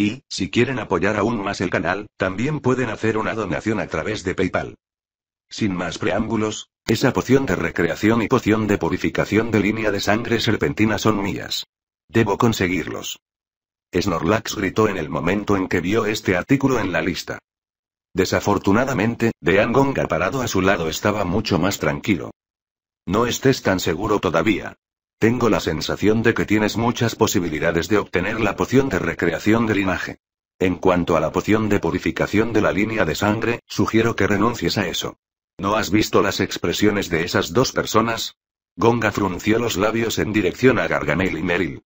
Y, si quieren apoyar aún más el canal, también pueden hacer una donación a través de PayPal. Sin más preámbulos, esa poción de recreación y poción de purificación de línea de sangre serpentina son mías. Debo conseguirlos. Snorlax gritó en el momento en que vio este artículo en la lista. Desafortunadamente, Deangonga, parado a su lado estaba mucho más tranquilo. No estés tan seguro todavía, tengo la sensación de que tienes muchas posibilidades de obtener la poción de recreación de linaje. En cuanto a la poción de purificación de la línea de sangre, sugiero que renuncies a eso. ¿No has visto las expresiones de esas dos personas? Gonga frunció los labios en dirección a Gargamel y Meril.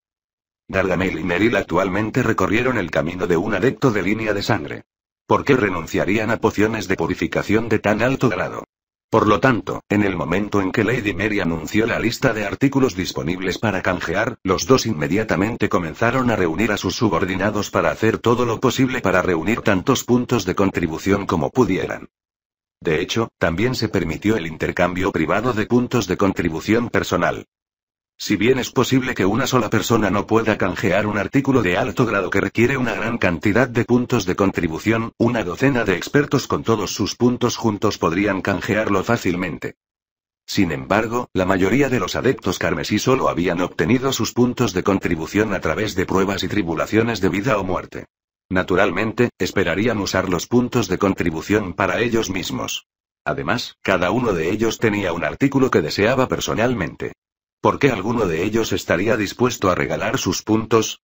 Gargamel y Meril actualmente recorrieron el camino de un adepto de línea de sangre. ¿Por qué renunciarían a pociones de purificación de tan alto grado? Por lo tanto, en el momento en que Lady Mary anunció la lista de artículos disponibles para canjear, los dos inmediatamente comenzaron a reunir a sus subordinados para hacer todo lo posible para reunir tantos puntos de contribución como pudieran. De hecho, también se permitió el intercambio privado de puntos de contribución personal. Si bien es posible que una sola persona no pueda canjear un artículo de alto grado que requiere una gran cantidad de puntos de contribución, una docena de expertos con todos sus puntos juntos podrían canjearlo fácilmente. Sin embargo, la mayoría de los adeptos carmesí solo habían obtenido sus puntos de contribución a través de pruebas y tribulaciones de vida o muerte. Naturalmente, esperarían usar los puntos de contribución para ellos mismos. Además, cada uno de ellos tenía un artículo que deseaba personalmente. ¿Por qué alguno de ellos estaría dispuesto a regalar sus puntos?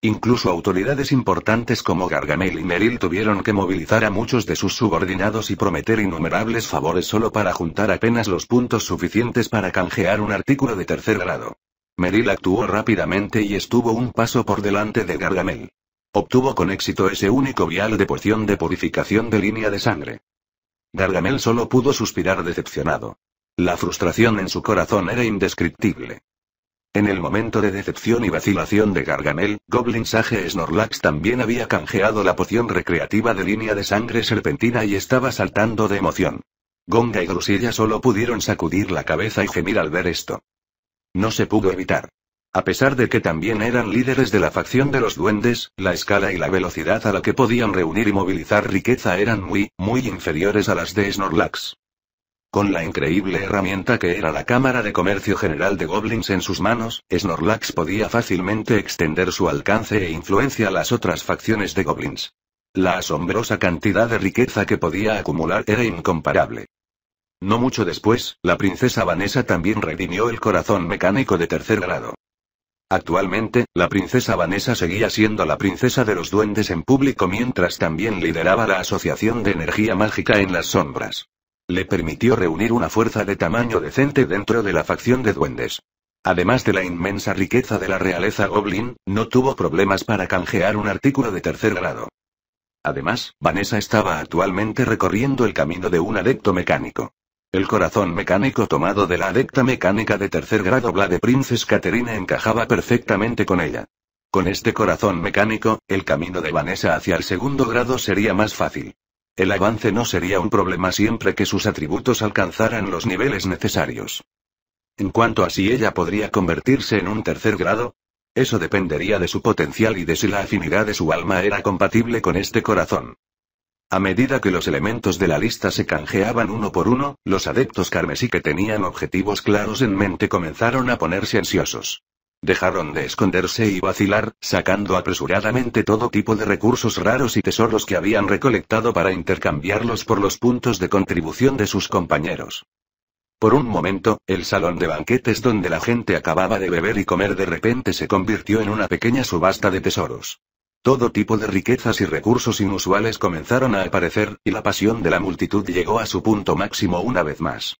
Incluso autoridades importantes como Gargamel y Meril tuvieron que movilizar a muchos de sus subordinados y prometer innumerables favores solo para juntar apenas los puntos suficientes para canjear un artículo de tercer grado. Meril actuó rápidamente y estuvo un paso por delante de Gargamel. Obtuvo con éxito ese único vial de poción de purificación de línea de sangre. Gargamel solo pudo suspirar decepcionado. La frustración en su corazón era indescriptible. En el momento de decepción y vacilación de Gargamel, Goblin Sage Snorlax también había canjeado la poción recreativa de línea de sangre serpentina y estaba saltando de emoción. Gonga y Grusilla solo pudieron sacudir la cabeza y gemir al ver esto. No se pudo evitar. A pesar de que también eran líderes de la facción de los duendes, la escala y la velocidad a la que podían reunir y movilizar riqueza eran muy, muy inferiores a las de Snorlax. Con la increíble herramienta que era la Cámara de Comercio General de Goblins en sus manos, Snorlax podía fácilmente extender su alcance e influencia a las otras facciones de Goblins. La asombrosa cantidad de riqueza que podía acumular era incomparable. No mucho después, la princesa Vanessa también redimió el corazón mecánico de tercer grado. Actualmente, la princesa Vanessa seguía siendo la princesa de los duendes en público mientras también lideraba la Asociación de Energía Mágica en las Sombras le permitió reunir una fuerza de tamaño decente dentro de la facción de duendes. Además de la inmensa riqueza de la realeza Goblin, no tuvo problemas para canjear un artículo de tercer grado. Además, Vanessa estaba actualmente recorriendo el camino de un adepto mecánico. El corazón mecánico tomado de la adepta mecánica de tercer grado de Princess Caterina encajaba perfectamente con ella. Con este corazón mecánico, el camino de Vanessa hacia el segundo grado sería más fácil. El avance no sería un problema siempre que sus atributos alcanzaran los niveles necesarios. En cuanto a si ella podría convertirse en un tercer grado, eso dependería de su potencial y de si la afinidad de su alma era compatible con este corazón. A medida que los elementos de la lista se canjeaban uno por uno, los adeptos carmesí que tenían objetivos claros en mente comenzaron a ponerse ansiosos. Dejaron de esconderse y vacilar, sacando apresuradamente todo tipo de recursos raros y tesoros que habían recolectado para intercambiarlos por los puntos de contribución de sus compañeros. Por un momento, el salón de banquetes donde la gente acababa de beber y comer de repente se convirtió en una pequeña subasta de tesoros. Todo tipo de riquezas y recursos inusuales comenzaron a aparecer, y la pasión de la multitud llegó a su punto máximo una vez más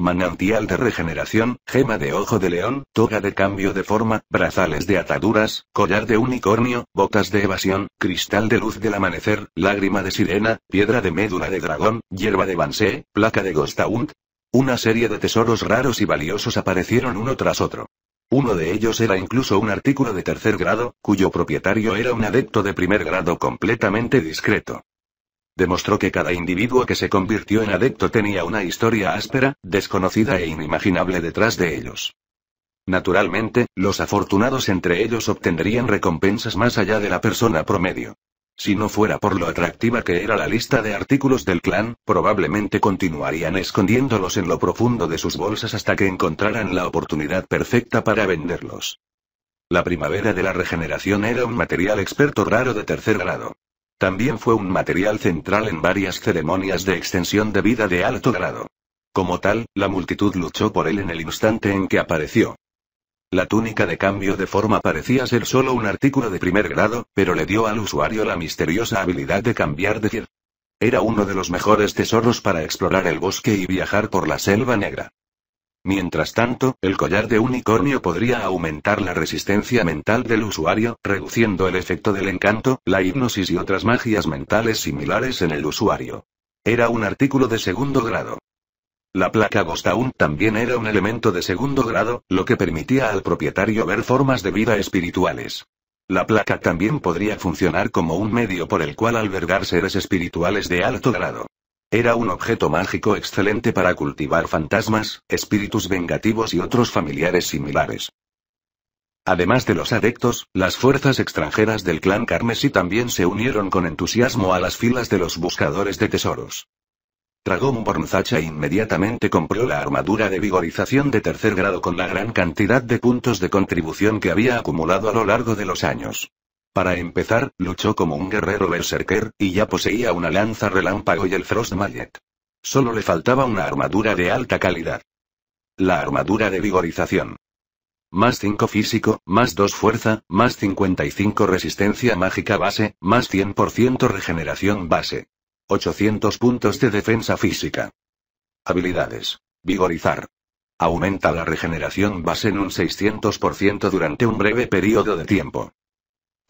manantial de regeneración, gema de ojo de león, toga de cambio de forma, brazales de ataduras, collar de unicornio, botas de evasión, cristal de luz del amanecer, lágrima de sirena, piedra de médula de dragón, hierba de bansé, placa de gostaunt. Una serie de tesoros raros y valiosos aparecieron uno tras otro. Uno de ellos era incluso un artículo de tercer grado, cuyo propietario era un adepto de primer grado completamente discreto demostró que cada individuo que se convirtió en adepto tenía una historia áspera, desconocida e inimaginable detrás de ellos. Naturalmente, los afortunados entre ellos obtendrían recompensas más allá de la persona promedio. Si no fuera por lo atractiva que era la lista de artículos del clan, probablemente continuarían escondiéndolos en lo profundo de sus bolsas hasta que encontraran la oportunidad perfecta para venderlos. La primavera de la regeneración era un material experto raro de tercer grado. También fue un material central en varias ceremonias de extensión de vida de alto grado. Como tal, la multitud luchó por él en el instante en que apareció. La túnica de cambio de forma parecía ser solo un artículo de primer grado, pero le dio al usuario la misteriosa habilidad de cambiar de tierra. Era uno de los mejores tesoros para explorar el bosque y viajar por la selva negra. Mientras tanto, el collar de unicornio podría aumentar la resistencia mental del usuario, reduciendo el efecto del encanto, la hipnosis y otras magias mentales similares en el usuario. Era un artículo de segundo grado. La placa Gostaun también era un elemento de segundo grado, lo que permitía al propietario ver formas de vida espirituales. La placa también podría funcionar como un medio por el cual albergar seres espirituales de alto grado. Era un objeto mágico excelente para cultivar fantasmas, espíritus vengativos y otros familiares similares. Además de los adeptos, las fuerzas extranjeras del clan carmesí también se unieron con entusiasmo a las filas de los buscadores de tesoros. Tragón Bornzacha inmediatamente compró la armadura de vigorización de tercer grado con la gran cantidad de puntos de contribución que había acumulado a lo largo de los años. Para empezar, luchó como un guerrero berserker, y ya poseía una lanza relámpago y el Frost Mallet. Solo le faltaba una armadura de alta calidad. La armadura de vigorización. Más 5 físico, más 2 fuerza, más 55 resistencia mágica base, más 100% regeneración base. 800 puntos de defensa física. Habilidades. Vigorizar. Aumenta la regeneración base en un 600% durante un breve periodo de tiempo.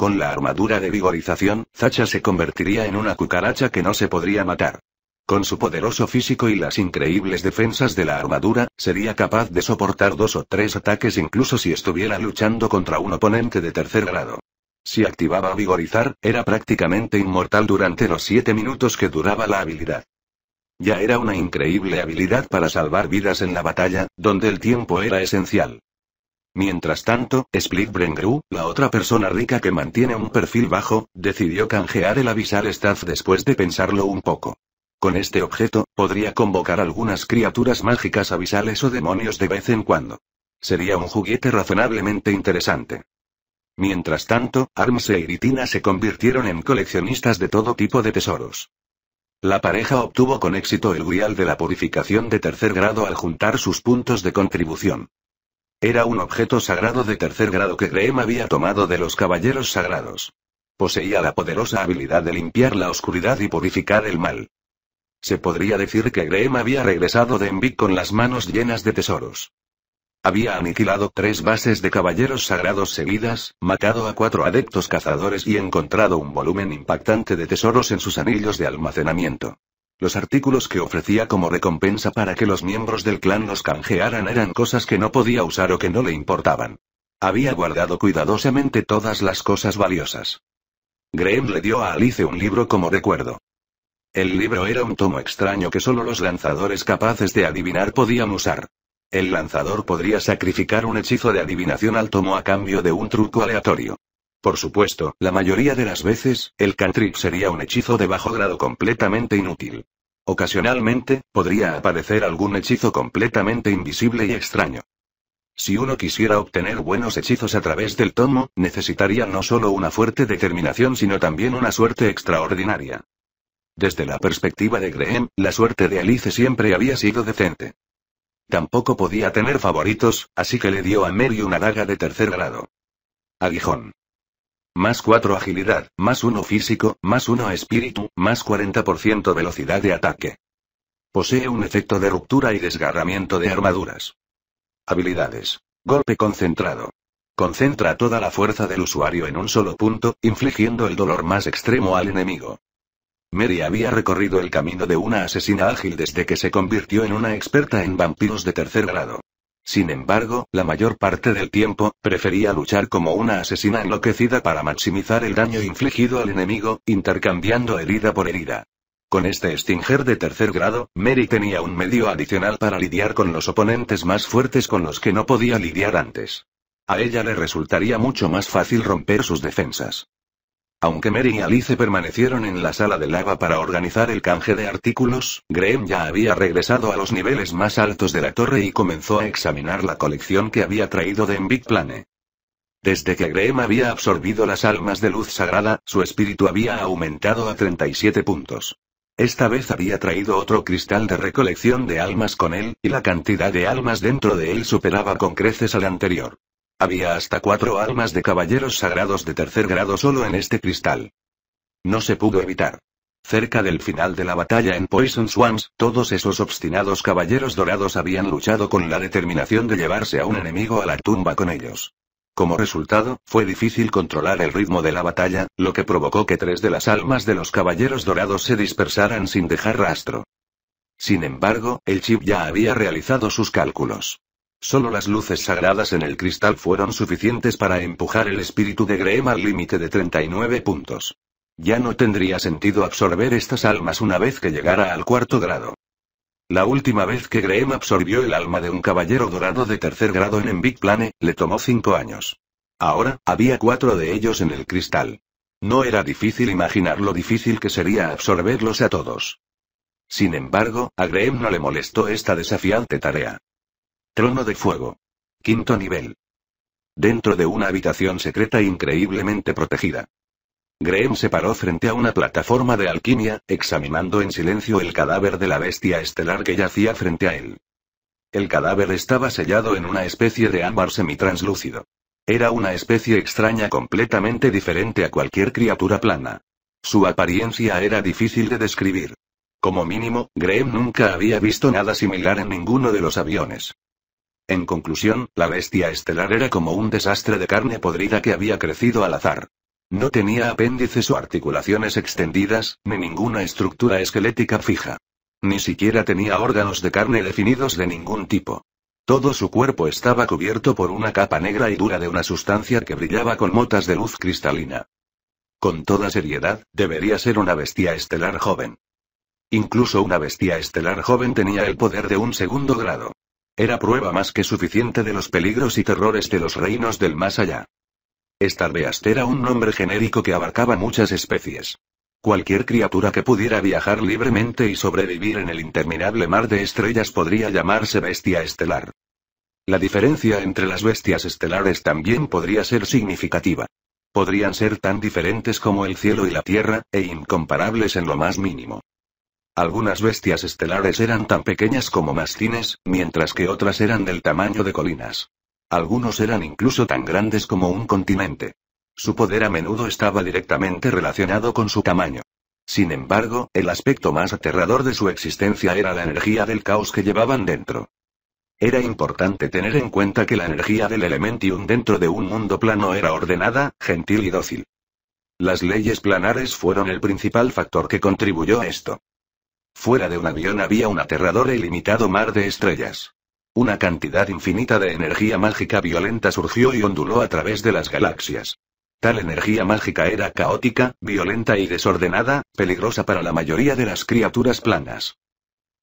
Con la armadura de vigorización, Zacha se convertiría en una cucaracha que no se podría matar. Con su poderoso físico y las increíbles defensas de la armadura, sería capaz de soportar dos o tres ataques incluso si estuviera luchando contra un oponente de tercer grado. Si activaba vigorizar, era prácticamente inmortal durante los siete minutos que duraba la habilidad. Ya era una increíble habilidad para salvar vidas en la batalla, donde el tiempo era esencial. Mientras tanto, Split la otra persona rica que mantiene un perfil bajo, decidió canjear el avisar staff después de pensarlo un poco. Con este objeto, podría convocar algunas criaturas mágicas avisales o demonios de vez en cuando. Sería un juguete razonablemente interesante. Mientras tanto, Arms e Iritina se convirtieron en coleccionistas de todo tipo de tesoros. La pareja obtuvo con éxito el Grial de la Purificación de tercer grado al juntar sus puntos de contribución. Era un objeto sagrado de tercer grado que Graham había tomado de los caballeros sagrados. Poseía la poderosa habilidad de limpiar la oscuridad y purificar el mal. Se podría decir que Graham había regresado de Envy con las manos llenas de tesoros. Había aniquilado tres bases de caballeros sagrados seguidas, matado a cuatro adeptos cazadores y encontrado un volumen impactante de tesoros en sus anillos de almacenamiento. Los artículos que ofrecía como recompensa para que los miembros del clan los canjearan eran cosas que no podía usar o que no le importaban. Había guardado cuidadosamente todas las cosas valiosas. Graham le dio a Alice un libro como recuerdo. El libro era un tomo extraño que solo los lanzadores capaces de adivinar podían usar. El lanzador podría sacrificar un hechizo de adivinación al tomo a cambio de un truco aleatorio. Por supuesto, la mayoría de las veces, el cantrip sería un hechizo de bajo grado completamente inútil. Ocasionalmente, podría aparecer algún hechizo completamente invisible y extraño. Si uno quisiera obtener buenos hechizos a través del tomo, necesitaría no solo una fuerte determinación sino también una suerte extraordinaria. Desde la perspectiva de Graham, la suerte de Alice siempre había sido decente. Tampoco podía tener favoritos, así que le dio a Mary una daga de tercer grado. Aguijón. Más 4 agilidad, más 1 físico, más 1 espíritu, más 40% velocidad de ataque. Posee un efecto de ruptura y desgarramiento de armaduras. Habilidades. Golpe concentrado. Concentra toda la fuerza del usuario en un solo punto, infligiendo el dolor más extremo al enemigo. Mary había recorrido el camino de una asesina ágil desde que se convirtió en una experta en vampiros de tercer grado. Sin embargo, la mayor parte del tiempo, prefería luchar como una asesina enloquecida para maximizar el daño infligido al enemigo, intercambiando herida por herida. Con este Stinger de tercer grado, Mary tenía un medio adicional para lidiar con los oponentes más fuertes con los que no podía lidiar antes. A ella le resultaría mucho más fácil romper sus defensas. Aunque Mary y Alice permanecieron en la sala de lava para organizar el canje de artículos, Graham ya había regresado a los niveles más altos de la torre y comenzó a examinar la colección que había traído de Big Plane. Desde que Graham había absorbido las almas de luz sagrada, su espíritu había aumentado a 37 puntos. Esta vez había traído otro cristal de recolección de almas con él, y la cantidad de almas dentro de él superaba con creces al anterior. Había hasta cuatro almas de caballeros sagrados de tercer grado solo en este cristal. No se pudo evitar. Cerca del final de la batalla en Poison Swans todos esos obstinados caballeros dorados habían luchado con la determinación de llevarse a un enemigo a la tumba con ellos. Como resultado, fue difícil controlar el ritmo de la batalla, lo que provocó que tres de las almas de los caballeros dorados se dispersaran sin dejar rastro. Sin embargo, el chip ya había realizado sus cálculos. Solo las luces sagradas en el cristal fueron suficientes para empujar el espíritu de Graham al límite de 39 puntos. Ya no tendría sentido absorber estas almas una vez que llegara al cuarto grado. La última vez que Graham absorbió el alma de un caballero dorado de tercer grado en big Plane, le tomó cinco años. Ahora, había cuatro de ellos en el cristal. No era difícil imaginar lo difícil que sería absorberlos a todos. Sin embargo, a Graham no le molestó esta desafiante tarea. Trono de Fuego. Quinto nivel. Dentro de una habitación secreta increíblemente protegida. Graham se paró frente a una plataforma de alquimia, examinando en silencio el cadáver de la bestia estelar que yacía frente a él. El cadáver estaba sellado en una especie de ámbar semitranslúcido. Era una especie extraña completamente diferente a cualquier criatura plana. Su apariencia era difícil de describir. Como mínimo, Graham nunca había visto nada similar en ninguno de los aviones. En conclusión, la bestia estelar era como un desastre de carne podrida que había crecido al azar. No tenía apéndices o articulaciones extendidas, ni ninguna estructura esquelética fija. Ni siquiera tenía órganos de carne definidos de ningún tipo. Todo su cuerpo estaba cubierto por una capa negra y dura de una sustancia que brillaba con motas de luz cristalina. Con toda seriedad, debería ser una bestia estelar joven. Incluso una bestia estelar joven tenía el poder de un segundo grado. Era prueba más que suficiente de los peligros y terrores de los reinos del más allá. Starbeast era un nombre genérico que abarcaba muchas especies. Cualquier criatura que pudiera viajar libremente y sobrevivir en el interminable mar de estrellas podría llamarse bestia estelar. La diferencia entre las bestias estelares también podría ser significativa. Podrían ser tan diferentes como el cielo y la tierra, e incomparables en lo más mínimo. Algunas bestias estelares eran tan pequeñas como mastines, mientras que otras eran del tamaño de colinas. Algunos eran incluso tan grandes como un continente. Su poder a menudo estaba directamente relacionado con su tamaño. Sin embargo, el aspecto más aterrador de su existencia era la energía del caos que llevaban dentro. Era importante tener en cuenta que la energía del Elementium dentro de un mundo plano era ordenada, gentil y dócil. Las leyes planares fueron el principal factor que contribuyó a esto. Fuera de un avión había un aterrador e ilimitado mar de estrellas. Una cantidad infinita de energía mágica violenta surgió y onduló a través de las galaxias. Tal energía mágica era caótica, violenta y desordenada, peligrosa para la mayoría de las criaturas planas.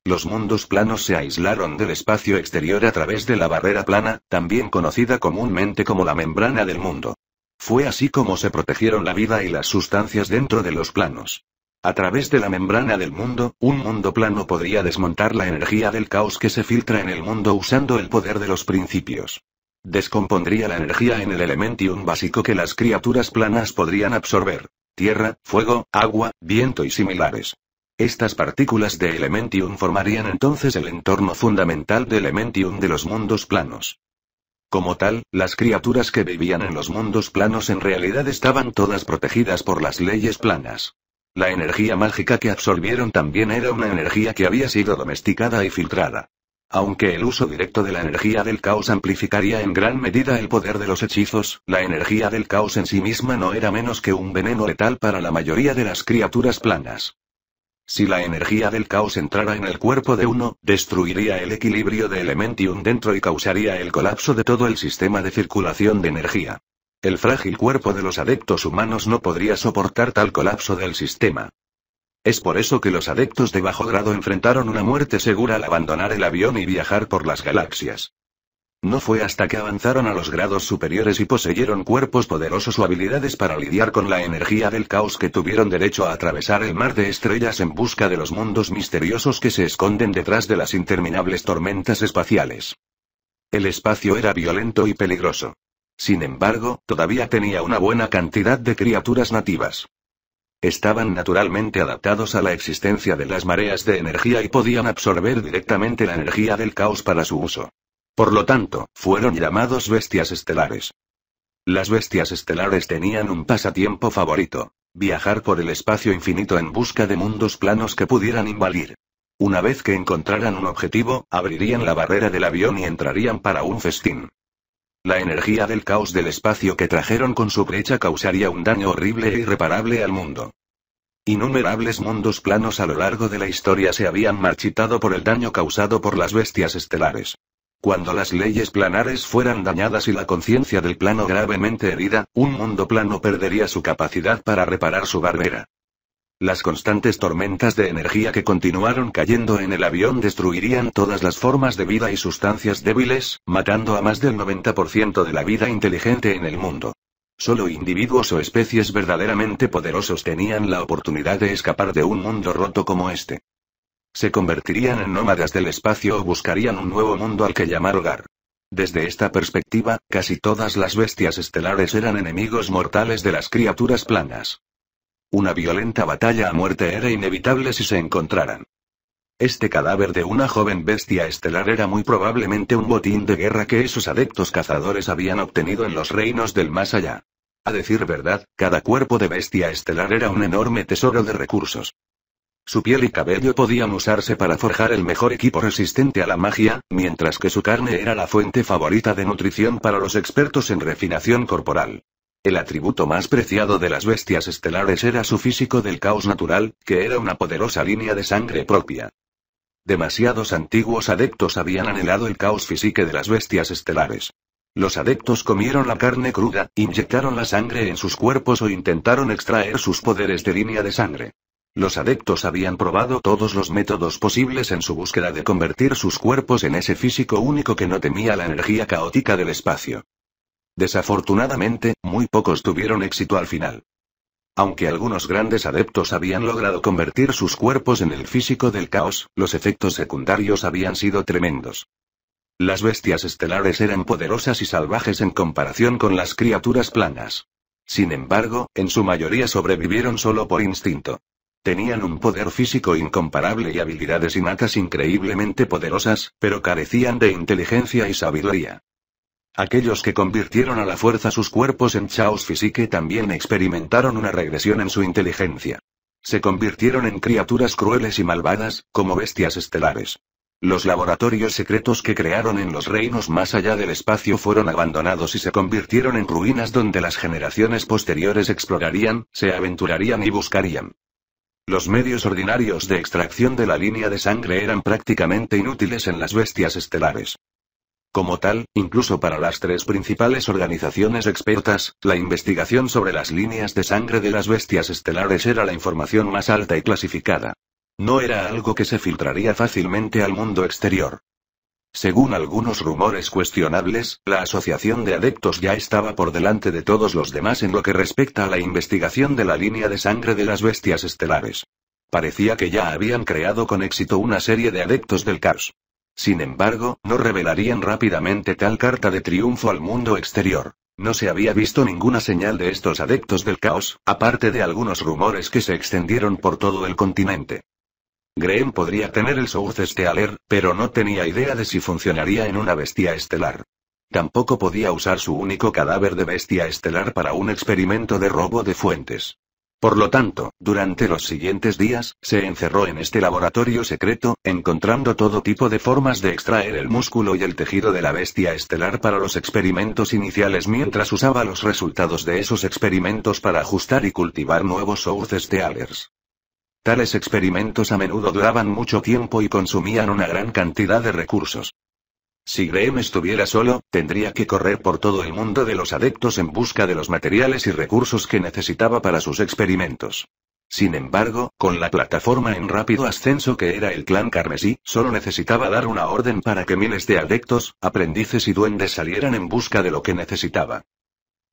Los mundos planos se aislaron del espacio exterior a través de la barrera plana, también conocida comúnmente como la membrana del mundo. Fue así como se protegieron la vida y las sustancias dentro de los planos. A través de la membrana del mundo, un mundo plano podría desmontar la energía del caos que se filtra en el mundo usando el poder de los principios. Descompondría la energía en el elementium básico que las criaturas planas podrían absorber. Tierra, fuego, agua, viento y similares. Estas partículas de Elementium formarían entonces el entorno fundamental de Elementium de los mundos planos. Como tal, las criaturas que vivían en los mundos planos en realidad estaban todas protegidas por las leyes planas. La energía mágica que absorbieron también era una energía que había sido domesticada y filtrada. Aunque el uso directo de la energía del caos amplificaría en gran medida el poder de los hechizos, la energía del caos en sí misma no era menos que un veneno letal para la mayoría de las criaturas planas. Si la energía del caos entrara en el cuerpo de uno, destruiría el equilibrio de Elementium dentro y causaría el colapso de todo el sistema de circulación de energía. El frágil cuerpo de los adeptos humanos no podría soportar tal colapso del sistema. Es por eso que los adeptos de bajo grado enfrentaron una muerte segura al abandonar el avión y viajar por las galaxias. No fue hasta que avanzaron a los grados superiores y poseyeron cuerpos poderosos o habilidades para lidiar con la energía del caos que tuvieron derecho a atravesar el mar de estrellas en busca de los mundos misteriosos que se esconden detrás de las interminables tormentas espaciales. El espacio era violento y peligroso. Sin embargo, todavía tenía una buena cantidad de criaturas nativas. Estaban naturalmente adaptados a la existencia de las mareas de energía y podían absorber directamente la energía del caos para su uso. Por lo tanto, fueron llamados bestias estelares. Las bestias estelares tenían un pasatiempo favorito. Viajar por el espacio infinito en busca de mundos planos que pudieran invadir. Una vez que encontraran un objetivo, abrirían la barrera del avión y entrarían para un festín. La energía del caos del espacio que trajeron con su brecha causaría un daño horrible e irreparable al mundo. Innumerables mundos planos a lo largo de la historia se habían marchitado por el daño causado por las bestias estelares. Cuando las leyes planares fueran dañadas y la conciencia del plano gravemente herida, un mundo plano perdería su capacidad para reparar su barbera. Las constantes tormentas de energía que continuaron cayendo en el avión destruirían todas las formas de vida y sustancias débiles, matando a más del 90% de la vida inteligente en el mundo. Solo individuos o especies verdaderamente poderosos tenían la oportunidad de escapar de un mundo roto como este. Se convertirían en nómadas del espacio o buscarían un nuevo mundo al que llamar hogar. Desde esta perspectiva, casi todas las bestias estelares eran enemigos mortales de las criaturas planas. Una violenta batalla a muerte era inevitable si se encontraran. Este cadáver de una joven bestia estelar era muy probablemente un botín de guerra que esos adeptos cazadores habían obtenido en los reinos del más allá. A decir verdad, cada cuerpo de bestia estelar era un enorme tesoro de recursos. Su piel y cabello podían usarse para forjar el mejor equipo resistente a la magia, mientras que su carne era la fuente favorita de nutrición para los expertos en refinación corporal. El atributo más preciado de las bestias estelares era su físico del caos natural, que era una poderosa línea de sangre propia. Demasiados antiguos adeptos habían anhelado el caos físico de las bestias estelares. Los adeptos comieron la carne cruda, inyectaron la sangre en sus cuerpos o intentaron extraer sus poderes de línea de sangre. Los adeptos habían probado todos los métodos posibles en su búsqueda de convertir sus cuerpos en ese físico único que no temía la energía caótica del espacio. Desafortunadamente, muy pocos tuvieron éxito al final. Aunque algunos grandes adeptos habían logrado convertir sus cuerpos en el físico del caos, los efectos secundarios habían sido tremendos. Las bestias estelares eran poderosas y salvajes en comparación con las criaturas planas. Sin embargo, en su mayoría sobrevivieron solo por instinto. Tenían un poder físico incomparable y habilidades innatas increíblemente poderosas, pero carecían de inteligencia y sabiduría. Aquellos que convirtieron a la fuerza sus cuerpos en chaos Physique también experimentaron una regresión en su inteligencia. Se convirtieron en criaturas crueles y malvadas, como bestias estelares. Los laboratorios secretos que crearon en los reinos más allá del espacio fueron abandonados y se convirtieron en ruinas donde las generaciones posteriores explorarían, se aventurarían y buscarían. Los medios ordinarios de extracción de la línea de sangre eran prácticamente inútiles en las bestias estelares. Como tal, incluso para las tres principales organizaciones expertas, la investigación sobre las líneas de sangre de las bestias estelares era la información más alta y clasificada. No era algo que se filtraría fácilmente al mundo exterior. Según algunos rumores cuestionables, la Asociación de Adeptos ya estaba por delante de todos los demás en lo que respecta a la investigación de la línea de sangre de las bestias estelares. Parecía que ya habían creado con éxito una serie de adeptos del Cars. Sin embargo, no revelarían rápidamente tal carta de triunfo al mundo exterior. No se había visto ninguna señal de estos adeptos del caos, aparte de algunos rumores que se extendieron por todo el continente. Graham podría tener el South Stellar, pero no tenía idea de si funcionaría en una bestia estelar. Tampoco podía usar su único cadáver de bestia estelar para un experimento de robo de fuentes. Por lo tanto, durante los siguientes días, se encerró en este laboratorio secreto, encontrando todo tipo de formas de extraer el músculo y el tejido de la bestia estelar para los experimentos iniciales mientras usaba los resultados de esos experimentos para ajustar y cultivar nuevos de Stealers. Tales experimentos a menudo duraban mucho tiempo y consumían una gran cantidad de recursos. Si Graham estuviera solo, tendría que correr por todo el mundo de los adeptos en busca de los materiales y recursos que necesitaba para sus experimentos. Sin embargo, con la plataforma en rápido ascenso que era el clan carmesí, solo necesitaba dar una orden para que miles de adeptos, aprendices y duendes salieran en busca de lo que necesitaba.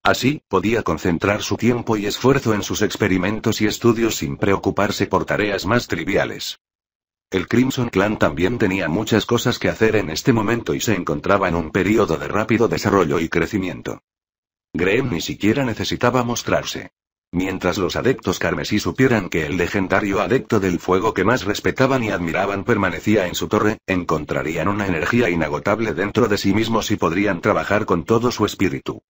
Así, podía concentrar su tiempo y esfuerzo en sus experimentos y estudios sin preocuparse por tareas más triviales. El Crimson Clan también tenía muchas cosas que hacer en este momento y se encontraba en un periodo de rápido desarrollo y crecimiento. Graham ni siquiera necesitaba mostrarse. Mientras los adeptos carmesí supieran que el legendario adepto del fuego que más respetaban y admiraban permanecía en su torre, encontrarían una energía inagotable dentro de sí mismos y podrían trabajar con todo su espíritu.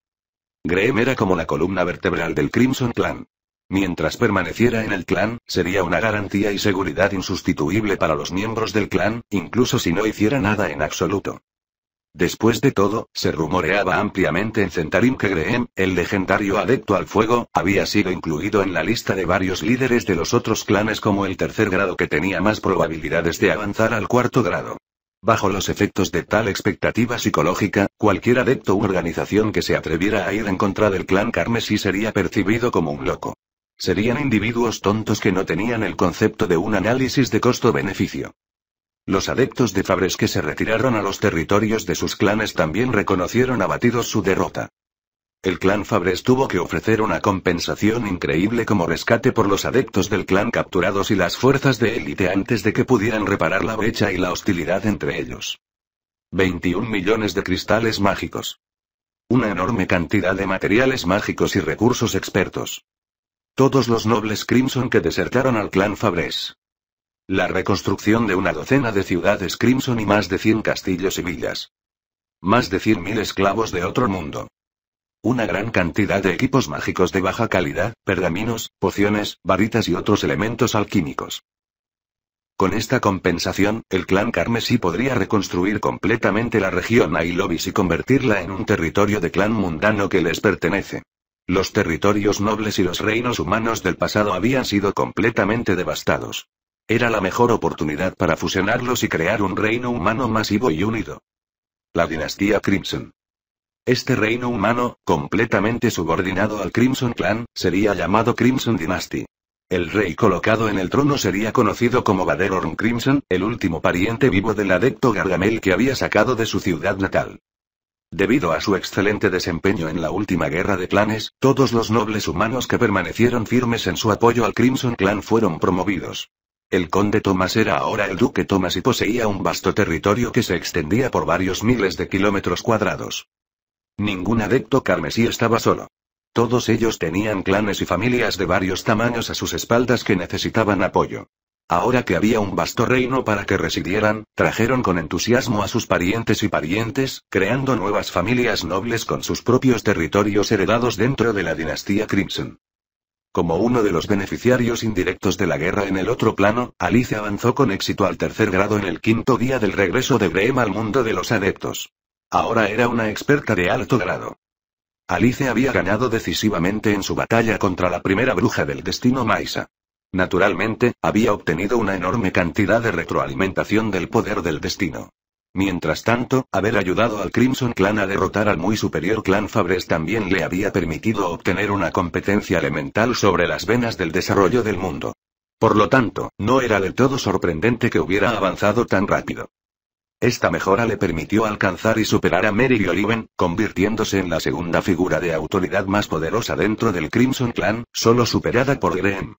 Graham era como la columna vertebral del Crimson Clan. Mientras permaneciera en el clan, sería una garantía y seguridad insustituible para los miembros del clan, incluso si no hiciera nada en absoluto. Después de todo, se rumoreaba ampliamente en Centarim que Graham, el legendario adepto al fuego, había sido incluido en la lista de varios líderes de los otros clanes como el tercer grado que tenía más probabilidades de avanzar al cuarto grado. Bajo los efectos de tal expectativa psicológica, cualquier adepto u organización que se atreviera a ir en contra del clan carmesí sería percibido como un loco. Serían individuos tontos que no tenían el concepto de un análisis de costo-beneficio. Los adeptos de Fabres que se retiraron a los territorios de sus clanes también reconocieron abatidos su derrota. El clan Fabres tuvo que ofrecer una compensación increíble como rescate por los adeptos del clan capturados y las fuerzas de élite antes de que pudieran reparar la brecha y la hostilidad entre ellos. 21 millones de cristales mágicos. Una enorme cantidad de materiales mágicos y recursos expertos. Todos los nobles Crimson que desertaron al clan Fabrés. La reconstrucción de una docena de ciudades Crimson y más de 100 castillos y villas. Más de 100.000 esclavos de otro mundo. Una gran cantidad de equipos mágicos de baja calidad, pergaminos, pociones, varitas y otros elementos alquímicos. Con esta compensación, el clan carmesí podría reconstruir completamente la región Ailobis y convertirla en un territorio de clan mundano que les pertenece. Los territorios nobles y los reinos humanos del pasado habían sido completamente devastados. Era la mejor oportunidad para fusionarlos y crear un reino humano masivo y unido. La dinastía Crimson. Este reino humano, completamente subordinado al Crimson Clan, sería llamado Crimson Dynasty. El rey colocado en el trono sería conocido como Baderorn Crimson, el último pariente vivo del adepto Gargamel que había sacado de su ciudad natal. Debido a su excelente desempeño en la última guerra de clanes, todos los nobles humanos que permanecieron firmes en su apoyo al Crimson Clan fueron promovidos. El conde Thomas era ahora el duque Thomas y poseía un vasto territorio que se extendía por varios miles de kilómetros cuadrados. Ningún adepto carmesí estaba solo. Todos ellos tenían clanes y familias de varios tamaños a sus espaldas que necesitaban apoyo. Ahora que había un vasto reino para que residieran, trajeron con entusiasmo a sus parientes y parientes, creando nuevas familias nobles con sus propios territorios heredados dentro de la dinastía Crimson. Como uno de los beneficiarios indirectos de la guerra en el otro plano, Alice avanzó con éxito al tercer grado en el quinto día del regreso de Brehem al mundo de los adeptos. Ahora era una experta de alto grado. Alice había ganado decisivamente en su batalla contra la primera bruja del destino Maisa. Naturalmente, había obtenido una enorme cantidad de retroalimentación del poder del destino. Mientras tanto, haber ayudado al Crimson Clan a derrotar al muy superior Clan Fabres también le había permitido obtener una competencia elemental sobre las venas del desarrollo del mundo. Por lo tanto, no era del todo sorprendente que hubiera avanzado tan rápido. Esta mejora le permitió alcanzar y superar a Mary Oliven, convirtiéndose en la segunda figura de autoridad más poderosa dentro del Crimson Clan, solo superada por Graham.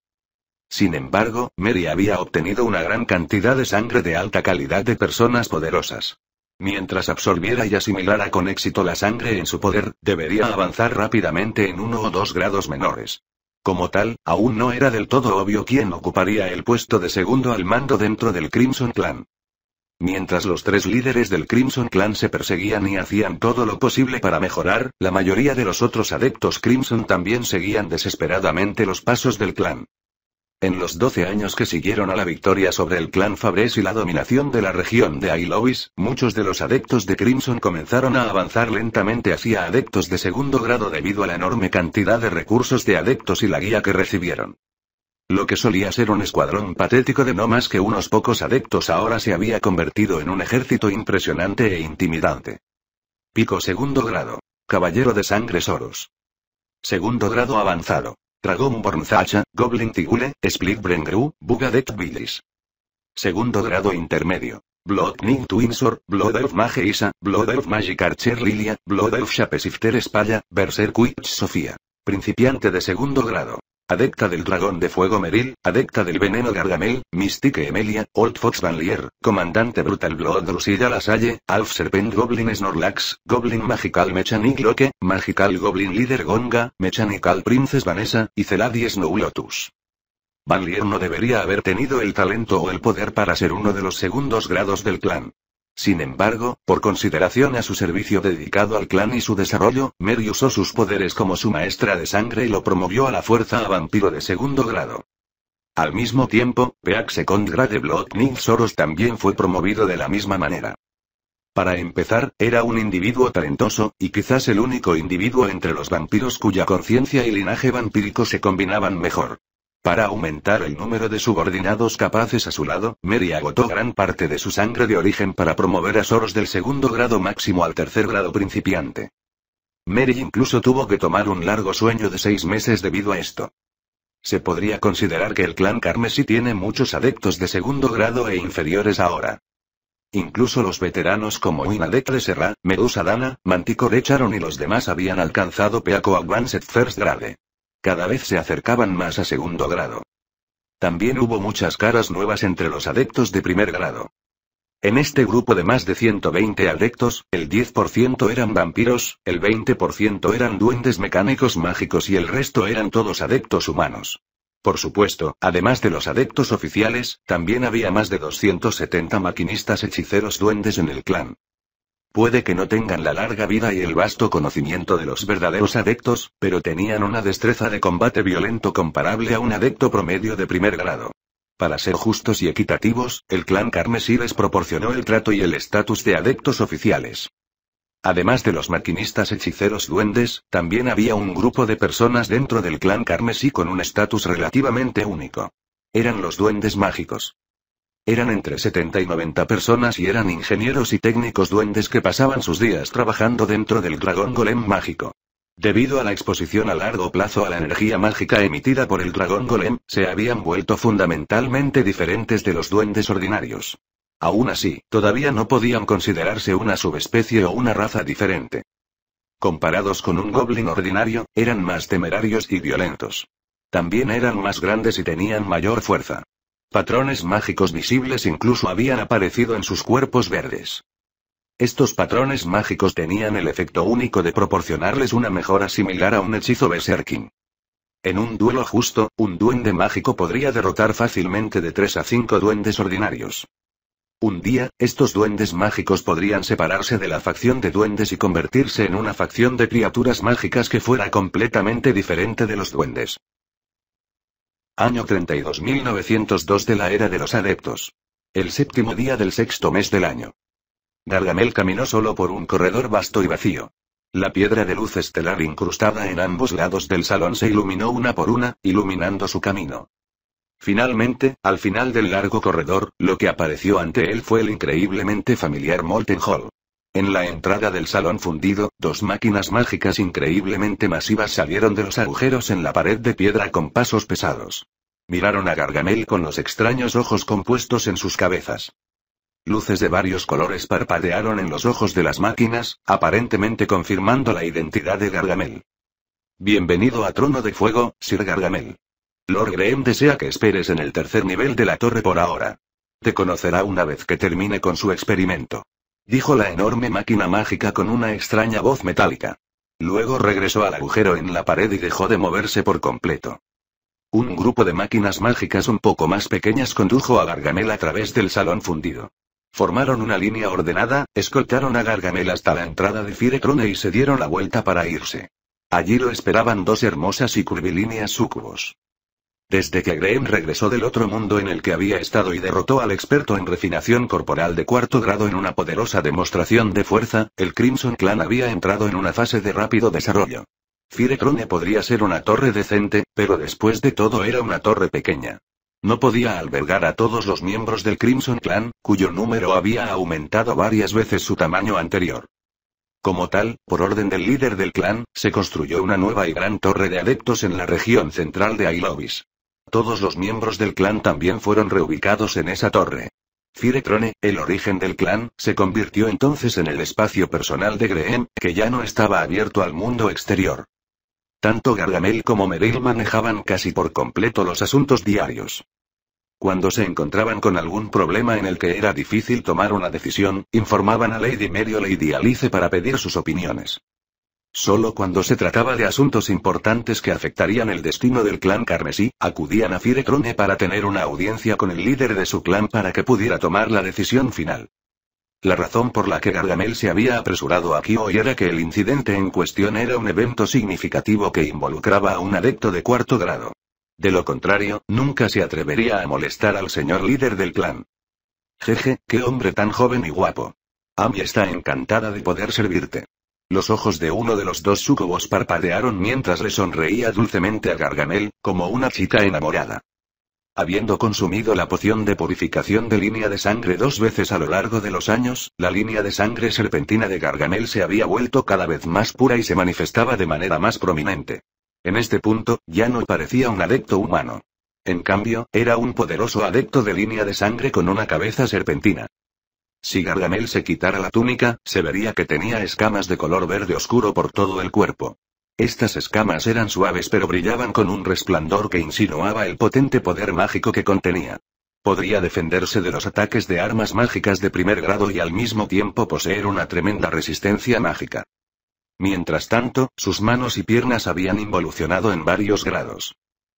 Sin embargo, Mary había obtenido una gran cantidad de sangre de alta calidad de personas poderosas. Mientras absorbiera y asimilara con éxito la sangre en su poder, debería avanzar rápidamente en uno o dos grados menores. Como tal, aún no era del todo obvio quién ocuparía el puesto de segundo al mando dentro del Crimson Clan. Mientras los tres líderes del Crimson Clan se perseguían y hacían todo lo posible para mejorar, la mayoría de los otros adeptos Crimson también seguían desesperadamente los pasos del clan. En los 12 años que siguieron a la victoria sobre el clan Fabres y la dominación de la región de Ailois, muchos de los adeptos de Crimson comenzaron a avanzar lentamente hacia adeptos de segundo grado debido a la enorme cantidad de recursos de adeptos y la guía que recibieron. Lo que solía ser un escuadrón patético de no más que unos pocos adeptos ahora se había convertido en un ejército impresionante e intimidante. Pico segundo grado. Caballero de Sangre Soros. Segundo grado avanzado. Dragonborn Bornzacha, Goblin Tigule, Split Brengru, Bugadet Billis. Segundo grado intermedio. Blood Ning Twinsor, Blood of Mage Blood of Magic Archer Lilia, Blood of Shapeshifter Espalla, Berserk Witch Sofía. Principiante de segundo grado. Adepta del dragón de fuego Meril, adepta del veneno Gargamel, Mystique Emelia, Old Fox Vanlier, Comandante Brutal Blood Drusilla Lasalle, Alf Serpent Goblin Snorlax, Goblin Magical Mechanic Loque, Magical Goblin Leader Gonga, Mechanical Princess Vanessa, y Celadi Snow Lotus. no debería haber tenido el talento o el poder para ser uno de los segundos grados del clan. Sin embargo, por consideración a su servicio dedicado al clan y su desarrollo, Mary usó sus poderes como su maestra de sangre y lo promovió a la fuerza a vampiro de segundo grado. Al mismo tiempo, Peak Second Grade Blood Soros también fue promovido de la misma manera. Para empezar, era un individuo talentoso, y quizás el único individuo entre los vampiros cuya conciencia y linaje vampírico se combinaban mejor. Para aumentar el número de subordinados capaces a su lado, Mary agotó gran parte de su sangre de origen para promover a Soros del segundo grado máximo al tercer grado principiante. Mary incluso tuvo que tomar un largo sueño de seis meses debido a esto. Se podría considerar que el clan carmesí tiene muchos adeptos de segundo grado e inferiores ahora. Incluso los veteranos como de Serra, Medusa Dana, Manticore Charon y los demás habían alcanzado Peaco Advanced First Grade. Cada vez se acercaban más a segundo grado. También hubo muchas caras nuevas entre los adeptos de primer grado. En este grupo de más de 120 adeptos, el 10% eran vampiros, el 20% eran duendes mecánicos mágicos y el resto eran todos adeptos humanos. Por supuesto, además de los adeptos oficiales, también había más de 270 maquinistas hechiceros duendes en el clan. Puede que no tengan la larga vida y el vasto conocimiento de los verdaderos adeptos, pero tenían una destreza de combate violento comparable a un adepto promedio de primer grado. Para ser justos y equitativos, el clan carmesí les proporcionó el trato y el estatus de adeptos oficiales. Además de los maquinistas hechiceros duendes, también había un grupo de personas dentro del clan carmesí con un estatus relativamente único. Eran los duendes mágicos. Eran entre 70 y 90 personas y eran ingenieros y técnicos duendes que pasaban sus días trabajando dentro del dragón golem mágico. Debido a la exposición a largo plazo a la energía mágica emitida por el dragón golem, se habían vuelto fundamentalmente diferentes de los duendes ordinarios. Aún así, todavía no podían considerarse una subespecie o una raza diferente. Comparados con un goblin ordinario, eran más temerarios y violentos. También eran más grandes y tenían mayor fuerza. Patrones mágicos visibles incluso habían aparecido en sus cuerpos verdes. Estos patrones mágicos tenían el efecto único de proporcionarles una mejora similar a un hechizo Berserking. En un duelo justo, un duende mágico podría derrotar fácilmente de 3 a 5 duendes ordinarios. Un día, estos duendes mágicos podrían separarse de la facción de duendes y convertirse en una facción de criaturas mágicas que fuera completamente diferente de los duendes. Año 32902 de la era de los adeptos. El séptimo día del sexto mes del año. Gargamel caminó solo por un corredor vasto y vacío. La piedra de luz estelar incrustada en ambos lados del salón se iluminó una por una, iluminando su camino. Finalmente, al final del largo corredor, lo que apareció ante él fue el increíblemente familiar Molten Hall. En la entrada del salón fundido, dos máquinas mágicas increíblemente masivas salieron de los agujeros en la pared de piedra con pasos pesados. Miraron a Gargamel con los extraños ojos compuestos en sus cabezas. Luces de varios colores parpadearon en los ojos de las máquinas, aparentemente confirmando la identidad de Gargamel. Bienvenido a Trono de Fuego, Sir Gargamel. Lord Graham desea que esperes en el tercer nivel de la torre por ahora. Te conocerá una vez que termine con su experimento dijo la enorme máquina mágica con una extraña voz metálica. Luego regresó al agujero en la pared y dejó de moverse por completo. Un grupo de máquinas mágicas un poco más pequeñas condujo a Gargamel a través del salón fundido. Formaron una línea ordenada, escoltaron a Gargamel hasta la entrada de Firecrone y se dieron la vuelta para irse. Allí lo esperaban dos hermosas y curvilíneas súcubos. Desde que Graham regresó del otro mundo en el que había estado y derrotó al experto en refinación corporal de cuarto grado en una poderosa demostración de fuerza, el Crimson Clan había entrado en una fase de rápido desarrollo. Firetrone podría ser una torre decente, pero después de todo era una torre pequeña. No podía albergar a todos los miembros del Crimson Clan, cuyo número había aumentado varias veces su tamaño anterior. Como tal, por orden del líder del clan, se construyó una nueva y gran torre de adeptos en la región central de Ailobis. Todos los miembros del clan también fueron reubicados en esa torre. Firetrone, el origen del clan, se convirtió entonces en el espacio personal de Greem, que ya no estaba abierto al mundo exterior. Tanto Gargamel como Meril manejaban casi por completo los asuntos diarios. Cuando se encontraban con algún problema en el que era difícil tomar una decisión, informaban a Lady o y Alice para pedir sus opiniones. Solo cuando se trataba de asuntos importantes que afectarían el destino del clan carmesí, acudían a Firetrone para tener una audiencia con el líder de su clan para que pudiera tomar la decisión final. La razón por la que Gargamel se había apresurado aquí hoy era que el incidente en cuestión era un evento significativo que involucraba a un adepto de cuarto grado. De lo contrario, nunca se atrevería a molestar al señor líder del clan. Jeje, qué hombre tan joven y guapo. Amy está encantada de poder servirte. Los ojos de uno de los dos súcubos parpadearon mientras le sonreía dulcemente a Gargamel, como una chica enamorada. Habiendo consumido la poción de purificación de línea de sangre dos veces a lo largo de los años, la línea de sangre serpentina de Gargamel se había vuelto cada vez más pura y se manifestaba de manera más prominente. En este punto, ya no parecía un adepto humano. En cambio, era un poderoso adepto de línea de sangre con una cabeza serpentina. Si Gargamel se quitara la túnica, se vería que tenía escamas de color verde oscuro por todo el cuerpo. Estas escamas eran suaves pero brillaban con un resplandor que insinuaba el potente poder mágico que contenía. Podría defenderse de los ataques de armas mágicas de primer grado y al mismo tiempo poseer una tremenda resistencia mágica. Mientras tanto, sus manos y piernas habían involucionado en varios grados.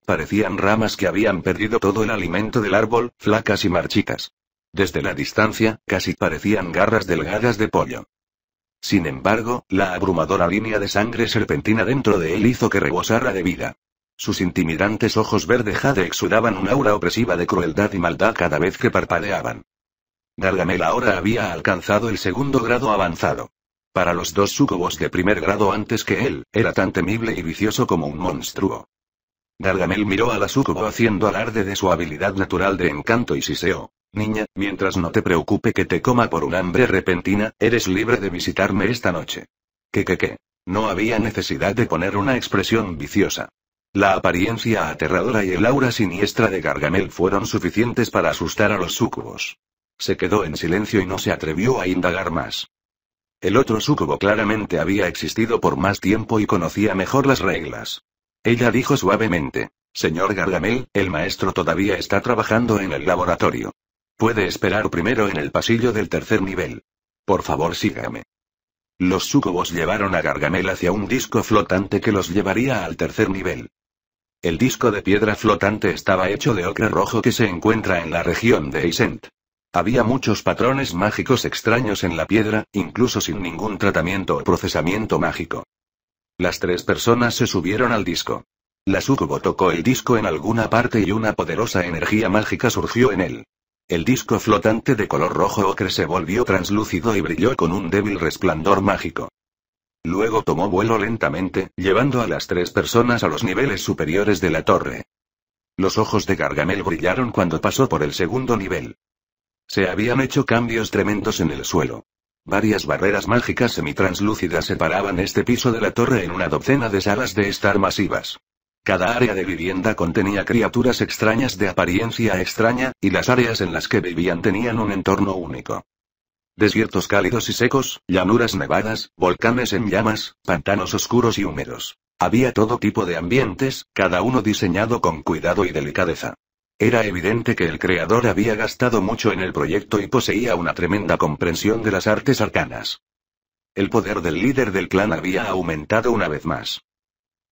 Parecían ramas que habían perdido todo el alimento del árbol, flacas y marchitas. Desde la distancia, casi parecían garras delgadas de pollo. Sin embargo, la abrumadora línea de sangre serpentina dentro de él hizo que rebosara de vida. Sus intimidantes ojos verde jade exudaban un aura opresiva de crueldad y maldad cada vez que parpadeaban. Dargamel ahora había alcanzado el segundo grado avanzado. Para los dos súcubos de primer grado antes que él, era tan temible y vicioso como un monstruo. Dargamel miró a la súcubo haciendo alarde de su habilidad natural de encanto y siseó. Niña, mientras no te preocupe que te coma por un hambre repentina, eres libre de visitarme esta noche. Que que que. No había necesidad de poner una expresión viciosa. La apariencia aterradora y el aura siniestra de Gargamel fueron suficientes para asustar a los súcubos. Se quedó en silencio y no se atrevió a indagar más. El otro súcubo claramente había existido por más tiempo y conocía mejor las reglas. Ella dijo suavemente, Señor Gargamel, el maestro todavía está trabajando en el laboratorio. Puede esperar primero en el pasillo del tercer nivel. Por favor, sígame. Los sucubos llevaron a Gargamel hacia un disco flotante que los llevaría al tercer nivel. El disco de piedra flotante estaba hecho de ocre rojo que se encuentra en la región de Isent. Había muchos patrones mágicos extraños en la piedra, incluso sin ningún tratamiento o procesamiento mágico. Las tres personas se subieron al disco. La sucubo tocó el disco en alguna parte y una poderosa energía mágica surgió en él. El disco flotante de color rojo ocre se volvió translúcido y brilló con un débil resplandor mágico. Luego tomó vuelo lentamente, llevando a las tres personas a los niveles superiores de la torre. Los ojos de Gargamel brillaron cuando pasó por el segundo nivel. Se habían hecho cambios tremendos en el suelo. Varias barreras mágicas semitranslúcidas separaban este piso de la torre en una docena de salas de estar masivas. Cada área de vivienda contenía criaturas extrañas de apariencia extraña, y las áreas en las que vivían tenían un entorno único. Desiertos cálidos y secos, llanuras nevadas, volcanes en llamas, pantanos oscuros y húmedos. Había todo tipo de ambientes, cada uno diseñado con cuidado y delicadeza. Era evidente que el creador había gastado mucho en el proyecto y poseía una tremenda comprensión de las artes arcanas. El poder del líder del clan había aumentado una vez más.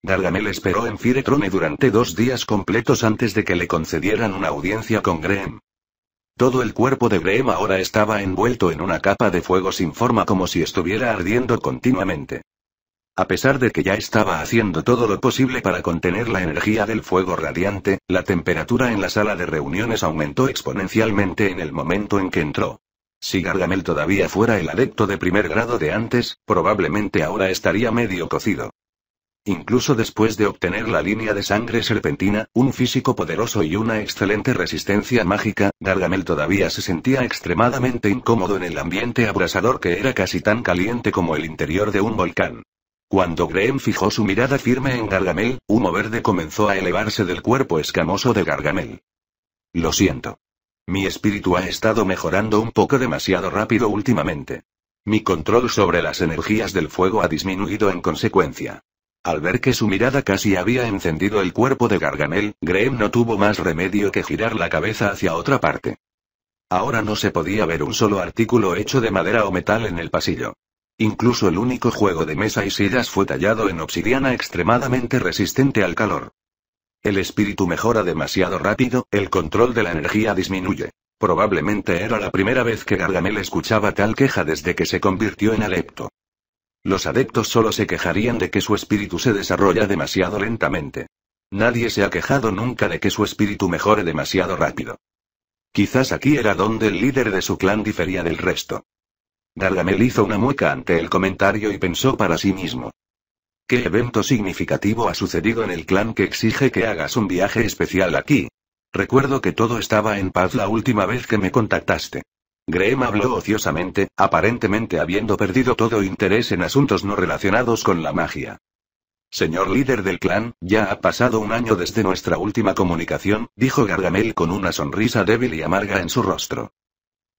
Gargamel esperó en Firetrone durante dos días completos antes de que le concedieran una audiencia con Graham. Todo el cuerpo de Graham ahora estaba envuelto en una capa de fuego sin forma como si estuviera ardiendo continuamente. A pesar de que ya estaba haciendo todo lo posible para contener la energía del fuego radiante, la temperatura en la sala de reuniones aumentó exponencialmente en el momento en que entró. Si Gargamel todavía fuera el adepto de primer grado de antes, probablemente ahora estaría medio cocido. Incluso después de obtener la línea de sangre serpentina, un físico poderoso y una excelente resistencia mágica, Gargamel todavía se sentía extremadamente incómodo en el ambiente abrasador que era casi tan caliente como el interior de un volcán. Cuando Graham fijó su mirada firme en Gargamel, humo verde comenzó a elevarse del cuerpo escamoso de Gargamel. Lo siento. Mi espíritu ha estado mejorando un poco demasiado rápido últimamente. Mi control sobre las energías del fuego ha disminuido en consecuencia. Al ver que su mirada casi había encendido el cuerpo de Gargamel, Graham no tuvo más remedio que girar la cabeza hacia otra parte. Ahora no se podía ver un solo artículo hecho de madera o metal en el pasillo. Incluso el único juego de mesa y sillas fue tallado en obsidiana extremadamente resistente al calor. El espíritu mejora demasiado rápido, el control de la energía disminuye. Probablemente era la primera vez que Gargamel escuchaba tal queja desde que se convirtió en Alepto. Los adeptos solo se quejarían de que su espíritu se desarrolla demasiado lentamente. Nadie se ha quejado nunca de que su espíritu mejore demasiado rápido. Quizás aquí era donde el líder de su clan difería del resto. Dargamel hizo una mueca ante el comentario y pensó para sí mismo. ¿Qué evento significativo ha sucedido en el clan que exige que hagas un viaje especial aquí? Recuerdo que todo estaba en paz la última vez que me contactaste. Graham habló ociosamente, aparentemente habiendo perdido todo interés en asuntos no relacionados con la magia. Señor líder del clan, ya ha pasado un año desde nuestra última comunicación, dijo Gargamel con una sonrisa débil y amarga en su rostro.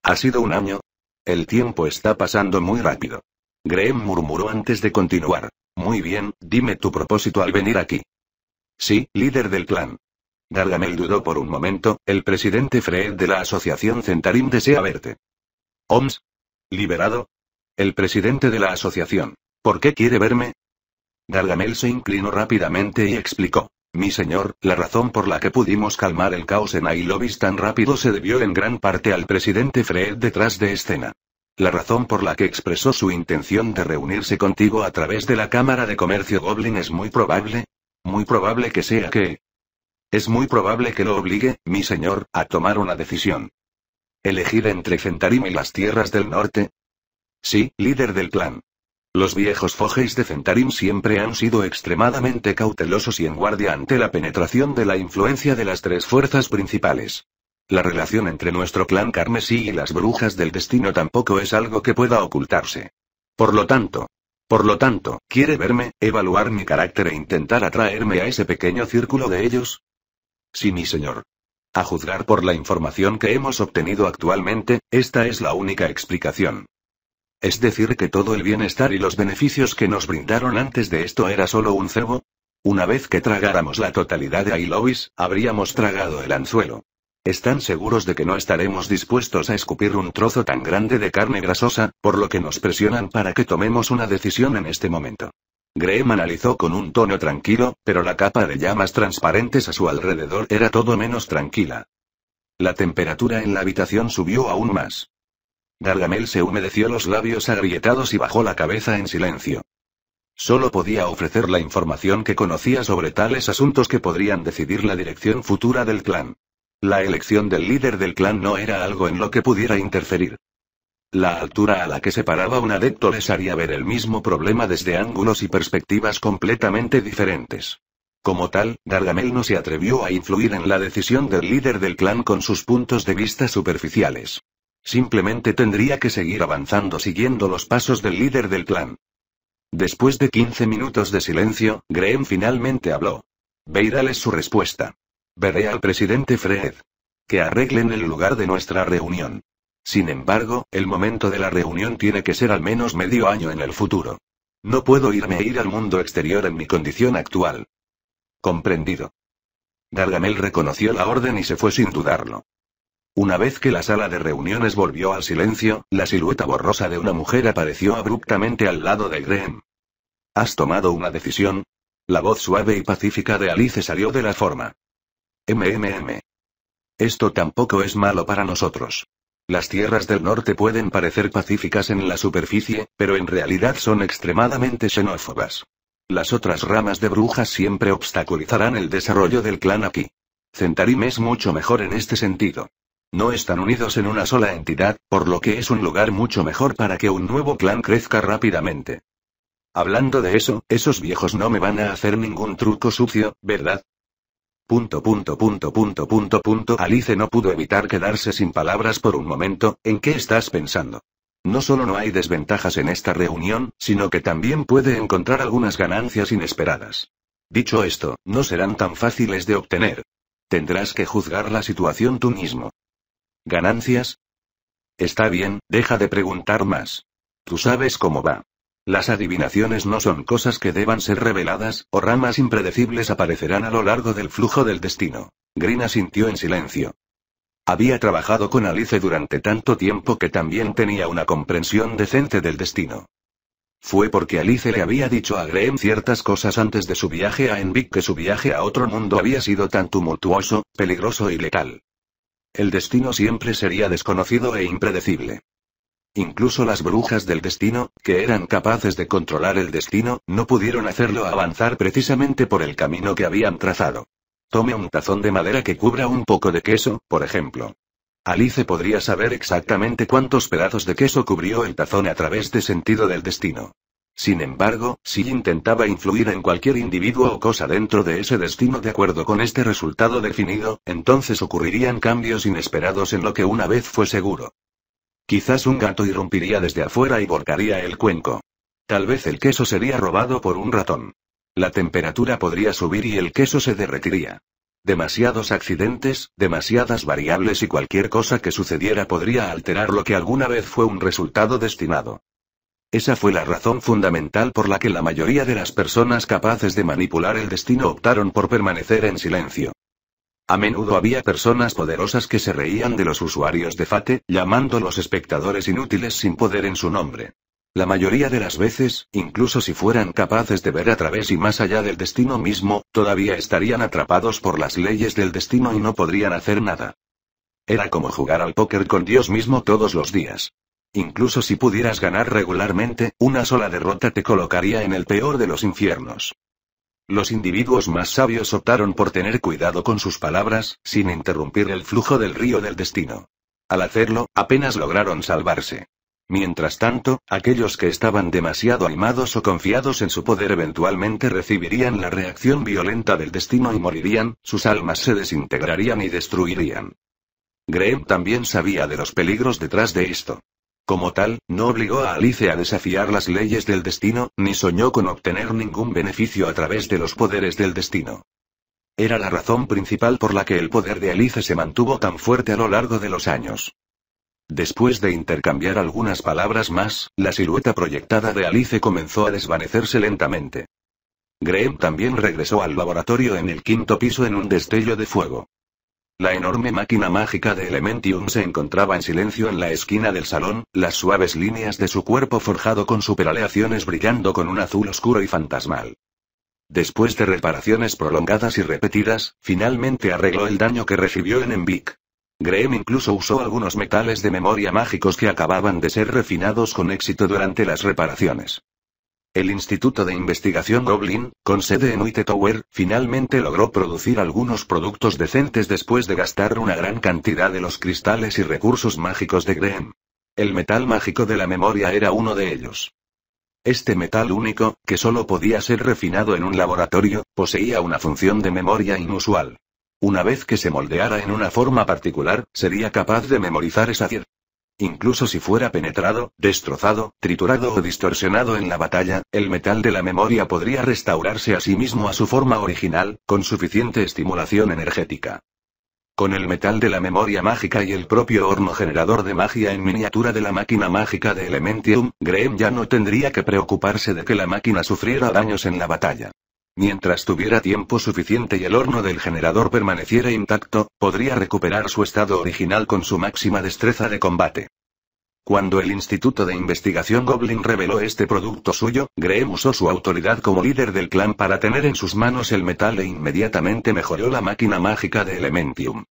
¿Ha sido un año? El tiempo está pasando muy rápido. Graham murmuró antes de continuar. Muy bien, dime tu propósito al venir aquí. Sí, líder del clan. Gargamel dudó por un momento, el presidente Fred de la Asociación Centarim desea verte. ¿Oms? ¿Liberado? El presidente de la asociación. ¿Por qué quiere verme? Gargamel se inclinó rápidamente y explicó. Mi señor, la razón por la que pudimos calmar el caos en Ailobis tan rápido se debió en gran parte al presidente Freed detrás de escena. La razón por la que expresó su intención de reunirse contigo a través de la Cámara de Comercio Goblin es muy probable. Muy probable que sea que, es muy probable que lo obligue, mi señor, a tomar una decisión. ¿Elegir entre Centarim y las tierras del norte? Sí, líder del clan. Los viejos fogeis de Centarim siempre han sido extremadamente cautelosos y en guardia ante la penetración de la influencia de las tres fuerzas principales. La relación entre nuestro clan carmesí y las brujas del destino tampoco es algo que pueda ocultarse. Por lo tanto, por lo tanto, quiere verme, evaluar mi carácter e intentar atraerme a ese pequeño círculo de ellos, Sí, mi señor. A juzgar por la información que hemos obtenido actualmente, esta es la única explicación. Es decir, que todo el bienestar y los beneficios que nos brindaron antes de esto era solo un cebo. Una vez que tragáramos la totalidad de Ailois, habríamos tragado el anzuelo. Están seguros de que no estaremos dispuestos a escupir un trozo tan grande de carne grasosa, por lo que nos presionan para que tomemos una decisión en este momento. Graham analizó con un tono tranquilo, pero la capa de llamas transparentes a su alrededor era todo menos tranquila. La temperatura en la habitación subió aún más. Gargamel se humedeció los labios agrietados y bajó la cabeza en silencio. Solo podía ofrecer la información que conocía sobre tales asuntos que podrían decidir la dirección futura del clan. La elección del líder del clan no era algo en lo que pudiera interferir. La altura a la que se paraba un adepto les haría ver el mismo problema desde ángulos y perspectivas completamente diferentes. Como tal, Gargamel no se atrevió a influir en la decisión del líder del clan con sus puntos de vista superficiales. Simplemente tendría que seguir avanzando siguiendo los pasos del líder del clan. Después de 15 minutos de silencio, Graham finalmente habló. Veirales su respuesta. Veré al presidente Fred. Que arreglen el lugar de nuestra reunión. Sin embargo, el momento de la reunión tiene que ser al menos medio año en el futuro. No puedo irme a e ir al mundo exterior en mi condición actual. Comprendido. Gargamel reconoció la orden y se fue sin dudarlo. Una vez que la sala de reuniones volvió al silencio, la silueta borrosa de una mujer apareció abruptamente al lado de Graham. ¿Has tomado una decisión? La voz suave y pacífica de Alice salió de la forma. MMM. Esto tampoco es malo para nosotros. Las tierras del norte pueden parecer pacíficas en la superficie, pero en realidad son extremadamente xenófobas. Las otras ramas de brujas siempre obstaculizarán el desarrollo del clan aquí. Centarim es mucho mejor en este sentido. No están unidos en una sola entidad, por lo que es un lugar mucho mejor para que un nuevo clan crezca rápidamente. Hablando de eso, esos viejos no me van a hacer ningún truco sucio, ¿verdad? Punto punto punto punto punto punto Alice no pudo evitar quedarse sin palabras por un momento, ¿en qué estás pensando? No solo no hay desventajas en esta reunión, sino que también puede encontrar algunas ganancias inesperadas. Dicho esto, no serán tan fáciles de obtener. Tendrás que juzgar la situación tú mismo. ¿Ganancias? Está bien, deja de preguntar más. Tú sabes cómo va. Las adivinaciones no son cosas que deban ser reveladas, o ramas impredecibles aparecerán a lo largo del flujo del destino. Grina sintió en silencio. Había trabajado con Alice durante tanto tiempo que también tenía una comprensión decente del destino. Fue porque Alice le había dicho a Graham ciertas cosas antes de su viaje a Envic que su viaje a otro mundo había sido tan tumultuoso, peligroso y letal. El destino siempre sería desconocido e impredecible. Incluso las brujas del destino, que eran capaces de controlar el destino, no pudieron hacerlo avanzar precisamente por el camino que habían trazado. Tome un tazón de madera que cubra un poco de queso, por ejemplo. Alice podría saber exactamente cuántos pedazos de queso cubrió el tazón a través de sentido del destino. Sin embargo, si intentaba influir en cualquier individuo o cosa dentro de ese destino de acuerdo con este resultado definido, entonces ocurrirían cambios inesperados en lo que una vez fue seguro. Quizás un gato irrumpiría desde afuera y borcaría el cuenco. Tal vez el queso sería robado por un ratón. La temperatura podría subir y el queso se derretiría. Demasiados accidentes, demasiadas variables y cualquier cosa que sucediera podría alterar lo que alguna vez fue un resultado destinado. Esa fue la razón fundamental por la que la mayoría de las personas capaces de manipular el destino optaron por permanecer en silencio. A menudo había personas poderosas que se reían de los usuarios de Fate, llamando los espectadores inútiles sin poder en su nombre. La mayoría de las veces, incluso si fueran capaces de ver a través y más allá del destino mismo, todavía estarían atrapados por las leyes del destino y no podrían hacer nada. Era como jugar al póker con Dios mismo todos los días. Incluso si pudieras ganar regularmente, una sola derrota te colocaría en el peor de los infiernos. Los individuos más sabios optaron por tener cuidado con sus palabras, sin interrumpir el flujo del río del destino. Al hacerlo, apenas lograron salvarse. Mientras tanto, aquellos que estaban demasiado animados o confiados en su poder eventualmente recibirían la reacción violenta del destino y morirían, sus almas se desintegrarían y destruirían. Graham también sabía de los peligros detrás de esto. Como tal, no obligó a Alice a desafiar las leyes del destino, ni soñó con obtener ningún beneficio a través de los poderes del destino. Era la razón principal por la que el poder de Alice se mantuvo tan fuerte a lo largo de los años. Después de intercambiar algunas palabras más, la silueta proyectada de Alice comenzó a desvanecerse lentamente. Graham también regresó al laboratorio en el quinto piso en un destello de fuego. La enorme máquina mágica de Elementium se encontraba en silencio en la esquina del salón, las suaves líneas de su cuerpo forjado con superaleaciones brillando con un azul oscuro y fantasmal. Después de reparaciones prolongadas y repetidas, finalmente arregló el daño que recibió en Envic. Graham incluso usó algunos metales de memoria mágicos que acababan de ser refinados con éxito durante las reparaciones. El Instituto de Investigación Goblin, con sede en Uite Tower, finalmente logró producir algunos productos decentes después de gastar una gran cantidad de los cristales y recursos mágicos de Graham. El metal mágico de la memoria era uno de ellos. Este metal único, que solo podía ser refinado en un laboratorio, poseía una función de memoria inusual. Una vez que se moldeara en una forma particular, sería capaz de memorizar esa Incluso si fuera penetrado, destrozado, triturado o distorsionado en la batalla, el metal de la memoria podría restaurarse a sí mismo a su forma original, con suficiente estimulación energética. Con el metal de la memoria mágica y el propio horno generador de magia en miniatura de la máquina mágica de Elementium, Graham ya no tendría que preocuparse de que la máquina sufriera daños en la batalla. Mientras tuviera tiempo suficiente y el horno del generador permaneciera intacto, podría recuperar su estado original con su máxima destreza de combate. Cuando el Instituto de Investigación Goblin reveló este producto suyo, Graham usó su autoridad como líder del clan para tener en sus manos el metal e inmediatamente mejoró la máquina mágica de Elementium.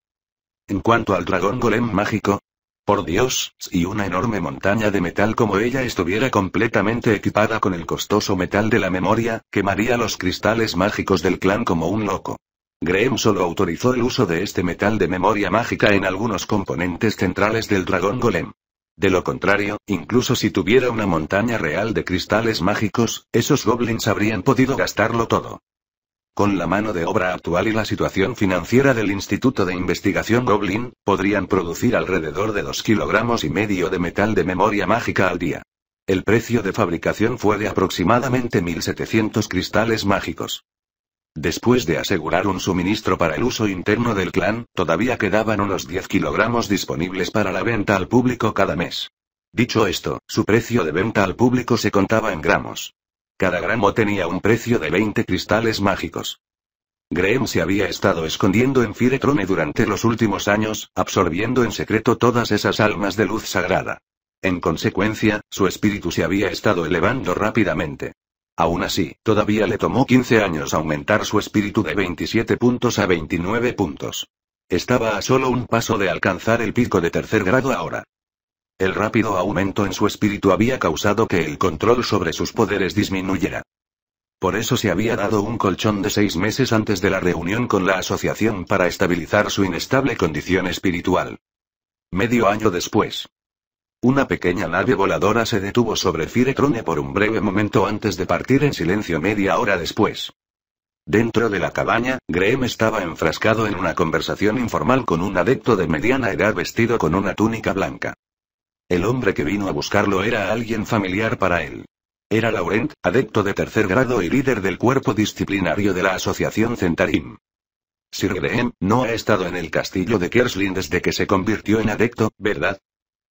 En cuanto al dragón golem mágico, por Dios, si una enorme montaña de metal como ella estuviera completamente equipada con el costoso metal de la memoria, quemaría los cristales mágicos del clan como un loco. Graham solo autorizó el uso de este metal de memoria mágica en algunos componentes centrales del dragón golem. De lo contrario, incluso si tuviera una montaña real de cristales mágicos, esos goblins habrían podido gastarlo todo. Con la mano de obra actual y la situación financiera del Instituto de Investigación Goblin, podrían producir alrededor de 2 kilogramos y medio de metal de memoria mágica al día. El precio de fabricación fue de aproximadamente 1.700 cristales mágicos. Después de asegurar un suministro para el uso interno del clan, todavía quedaban unos 10 kilogramos disponibles para la venta al público cada mes. Dicho esto, su precio de venta al público se contaba en gramos. Cada gramo tenía un precio de 20 cristales mágicos. Graham se había estado escondiendo en Firetrone durante los últimos años, absorbiendo en secreto todas esas almas de luz sagrada. En consecuencia, su espíritu se había estado elevando rápidamente. Aún así, todavía le tomó 15 años aumentar su espíritu de 27 puntos a 29 puntos. Estaba a solo un paso de alcanzar el pico de tercer grado ahora. El rápido aumento en su espíritu había causado que el control sobre sus poderes disminuyera. Por eso se había dado un colchón de seis meses antes de la reunión con la asociación para estabilizar su inestable condición espiritual. Medio año después. Una pequeña nave voladora se detuvo sobre Firetrone por un breve momento antes de partir en silencio media hora después. Dentro de la cabaña, Graham estaba enfrascado en una conversación informal con un adepto de mediana edad vestido con una túnica blanca. El hombre que vino a buscarlo era alguien familiar para él. Era Laurent, adepto de tercer grado y líder del cuerpo disciplinario de la Asociación Centarim. Sir Graham, no ha estado en el castillo de Kersling desde que se convirtió en adepto, ¿verdad?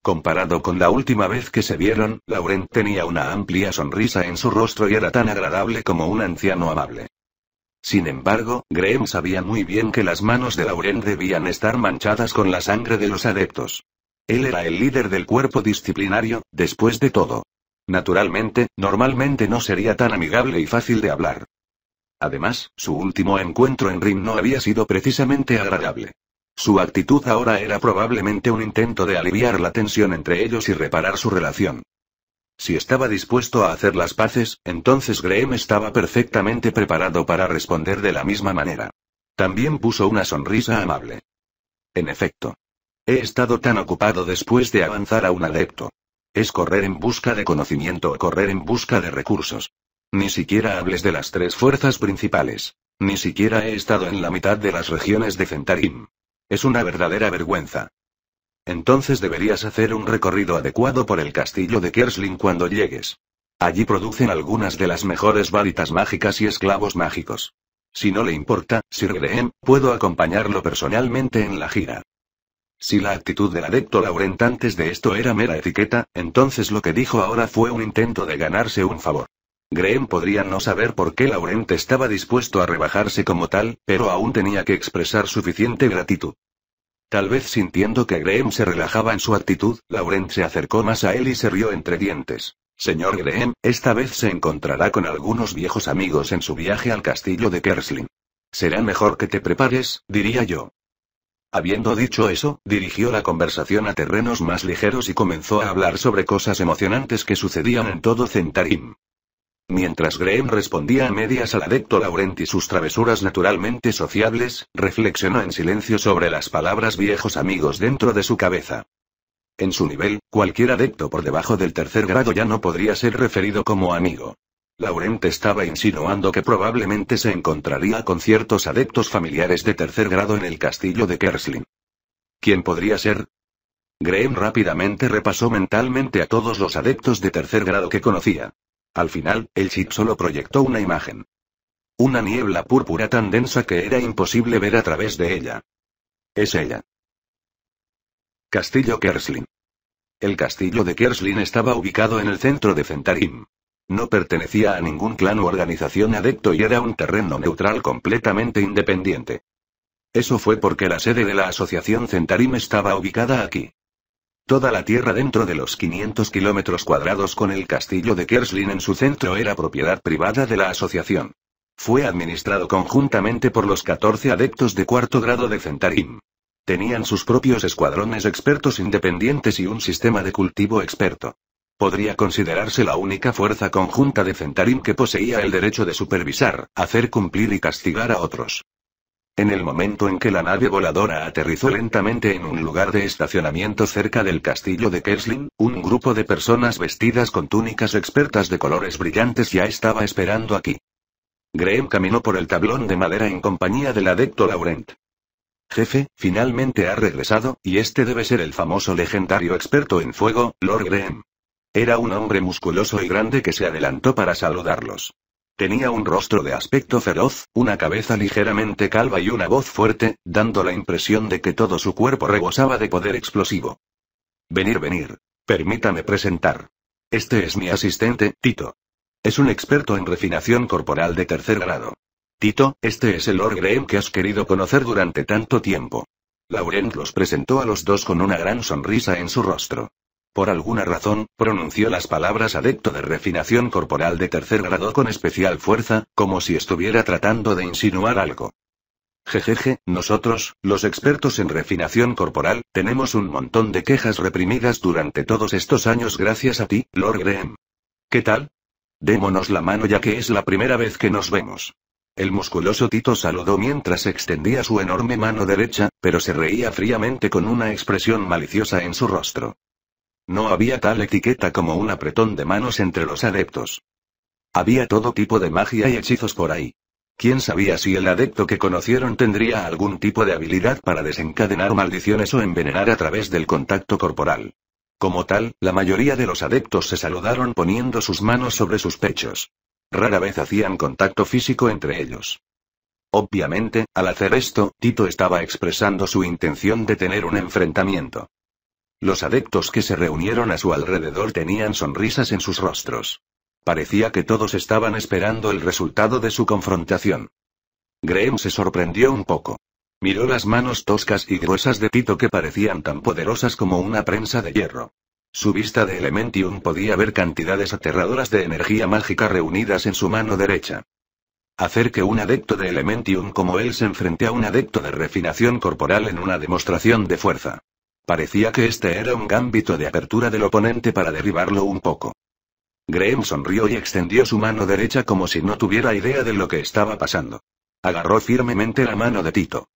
Comparado con la última vez que se vieron, Laurent tenía una amplia sonrisa en su rostro y era tan agradable como un anciano amable. Sin embargo, Graham sabía muy bien que las manos de Laurent debían estar manchadas con la sangre de los adeptos. Él era el líder del cuerpo disciplinario, después de todo. Naturalmente, normalmente no sería tan amigable y fácil de hablar. Además, su último encuentro en Rim no había sido precisamente agradable. Su actitud ahora era probablemente un intento de aliviar la tensión entre ellos y reparar su relación. Si estaba dispuesto a hacer las paces, entonces Graham estaba perfectamente preparado para responder de la misma manera. También puso una sonrisa amable. En efecto. He estado tan ocupado después de avanzar a un adepto. Es correr en busca de conocimiento o correr en busca de recursos. Ni siquiera hables de las tres fuerzas principales. Ni siquiera he estado en la mitad de las regiones de Centarim. Es una verdadera vergüenza. Entonces deberías hacer un recorrido adecuado por el castillo de Kersling cuando llegues. Allí producen algunas de las mejores varitas mágicas y esclavos mágicos. Si no le importa, Sir Graham, puedo acompañarlo personalmente en la gira. Si la actitud del adepto Laurent antes de esto era mera etiqueta, entonces lo que dijo ahora fue un intento de ganarse un favor. Graham podría no saber por qué Laurent estaba dispuesto a rebajarse como tal, pero aún tenía que expresar suficiente gratitud. Tal vez sintiendo que Graham se relajaba en su actitud, Laurent se acercó más a él y se rió entre dientes. Señor Graham, esta vez se encontrará con algunos viejos amigos en su viaje al castillo de Kersling. Será mejor que te prepares, diría yo. Habiendo dicho eso, dirigió la conversación a terrenos más ligeros y comenzó a hablar sobre cosas emocionantes que sucedían en todo Centarim. Mientras Graham respondía a medias al adepto Laurent y sus travesuras naturalmente sociables, reflexionó en silencio sobre las palabras viejos amigos dentro de su cabeza. En su nivel, cualquier adepto por debajo del tercer grado ya no podría ser referido como amigo. Laurent estaba insinuando que probablemente se encontraría con ciertos adeptos familiares de tercer grado en el castillo de Kersling. ¿Quién podría ser? Graham rápidamente repasó mentalmente a todos los adeptos de tercer grado que conocía. Al final, el chip solo proyectó una imagen. Una niebla púrpura tan densa que era imposible ver a través de ella. Es ella. Castillo Kersling. El castillo de Kersling estaba ubicado en el centro de Centarim. No pertenecía a ningún clan u organización adepto y era un terreno neutral completamente independiente. Eso fue porque la sede de la Asociación Centarim estaba ubicada aquí. Toda la tierra dentro de los 500 kilómetros cuadrados con el castillo de Kerslin en su centro era propiedad privada de la asociación. Fue administrado conjuntamente por los 14 adeptos de cuarto grado de Centarim. Tenían sus propios escuadrones expertos independientes y un sistema de cultivo experto. Podría considerarse la única fuerza conjunta de Centarim que poseía el derecho de supervisar, hacer cumplir y castigar a otros. En el momento en que la nave voladora aterrizó lentamente en un lugar de estacionamiento cerca del castillo de Kersling, un grupo de personas vestidas con túnicas expertas de colores brillantes ya estaba esperando aquí. Graham caminó por el tablón de madera en compañía del adepto Laurent. Jefe, finalmente ha regresado, y este debe ser el famoso legendario experto en fuego, Lord Graham. Era un hombre musculoso y grande que se adelantó para saludarlos. Tenía un rostro de aspecto feroz, una cabeza ligeramente calva y una voz fuerte, dando la impresión de que todo su cuerpo rebosaba de poder explosivo. Venir, venir. Permítame presentar. Este es mi asistente, Tito. Es un experto en refinación corporal de tercer grado. Tito, este es el Lord Graham que has querido conocer durante tanto tiempo. Laurent los presentó a los dos con una gran sonrisa en su rostro. Por alguna razón, pronunció las palabras adecto de refinación corporal de tercer grado con especial fuerza, como si estuviera tratando de insinuar algo. Jejeje, nosotros, los expertos en refinación corporal, tenemos un montón de quejas reprimidas durante todos estos años gracias a ti, Lord Graham. ¿Qué tal? Démonos la mano ya que es la primera vez que nos vemos. El musculoso Tito saludó mientras extendía su enorme mano derecha, pero se reía fríamente con una expresión maliciosa en su rostro. No había tal etiqueta como un apretón de manos entre los adeptos. Había todo tipo de magia y hechizos por ahí. ¿Quién sabía si el adepto que conocieron tendría algún tipo de habilidad para desencadenar maldiciones o envenenar a través del contacto corporal? Como tal, la mayoría de los adeptos se saludaron poniendo sus manos sobre sus pechos. Rara vez hacían contacto físico entre ellos. Obviamente, al hacer esto, Tito estaba expresando su intención de tener un enfrentamiento. Los adeptos que se reunieron a su alrededor tenían sonrisas en sus rostros. Parecía que todos estaban esperando el resultado de su confrontación. Graham se sorprendió un poco. Miró las manos toscas y gruesas de Tito que parecían tan poderosas como una prensa de hierro. Su vista de Elementium podía ver cantidades aterradoras de energía mágica reunidas en su mano derecha. Hacer que un adepto de Elementium como él se enfrente a un adepto de refinación corporal en una demostración de fuerza. Parecía que este era un gambito de apertura del oponente para derribarlo un poco. Graham sonrió y extendió su mano derecha como si no tuviera idea de lo que estaba pasando. Agarró firmemente la mano de Tito.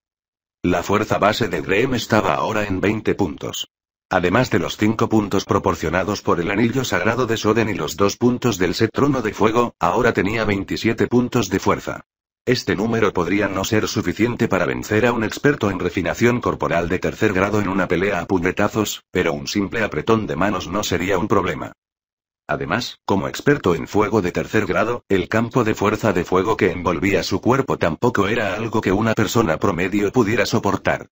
La fuerza base de Graham estaba ahora en 20 puntos. Además de los 5 puntos proporcionados por el anillo sagrado de Soden y los 2 puntos del set trono de fuego, ahora tenía 27 puntos de fuerza. Este número podría no ser suficiente para vencer a un experto en refinación corporal de tercer grado en una pelea a puñetazos, pero un simple apretón de manos no sería un problema. Además, como experto en fuego de tercer grado, el campo de fuerza de fuego que envolvía su cuerpo tampoco era algo que una persona promedio pudiera soportar.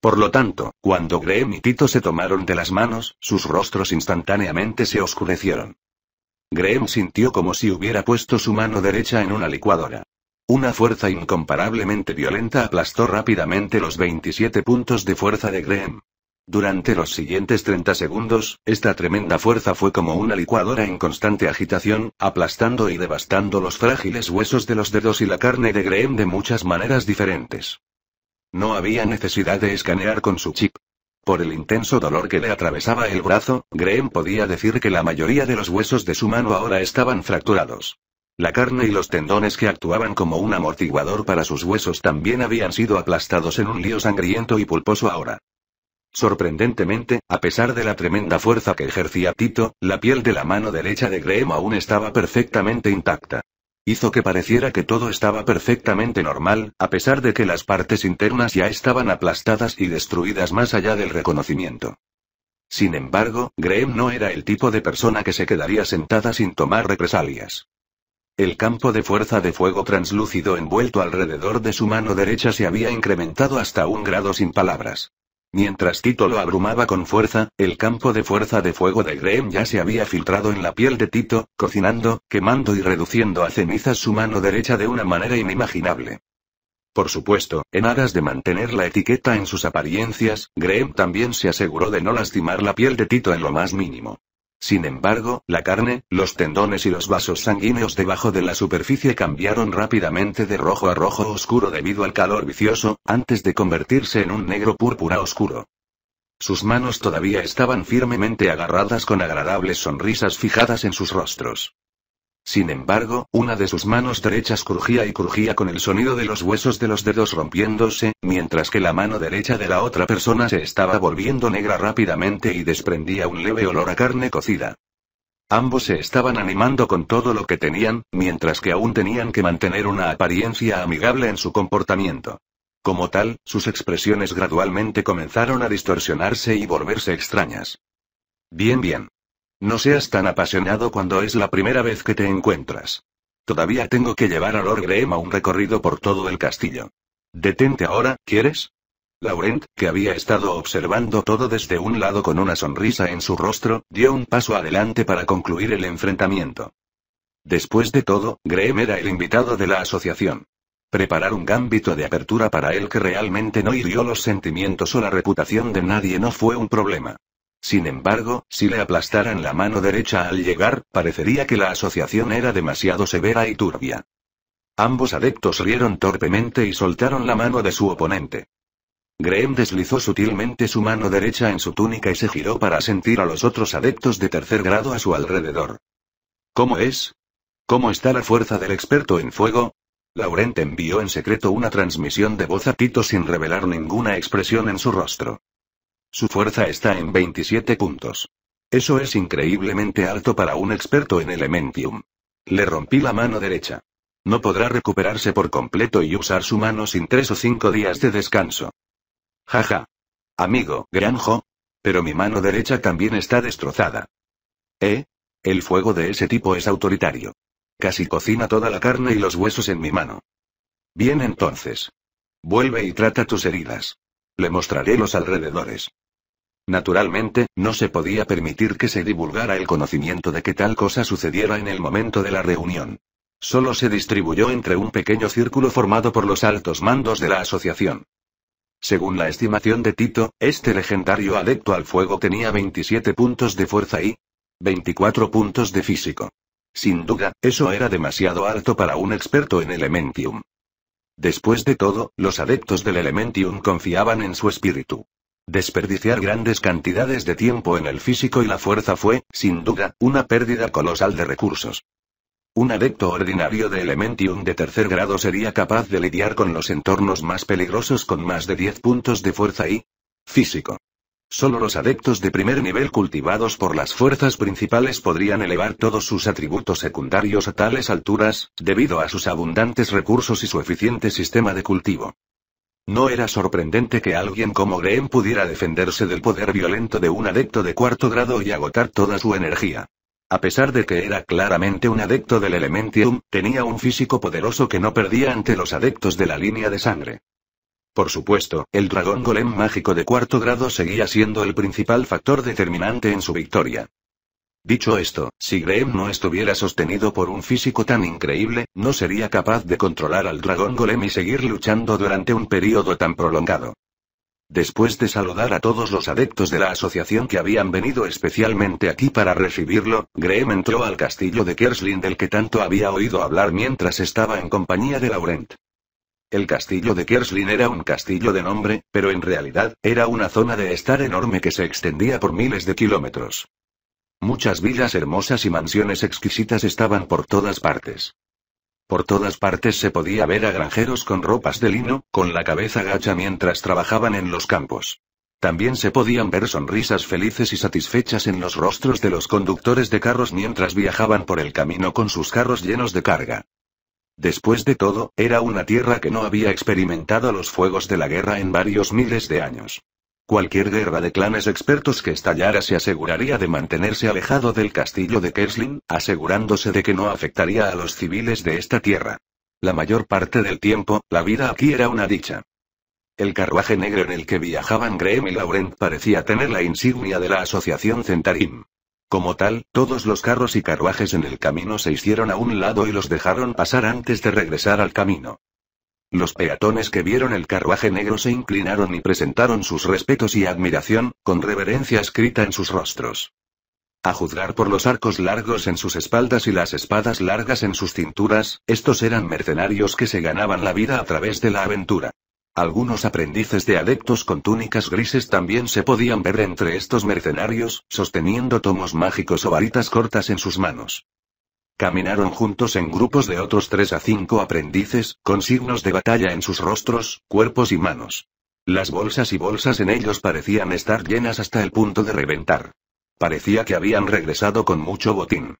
Por lo tanto, cuando Graham y Tito se tomaron de las manos, sus rostros instantáneamente se oscurecieron. Graham sintió como si hubiera puesto su mano derecha en una licuadora. Una fuerza incomparablemente violenta aplastó rápidamente los 27 puntos de fuerza de Graham. Durante los siguientes 30 segundos, esta tremenda fuerza fue como una licuadora en constante agitación, aplastando y devastando los frágiles huesos de los dedos y la carne de Graham de muchas maneras diferentes. No había necesidad de escanear con su chip. Por el intenso dolor que le atravesaba el brazo, Graham podía decir que la mayoría de los huesos de su mano ahora estaban fracturados. La carne y los tendones que actuaban como un amortiguador para sus huesos también habían sido aplastados en un lío sangriento y pulposo ahora. Sorprendentemente, a pesar de la tremenda fuerza que ejercía Tito, la piel de la mano derecha de Graham aún estaba perfectamente intacta. Hizo que pareciera que todo estaba perfectamente normal, a pesar de que las partes internas ya estaban aplastadas y destruidas más allá del reconocimiento. Sin embargo, Graham no era el tipo de persona que se quedaría sentada sin tomar represalias. El campo de fuerza de fuego translúcido envuelto alrededor de su mano derecha se había incrementado hasta un grado sin palabras. Mientras Tito lo abrumaba con fuerza, el campo de fuerza de fuego de Graham ya se había filtrado en la piel de Tito, cocinando, quemando y reduciendo a cenizas su mano derecha de una manera inimaginable. Por supuesto, en aras de mantener la etiqueta en sus apariencias, Graham también se aseguró de no lastimar la piel de Tito en lo más mínimo. Sin embargo, la carne, los tendones y los vasos sanguíneos debajo de la superficie cambiaron rápidamente de rojo a rojo oscuro debido al calor vicioso, antes de convertirse en un negro púrpura oscuro. Sus manos todavía estaban firmemente agarradas con agradables sonrisas fijadas en sus rostros. Sin embargo, una de sus manos derechas crujía y crujía con el sonido de los huesos de los dedos rompiéndose, mientras que la mano derecha de la otra persona se estaba volviendo negra rápidamente y desprendía un leve olor a carne cocida. Ambos se estaban animando con todo lo que tenían, mientras que aún tenían que mantener una apariencia amigable en su comportamiento. Como tal, sus expresiones gradualmente comenzaron a distorsionarse y volverse extrañas. Bien, bien. No seas tan apasionado cuando es la primera vez que te encuentras. Todavía tengo que llevar a Lord Graham a un recorrido por todo el castillo. Detente ahora, ¿quieres? Laurent, que había estado observando todo desde un lado con una sonrisa en su rostro, dio un paso adelante para concluir el enfrentamiento. Después de todo, Graham era el invitado de la asociación. Preparar un gambito de apertura para él que realmente no hirió los sentimientos o la reputación de nadie no fue un problema. Sin embargo, si le aplastaran la mano derecha al llegar, parecería que la asociación era demasiado severa y turbia. Ambos adeptos rieron torpemente y soltaron la mano de su oponente. Graham deslizó sutilmente su mano derecha en su túnica y se giró para sentir a los otros adeptos de tercer grado a su alrededor. ¿Cómo es? ¿Cómo está la fuerza del experto en fuego? Laurent envió en secreto una transmisión de voz a Tito sin revelar ninguna expresión en su rostro. Su fuerza está en 27 puntos. Eso es increíblemente alto para un experto en Elementium. Le rompí la mano derecha. No podrá recuperarse por completo y usar su mano sin tres o cinco días de descanso. Jaja. Amigo, Granjo. Pero mi mano derecha también está destrozada. ¿Eh? El fuego de ese tipo es autoritario. Casi cocina toda la carne y los huesos en mi mano. Bien entonces. Vuelve y trata tus heridas. Le mostraré los alrededores. Naturalmente, no se podía permitir que se divulgara el conocimiento de que tal cosa sucediera en el momento de la reunión. Solo se distribuyó entre un pequeño círculo formado por los altos mandos de la asociación. Según la estimación de Tito, este legendario adepto al fuego tenía 27 puntos de fuerza y 24 puntos de físico. Sin duda, eso era demasiado alto para un experto en Elementium. Después de todo, los adeptos del Elementium confiaban en su espíritu. Desperdiciar grandes cantidades de tiempo en el físico y la fuerza fue, sin duda, una pérdida colosal de recursos. Un adepto ordinario de Elementium de tercer grado sería capaz de lidiar con los entornos más peligrosos con más de 10 puntos de fuerza y físico. Solo los adeptos de primer nivel cultivados por las fuerzas principales podrían elevar todos sus atributos secundarios a tales alturas, debido a sus abundantes recursos y su eficiente sistema de cultivo. No era sorprendente que alguien como Graham pudiera defenderse del poder violento de un adepto de cuarto grado y agotar toda su energía. A pesar de que era claramente un adepto del Elementium, tenía un físico poderoso que no perdía ante los adeptos de la línea de sangre. Por supuesto, el dragón golem mágico de cuarto grado seguía siendo el principal factor determinante en su victoria. Dicho esto, si Graham no estuviera sostenido por un físico tan increíble, no sería capaz de controlar al dragón golem y seguir luchando durante un periodo tan prolongado. Después de saludar a todos los adeptos de la asociación que habían venido especialmente aquí para recibirlo, Graham entró al castillo de Kerslin del que tanto había oído hablar mientras estaba en compañía de Laurent. El castillo de Kerslin era un castillo de nombre, pero en realidad, era una zona de estar enorme que se extendía por miles de kilómetros. Muchas villas hermosas y mansiones exquisitas estaban por todas partes. Por todas partes se podía ver a granjeros con ropas de lino, con la cabeza gacha mientras trabajaban en los campos. También se podían ver sonrisas felices y satisfechas en los rostros de los conductores de carros mientras viajaban por el camino con sus carros llenos de carga. Después de todo, era una tierra que no había experimentado los fuegos de la guerra en varios miles de años. Cualquier guerra de clanes expertos que estallara se aseguraría de mantenerse alejado del castillo de Kersling, asegurándose de que no afectaría a los civiles de esta tierra. La mayor parte del tiempo, la vida aquí era una dicha. El carruaje negro en el que viajaban Graham y Laurent parecía tener la insignia de la Asociación Centarim. Como tal, todos los carros y carruajes en el camino se hicieron a un lado y los dejaron pasar antes de regresar al camino. Los peatones que vieron el carruaje negro se inclinaron y presentaron sus respetos y admiración, con reverencia escrita en sus rostros. A juzgar por los arcos largos en sus espaldas y las espadas largas en sus cinturas, estos eran mercenarios que se ganaban la vida a través de la aventura. Algunos aprendices de adeptos con túnicas grises también se podían ver entre estos mercenarios, sosteniendo tomos mágicos o varitas cortas en sus manos. Caminaron juntos en grupos de otros tres a cinco aprendices, con signos de batalla en sus rostros, cuerpos y manos. Las bolsas y bolsas en ellos parecían estar llenas hasta el punto de reventar. Parecía que habían regresado con mucho botín.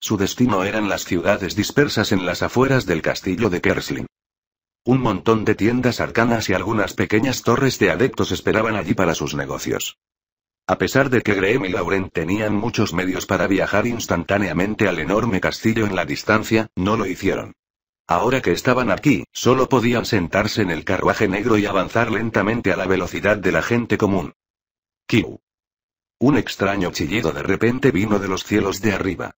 Su destino eran las ciudades dispersas en las afueras del castillo de Kersling. Un montón de tiendas arcanas y algunas pequeñas torres de adeptos esperaban allí para sus negocios. A pesar de que Graham y Lauren tenían muchos medios para viajar instantáneamente al enorme castillo en la distancia, no lo hicieron. Ahora que estaban aquí, solo podían sentarse en el carruaje negro y avanzar lentamente a la velocidad de la gente común. Q. Un extraño chillido de repente vino de los cielos de arriba.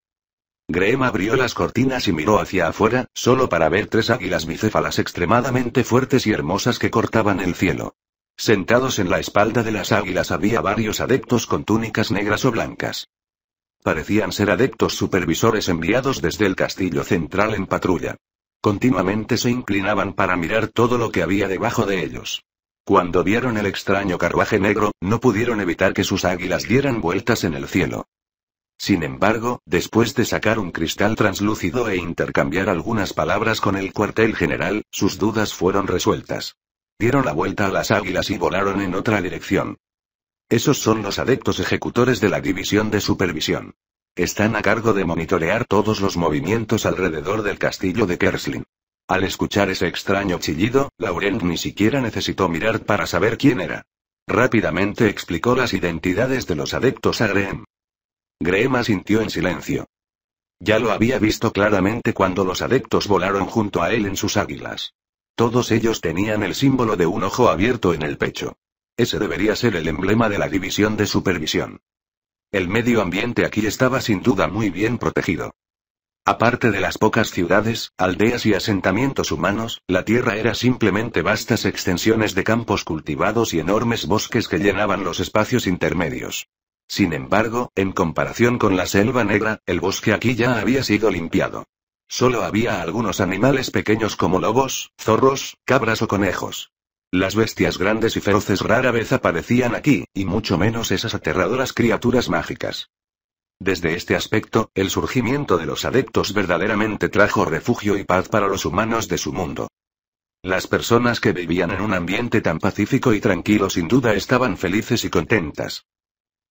Graham abrió las cortinas y miró hacia afuera, solo para ver tres águilas bicéfalas extremadamente fuertes y hermosas que cortaban el cielo. Sentados en la espalda de las águilas había varios adeptos con túnicas negras o blancas. Parecían ser adeptos supervisores enviados desde el castillo central en patrulla. Continuamente se inclinaban para mirar todo lo que había debajo de ellos. Cuando vieron el extraño carruaje negro, no pudieron evitar que sus águilas dieran vueltas en el cielo. Sin embargo, después de sacar un cristal translúcido e intercambiar algunas palabras con el cuartel general, sus dudas fueron resueltas. Dieron la vuelta a las águilas y volaron en otra dirección. Esos son los adeptos ejecutores de la División de Supervisión. Están a cargo de monitorear todos los movimientos alrededor del castillo de Kersling. Al escuchar ese extraño chillido, Laurent ni siquiera necesitó mirar para saber quién era. Rápidamente explicó las identidades de los adeptos a Graham. Graham asintió en silencio. Ya lo había visto claramente cuando los adeptos volaron junto a él en sus águilas. Todos ellos tenían el símbolo de un ojo abierto en el pecho. Ese debería ser el emblema de la división de supervisión. El medio ambiente aquí estaba sin duda muy bien protegido. Aparte de las pocas ciudades, aldeas y asentamientos humanos, la tierra era simplemente vastas extensiones de campos cultivados y enormes bosques que llenaban los espacios intermedios. Sin embargo, en comparación con la selva negra, el bosque aquí ya había sido limpiado. Solo había algunos animales pequeños como lobos, zorros, cabras o conejos. Las bestias grandes y feroces rara vez aparecían aquí, y mucho menos esas aterradoras criaturas mágicas. Desde este aspecto, el surgimiento de los adeptos verdaderamente trajo refugio y paz para los humanos de su mundo. Las personas que vivían en un ambiente tan pacífico y tranquilo sin duda estaban felices y contentas.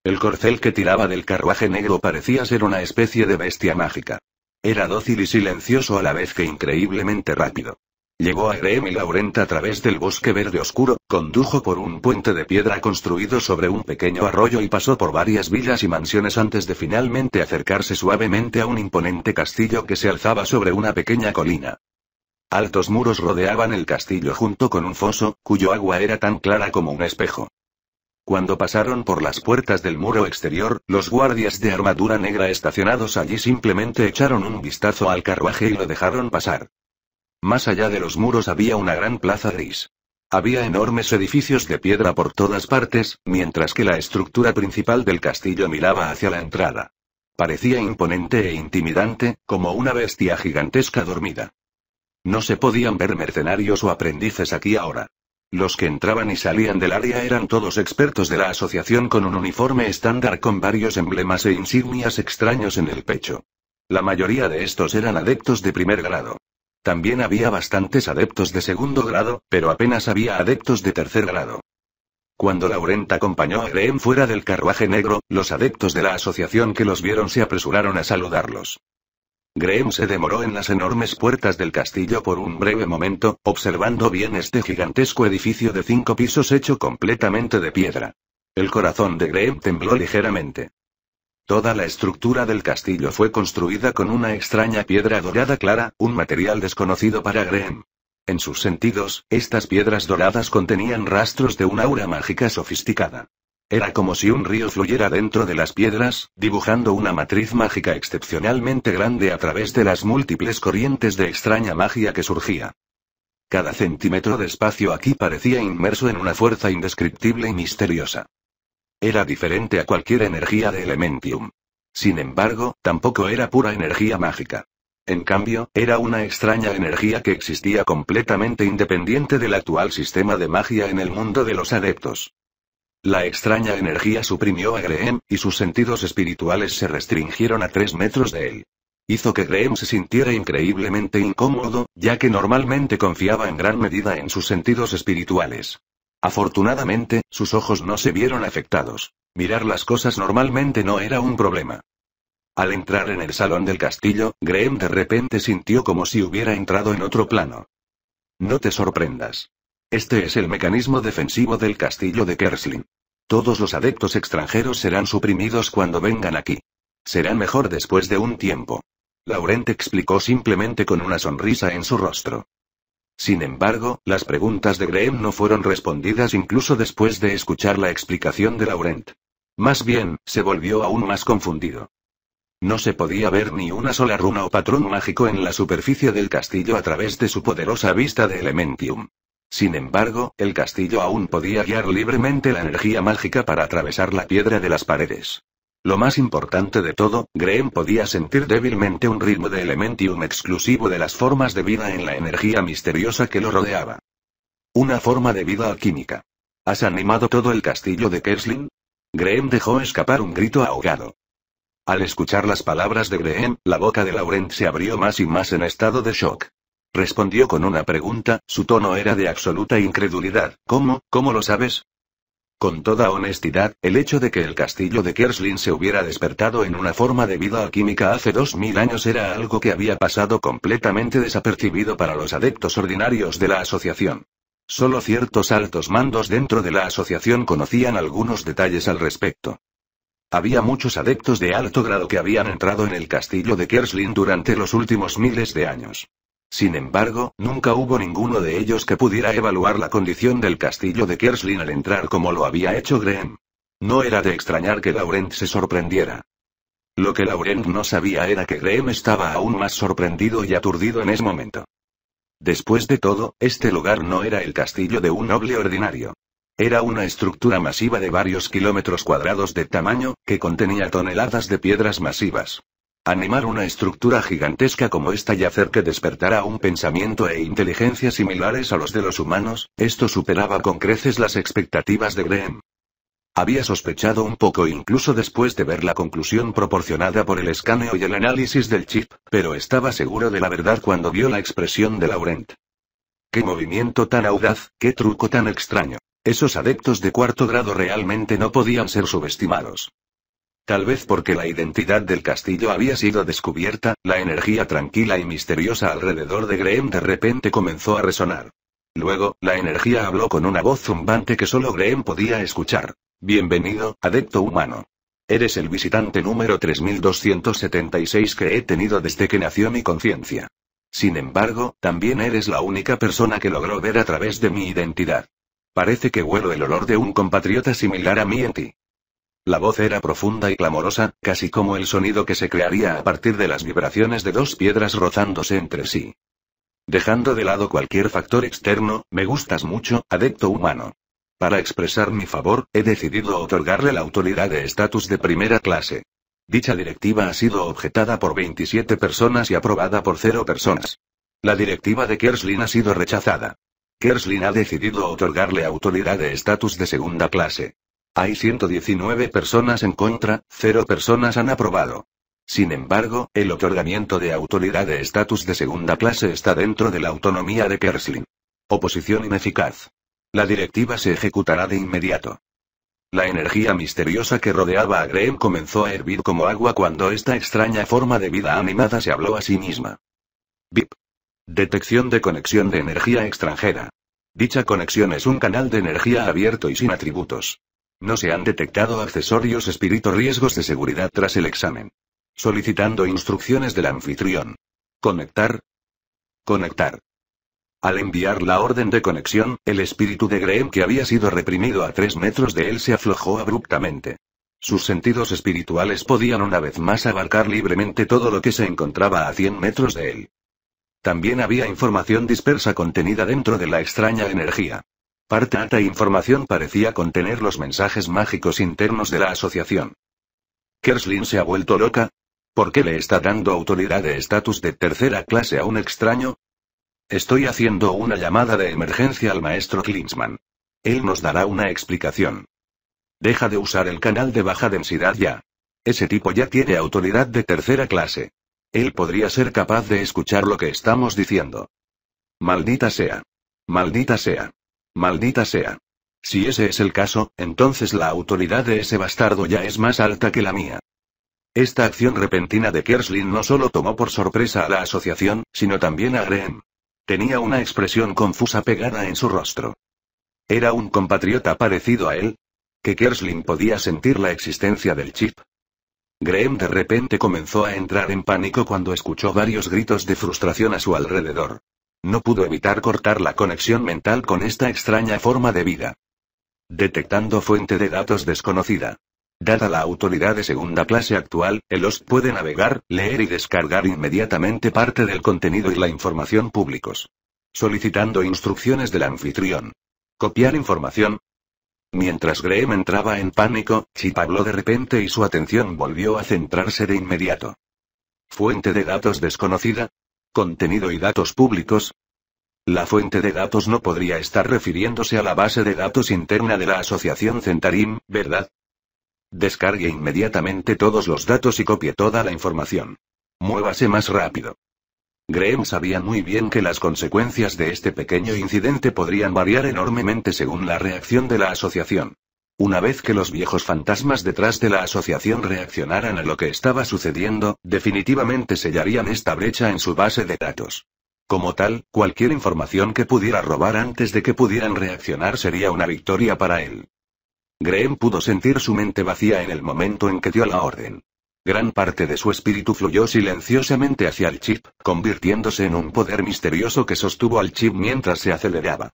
El corcel que tiraba del carruaje negro parecía ser una especie de bestia mágica. Era dócil y silencioso a la vez que increíblemente rápido. Llegó a Graham y Laurent a través del bosque verde oscuro, condujo por un puente de piedra construido sobre un pequeño arroyo y pasó por varias villas y mansiones antes de finalmente acercarse suavemente a un imponente castillo que se alzaba sobre una pequeña colina. Altos muros rodeaban el castillo junto con un foso, cuyo agua era tan clara como un espejo. Cuando pasaron por las puertas del muro exterior, los guardias de armadura negra estacionados allí simplemente echaron un vistazo al carruaje y lo dejaron pasar. Más allá de los muros había una gran plaza gris. Había enormes edificios de piedra por todas partes, mientras que la estructura principal del castillo miraba hacia la entrada. Parecía imponente e intimidante, como una bestia gigantesca dormida. No se podían ver mercenarios o aprendices aquí ahora. Los que entraban y salían del área eran todos expertos de la asociación con un uniforme estándar con varios emblemas e insignias extraños en el pecho. La mayoría de estos eran adeptos de primer grado. También había bastantes adeptos de segundo grado, pero apenas había adeptos de tercer grado. Cuando Laurent acompañó a Graham fuera del carruaje negro, los adeptos de la asociación que los vieron se apresuraron a saludarlos. Graham se demoró en las enormes puertas del castillo por un breve momento, observando bien este gigantesco edificio de cinco pisos hecho completamente de piedra. El corazón de Graham tembló ligeramente. Toda la estructura del castillo fue construida con una extraña piedra dorada clara, un material desconocido para Graham. En sus sentidos, estas piedras doradas contenían rastros de una aura mágica sofisticada. Era como si un río fluyera dentro de las piedras, dibujando una matriz mágica excepcionalmente grande a través de las múltiples corrientes de extraña magia que surgía. Cada centímetro de espacio aquí parecía inmerso en una fuerza indescriptible y misteriosa. Era diferente a cualquier energía de Elementium. Sin embargo, tampoco era pura energía mágica. En cambio, era una extraña energía que existía completamente independiente del actual sistema de magia en el mundo de los adeptos. La extraña energía suprimió a Graham, y sus sentidos espirituales se restringieron a tres metros de él. Hizo que Graham se sintiera increíblemente incómodo, ya que normalmente confiaba en gran medida en sus sentidos espirituales. Afortunadamente, sus ojos no se vieron afectados. Mirar las cosas normalmente no era un problema. Al entrar en el salón del castillo, Graham de repente sintió como si hubiera entrado en otro plano. No te sorprendas. Este es el mecanismo defensivo del castillo de Kersling. Todos los adeptos extranjeros serán suprimidos cuando vengan aquí. Será mejor después de un tiempo. Laurent explicó simplemente con una sonrisa en su rostro. Sin embargo, las preguntas de Graham no fueron respondidas incluso después de escuchar la explicación de Laurent. Más bien, se volvió aún más confundido. No se podía ver ni una sola runa o patrón mágico en la superficie del castillo a través de su poderosa vista de Elementium. Sin embargo, el castillo aún podía guiar libremente la energía mágica para atravesar la piedra de las paredes. Lo más importante de todo, Graham podía sentir débilmente un ritmo de elementium exclusivo de las formas de vida en la energía misteriosa que lo rodeaba. Una forma de vida alquímica. ¿Has animado todo el castillo de Kersling? Graham dejó escapar un grito ahogado. Al escuchar las palabras de Graham, la boca de Laurent se abrió más y más en estado de shock. Respondió con una pregunta, su tono era de absoluta incredulidad. ¿Cómo? ¿Cómo lo sabes? Con toda honestidad, el hecho de que el castillo de Kersling se hubiera despertado en una forma de vida química hace dos mil años era algo que había pasado completamente desapercibido para los adeptos ordinarios de la asociación. Solo ciertos altos mandos dentro de la asociación conocían algunos detalles al respecto. Había muchos adeptos de alto grado que habían entrado en el castillo de Kersling durante los últimos miles de años. Sin embargo, nunca hubo ninguno de ellos que pudiera evaluar la condición del castillo de Kerslin al entrar como lo había hecho Graham. No era de extrañar que Laurent se sorprendiera. Lo que Laurent no sabía era que Graham estaba aún más sorprendido y aturdido en ese momento. Después de todo, este lugar no era el castillo de un noble ordinario. Era una estructura masiva de varios kilómetros cuadrados de tamaño, que contenía toneladas de piedras masivas. Animar una estructura gigantesca como esta y hacer que despertara un pensamiento e inteligencia similares a los de los humanos, esto superaba con creces las expectativas de Graham. Había sospechado un poco incluso después de ver la conclusión proporcionada por el escaneo y el análisis del chip, pero estaba seguro de la verdad cuando vio la expresión de Laurent. Qué movimiento tan audaz, qué truco tan extraño. Esos adeptos de cuarto grado realmente no podían ser subestimados. Tal vez porque la identidad del castillo había sido descubierta, la energía tranquila y misteriosa alrededor de Graham de repente comenzó a resonar. Luego, la energía habló con una voz zumbante que solo Graham podía escuchar. Bienvenido, adepto humano. Eres el visitante número 3276 que he tenido desde que nació mi conciencia. Sin embargo, también eres la única persona que logró ver a través de mi identidad. Parece que huelo el olor de un compatriota similar a mí en ti. La voz era profunda y clamorosa, casi como el sonido que se crearía a partir de las vibraciones de dos piedras rozándose entre sí. Dejando de lado cualquier factor externo, me gustas mucho, adepto humano. Para expresar mi favor, he decidido otorgarle la autoridad de estatus de primera clase. Dicha directiva ha sido objetada por 27 personas y aprobada por 0 personas. La directiva de Kerslin ha sido rechazada. Kerslin ha decidido otorgarle autoridad de estatus de segunda clase. Hay 119 personas en contra, 0 personas han aprobado. Sin embargo, el otorgamiento de autoridad de estatus de segunda clase está dentro de la autonomía de Kersling. Oposición ineficaz. La directiva se ejecutará de inmediato. La energía misteriosa que rodeaba a Graham comenzó a hervir como agua cuando esta extraña forma de vida animada se habló a sí misma. VIP. Detección de conexión de energía extranjera. Dicha conexión es un canal de energía abierto y sin atributos. No se han detectado accesorios espíritu riesgos de seguridad tras el examen. Solicitando instrucciones del anfitrión. Conectar. Conectar. Al enviar la orden de conexión, el espíritu de Graham que había sido reprimido a tres metros de él se aflojó abruptamente. Sus sentidos espirituales podían una vez más abarcar libremente todo lo que se encontraba a 100 metros de él. También había información dispersa contenida dentro de la extraña energía. Parte alta información parecía contener los mensajes mágicos internos de la asociación. Kerslin se ha vuelto loca. ¿Por qué le está dando autoridad de estatus de tercera clase a un extraño? Estoy haciendo una llamada de emergencia al maestro Klinsman. Él nos dará una explicación. Deja de usar el canal de baja densidad ya. Ese tipo ya tiene autoridad de tercera clase. Él podría ser capaz de escuchar lo que estamos diciendo. Maldita sea. Maldita sea. Maldita sea. Si ese es el caso, entonces la autoridad de ese bastardo ya es más alta que la mía. Esta acción repentina de Kersling no solo tomó por sorpresa a la asociación, sino también a Graham. Tenía una expresión confusa pegada en su rostro. ¿Era un compatriota parecido a él? ¿Que Kersling podía sentir la existencia del chip? Graham de repente comenzó a entrar en pánico cuando escuchó varios gritos de frustración a su alrededor. No pudo evitar cortar la conexión mental con esta extraña forma de vida. Detectando fuente de datos desconocida. Dada la autoridad de segunda clase actual, el host puede navegar, leer y descargar inmediatamente parte del contenido y la información públicos. Solicitando instrucciones del anfitrión. Copiar información. Mientras Graham entraba en pánico, Chip habló de repente y su atención volvió a centrarse de inmediato. Fuente de datos desconocida. Contenido y datos públicos. La fuente de datos no podría estar refiriéndose a la base de datos interna de la asociación Centarim, ¿verdad? Descargue inmediatamente todos los datos y copie toda la información. Muévase más rápido. Graham sabía muy bien que las consecuencias de este pequeño incidente podrían variar enormemente según la reacción de la asociación. Una vez que los viejos fantasmas detrás de la asociación reaccionaran a lo que estaba sucediendo, definitivamente sellarían esta brecha en su base de datos. Como tal, cualquier información que pudiera robar antes de que pudieran reaccionar sería una victoria para él. Graham pudo sentir su mente vacía en el momento en que dio la orden. Gran parte de su espíritu fluyó silenciosamente hacia el chip, convirtiéndose en un poder misterioso que sostuvo al chip mientras se aceleraba.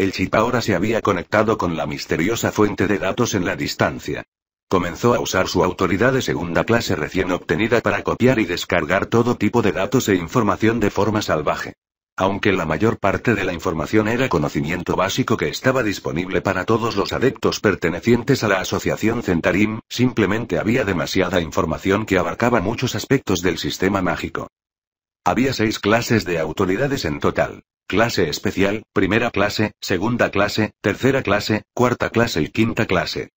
El chip ahora se había conectado con la misteriosa fuente de datos en la distancia. Comenzó a usar su autoridad de segunda clase recién obtenida para copiar y descargar todo tipo de datos e información de forma salvaje. Aunque la mayor parte de la información era conocimiento básico que estaba disponible para todos los adeptos pertenecientes a la Asociación Centarim, simplemente había demasiada información que abarcaba muchos aspectos del sistema mágico. Había seis clases de autoridades en total clase especial, primera clase, segunda clase, tercera clase, cuarta clase y quinta clase.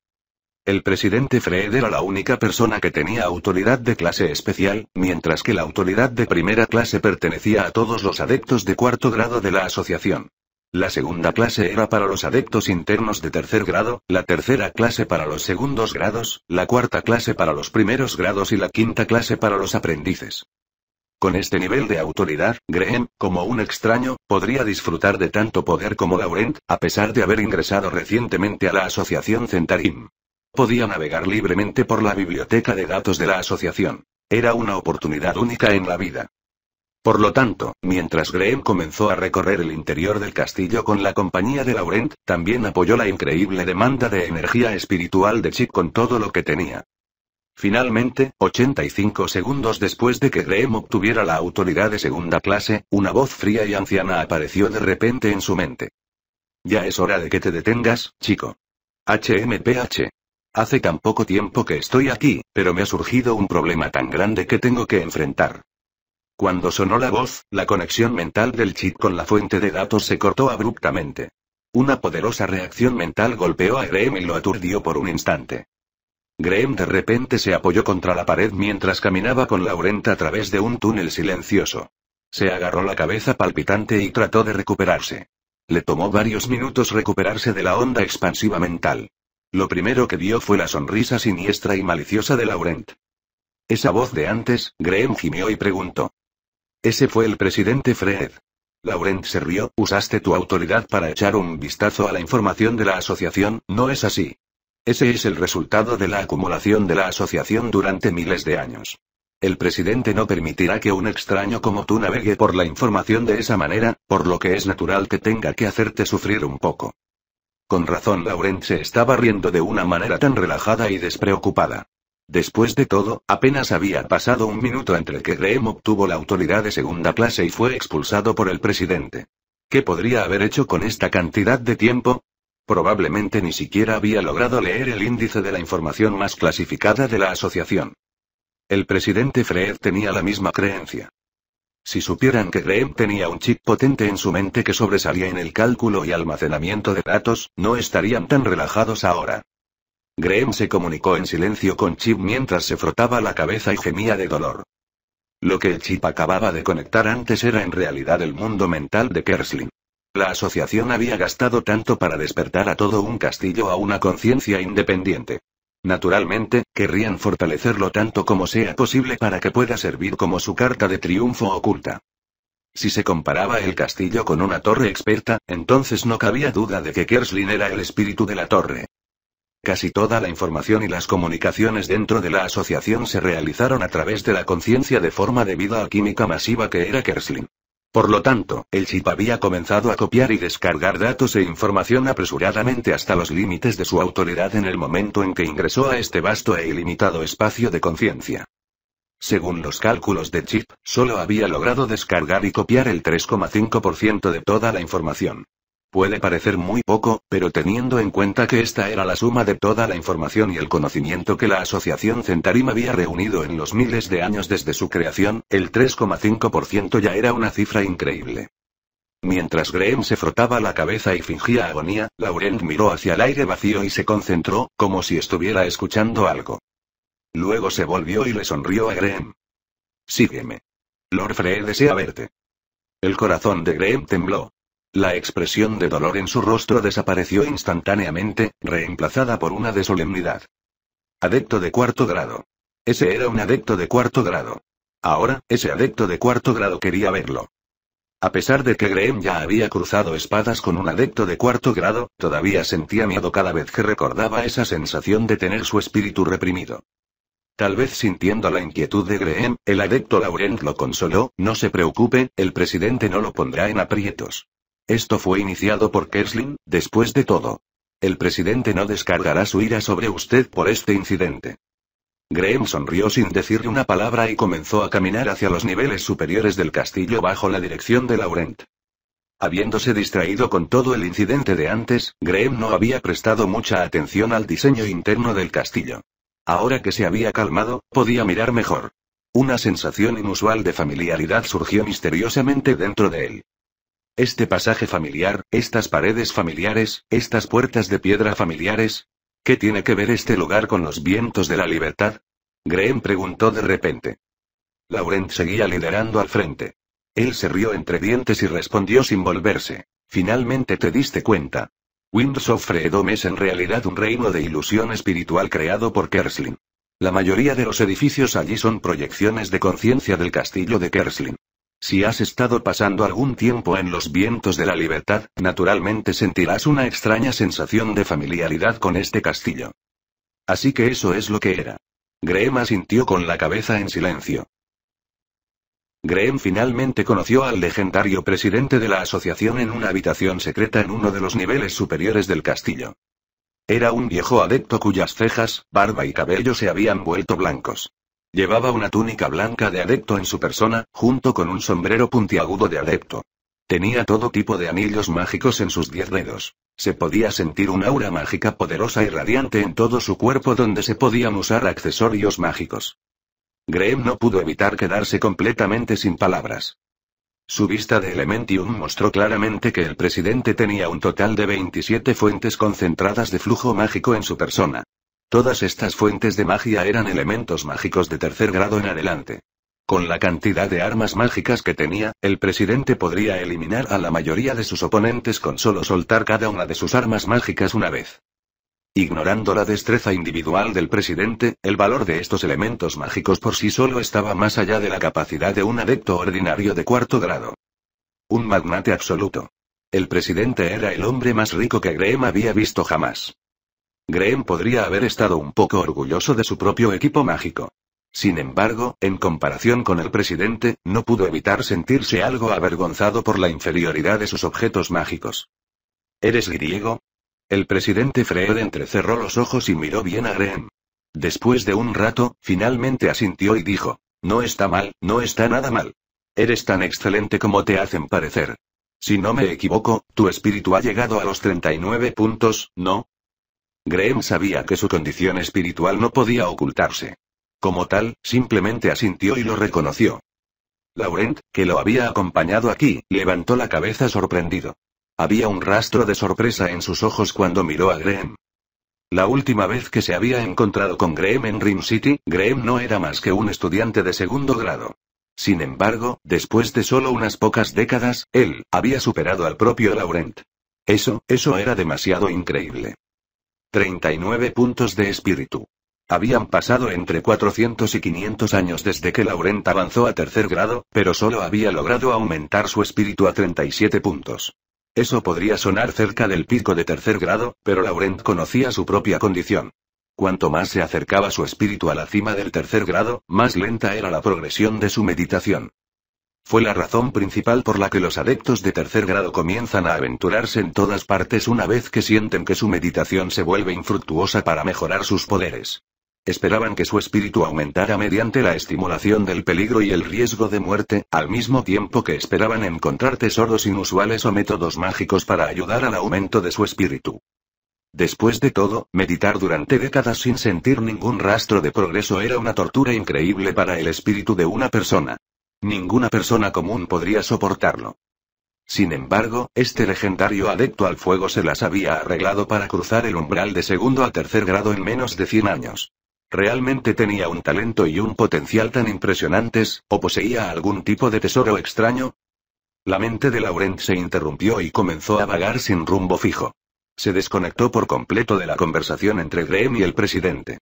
El presidente Fred era la única persona que tenía autoridad de clase especial, mientras que la autoridad de primera clase pertenecía a todos los adeptos de cuarto grado de la asociación. La segunda clase era para los adeptos internos de tercer grado, la tercera clase para los segundos grados, la cuarta clase para los primeros grados y la quinta clase para los aprendices. Con este nivel de autoridad, Graham, como un extraño, podría disfrutar de tanto poder como Laurent, a pesar de haber ingresado recientemente a la Asociación Centarim. Podía navegar libremente por la biblioteca de datos de la asociación. Era una oportunidad única en la vida. Por lo tanto, mientras Graham comenzó a recorrer el interior del castillo con la compañía de Laurent, también apoyó la increíble demanda de energía espiritual de Chip con todo lo que tenía. Finalmente, 85 segundos después de que Graham obtuviera la autoridad de segunda clase, una voz fría y anciana apareció de repente en su mente. Ya es hora de que te detengas, chico. HMPH. Hace tan poco tiempo que estoy aquí, pero me ha surgido un problema tan grande que tengo que enfrentar. Cuando sonó la voz, la conexión mental del chip con la fuente de datos se cortó abruptamente. Una poderosa reacción mental golpeó a Graham y lo aturdió por un instante. Graham de repente se apoyó contra la pared mientras caminaba con Laurent a través de un túnel silencioso. Se agarró la cabeza palpitante y trató de recuperarse. Le tomó varios minutos recuperarse de la onda expansiva mental. Lo primero que vio fue la sonrisa siniestra y maliciosa de Laurent. Esa voz de antes, Graham gimió y preguntó. Ese fue el presidente Fred. Laurent se rió, usaste tu autoridad para echar un vistazo a la información de la asociación, ¿no es así? Ese es el resultado de la acumulación de la asociación durante miles de años. El presidente no permitirá que un extraño como tú navegue por la información de esa manera, por lo que es natural que tenga que hacerte sufrir un poco. Con razón Laurent se estaba riendo de una manera tan relajada y despreocupada. Después de todo, apenas había pasado un minuto entre que Graham obtuvo la autoridad de segunda clase y fue expulsado por el presidente. ¿Qué podría haber hecho con esta cantidad de tiempo? Probablemente ni siquiera había logrado leer el índice de la información más clasificada de la asociación. El presidente Fred tenía la misma creencia. Si supieran que Graham tenía un chip potente en su mente que sobresalía en el cálculo y almacenamiento de datos, no estarían tan relajados ahora. Graham se comunicó en silencio con Chip mientras se frotaba la cabeza y gemía de dolor. Lo que el Chip acababa de conectar antes era en realidad el mundo mental de Kersling. La asociación había gastado tanto para despertar a todo un castillo a una conciencia independiente. Naturalmente, querrían fortalecerlo tanto como sea posible para que pueda servir como su carta de triunfo oculta. Si se comparaba el castillo con una torre experta, entonces no cabía duda de que Kerslin era el espíritu de la torre. Casi toda la información y las comunicaciones dentro de la asociación se realizaron a través de la conciencia de forma debida a química masiva que era Kerslin. Por lo tanto, el chip había comenzado a copiar y descargar datos e información apresuradamente hasta los límites de su autoridad en el momento en que ingresó a este vasto e ilimitado espacio de conciencia. Según los cálculos de Chip, solo había logrado descargar y copiar el 3,5% de toda la información. Puede parecer muy poco, pero teniendo en cuenta que esta era la suma de toda la información y el conocimiento que la Asociación Centarim había reunido en los miles de años desde su creación, el 3,5% ya era una cifra increíble. Mientras Graham se frotaba la cabeza y fingía agonía, Laurent miró hacia el aire vacío y se concentró, como si estuviera escuchando algo. Luego se volvió y le sonrió a Graham. Sígueme. Lord Frey desea verte. El corazón de Graham tembló. La expresión de dolor en su rostro desapareció instantáneamente, reemplazada por una de solemnidad. Adepto de cuarto grado. Ese era un adepto de cuarto grado. Ahora, ese adepto de cuarto grado quería verlo. A pesar de que Graham ya había cruzado espadas con un adepto de cuarto grado, todavía sentía miedo cada vez que recordaba esa sensación de tener su espíritu reprimido. Tal vez sintiendo la inquietud de Graham, el adepto Laurent lo consoló, no se preocupe, el presidente no lo pondrá en aprietos. Esto fue iniciado por Kersling, después de todo. El presidente no descargará su ira sobre usted por este incidente. Graham sonrió sin decirle una palabra y comenzó a caminar hacia los niveles superiores del castillo bajo la dirección de Laurent. Habiéndose distraído con todo el incidente de antes, Graham no había prestado mucha atención al diseño interno del castillo. Ahora que se había calmado, podía mirar mejor. Una sensación inusual de familiaridad surgió misteriosamente dentro de él. Este pasaje familiar, estas paredes familiares, estas puertas de piedra familiares. ¿Qué tiene que ver este lugar con los vientos de la libertad? Graham preguntó de repente. Laurent seguía liderando al frente. Él se rió entre dientes y respondió sin volverse. Finalmente te diste cuenta. Winds of Freedom es en realidad un reino de ilusión espiritual creado por Kersling. La mayoría de los edificios allí son proyecciones de conciencia del castillo de Kersling. Si has estado pasando algún tiempo en los vientos de la libertad, naturalmente sentirás una extraña sensación de familiaridad con este castillo. Así que eso es lo que era. Graham asintió con la cabeza en silencio. Graham finalmente conoció al legendario presidente de la asociación en una habitación secreta en uno de los niveles superiores del castillo. Era un viejo adepto cuyas cejas, barba y cabello se habían vuelto blancos. Llevaba una túnica blanca de adepto en su persona, junto con un sombrero puntiagudo de adepto. Tenía todo tipo de anillos mágicos en sus diez dedos. Se podía sentir una aura mágica poderosa y radiante en todo su cuerpo donde se podían usar accesorios mágicos. Graham no pudo evitar quedarse completamente sin palabras. Su vista de Elementium mostró claramente que el presidente tenía un total de 27 fuentes concentradas de flujo mágico en su persona. Todas estas fuentes de magia eran elementos mágicos de tercer grado en adelante. Con la cantidad de armas mágicas que tenía, el presidente podría eliminar a la mayoría de sus oponentes con solo soltar cada una de sus armas mágicas una vez. Ignorando la destreza individual del presidente, el valor de estos elementos mágicos por sí solo estaba más allá de la capacidad de un adepto ordinario de cuarto grado. Un magnate absoluto. El presidente era el hombre más rico que Graham había visto jamás. Graham podría haber estado un poco orgulloso de su propio equipo mágico. Sin embargo, en comparación con el presidente, no pudo evitar sentirse algo avergonzado por la inferioridad de sus objetos mágicos. ¿Eres griego? El presidente Freud entrecerró los ojos y miró bien a Graham. Después de un rato, finalmente asintió y dijo, No está mal, no está nada mal. Eres tan excelente como te hacen parecer. Si no me equivoco, tu espíritu ha llegado a los 39 puntos, ¿no? Graham sabía que su condición espiritual no podía ocultarse. Como tal, simplemente asintió y lo reconoció. Laurent, que lo había acompañado aquí, levantó la cabeza sorprendido. Había un rastro de sorpresa en sus ojos cuando miró a Graham. La última vez que se había encontrado con Graham en Rim City, Graham no era más que un estudiante de segundo grado. Sin embargo, después de solo unas pocas décadas, él había superado al propio Laurent. Eso, eso era demasiado increíble. 39 puntos de espíritu. Habían pasado entre 400 y 500 años desde que Laurent avanzó a tercer grado, pero solo había logrado aumentar su espíritu a 37 puntos. Eso podría sonar cerca del pico de tercer grado, pero Laurent conocía su propia condición. Cuanto más se acercaba su espíritu a la cima del tercer grado, más lenta era la progresión de su meditación. Fue la razón principal por la que los adeptos de tercer grado comienzan a aventurarse en todas partes una vez que sienten que su meditación se vuelve infructuosa para mejorar sus poderes. Esperaban que su espíritu aumentara mediante la estimulación del peligro y el riesgo de muerte, al mismo tiempo que esperaban encontrar tesoros inusuales o métodos mágicos para ayudar al aumento de su espíritu. Después de todo, meditar durante décadas sin sentir ningún rastro de progreso era una tortura increíble para el espíritu de una persona. Ninguna persona común podría soportarlo. Sin embargo, este legendario adepto al fuego se las había arreglado para cruzar el umbral de segundo a tercer grado en menos de 100 años. Realmente tenía un talento y un potencial tan impresionantes, o poseía algún tipo de tesoro extraño. La mente de Laurent se interrumpió y comenzó a vagar sin rumbo fijo. Se desconectó por completo de la conversación entre Graham y el presidente.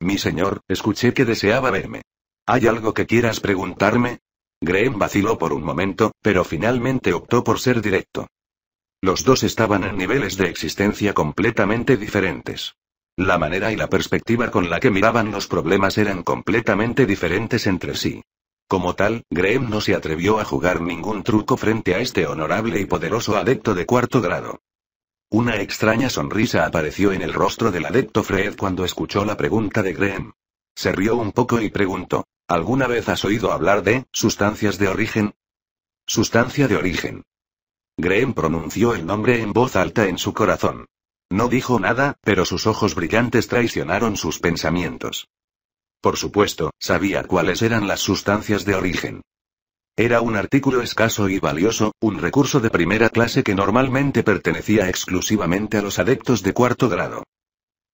Mi señor, escuché que deseaba verme. ¿Hay algo que quieras preguntarme? Graham vaciló por un momento, pero finalmente optó por ser directo. Los dos estaban en niveles de existencia completamente diferentes. La manera y la perspectiva con la que miraban los problemas eran completamente diferentes entre sí. Como tal, Graham no se atrevió a jugar ningún truco frente a este honorable y poderoso adepto de cuarto grado. Una extraña sonrisa apareció en el rostro del adepto Fred cuando escuchó la pregunta de Graham. Se rió un poco y preguntó, ¿alguna vez has oído hablar de sustancias de origen? Sustancia de origen. Graham pronunció el nombre en voz alta en su corazón. No dijo nada, pero sus ojos brillantes traicionaron sus pensamientos. Por supuesto, sabía cuáles eran las sustancias de origen. Era un artículo escaso y valioso, un recurso de primera clase que normalmente pertenecía exclusivamente a los adeptos de cuarto grado.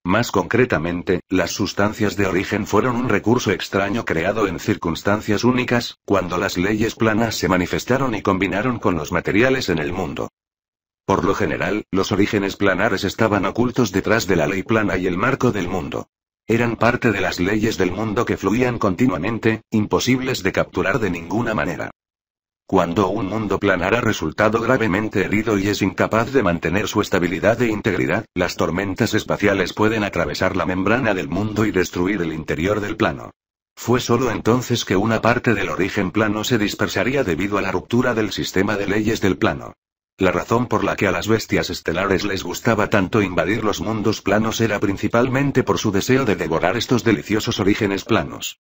Más concretamente, las sustancias de origen fueron un recurso extraño creado en circunstancias únicas, cuando las leyes planas se manifestaron y combinaron con los materiales en el mundo. Por lo general, los orígenes planares estaban ocultos detrás de la ley plana y el marco del mundo. Eran parte de las leyes del mundo que fluían continuamente, imposibles de capturar de ninguna manera. Cuando un mundo planar ha resultado gravemente herido y es incapaz de mantener su estabilidad e integridad, las tormentas espaciales pueden atravesar la membrana del mundo y destruir el interior del plano. Fue solo entonces que una parte del origen plano se dispersaría debido a la ruptura del sistema de leyes del plano. La razón por la que a las bestias estelares les gustaba tanto invadir los mundos planos era principalmente por su deseo de devorar estos deliciosos orígenes planos.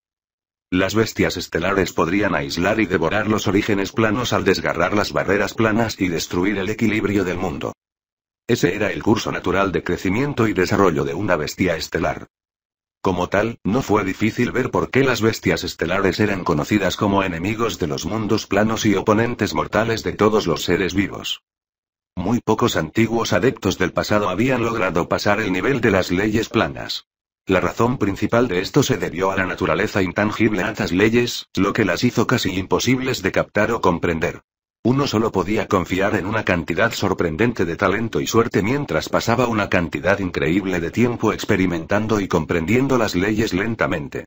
Las bestias estelares podrían aislar y devorar los orígenes planos al desgarrar las barreras planas y destruir el equilibrio del mundo. Ese era el curso natural de crecimiento y desarrollo de una bestia estelar. Como tal, no fue difícil ver por qué las bestias estelares eran conocidas como enemigos de los mundos planos y oponentes mortales de todos los seres vivos. Muy pocos antiguos adeptos del pasado habían logrado pasar el nivel de las leyes planas. La razón principal de esto se debió a la naturaleza intangible de estas leyes, lo que las hizo casi imposibles de captar o comprender. Uno solo podía confiar en una cantidad sorprendente de talento y suerte mientras pasaba una cantidad increíble de tiempo experimentando y comprendiendo las leyes lentamente.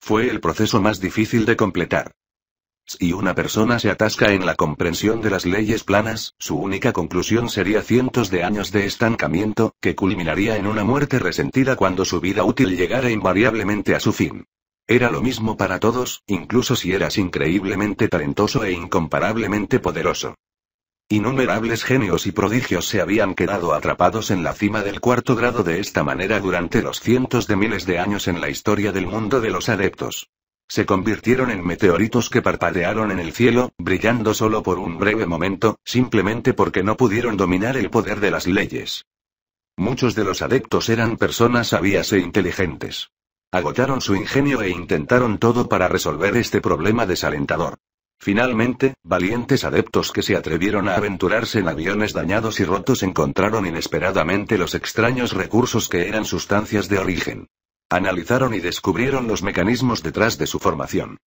Fue el proceso más difícil de completar. Si una persona se atasca en la comprensión de las leyes planas, su única conclusión sería cientos de años de estancamiento, que culminaría en una muerte resentida cuando su vida útil llegara invariablemente a su fin. Era lo mismo para todos, incluso si eras increíblemente talentoso e incomparablemente poderoso. Innumerables genios y prodigios se habían quedado atrapados en la cima del cuarto grado de esta manera durante los cientos de miles de años en la historia del mundo de los adeptos. Se convirtieron en meteoritos que parpadearon en el cielo, brillando solo por un breve momento, simplemente porque no pudieron dominar el poder de las leyes. Muchos de los adeptos eran personas sabias e inteligentes. Agotaron su ingenio e intentaron todo para resolver este problema desalentador. Finalmente, valientes adeptos que se atrevieron a aventurarse en aviones dañados y rotos encontraron inesperadamente los extraños recursos que eran sustancias de origen Analizaron y descubrieron los mecanismos detrás de su formación.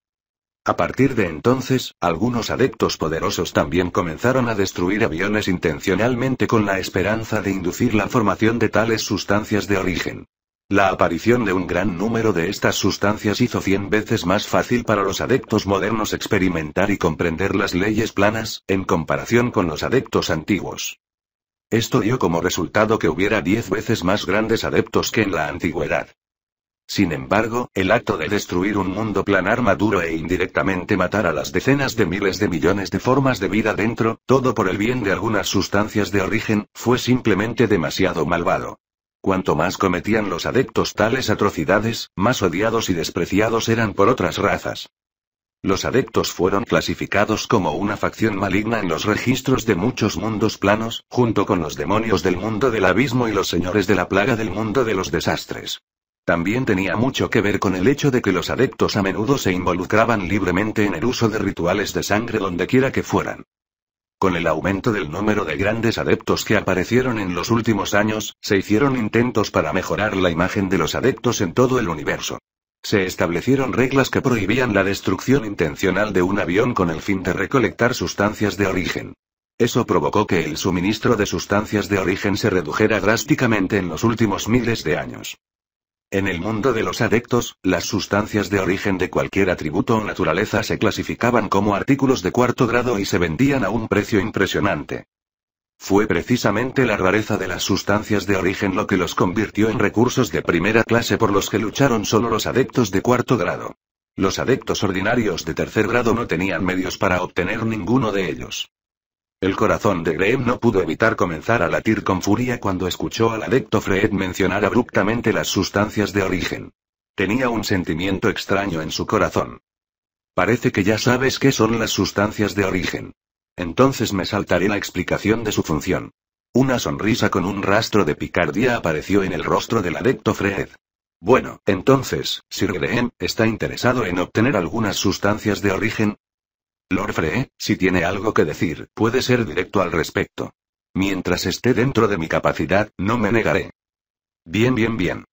A partir de entonces, algunos adeptos poderosos también comenzaron a destruir aviones intencionalmente con la esperanza de inducir la formación de tales sustancias de origen. La aparición de un gran número de estas sustancias hizo cien veces más fácil para los adeptos modernos experimentar y comprender las leyes planas, en comparación con los adeptos antiguos. Esto dio como resultado que hubiera diez veces más grandes adeptos que en la antigüedad. Sin embargo, el acto de destruir un mundo planar maduro e indirectamente matar a las decenas de miles de millones de formas de vida dentro, todo por el bien de algunas sustancias de origen, fue simplemente demasiado malvado. Cuanto más cometían los adeptos tales atrocidades, más odiados y despreciados eran por otras razas. Los adeptos fueron clasificados como una facción maligna en los registros de muchos mundos planos, junto con los demonios del mundo del abismo y los señores de la plaga del mundo de los desastres. También tenía mucho que ver con el hecho de que los adeptos a menudo se involucraban libremente en el uso de rituales de sangre dondequiera que fueran. Con el aumento del número de grandes adeptos que aparecieron en los últimos años, se hicieron intentos para mejorar la imagen de los adeptos en todo el universo. Se establecieron reglas que prohibían la destrucción intencional de un avión con el fin de recolectar sustancias de origen. Eso provocó que el suministro de sustancias de origen se redujera drásticamente en los últimos miles de años. En el mundo de los adeptos, las sustancias de origen de cualquier atributo o naturaleza se clasificaban como artículos de cuarto grado y se vendían a un precio impresionante. Fue precisamente la rareza de las sustancias de origen lo que los convirtió en recursos de primera clase por los que lucharon solo los adeptos de cuarto grado. Los adeptos ordinarios de tercer grado no tenían medios para obtener ninguno de ellos. El corazón de Graham no pudo evitar comenzar a latir con furia cuando escuchó al adepto Fred mencionar abruptamente las sustancias de origen. Tenía un sentimiento extraño en su corazón. Parece que ya sabes qué son las sustancias de origen. Entonces me saltaré la explicación de su función. Una sonrisa con un rastro de picardía apareció en el rostro del adepto Fred. Bueno, entonces, Sir Graham, ¿está interesado en obtener algunas sustancias de origen? Lord Frey, si tiene algo que decir, puede ser directo al respecto. Mientras esté dentro de mi capacidad, no me negaré. Bien, bien, bien.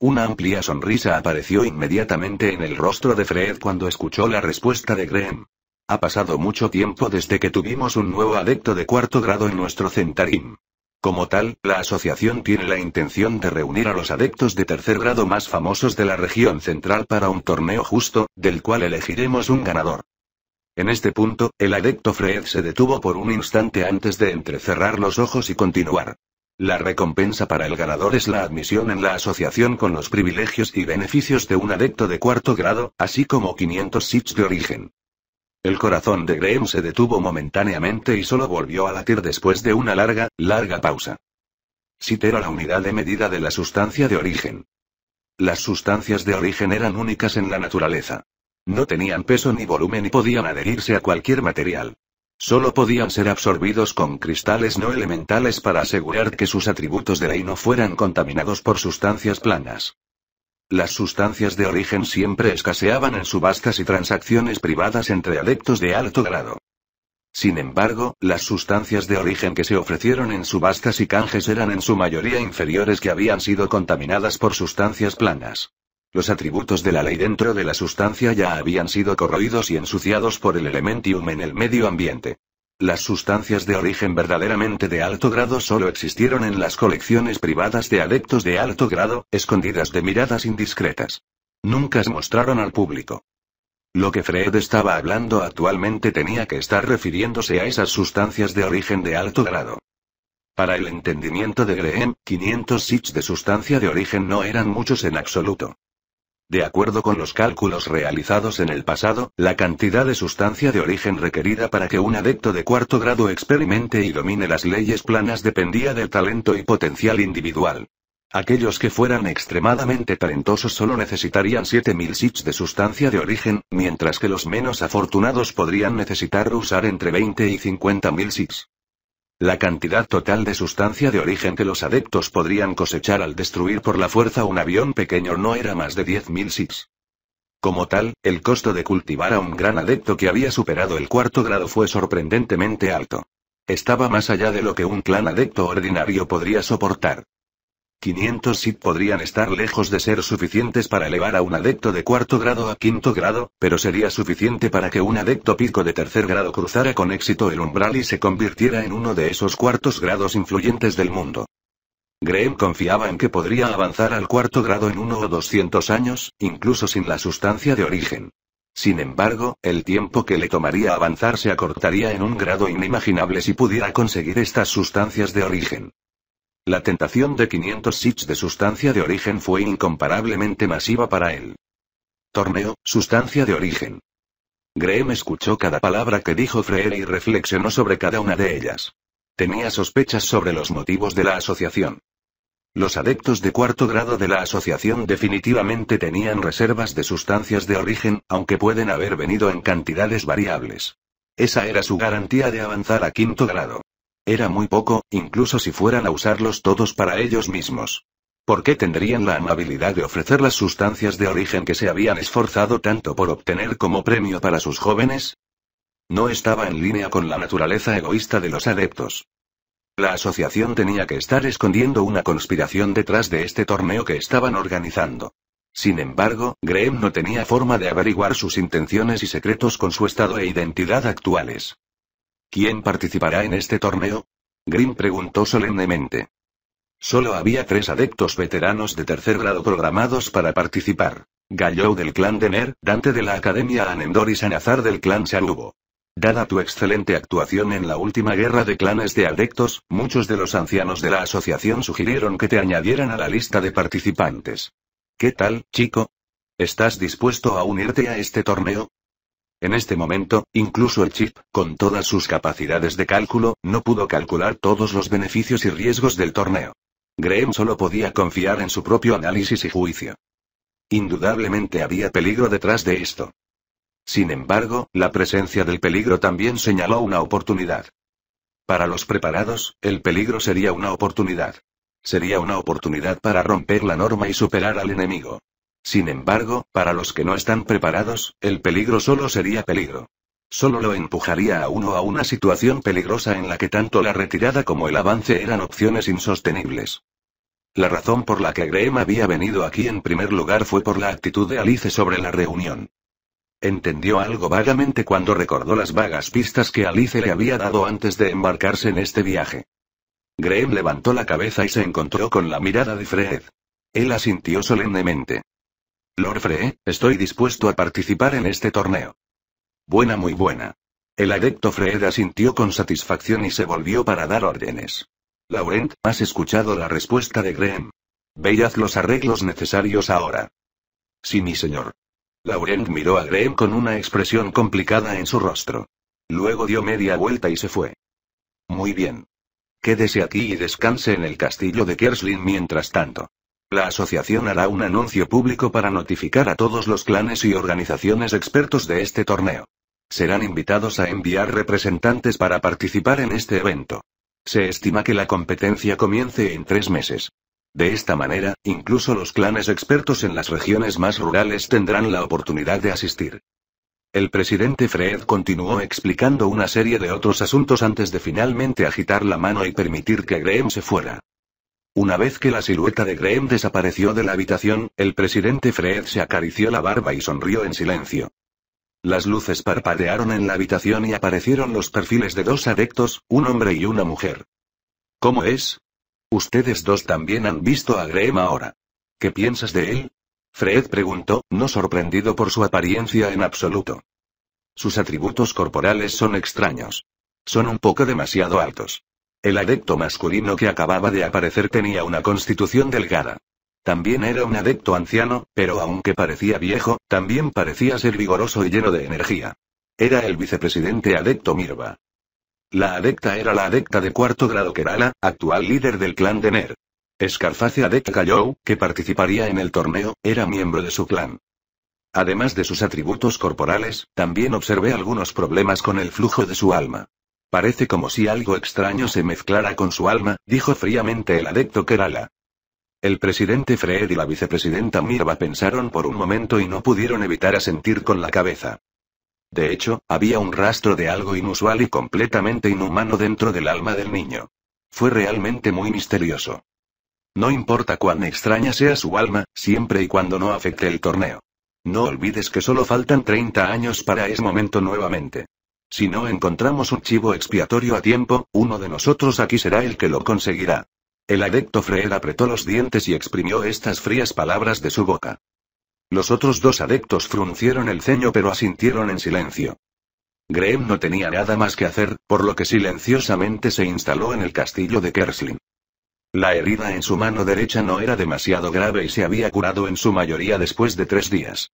Una amplia sonrisa apareció inmediatamente en el rostro de Fred cuando escuchó la respuesta de Graham. Ha pasado mucho tiempo desde que tuvimos un nuevo adepto de cuarto grado en nuestro centarim. Como tal, la asociación tiene la intención de reunir a los adeptos de tercer grado más famosos de la región central para un torneo justo, del cual elegiremos un ganador. En este punto, el adepto Fred se detuvo por un instante antes de entrecerrar los ojos y continuar. La recompensa para el ganador es la admisión en la asociación con los privilegios y beneficios de un adepto de cuarto grado, así como 500 sits de origen. El corazón de Graham se detuvo momentáneamente y solo volvió a latir después de una larga, larga pausa. SIT era la unidad de medida de la sustancia de origen. Las sustancias de origen eran únicas en la naturaleza. No tenían peso ni volumen y podían adherirse a cualquier material. Solo podían ser absorbidos con cristales no elementales para asegurar que sus atributos de reino fueran contaminados por sustancias planas. Las sustancias de origen siempre escaseaban en subastas y transacciones privadas entre adeptos de alto grado. Sin embargo, las sustancias de origen que se ofrecieron en subastas y canjes eran en su mayoría inferiores que habían sido contaminadas por sustancias planas. Los atributos de la ley dentro de la sustancia ya habían sido corroídos y ensuciados por el elementium en el medio ambiente. Las sustancias de origen verdaderamente de alto grado solo existieron en las colecciones privadas de adeptos de alto grado, escondidas de miradas indiscretas. Nunca se mostraron al público. Lo que Freud estaba hablando actualmente tenía que estar refiriéndose a esas sustancias de origen de alto grado. Para el entendimiento de Graham, 500 sits de sustancia de origen no eran muchos en absoluto. De acuerdo con los cálculos realizados en el pasado, la cantidad de sustancia de origen requerida para que un adepto de cuarto grado experimente y domine las leyes planas dependía del talento y potencial individual. Aquellos que fueran extremadamente talentosos solo necesitarían 7000 sits de sustancia de origen, mientras que los menos afortunados podrían necesitar usar entre 20 y 50.000 sits la cantidad total de sustancia de origen que los adeptos podrían cosechar al destruir por la fuerza un avión pequeño no era más de 10.000 sips. Como tal, el costo de cultivar a un gran adepto que había superado el cuarto grado fue sorprendentemente alto. Estaba más allá de lo que un clan adepto ordinario podría soportar. 500 SID podrían estar lejos de ser suficientes para elevar a un adepto de cuarto grado a quinto grado, pero sería suficiente para que un adepto pico de tercer grado cruzara con éxito el umbral y se convirtiera en uno de esos cuartos grados influyentes del mundo. Graham confiaba en que podría avanzar al cuarto grado en uno o doscientos años, incluso sin la sustancia de origen. Sin embargo, el tiempo que le tomaría avanzar se acortaría en un grado inimaginable si pudiera conseguir estas sustancias de origen. La tentación de 500 sits de sustancia de origen fue incomparablemente masiva para él. Torneo, sustancia de origen. Graham escuchó cada palabra que dijo Freire y reflexionó sobre cada una de ellas. Tenía sospechas sobre los motivos de la asociación. Los adeptos de cuarto grado de la asociación definitivamente tenían reservas de sustancias de origen, aunque pueden haber venido en cantidades variables. Esa era su garantía de avanzar a quinto grado. Era muy poco, incluso si fueran a usarlos todos para ellos mismos. ¿Por qué tendrían la amabilidad de ofrecer las sustancias de origen que se habían esforzado tanto por obtener como premio para sus jóvenes? No estaba en línea con la naturaleza egoísta de los adeptos. La asociación tenía que estar escondiendo una conspiración detrás de este torneo que estaban organizando. Sin embargo, Graham no tenía forma de averiguar sus intenciones y secretos con su estado e identidad actuales. ¿Quién participará en este torneo? Grimm preguntó solemnemente. Solo había tres adeptos veteranos de tercer grado programados para participar. Gallo del clan Denner, Dante de la Academia Anendor y Sanazar del clan Shanubo. Dada tu excelente actuación en la última guerra de clanes de adeptos, muchos de los ancianos de la asociación sugirieron que te añadieran a la lista de participantes. ¿Qué tal, chico? ¿Estás dispuesto a unirte a este torneo? En este momento, incluso el chip, con todas sus capacidades de cálculo, no pudo calcular todos los beneficios y riesgos del torneo. Graham solo podía confiar en su propio análisis y juicio. Indudablemente había peligro detrás de esto. Sin embargo, la presencia del peligro también señaló una oportunidad. Para los preparados, el peligro sería una oportunidad. Sería una oportunidad para romper la norma y superar al enemigo. Sin embargo, para los que no están preparados, el peligro solo sería peligro. Solo lo empujaría a uno a una situación peligrosa en la que tanto la retirada como el avance eran opciones insostenibles. La razón por la que Graham había venido aquí en primer lugar fue por la actitud de Alice sobre la reunión. Entendió algo vagamente cuando recordó las vagas pistas que Alice le había dado antes de embarcarse en este viaje. Graham levantó la cabeza y se encontró con la mirada de Fred. Él asintió solemnemente. Lord Frey, estoy dispuesto a participar en este torneo. Buena, muy buena. El adepto Freda asintió con satisfacción y se volvió para dar órdenes. Laurent, has escuchado la respuesta de Graham. Ve haz los arreglos necesarios ahora. Sí, mi señor. Laurent miró a Graham con una expresión complicada en su rostro. Luego dio media vuelta y se fue. Muy bien. Quédese aquí y descanse en el castillo de Kerslin mientras tanto. La asociación hará un anuncio público para notificar a todos los clanes y organizaciones expertos de este torneo. Serán invitados a enviar representantes para participar en este evento. Se estima que la competencia comience en tres meses. De esta manera, incluso los clanes expertos en las regiones más rurales tendrán la oportunidad de asistir. El presidente Fred continuó explicando una serie de otros asuntos antes de finalmente agitar la mano y permitir que Graham se fuera. Una vez que la silueta de Graham desapareció de la habitación, el presidente Fred se acarició la barba y sonrió en silencio. Las luces parpadearon en la habitación y aparecieron los perfiles de dos adeptos, un hombre y una mujer. ¿Cómo es? Ustedes dos también han visto a Graham ahora. ¿Qué piensas de él? Fred preguntó, no sorprendido por su apariencia en absoluto. Sus atributos corporales son extraños. Son un poco demasiado altos. El adepto masculino que acababa de aparecer tenía una constitución delgada. También era un adepto anciano, pero aunque parecía viejo, también parecía ser vigoroso y lleno de energía. Era el vicepresidente adepto Mirva. La adepta era la adepta de cuarto grado Kerala, actual líder del clan de Ner. Escarface adecta Kayou, que participaría en el torneo, era miembro de su clan. Además de sus atributos corporales, también observé algunos problemas con el flujo de su alma. Parece como si algo extraño se mezclara con su alma, dijo fríamente el adepto Kerala. El presidente Fred y la vicepresidenta Mirva pensaron por un momento y no pudieron evitar asentir con la cabeza. De hecho, había un rastro de algo inusual y completamente inhumano dentro del alma del niño. Fue realmente muy misterioso. No importa cuán extraña sea su alma, siempre y cuando no afecte el torneo. No olvides que solo faltan 30 años para ese momento nuevamente. Si no encontramos un chivo expiatorio a tiempo, uno de nosotros aquí será el que lo conseguirá. El adecto Freer apretó los dientes y exprimió estas frías palabras de su boca. Los otros dos adeptos fruncieron el ceño pero asintieron en silencio. Graham no tenía nada más que hacer, por lo que silenciosamente se instaló en el castillo de Kersling. La herida en su mano derecha no era demasiado grave y se había curado en su mayoría después de tres días.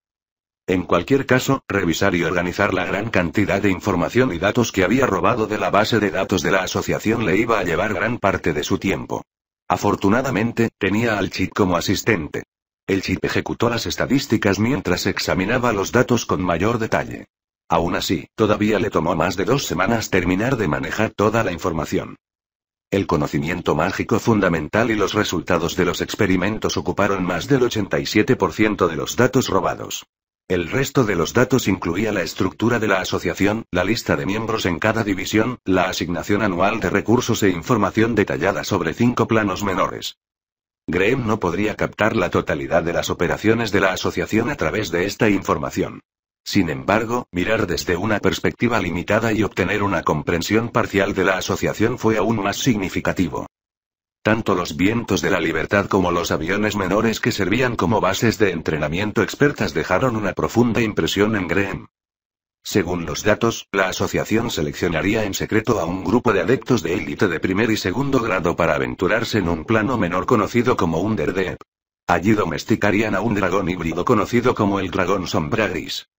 En cualquier caso, revisar y organizar la gran cantidad de información y datos que había robado de la base de datos de la asociación le iba a llevar gran parte de su tiempo. Afortunadamente, tenía al chip como asistente. El chip ejecutó las estadísticas mientras examinaba los datos con mayor detalle. Aún así, todavía le tomó más de dos semanas terminar de manejar toda la información. El conocimiento mágico fundamental y los resultados de los experimentos ocuparon más del 87% de los datos robados. El resto de los datos incluía la estructura de la asociación, la lista de miembros en cada división, la asignación anual de recursos e información detallada sobre cinco planos menores. Graham no podría captar la totalidad de las operaciones de la asociación a través de esta información. Sin embargo, mirar desde una perspectiva limitada y obtener una comprensión parcial de la asociación fue aún más significativo. Tanto los vientos de la libertad como los aviones menores que servían como bases de entrenamiento expertas dejaron una profunda impresión en Graham. Según los datos, la asociación seleccionaría en secreto a un grupo de adeptos de élite de primer y segundo grado para aventurarse en un plano menor conocido como Underdeep. Allí domesticarían a un dragón híbrido conocido como el dragón sombra gris.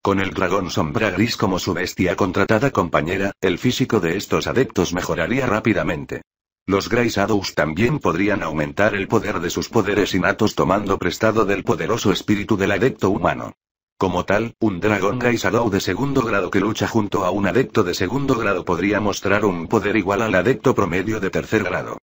Con el dragón sombra gris como su bestia contratada compañera, el físico de estos adeptos mejoraría rápidamente. Los Grey Shadows también podrían aumentar el poder de sus poderes innatos tomando prestado del poderoso espíritu del adepto humano. Como tal, un dragón Grey Shadow de segundo grado que lucha junto a un adepto de segundo grado podría mostrar un poder igual al adepto promedio de tercer grado.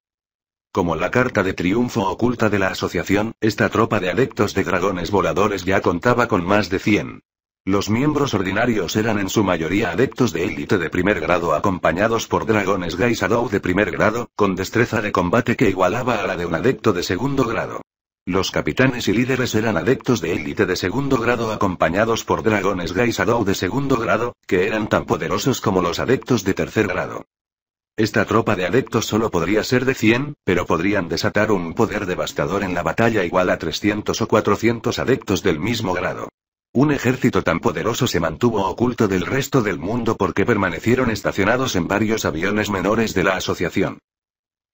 Como la carta de triunfo oculta de la asociación, esta tropa de adeptos de dragones voladores ya contaba con más de 100. Los miembros ordinarios eran en su mayoría adeptos de élite de primer grado acompañados por dragones Gaisadou de primer grado, con destreza de combate que igualaba a la de un adepto de segundo grado. Los capitanes y líderes eran adeptos de élite de segundo grado acompañados por dragones Gaisadou de segundo grado, que eran tan poderosos como los adeptos de tercer grado. Esta tropa de adeptos solo podría ser de 100, pero podrían desatar un poder devastador en la batalla igual a 300 o 400 adeptos del mismo grado. Un ejército tan poderoso se mantuvo oculto del resto del mundo porque permanecieron estacionados en varios aviones menores de la asociación.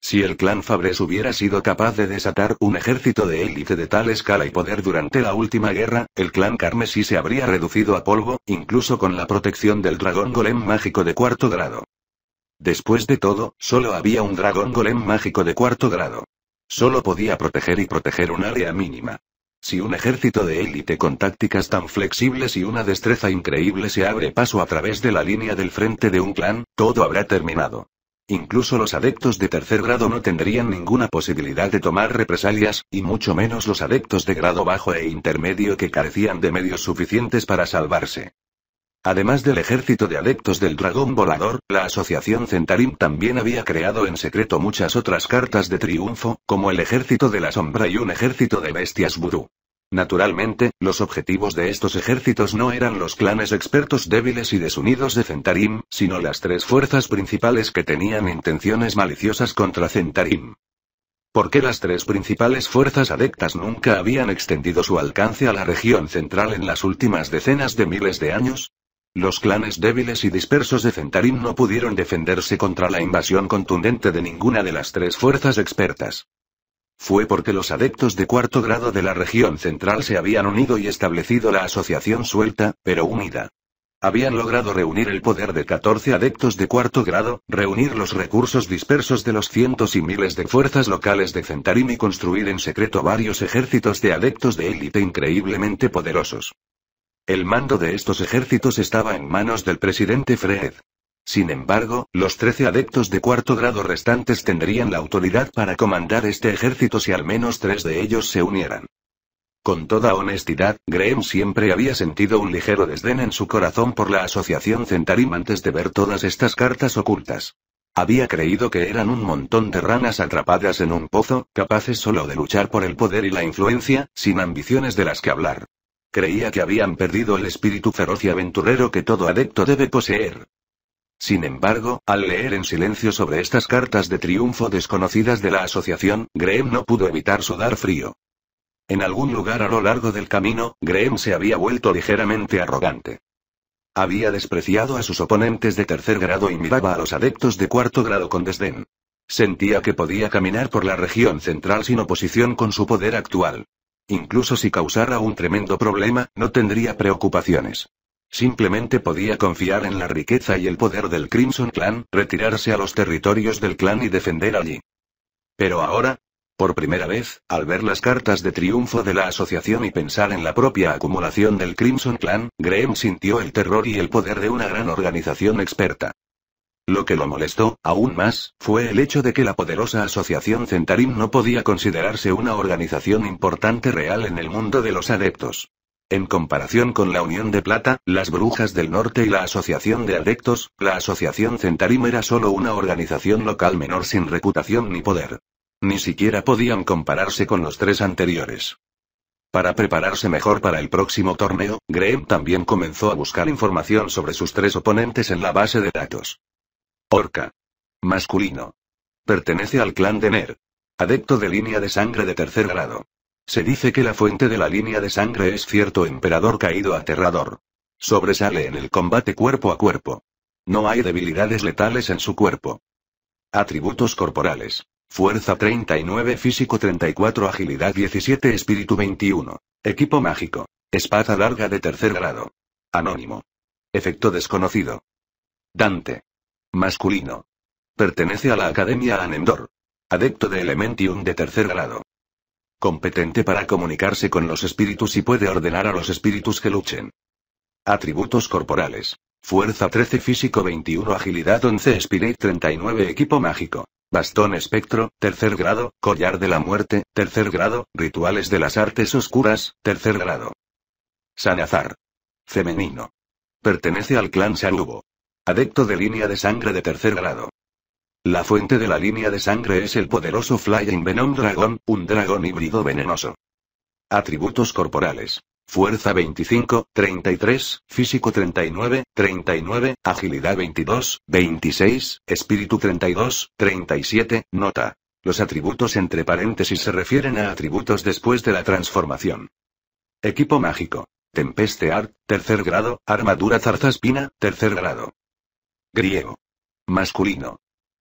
Si el clan Fabres hubiera sido capaz de desatar un ejército de élite de tal escala y poder durante la última guerra, el clan Carmesí se habría reducido a polvo, incluso con la protección del dragón golem mágico de cuarto grado. Después de todo, solo había un dragón golem mágico de cuarto grado. Solo podía proteger y proteger un área mínima. Si un ejército de élite con tácticas tan flexibles y una destreza increíble se abre paso a través de la línea del frente de un clan, todo habrá terminado. Incluso los adeptos de tercer grado no tendrían ninguna posibilidad de tomar represalias, y mucho menos los adeptos de grado bajo e intermedio que carecían de medios suficientes para salvarse. Además del ejército de adeptos del dragón volador, la Asociación Centarim también había creado en secreto muchas otras cartas de triunfo, como el ejército de la sombra y un ejército de bestias Burú. Naturalmente, los objetivos de estos ejércitos no eran los clanes expertos débiles y desunidos de Centarim, sino las tres fuerzas principales que tenían intenciones maliciosas contra Centarim. ¿Por qué las tres principales fuerzas adeptas nunca habían extendido su alcance a la región central en las últimas decenas de miles de años? Los clanes débiles y dispersos de Centarim no pudieron defenderse contra la invasión contundente de ninguna de las tres fuerzas expertas. Fue porque los adeptos de cuarto grado de la región central se habían unido y establecido la asociación suelta, pero unida. Habían logrado reunir el poder de 14 adeptos de cuarto grado, reunir los recursos dispersos de los cientos y miles de fuerzas locales de Centarim y construir en secreto varios ejércitos de adeptos de élite increíblemente poderosos. El mando de estos ejércitos estaba en manos del presidente Fred. Sin embargo, los trece adeptos de cuarto grado restantes tendrían la autoridad para comandar este ejército si al menos tres de ellos se unieran. Con toda honestidad, Graham siempre había sentido un ligero desdén en su corazón por la asociación Centarim antes de ver todas estas cartas ocultas. Había creído que eran un montón de ranas atrapadas en un pozo, capaces solo de luchar por el poder y la influencia, sin ambiciones de las que hablar. Creía que habían perdido el espíritu feroz y aventurero que todo adepto debe poseer. Sin embargo, al leer en silencio sobre estas cartas de triunfo desconocidas de la asociación, Graham no pudo evitar sudar frío. En algún lugar a lo largo del camino, Graham se había vuelto ligeramente arrogante. Había despreciado a sus oponentes de tercer grado y miraba a los adeptos de cuarto grado con desdén. Sentía que podía caminar por la región central sin oposición con su poder actual. Incluso si causara un tremendo problema, no tendría preocupaciones. Simplemente podía confiar en la riqueza y el poder del Crimson Clan, retirarse a los territorios del clan y defender allí. Pero ahora, por primera vez, al ver las cartas de triunfo de la asociación y pensar en la propia acumulación del Crimson Clan, Graham sintió el terror y el poder de una gran organización experta. Lo que lo molestó, aún más, fue el hecho de que la poderosa asociación Centarim no podía considerarse una organización importante real en el mundo de los adeptos. En comparación con la Unión de Plata, las Brujas del Norte y la Asociación de Adeptos, la Asociación Centarim era solo una organización local menor sin reputación ni poder. Ni siquiera podían compararse con los tres anteriores. Para prepararse mejor para el próximo torneo, Graham también comenzó a buscar información sobre sus tres oponentes en la base de datos. Orca. Masculino. Pertenece al clan de Ner. Adepto de línea de sangre de tercer grado. Se dice que la fuente de la línea de sangre es cierto emperador caído aterrador. Sobresale en el combate cuerpo a cuerpo. No hay debilidades letales en su cuerpo. Atributos corporales. Fuerza 39, físico 34, agilidad 17, espíritu 21. Equipo mágico. Espada larga de tercer grado. Anónimo. Efecto desconocido. Dante. Masculino. Pertenece a la Academia Anendor. Adepto de Elementium de tercer grado. Competente para comunicarse con los espíritus y puede ordenar a los espíritus que luchen. Atributos corporales. Fuerza 13 físico 21 agilidad 11 spirit 39 equipo mágico. Bastón espectro, tercer grado, collar de la muerte, tercer grado, rituales de las artes oscuras, tercer grado. Sanazar. Femenino. Pertenece al clan Sarubo. Adepto de línea de sangre de tercer grado. La fuente de la línea de sangre es el poderoso Flying Venom Dragon, un dragón híbrido venenoso. Atributos corporales. Fuerza 25, 33, físico 39, 39, agilidad 22, 26, espíritu 32, 37, nota. Los atributos entre paréntesis se refieren a atributos después de la transformación. Equipo mágico. Tempeste Art, tercer grado, armadura zarzaspina, tercer grado. Griego. Masculino.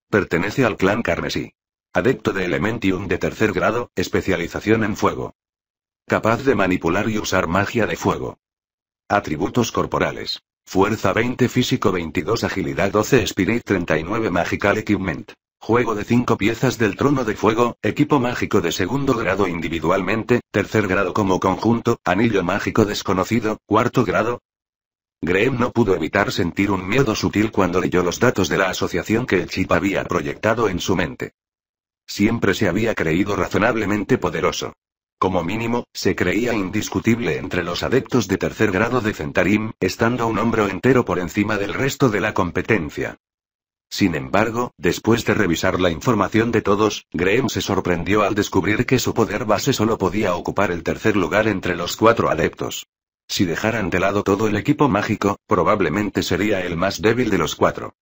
Pertenece al clan carmesí. Adepto de Elementium de tercer grado, especialización en fuego. Capaz de manipular y usar magia de fuego. Atributos corporales. Fuerza 20 físico 22 agilidad 12 spirit 39 magical equipment. Juego de 5 piezas del trono de fuego, equipo mágico de segundo grado individualmente, tercer grado como conjunto, anillo mágico desconocido, cuarto grado, Graham no pudo evitar sentir un miedo sutil cuando leyó los datos de la asociación que el chip había proyectado en su mente. Siempre se había creído razonablemente poderoso. Como mínimo, se creía indiscutible entre los adeptos de tercer grado de Centarim, estando un hombro entero por encima del resto de la competencia. Sin embargo, después de revisar la información de todos, Graham se sorprendió al descubrir que su poder base solo podía ocupar el tercer lugar entre los cuatro adeptos. Si dejaran de lado todo el equipo mágico, probablemente sería el más débil de los cuatro.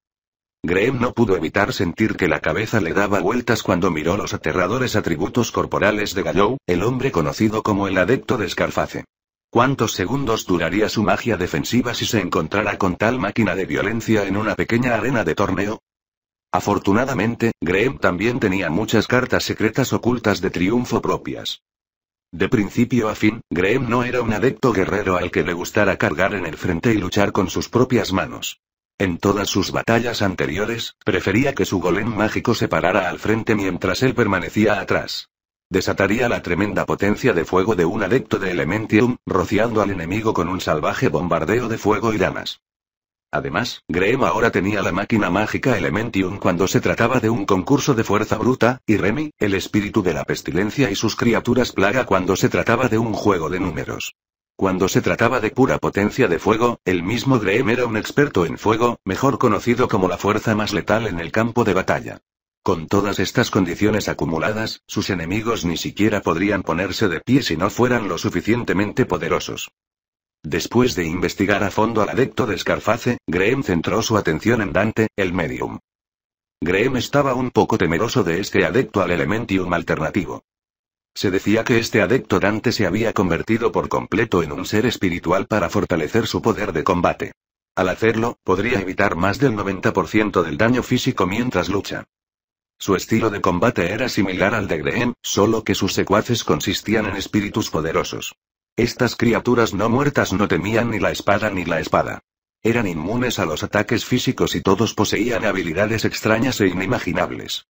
Graham no pudo evitar sentir que la cabeza le daba vueltas cuando miró los aterradores atributos corporales de Gallow, el hombre conocido como el adepto de Scarface. ¿Cuántos segundos duraría su magia defensiva si se encontrara con tal máquina de violencia en una pequeña arena de torneo? Afortunadamente, Graham también tenía muchas cartas secretas ocultas de triunfo propias. De principio a fin, Graham no era un adepto guerrero al que le gustara cargar en el frente y luchar con sus propias manos. En todas sus batallas anteriores, prefería que su golem mágico se parara al frente mientras él permanecía atrás. Desataría la tremenda potencia de fuego de un adepto de Elementium, rociando al enemigo con un salvaje bombardeo de fuego y damas. Además, Graham ahora tenía la máquina mágica Elementium cuando se trataba de un concurso de fuerza bruta, y Remy, el espíritu de la pestilencia y sus criaturas plaga cuando se trataba de un juego de números. Cuando se trataba de pura potencia de fuego, el mismo Graham era un experto en fuego, mejor conocido como la fuerza más letal en el campo de batalla. Con todas estas condiciones acumuladas, sus enemigos ni siquiera podrían ponerse de pie si no fueran lo suficientemente poderosos. Después de investigar a fondo al adepto de Scarface, Graham centró su atención en Dante, el medium. Graham estaba un poco temeroso de este adepto al elementium alternativo. Se decía que este adepto Dante se había convertido por completo en un ser espiritual para fortalecer su poder de combate. Al hacerlo, podría evitar más del 90% del daño físico mientras lucha. Su estilo de combate era similar al de Graham, solo que sus secuaces consistían en espíritus poderosos. Estas criaturas no muertas no temían ni la espada ni la espada. Eran inmunes a los ataques físicos y todos poseían habilidades extrañas e inimaginables.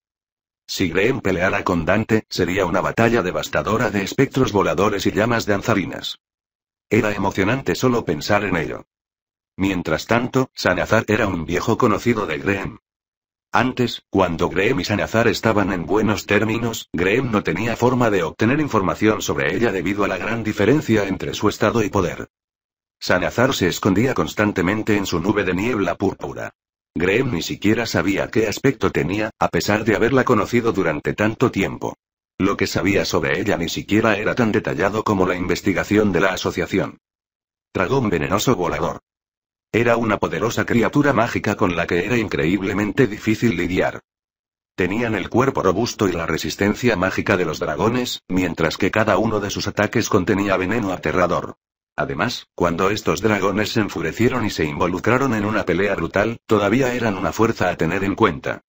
Si Graham peleara con Dante, sería una batalla devastadora de espectros voladores y llamas danzarinas. Era emocionante solo pensar en ello. Mientras tanto, Sanazar era un viejo conocido de Graham. Antes, cuando Graham y Sanazar estaban en buenos términos, Graham no tenía forma de obtener información sobre ella debido a la gran diferencia entre su estado y poder. Sanazar se escondía constantemente en su nube de niebla púrpura. Graham ni siquiera sabía qué aspecto tenía, a pesar de haberla conocido durante tanto tiempo. Lo que sabía sobre ella ni siquiera era tan detallado como la investigación de la asociación. Dragón venenoso volador. Era una poderosa criatura mágica con la que era increíblemente difícil lidiar. Tenían el cuerpo robusto y la resistencia mágica de los dragones, mientras que cada uno de sus ataques contenía veneno aterrador. Además, cuando estos dragones se enfurecieron y se involucraron en una pelea brutal, todavía eran una fuerza a tener en cuenta.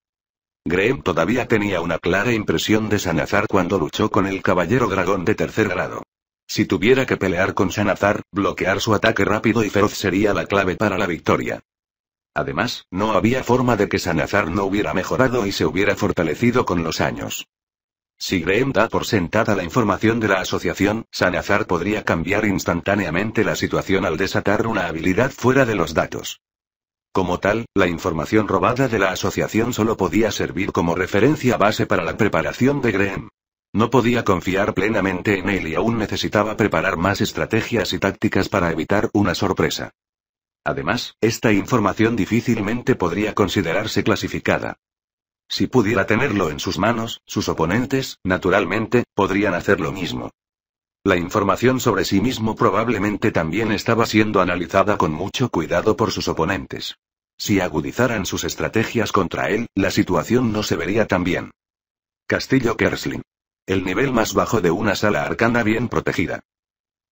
Graham todavía tenía una clara impresión de Sanazar cuando luchó con el caballero dragón de tercer grado. Si tuviera que pelear con Sanazar, bloquear su ataque rápido y feroz sería la clave para la victoria. Además, no había forma de que Sanazar no hubiera mejorado y se hubiera fortalecido con los años. Si Graham da por sentada la información de la asociación, Sanazar podría cambiar instantáneamente la situación al desatar una habilidad fuera de los datos. Como tal, la información robada de la asociación solo podía servir como referencia base para la preparación de Graham. No podía confiar plenamente en él y aún necesitaba preparar más estrategias y tácticas para evitar una sorpresa. Además, esta información difícilmente podría considerarse clasificada. Si pudiera tenerlo en sus manos, sus oponentes, naturalmente, podrían hacer lo mismo. La información sobre sí mismo probablemente también estaba siendo analizada con mucho cuidado por sus oponentes. Si agudizaran sus estrategias contra él, la situación no se vería tan bien. Castillo Kersling. El nivel más bajo de una sala arcana bien protegida.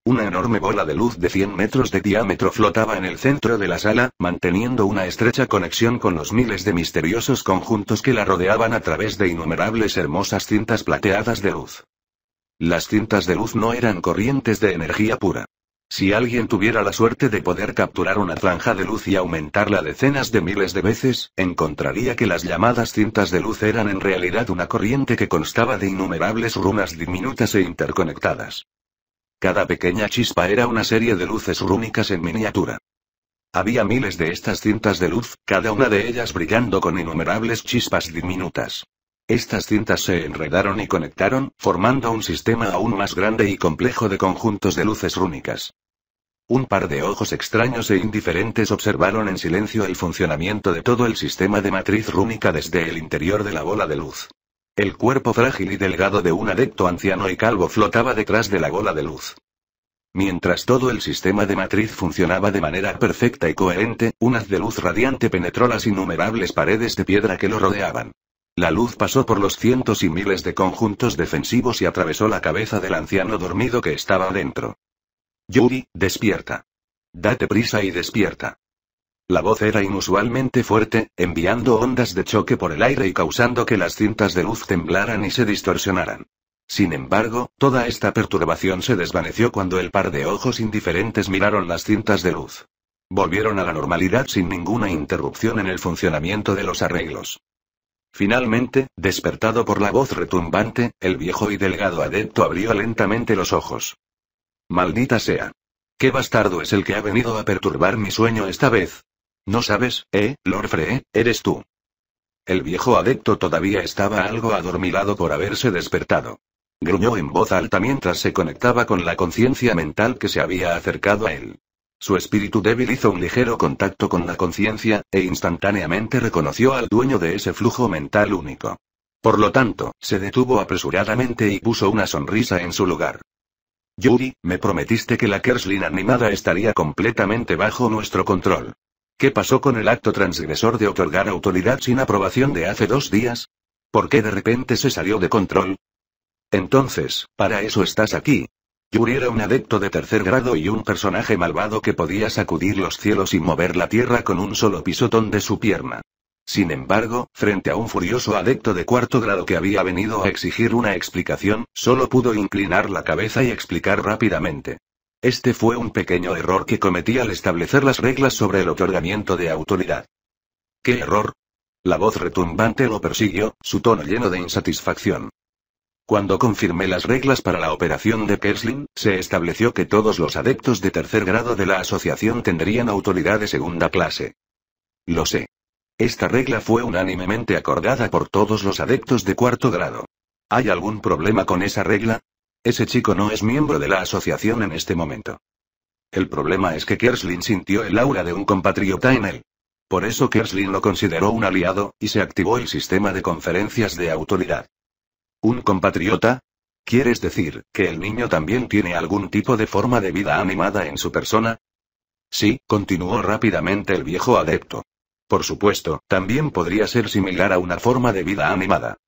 Una enorme bola de luz de 100 metros de diámetro flotaba en el centro de la sala, manteniendo una estrecha conexión con los miles de misteriosos conjuntos que la rodeaban a través de innumerables hermosas cintas plateadas de luz. Las cintas de luz no eran corrientes de energía pura. Si alguien tuviera la suerte de poder capturar una franja de luz y aumentarla decenas de miles de veces, encontraría que las llamadas cintas de luz eran en realidad una corriente que constaba de innumerables runas diminutas e interconectadas. Cada pequeña chispa era una serie de luces rúnicas en miniatura. Había miles de estas cintas de luz, cada una de ellas brillando con innumerables chispas diminutas. Estas cintas se enredaron y conectaron, formando un sistema aún más grande y complejo de conjuntos de luces rúnicas. Un par de ojos extraños e indiferentes observaron en silencio el funcionamiento de todo el sistema de matriz rúnica desde el interior de la bola de luz. El cuerpo frágil y delgado de un adepto anciano y calvo flotaba detrás de la bola de luz. Mientras todo el sistema de matriz funcionaba de manera perfecta y coherente, un haz de luz radiante penetró las innumerables paredes de piedra que lo rodeaban. La luz pasó por los cientos y miles de conjuntos defensivos y atravesó la cabeza del anciano dormido que estaba dentro. Yuri, despierta. Date prisa y despierta. La voz era inusualmente fuerte, enviando ondas de choque por el aire y causando que las cintas de luz temblaran y se distorsionaran. Sin embargo, toda esta perturbación se desvaneció cuando el par de ojos indiferentes miraron las cintas de luz. Volvieron a la normalidad sin ninguna interrupción en el funcionamiento de los arreglos. Finalmente, despertado por la voz retumbante, el viejo y delgado adepto abrió lentamente los ojos. Maldita sea. ¿Qué bastardo es el que ha venido a perturbar mi sueño esta vez? No sabes, eh, Lord eres tú. El viejo adepto todavía estaba algo adormilado por haberse despertado. Gruñó en voz alta mientras se conectaba con la conciencia mental que se había acercado a él. Su espíritu débil hizo un ligero contacto con la conciencia, e instantáneamente reconoció al dueño de ese flujo mental único. Por lo tanto, se detuvo apresuradamente y puso una sonrisa en su lugar. Yuri, me prometiste que la Kerslin animada estaría completamente bajo nuestro control. ¿Qué pasó con el acto transgresor de otorgar autoridad sin aprobación de hace dos días? ¿Por qué de repente se salió de control? Entonces, para eso estás aquí, Yuri era un adepto de tercer grado y un personaje malvado que podía sacudir los cielos y mover la tierra con un solo pisotón de su pierna. Sin embargo, frente a un furioso adepto de cuarto grado que había venido a exigir una explicación, solo pudo inclinar la cabeza y explicar rápidamente. Este fue un pequeño error que cometí al establecer las reglas sobre el otorgamiento de autoridad. ¿Qué error? La voz retumbante lo persiguió, su tono lleno de insatisfacción. Cuando confirmé las reglas para la operación de Kersling, se estableció que todos los adeptos de tercer grado de la asociación tendrían autoridad de segunda clase. Lo sé. Esta regla fue unánimemente acordada por todos los adeptos de cuarto grado. ¿Hay algún problema con esa regla? Ese chico no es miembro de la asociación en este momento. El problema es que Kersling sintió el aura de un compatriota en él. Por eso Kersling lo consideró un aliado, y se activó el sistema de conferencias de autoridad. ¿Un compatriota? ¿Quieres decir, que el niño también tiene algún tipo de forma de vida animada en su persona? Sí, continuó rápidamente el viejo adepto. Por supuesto, también podría ser similar a una forma de vida animada.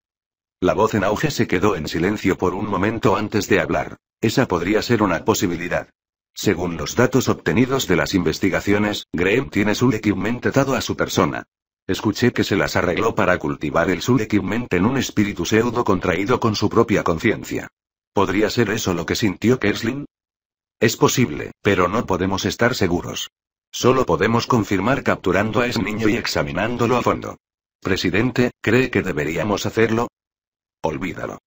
La voz en auge se quedó en silencio por un momento antes de hablar. Esa podría ser una posibilidad. Según los datos obtenidos de las investigaciones, Graham tiene su equipamiento atado a su persona. Escuché que se las arregló para cultivar el sulequimente en un espíritu pseudo contraído con su propia conciencia. ¿Podría ser eso lo que sintió Kersling? Es posible, pero no podemos estar seguros. Solo podemos confirmar capturando a ese niño y examinándolo a fondo. Presidente, ¿cree que deberíamos hacerlo? Olvídalo.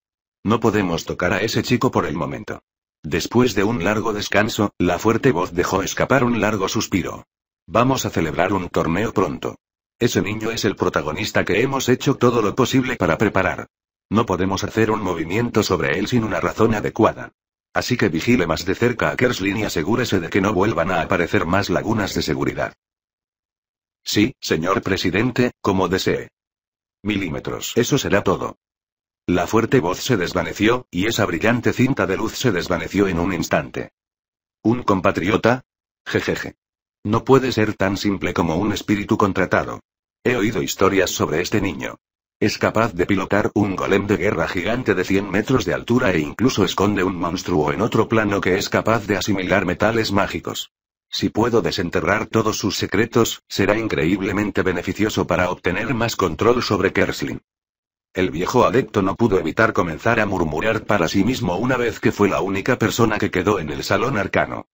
No podemos tocar a ese chico por el momento. Después de un largo descanso, la fuerte voz dejó escapar un largo suspiro. Vamos a celebrar un torneo pronto. Ese niño es el protagonista que hemos hecho todo lo posible para preparar. No podemos hacer un movimiento sobre él sin una razón adecuada. Así que vigile más de cerca a Kerslin y asegúrese de que no vuelvan a aparecer más lagunas de seguridad. Sí, señor presidente, como desee. Milímetros. Eso será todo. La fuerte voz se desvaneció, y esa brillante cinta de luz se desvaneció en un instante. ¿Un compatriota? Jejeje. No puede ser tan simple como un espíritu contratado. He oído historias sobre este niño. Es capaz de pilotar un golem de guerra gigante de 100 metros de altura e incluso esconde un monstruo en otro plano que es capaz de asimilar metales mágicos. Si puedo desenterrar todos sus secretos, será increíblemente beneficioso para obtener más control sobre Kersling. El viejo adepto no pudo evitar comenzar a murmurar para sí mismo una vez que fue la única persona que quedó en el salón arcano.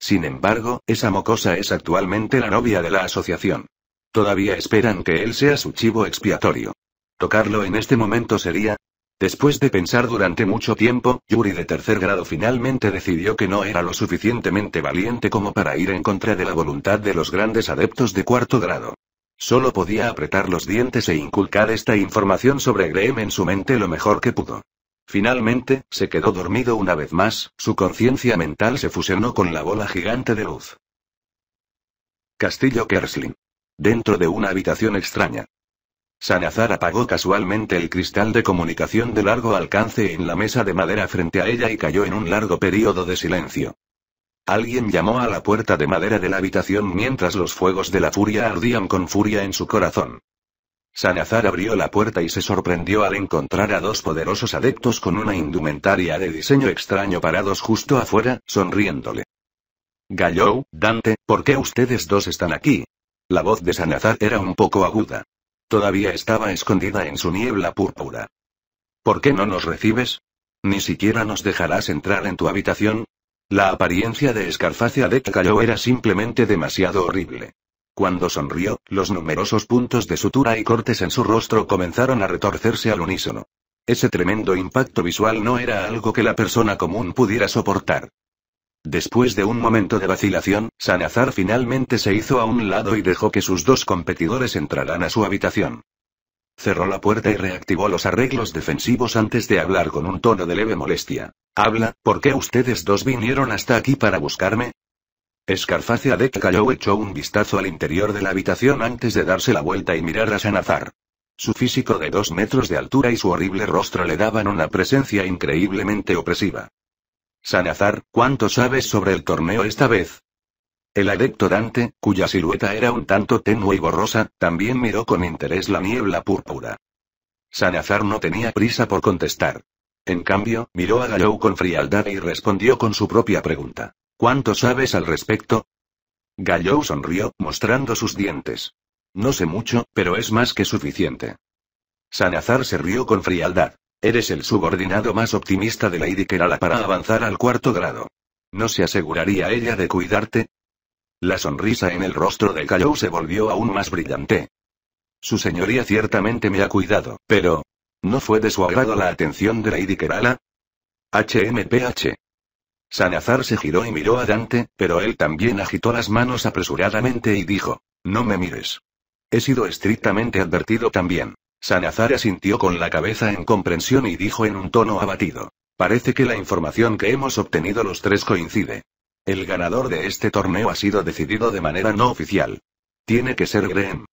Sin embargo, esa mocosa es actualmente la novia de la asociación. Todavía esperan que él sea su chivo expiatorio. Tocarlo en este momento sería... Después de pensar durante mucho tiempo, Yuri de tercer grado finalmente decidió que no era lo suficientemente valiente como para ir en contra de la voluntad de los grandes adeptos de cuarto grado. Solo podía apretar los dientes e inculcar esta información sobre Graham en su mente lo mejor que pudo. Finalmente, se quedó dormido una vez más, su conciencia mental se fusionó con la bola gigante de luz. Castillo Kersling. Dentro de una habitación extraña. Sanazar apagó casualmente el cristal de comunicación de largo alcance en la mesa de madera frente a ella y cayó en un largo periodo de silencio. Alguien llamó a la puerta de madera de la habitación mientras los fuegos de la furia ardían con furia en su corazón. Sanazar abrió la puerta y se sorprendió al encontrar a dos poderosos adeptos con una indumentaria de diseño extraño parados justo afuera, sonriéndole. Gallou, Dante, ¿por qué ustedes dos están aquí? La voz de Sanazar era un poco aguda. Todavía estaba escondida en su niebla púrpura. ¿Por qué no nos recibes? ¿Ni siquiera nos dejarás entrar en tu habitación? La apariencia de Escarfacia de Gallou era simplemente demasiado horrible. Cuando sonrió, los numerosos puntos de sutura y cortes en su rostro comenzaron a retorcerse al unísono. Ese tremendo impacto visual no era algo que la persona común pudiera soportar. Después de un momento de vacilación, Sanazar finalmente se hizo a un lado y dejó que sus dos competidores entraran a su habitación. Cerró la puerta y reactivó los arreglos defensivos antes de hablar con un tono de leve molestia. Habla, ¿por qué ustedes dos vinieron hasta aquí para buscarme? Adek cayó echó un vistazo al interior de la habitación antes de darse la vuelta y mirar a Sanazar. Su físico de dos metros de altura y su horrible rostro le daban una presencia increíblemente opresiva. Sanazar, ¿cuánto sabes sobre el torneo esta vez? El adepto Dante, cuya silueta era un tanto tenue y borrosa, también miró con interés la niebla púrpura. Sanazar no tenía prisa por contestar. En cambio, miró a Gallow con frialdad y respondió con su propia pregunta. ¿Cuánto sabes al respecto? Gallou sonrió, mostrando sus dientes. No sé mucho, pero es más que suficiente. Sanazar se rió con frialdad. Eres el subordinado más optimista de Lady Kerala para avanzar al cuarto grado. ¿No se aseguraría ella de cuidarte? La sonrisa en el rostro de Gallou se volvió aún más brillante. Su señoría ciertamente me ha cuidado, pero... ¿No fue de su agrado la atención de Lady Kerala? HMPH. Sanazar se giró y miró a Dante, pero él también agitó las manos apresuradamente y dijo, No me mires. He sido estrictamente advertido también. Sanazar asintió con la cabeza en comprensión y dijo en un tono abatido, Parece que la información que hemos obtenido los tres coincide. El ganador de este torneo ha sido decidido de manera no oficial. Tiene que ser Graham.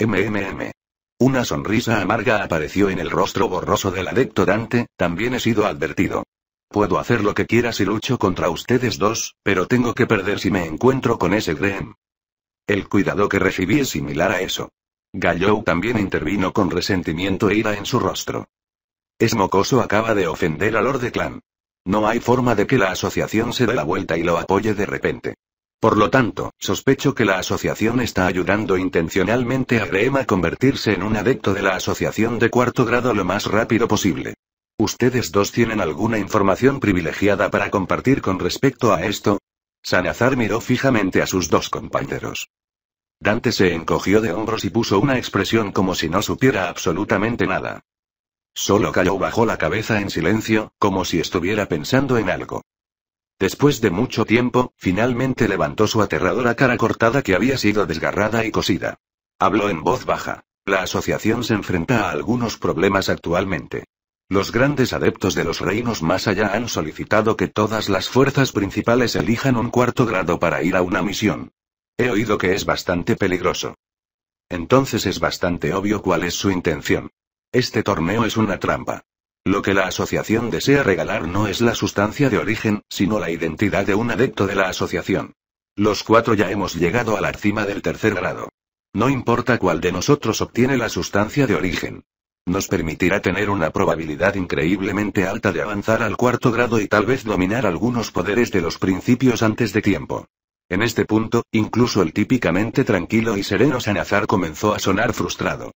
MMM. Una sonrisa amarga apareció en el rostro borroso del adepto Dante, también he sido advertido. Puedo hacer lo que quiera si lucho contra ustedes dos, pero tengo que perder si me encuentro con ese Graham. El cuidado que recibí es similar a eso. Gallow también intervino con resentimiento e ira en su rostro. Es mocoso acaba de ofender al Lord Clan. No hay forma de que la asociación se dé la vuelta y lo apoye de repente. Por lo tanto, sospecho que la asociación está ayudando intencionalmente a Graham a convertirse en un adepto de la asociación de cuarto grado lo más rápido posible. ¿Ustedes dos tienen alguna información privilegiada para compartir con respecto a esto? Sanazar miró fijamente a sus dos compañeros. Dante se encogió de hombros y puso una expresión como si no supiera absolutamente nada. Solo cayó bajo la cabeza en silencio, como si estuviera pensando en algo. Después de mucho tiempo, finalmente levantó su aterradora cara cortada que había sido desgarrada y cosida. Habló en voz baja. La asociación se enfrenta a algunos problemas actualmente. Los grandes adeptos de los reinos más allá han solicitado que todas las fuerzas principales elijan un cuarto grado para ir a una misión. He oído que es bastante peligroso. Entonces es bastante obvio cuál es su intención. Este torneo es una trampa. Lo que la asociación desea regalar no es la sustancia de origen, sino la identidad de un adepto de la asociación. Los cuatro ya hemos llegado a la cima del tercer grado. No importa cuál de nosotros obtiene la sustancia de origen. Nos permitirá tener una probabilidad increíblemente alta de avanzar al cuarto grado y tal vez dominar algunos poderes de los principios antes de tiempo. En este punto, incluso el típicamente tranquilo y sereno Sanazar comenzó a sonar frustrado.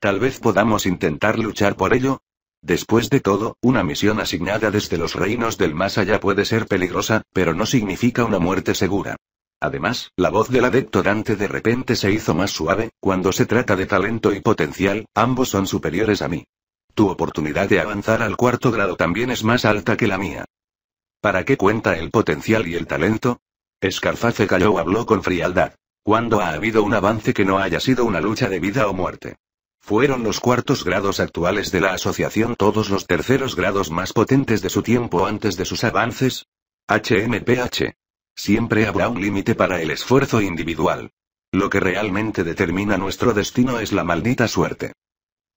Tal vez podamos intentar luchar por ello. Después de todo, una misión asignada desde los reinos del más allá puede ser peligrosa, pero no significa una muerte segura. Además, la voz del adepto Dante de repente se hizo más suave, cuando se trata de talento y potencial, ambos son superiores a mí. Tu oportunidad de avanzar al cuarto grado también es más alta que la mía. ¿Para qué cuenta el potencial y el talento? Escarface calló habló con frialdad. ¿Cuándo ha habido un avance que no haya sido una lucha de vida o muerte? Fueron los cuartos grados actuales de la asociación todos los terceros grados más potentes de su tiempo antes de sus avances? HMPH. Siempre habrá un límite para el esfuerzo individual. Lo que realmente determina nuestro destino es la maldita suerte.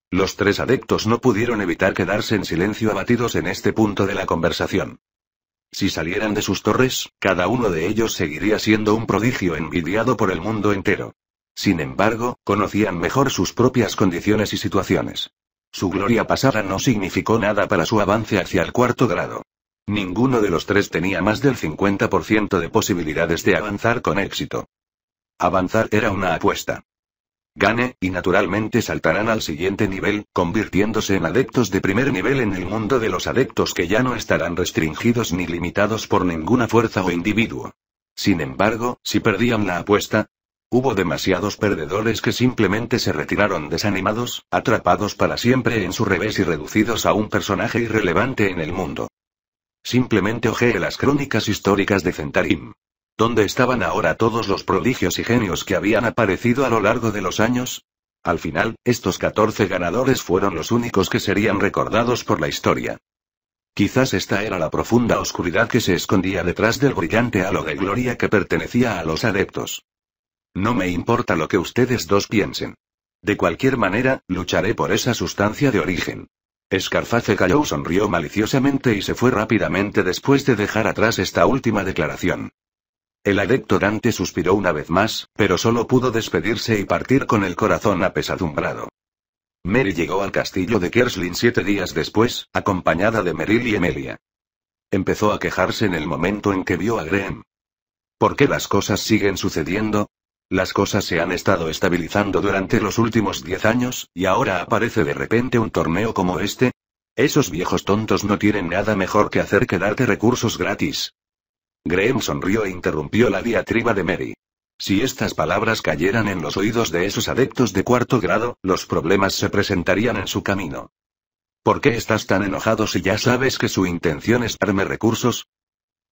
Los tres adeptos no pudieron evitar quedarse en silencio abatidos en este punto de la conversación. Si salieran de sus torres, cada uno de ellos seguiría siendo un prodigio envidiado por el mundo entero. Sin embargo, conocían mejor sus propias condiciones y situaciones. Su gloria pasada no significó nada para su avance hacia el cuarto grado. Ninguno de los tres tenía más del 50% de posibilidades de avanzar con éxito. Avanzar era una apuesta. Gane, y naturalmente saltarán al siguiente nivel, convirtiéndose en adeptos de primer nivel en el mundo de los adeptos que ya no estarán restringidos ni limitados por ninguna fuerza o individuo. Sin embargo, si perdían la apuesta, hubo demasiados perdedores que simplemente se retiraron desanimados, atrapados para siempre en su revés y reducidos a un personaje irrelevante en el mundo. Simplemente ojeé las crónicas históricas de Centarim. ¿Dónde estaban ahora todos los prodigios y genios que habían aparecido a lo largo de los años? Al final, estos 14 ganadores fueron los únicos que serían recordados por la historia. Quizás esta era la profunda oscuridad que se escondía detrás del brillante halo de gloria que pertenecía a los adeptos. No me importa lo que ustedes dos piensen. De cualquier manera, lucharé por esa sustancia de origen. Scarface cayó, sonrió maliciosamente y se fue rápidamente después de dejar atrás esta última declaración. El adecto suspiró una vez más, pero solo pudo despedirse y partir con el corazón apesadumbrado. Mary llegó al castillo de Kerslin siete días después, acompañada de Meryl y Emelia. Empezó a quejarse en el momento en que vio a Graham. ¿Por qué las cosas siguen sucediendo? Las cosas se han estado estabilizando durante los últimos 10 años, y ahora aparece de repente un torneo como este. Esos viejos tontos no tienen nada mejor que hacer que darte recursos gratis. Graham sonrió e interrumpió la diatriba de Mary. Si estas palabras cayeran en los oídos de esos adeptos de cuarto grado, los problemas se presentarían en su camino. ¿Por qué estás tan enojado si ya sabes que su intención es darme recursos?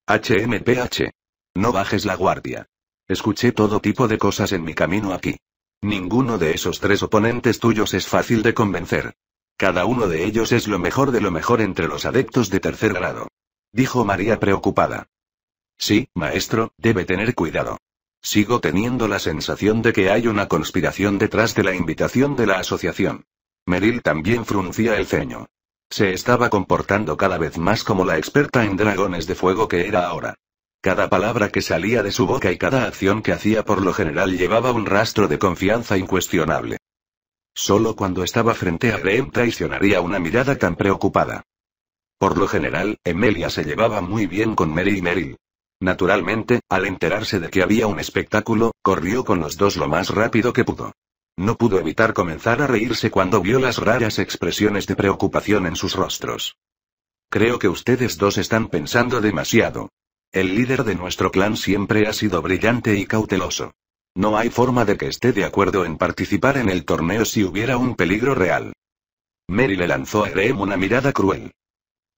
HMPH. No bajes la guardia. Escuché todo tipo de cosas en mi camino aquí. Ninguno de esos tres oponentes tuyos es fácil de convencer. Cada uno de ellos es lo mejor de lo mejor entre los adeptos de tercer grado. Dijo María preocupada. Sí, maestro, debe tener cuidado. Sigo teniendo la sensación de que hay una conspiración detrás de la invitación de la asociación. Meril también fruncía el ceño. Se estaba comportando cada vez más como la experta en dragones de fuego que era ahora. Cada palabra que salía de su boca y cada acción que hacía por lo general llevaba un rastro de confianza incuestionable. Solo cuando estaba frente a Graham traicionaría una mirada tan preocupada. Por lo general, Emelia se llevaba muy bien con Mary y Meryl. Naturalmente, al enterarse de que había un espectáculo, corrió con los dos lo más rápido que pudo. No pudo evitar comenzar a reírse cuando vio las raras expresiones de preocupación en sus rostros. Creo que ustedes dos están pensando demasiado, el líder de nuestro clan siempre ha sido brillante y cauteloso. No hay forma de que esté de acuerdo en participar en el torneo si hubiera un peligro real. Mary le lanzó a Erem una mirada cruel.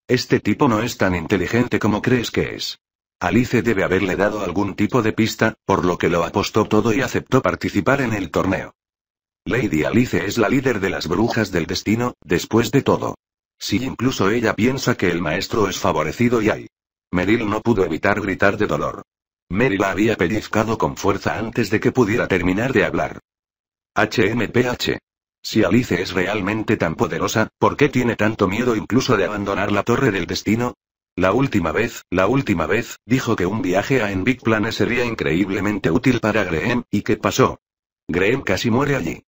Este tipo no es tan inteligente como crees que es. Alice debe haberle dado algún tipo de pista, por lo que lo apostó todo y aceptó participar en el torneo. Lady Alice es la líder de las brujas del destino, después de todo. Si incluso ella piensa que el maestro es favorecido y hay Meril no pudo evitar gritar de dolor. Meryl la había pellizcado con fuerza antes de que pudiera terminar de hablar. HMPH. Si Alice es realmente tan poderosa, ¿por qué tiene tanto miedo incluso de abandonar la Torre del Destino? La última vez, la última vez, dijo que un viaje a Envic Plane sería increíblemente útil para Graham, ¿y qué pasó? Graham casi muere allí.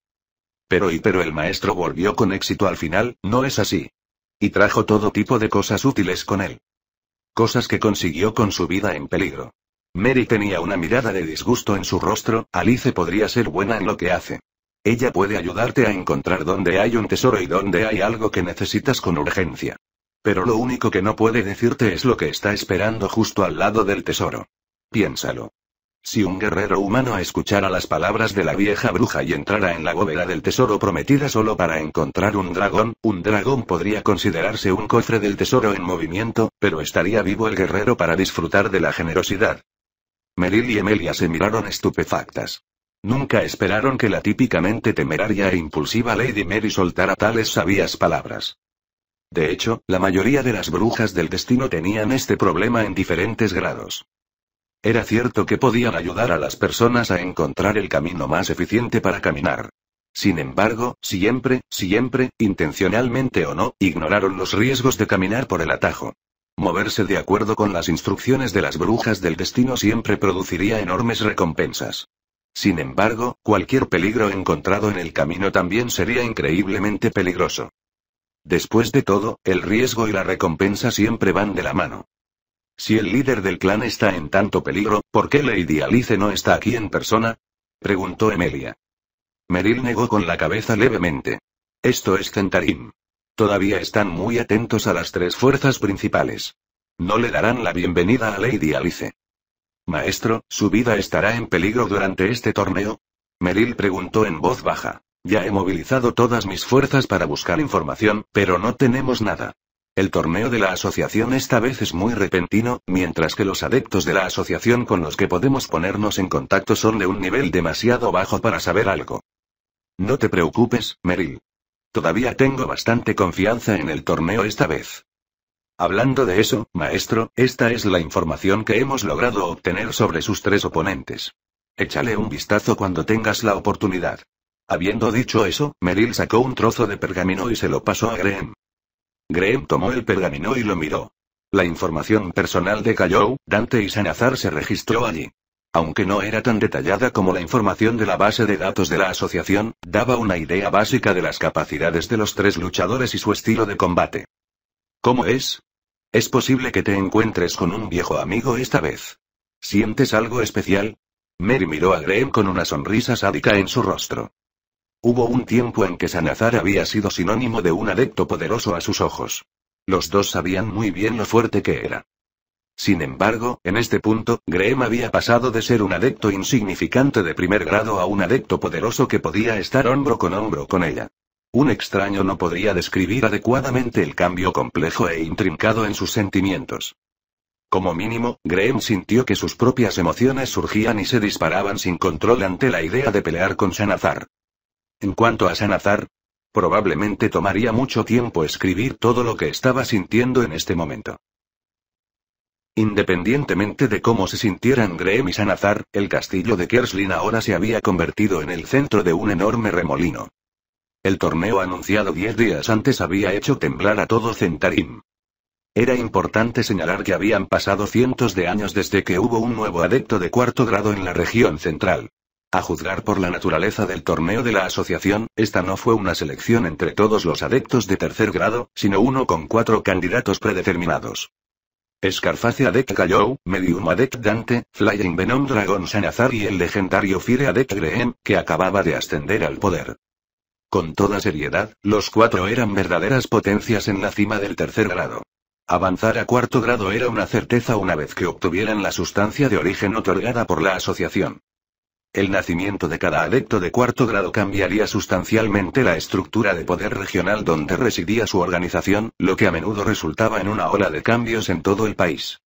Pero y pero el maestro volvió con éxito al final, ¿no es así? Y trajo todo tipo de cosas útiles con él. Cosas que consiguió con su vida en peligro. Mary tenía una mirada de disgusto en su rostro, Alice podría ser buena en lo que hace. Ella puede ayudarte a encontrar dónde hay un tesoro y dónde hay algo que necesitas con urgencia. Pero lo único que no puede decirte es lo que está esperando justo al lado del tesoro. Piénsalo. Si un guerrero humano escuchara las palabras de la vieja bruja y entrara en la bóveda del tesoro prometida solo para encontrar un dragón, un dragón podría considerarse un cofre del tesoro en movimiento, pero estaría vivo el guerrero para disfrutar de la generosidad. Meril y Emelia se miraron estupefactas. Nunca esperaron que la típicamente temeraria e impulsiva Lady Mary soltara tales sabias palabras. De hecho, la mayoría de las brujas del destino tenían este problema en diferentes grados. Era cierto que podían ayudar a las personas a encontrar el camino más eficiente para caminar. Sin embargo, siempre, siempre, intencionalmente o no, ignoraron los riesgos de caminar por el atajo. Moverse de acuerdo con las instrucciones de las brujas del destino siempre produciría enormes recompensas. Sin embargo, cualquier peligro encontrado en el camino también sería increíblemente peligroso. Después de todo, el riesgo y la recompensa siempre van de la mano. Si el líder del clan está en tanto peligro, ¿por qué Lady Alice no está aquí en persona? preguntó Emelia. Meril negó con la cabeza levemente. Esto es Centarim. Todavía están muy atentos a las tres fuerzas principales. No le darán la bienvenida a Lady Alice. Maestro, ¿su vida estará en peligro durante este torneo? Meril preguntó en voz baja. Ya he movilizado todas mis fuerzas para buscar información, pero no tenemos nada. El torneo de la asociación esta vez es muy repentino, mientras que los adeptos de la asociación con los que podemos ponernos en contacto son de un nivel demasiado bajo para saber algo. No te preocupes, Meril. Todavía tengo bastante confianza en el torneo esta vez. Hablando de eso, maestro, esta es la información que hemos logrado obtener sobre sus tres oponentes. Échale un vistazo cuando tengas la oportunidad. Habiendo dicho eso, Meril sacó un trozo de pergamino y se lo pasó a Graham. Graham tomó el pergamino y lo miró. La información personal de Callow, Dante y Sanazar se registró allí. Aunque no era tan detallada como la información de la base de datos de la asociación, daba una idea básica de las capacidades de los tres luchadores y su estilo de combate. ¿Cómo es? Es posible que te encuentres con un viejo amigo esta vez. ¿Sientes algo especial? Mary miró a Graham con una sonrisa sádica en su rostro. Hubo un tiempo en que Sanazar había sido sinónimo de un adepto poderoso a sus ojos. Los dos sabían muy bien lo fuerte que era. Sin embargo, en este punto, Graham había pasado de ser un adepto insignificante de primer grado a un adepto poderoso que podía estar hombro con hombro con ella. Un extraño no podría describir adecuadamente el cambio complejo e intrincado en sus sentimientos. Como mínimo, Graham sintió que sus propias emociones surgían y se disparaban sin control ante la idea de pelear con Sanazar. En cuanto a Sanazar, probablemente tomaría mucho tiempo escribir todo lo que estaba sintiendo en este momento. Independientemente de cómo se sintieran Graham y Sanazar, el castillo de Kerslin ahora se había convertido en el centro de un enorme remolino. El torneo anunciado diez días antes había hecho temblar a todo Centarim. Era importante señalar que habían pasado cientos de años desde que hubo un nuevo adepto de cuarto grado en la región central. A juzgar por la naturaleza del torneo de la asociación, esta no fue una selección entre todos los adeptos de tercer grado, sino uno con cuatro candidatos predeterminados. Scarface Adept Callow, Medium Adept Dante, Flying Venom Dragon Sanazar y el legendario Fire de Grehem, que acababa de ascender al poder. Con toda seriedad, los cuatro eran verdaderas potencias en la cima del tercer grado. Avanzar a cuarto grado era una certeza una vez que obtuvieran la sustancia de origen otorgada por la asociación. El nacimiento de cada electo de cuarto grado cambiaría sustancialmente la estructura de poder regional donde residía su organización, lo que a menudo resultaba en una ola de cambios en todo el país.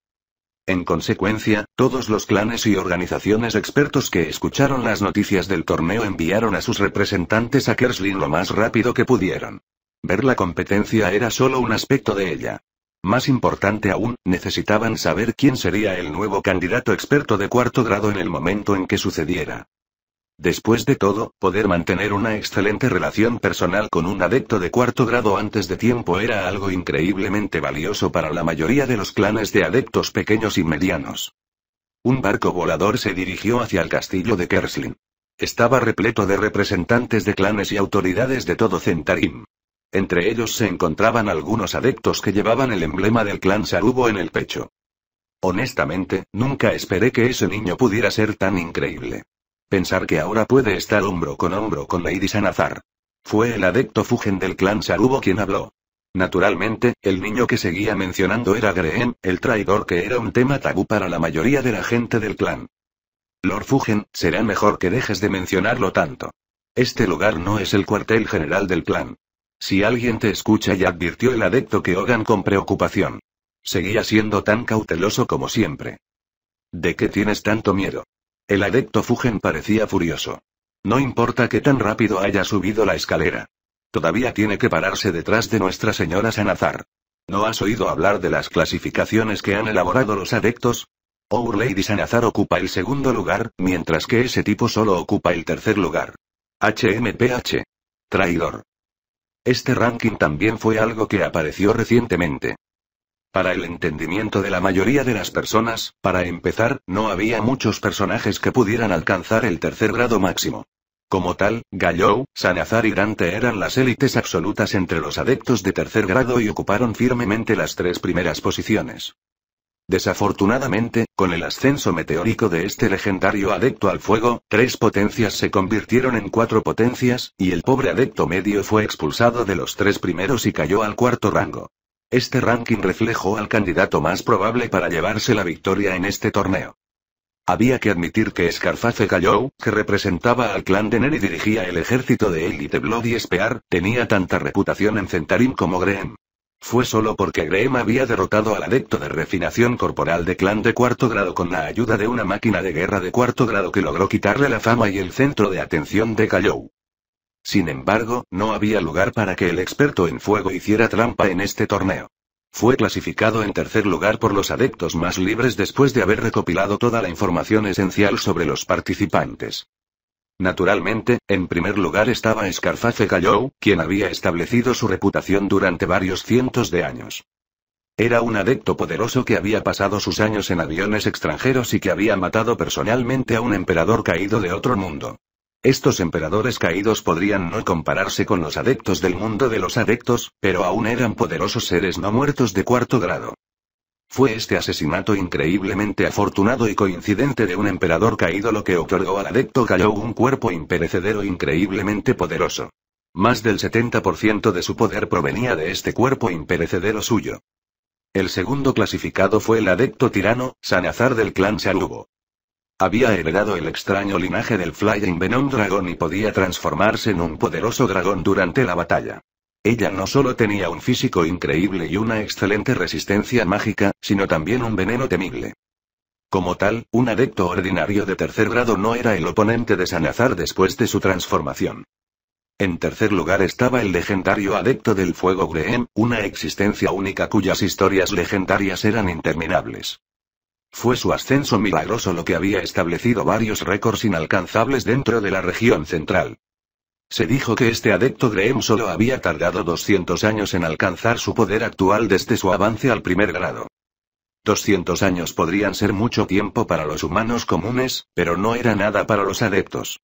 En consecuencia, todos los clanes y organizaciones expertos que escucharon las noticias del torneo enviaron a sus representantes a Kerslin lo más rápido que pudieron. Ver la competencia era solo un aspecto de ella. Más importante aún, necesitaban saber quién sería el nuevo candidato experto de cuarto grado en el momento en que sucediera. Después de todo, poder mantener una excelente relación personal con un adepto de cuarto grado antes de tiempo era algo increíblemente valioso para la mayoría de los clanes de adeptos pequeños y medianos. Un barco volador se dirigió hacia el castillo de Kersling. Estaba repleto de representantes de clanes y autoridades de todo Centarim. Entre ellos se encontraban algunos adeptos que llevaban el emblema del clan Sarubo en el pecho. Honestamente, nunca esperé que ese niño pudiera ser tan increíble. Pensar que ahora puede estar hombro con hombro con Lady Sanazar. Fue el adepto Fugen del clan Sarubo quien habló. Naturalmente, el niño que seguía mencionando era Green, el traidor que era un tema tabú para la mayoría de la gente del clan. Lord Fugen, será mejor que dejes de mencionarlo tanto. Este lugar no es el cuartel general del clan. Si alguien te escucha y advirtió el adepto que Hogan con preocupación. Seguía siendo tan cauteloso como siempre. ¿De qué tienes tanto miedo? El adepto Fugen parecía furioso. No importa que tan rápido haya subido la escalera. Todavía tiene que pararse detrás de Nuestra Señora Sanazar. ¿No has oído hablar de las clasificaciones que han elaborado los adeptos? Our Lady Sanazar ocupa el segundo lugar, mientras que ese tipo solo ocupa el tercer lugar. HMPH. Traidor. Este ranking también fue algo que apareció recientemente. Para el entendimiento de la mayoría de las personas, para empezar, no había muchos personajes que pudieran alcanzar el tercer grado máximo. Como tal, Gallou, Sanazar y Dante eran las élites absolutas entre los adeptos de tercer grado y ocuparon firmemente las tres primeras posiciones. Desafortunadamente, con el ascenso meteórico de este legendario adepto al fuego, tres potencias se convirtieron en cuatro potencias, y el pobre adepto medio fue expulsado de los tres primeros y cayó al cuarto rango. Este ranking reflejó al candidato más probable para llevarse la victoria en este torneo. Había que admitir que Scarface Callow, que representaba al clan de Neri y dirigía el ejército de élite y Spear, tenía tanta reputación en Centarim como Graham. Fue solo porque Graham había derrotado al adepto de refinación corporal de clan de cuarto grado con la ayuda de una máquina de guerra de cuarto grado que logró quitarle la fama y el centro de atención de Callow. Sin embargo, no había lugar para que el experto en fuego hiciera trampa en este torneo. Fue clasificado en tercer lugar por los adeptos más libres después de haber recopilado toda la información esencial sobre los participantes. Naturalmente, en primer lugar estaba Scarface Callow, quien había establecido su reputación durante varios cientos de años. Era un adepto poderoso que había pasado sus años en aviones extranjeros y que había matado personalmente a un emperador caído de otro mundo. Estos emperadores caídos podrían no compararse con los adeptos del mundo de los adeptos, pero aún eran poderosos seres no muertos de cuarto grado. Fue este asesinato increíblemente afortunado y coincidente de un emperador caído lo que otorgó al adepto cayó un cuerpo imperecedero increíblemente poderoso. Más del 70% de su poder provenía de este cuerpo imperecedero suyo. El segundo clasificado fue el adepto tirano, Sanazar del clan Sharugo. Había heredado el extraño linaje del Flying Venom Dragon y podía transformarse en un poderoso dragón durante la batalla. Ella no solo tenía un físico increíble y una excelente resistencia mágica, sino también un veneno temible. Como tal, un adepto ordinario de tercer grado no era el oponente de Sanazar después de su transformación. En tercer lugar estaba el legendario adepto del fuego Greem, una existencia única cuyas historias legendarias eran interminables. Fue su ascenso milagroso lo que había establecido varios récords inalcanzables dentro de la región central. Se dijo que este adepto Graham solo había tardado 200 años en alcanzar su poder actual desde su avance al primer grado. 200 años podrían ser mucho tiempo para los humanos comunes, pero no era nada para los adeptos.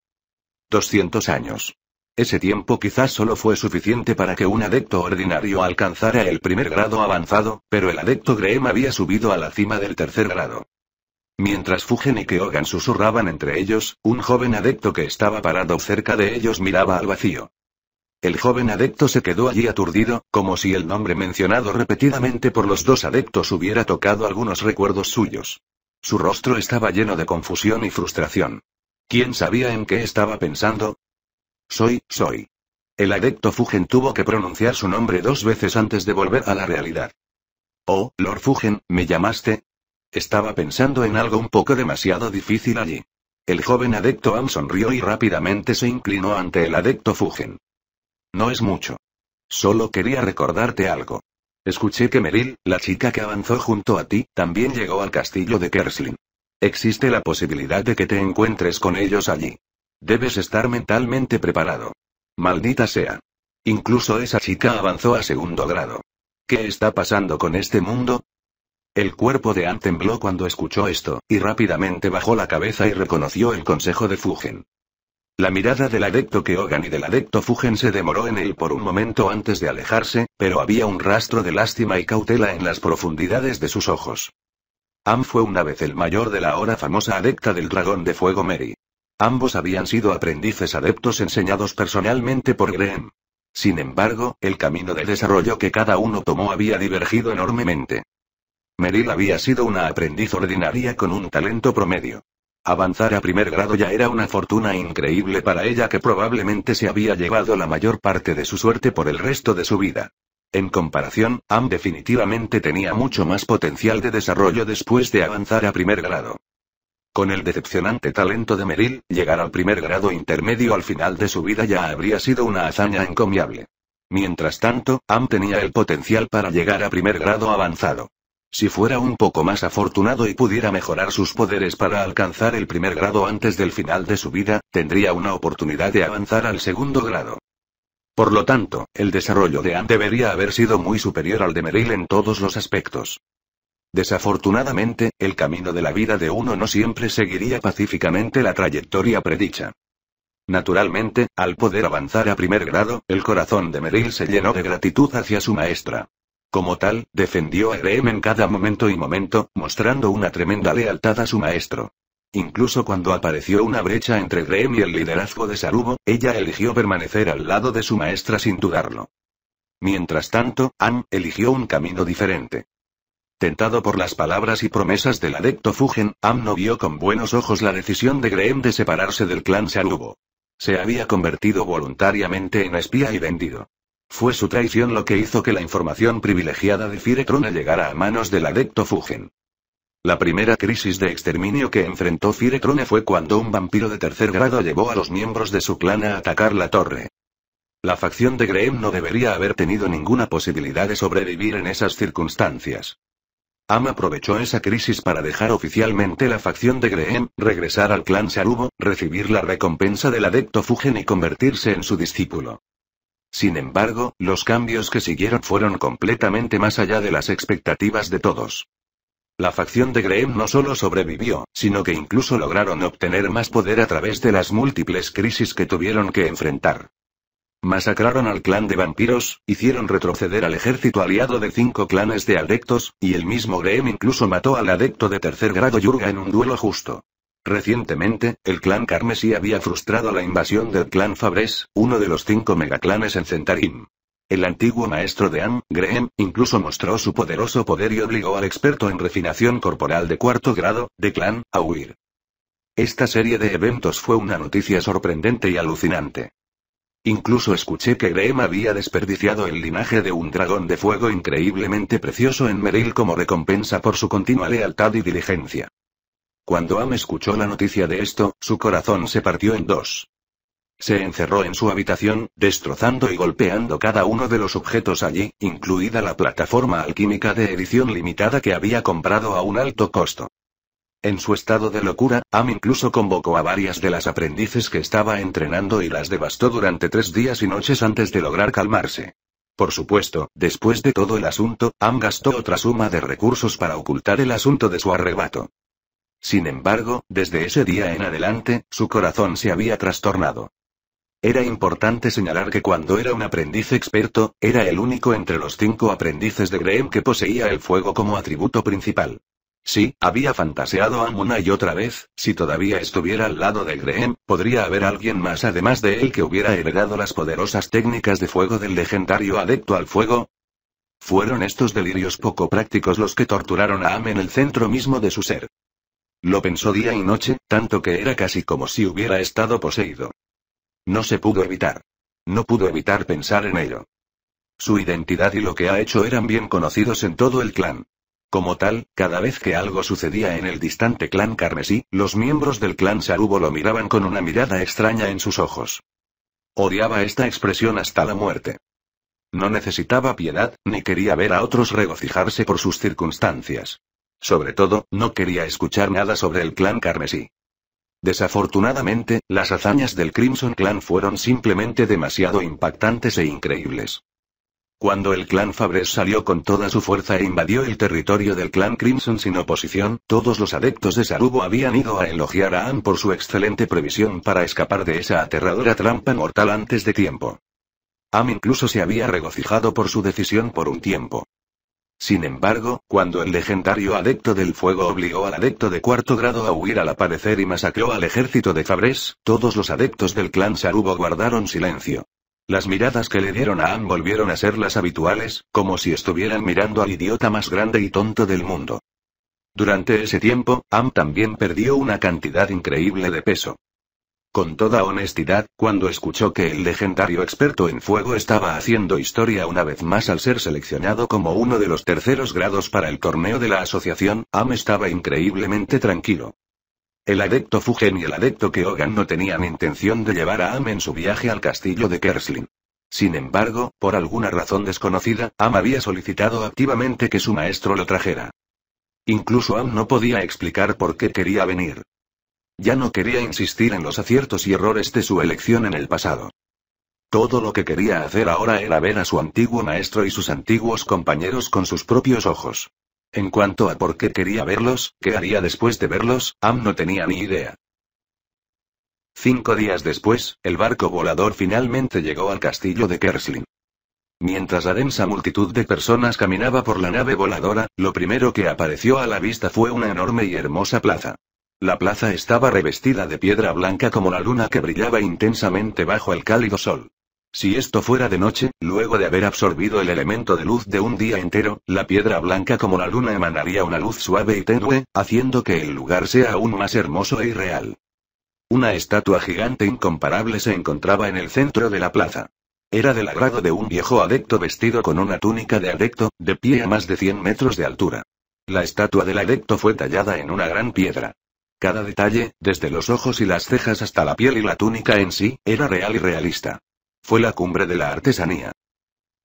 200 años. Ese tiempo quizás solo fue suficiente para que un adepto ordinario alcanzara el primer grado avanzado, pero el adepto Graham había subido a la cima del tercer grado. Mientras Fugen y Keogan susurraban entre ellos, un joven adepto que estaba parado cerca de ellos miraba al vacío. El joven adepto se quedó allí aturdido, como si el nombre mencionado repetidamente por los dos adeptos hubiera tocado algunos recuerdos suyos. Su rostro estaba lleno de confusión y frustración. ¿Quién sabía en qué estaba pensando? Soy, soy. El adepto Fugen tuvo que pronunciar su nombre dos veces antes de volver a la realidad. Oh, Lord Fugen, ¿me llamaste? Estaba pensando en algo un poco demasiado difícil allí. El joven adepto Am sonrió y rápidamente se inclinó ante el adepto Fugen. No es mucho. Solo quería recordarte algo. Escuché que Meril, la chica que avanzó junto a ti, también llegó al castillo de Kersling. Existe la posibilidad de que te encuentres con ellos allí. Debes estar mentalmente preparado. Maldita sea. Incluso esa chica avanzó a segundo grado. ¿Qué está pasando con este mundo? El cuerpo de Anne tembló cuando escuchó esto, y rápidamente bajó la cabeza y reconoció el consejo de Fugen. La mirada del adepto Keogan y del adepto Fugen se demoró en él por un momento antes de alejarse, pero había un rastro de lástima y cautela en las profundidades de sus ojos. Am fue una vez el mayor de la ahora famosa adepta del dragón de fuego Mary. Ambos habían sido aprendices adeptos enseñados personalmente por Graham. Sin embargo, el camino de desarrollo que cada uno tomó había divergido enormemente. Meril había sido una aprendiz ordinaria con un talento promedio. Avanzar a primer grado ya era una fortuna increíble para ella que probablemente se había llevado la mayor parte de su suerte por el resto de su vida. En comparación, Am definitivamente tenía mucho más potencial de desarrollo después de avanzar a primer grado. Con el decepcionante talento de Meril, llegar al primer grado intermedio al final de su vida ya habría sido una hazaña encomiable. Mientras tanto, Am tenía el potencial para llegar a primer grado avanzado. Si fuera un poco más afortunado y pudiera mejorar sus poderes para alcanzar el primer grado antes del final de su vida, tendría una oportunidad de avanzar al segundo grado. Por lo tanto, el desarrollo de Anne debería haber sido muy superior al de Meryl en todos los aspectos. Desafortunadamente, el camino de la vida de uno no siempre seguiría pacíficamente la trayectoria predicha. Naturalmente, al poder avanzar a primer grado, el corazón de Meryl se llenó de gratitud hacia su maestra. Como tal, defendió a Graham en cada momento y momento, mostrando una tremenda lealtad a su maestro. Incluso cuando apareció una brecha entre Graham y el liderazgo de Sarubo, ella eligió permanecer al lado de su maestra sin dudarlo. Mientras tanto, Am eligió un camino diferente. Tentado por las palabras y promesas del adepto Fugen, Am no vio con buenos ojos la decisión de Graham de separarse del clan Sarubo. Se había convertido voluntariamente en espía y vendido. Fue su traición lo que hizo que la información privilegiada de Firetrone llegara a manos del adepto Fugen. La primera crisis de exterminio que enfrentó Firetrone fue cuando un vampiro de tercer grado llevó a los miembros de su clan a atacar la torre. La facción de Greem no debería haber tenido ninguna posibilidad de sobrevivir en esas circunstancias. Am aprovechó esa crisis para dejar oficialmente la facción de Greem, regresar al clan Sarubo, recibir la recompensa del adepto Fugen y convertirse en su discípulo. Sin embargo, los cambios que siguieron fueron completamente más allá de las expectativas de todos. La facción de Graham no solo sobrevivió, sino que incluso lograron obtener más poder a través de las múltiples crisis que tuvieron que enfrentar. Masacraron al clan de vampiros, hicieron retroceder al ejército aliado de cinco clanes de adeptos, y el mismo Graham incluso mató al adepto de tercer grado Yurga en un duelo justo. Recientemente, el clan Carmesí había frustrado la invasión del clan Fabres, uno de los cinco megaclanes en Centarim. El antiguo maestro de Anne, Graham, incluso mostró su poderoso poder y obligó al experto en refinación corporal de cuarto grado, de clan, a huir. Esta serie de eventos fue una noticia sorprendente y alucinante. Incluso escuché que Graham había desperdiciado el linaje de un dragón de fuego increíblemente precioso en Meril como recompensa por su continua lealtad y diligencia. Cuando Am escuchó la noticia de esto, su corazón se partió en dos. Se encerró en su habitación, destrozando y golpeando cada uno de los objetos allí, incluida la plataforma alquímica de edición limitada que había comprado a un alto costo. En su estado de locura, Am incluso convocó a varias de las aprendices que estaba entrenando y las devastó durante tres días y noches antes de lograr calmarse. Por supuesto, después de todo el asunto, Am gastó otra suma de recursos para ocultar el asunto de su arrebato. Sin embargo, desde ese día en adelante, su corazón se había trastornado. Era importante señalar que cuando era un aprendiz experto, era el único entre los cinco aprendices de Graham que poseía el fuego como atributo principal. Sí, había fantaseado a una y otra vez, si todavía estuviera al lado de Graham, podría haber alguien más además de él que hubiera heredado las poderosas técnicas de fuego del legendario adepto al fuego. Fueron estos delirios poco prácticos los que torturaron a Am en el centro mismo de su ser. Lo pensó día y noche, tanto que era casi como si hubiera estado poseído. No se pudo evitar. No pudo evitar pensar en ello. Su identidad y lo que ha hecho eran bien conocidos en todo el clan. Como tal, cada vez que algo sucedía en el distante clan carmesí, los miembros del clan Sarubo lo miraban con una mirada extraña en sus ojos. Odiaba esta expresión hasta la muerte. No necesitaba piedad, ni quería ver a otros regocijarse por sus circunstancias. Sobre todo, no quería escuchar nada sobre el clan carmesí. Desafortunadamente, las hazañas del Crimson Clan fueron simplemente demasiado impactantes e increíbles. Cuando el clan Fabres salió con toda su fuerza e invadió el territorio del clan Crimson sin oposición, todos los adeptos de Sarubo habían ido a elogiar a Am por su excelente previsión para escapar de esa aterradora trampa mortal antes de tiempo. Am incluso se había regocijado por su decisión por un tiempo. Sin embargo, cuando el legendario adepto del fuego obligó al adepto de cuarto grado a huir al aparecer y masacró al ejército de Fabres, todos los adeptos del clan Sarubo guardaron silencio. Las miradas que le dieron a Am volvieron a ser las habituales, como si estuvieran mirando al idiota más grande y tonto del mundo. Durante ese tiempo, Am también perdió una cantidad increíble de peso. Con toda honestidad, cuando escuchó que el legendario experto en fuego estaba haciendo historia una vez más al ser seleccionado como uno de los terceros grados para el torneo de la asociación, Am estaba increíblemente tranquilo. El adepto Fugen y el adepto Keogan no tenían intención de llevar a Am en su viaje al castillo de Kersling. Sin embargo, por alguna razón desconocida, Am había solicitado activamente que su maestro lo trajera. Incluso Am no podía explicar por qué quería venir. Ya no quería insistir en los aciertos y errores de su elección en el pasado. Todo lo que quería hacer ahora era ver a su antiguo maestro y sus antiguos compañeros con sus propios ojos. En cuanto a por qué quería verlos, qué haría después de verlos, Am no tenía ni idea. Cinco días después, el barco volador finalmente llegó al castillo de Kersling. Mientras la densa multitud de personas caminaba por la nave voladora, lo primero que apareció a la vista fue una enorme y hermosa plaza. La plaza estaba revestida de piedra blanca como la luna que brillaba intensamente bajo el cálido sol. Si esto fuera de noche, luego de haber absorbido el elemento de luz de un día entero, la piedra blanca como la luna emanaría una luz suave y tenue, haciendo que el lugar sea aún más hermoso e irreal. Una estatua gigante incomparable se encontraba en el centro de la plaza. Era del agrado de un viejo adecto vestido con una túnica de adecto, de pie a más de 100 metros de altura. La estatua del adecto fue tallada en una gran piedra. Cada detalle, desde los ojos y las cejas hasta la piel y la túnica en sí, era real y realista. Fue la cumbre de la artesanía.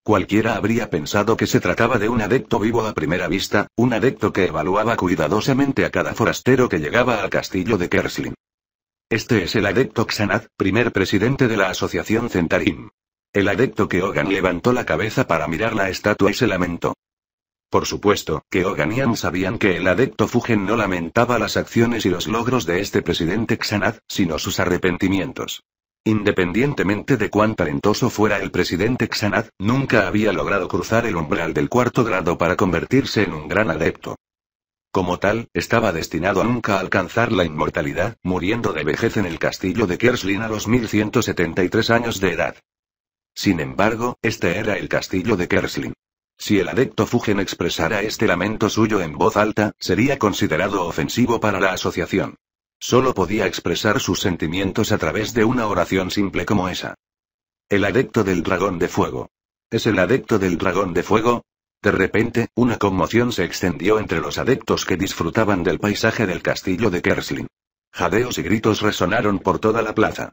Cualquiera habría pensado que se trataba de un adepto vivo a primera vista, un adepto que evaluaba cuidadosamente a cada forastero que llegaba al castillo de Kersling. Este es el adepto Xanad, primer presidente de la Asociación Centarim. El adepto que Hogan levantó la cabeza para mirar la estatua y se lamentó. Por supuesto, que Oganian sabían que el adepto Fugen no lamentaba las acciones y los logros de este presidente Xanad, sino sus arrepentimientos. Independientemente de cuán talentoso fuera el presidente Xanad, nunca había logrado cruzar el umbral del cuarto grado para convertirse en un gran adepto. Como tal, estaba destinado a nunca alcanzar la inmortalidad, muriendo de vejez en el castillo de Kerslin a los 1173 años de edad. Sin embargo, este era el castillo de Kerslin. Si el adecto Fugen expresara este lamento suyo en voz alta, sería considerado ofensivo para la asociación. Solo podía expresar sus sentimientos a través de una oración simple como esa. El adecto del dragón de fuego. ¿Es el adecto del dragón de fuego? De repente, una conmoción se extendió entre los adeptos que disfrutaban del paisaje del castillo de Kersling. Jadeos y gritos resonaron por toda la plaza.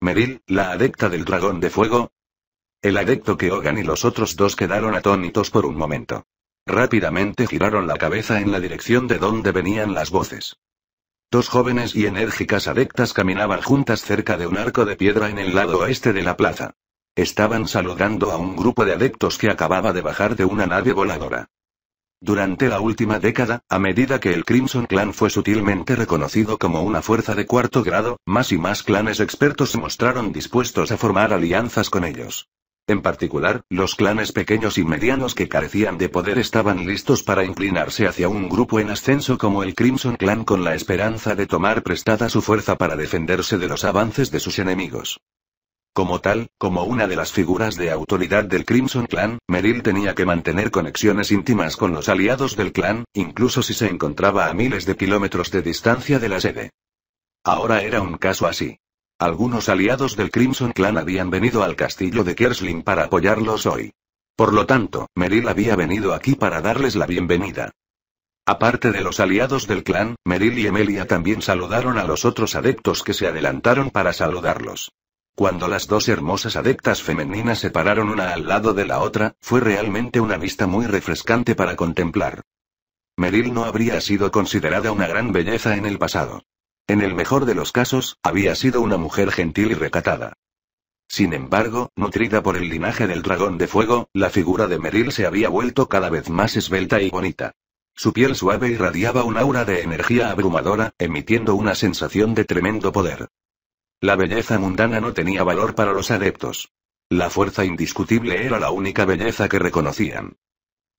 Meril, la adecta del dragón de fuego, el adepto hogan y los otros dos quedaron atónitos por un momento. Rápidamente giraron la cabeza en la dirección de donde venían las voces. Dos jóvenes y enérgicas adeptas caminaban juntas cerca de un arco de piedra en el lado oeste de la plaza. Estaban saludando a un grupo de adeptos que acababa de bajar de una nave voladora. Durante la última década, a medida que el Crimson Clan fue sutilmente reconocido como una fuerza de cuarto grado, más y más clanes expertos se mostraron dispuestos a formar alianzas con ellos. En particular, los clanes pequeños y medianos que carecían de poder estaban listos para inclinarse hacia un grupo en ascenso como el Crimson Clan con la esperanza de tomar prestada su fuerza para defenderse de los avances de sus enemigos. Como tal, como una de las figuras de autoridad del Crimson Clan, Meril tenía que mantener conexiones íntimas con los aliados del clan, incluso si se encontraba a miles de kilómetros de distancia de la sede. Ahora era un caso así. Algunos aliados del Crimson Clan habían venido al castillo de Kersling para apoyarlos hoy. Por lo tanto, Meril había venido aquí para darles la bienvenida. Aparte de los aliados del clan, Meril y Emelia también saludaron a los otros adeptos que se adelantaron para saludarlos. Cuando las dos hermosas adeptas femeninas se pararon una al lado de la otra, fue realmente una vista muy refrescante para contemplar. Meril no habría sido considerada una gran belleza en el pasado. En el mejor de los casos, había sido una mujer gentil y recatada. Sin embargo, nutrida por el linaje del dragón de fuego, la figura de Meril se había vuelto cada vez más esbelta y bonita. Su piel suave irradiaba un aura de energía abrumadora, emitiendo una sensación de tremendo poder. La belleza mundana no tenía valor para los adeptos. La fuerza indiscutible era la única belleza que reconocían.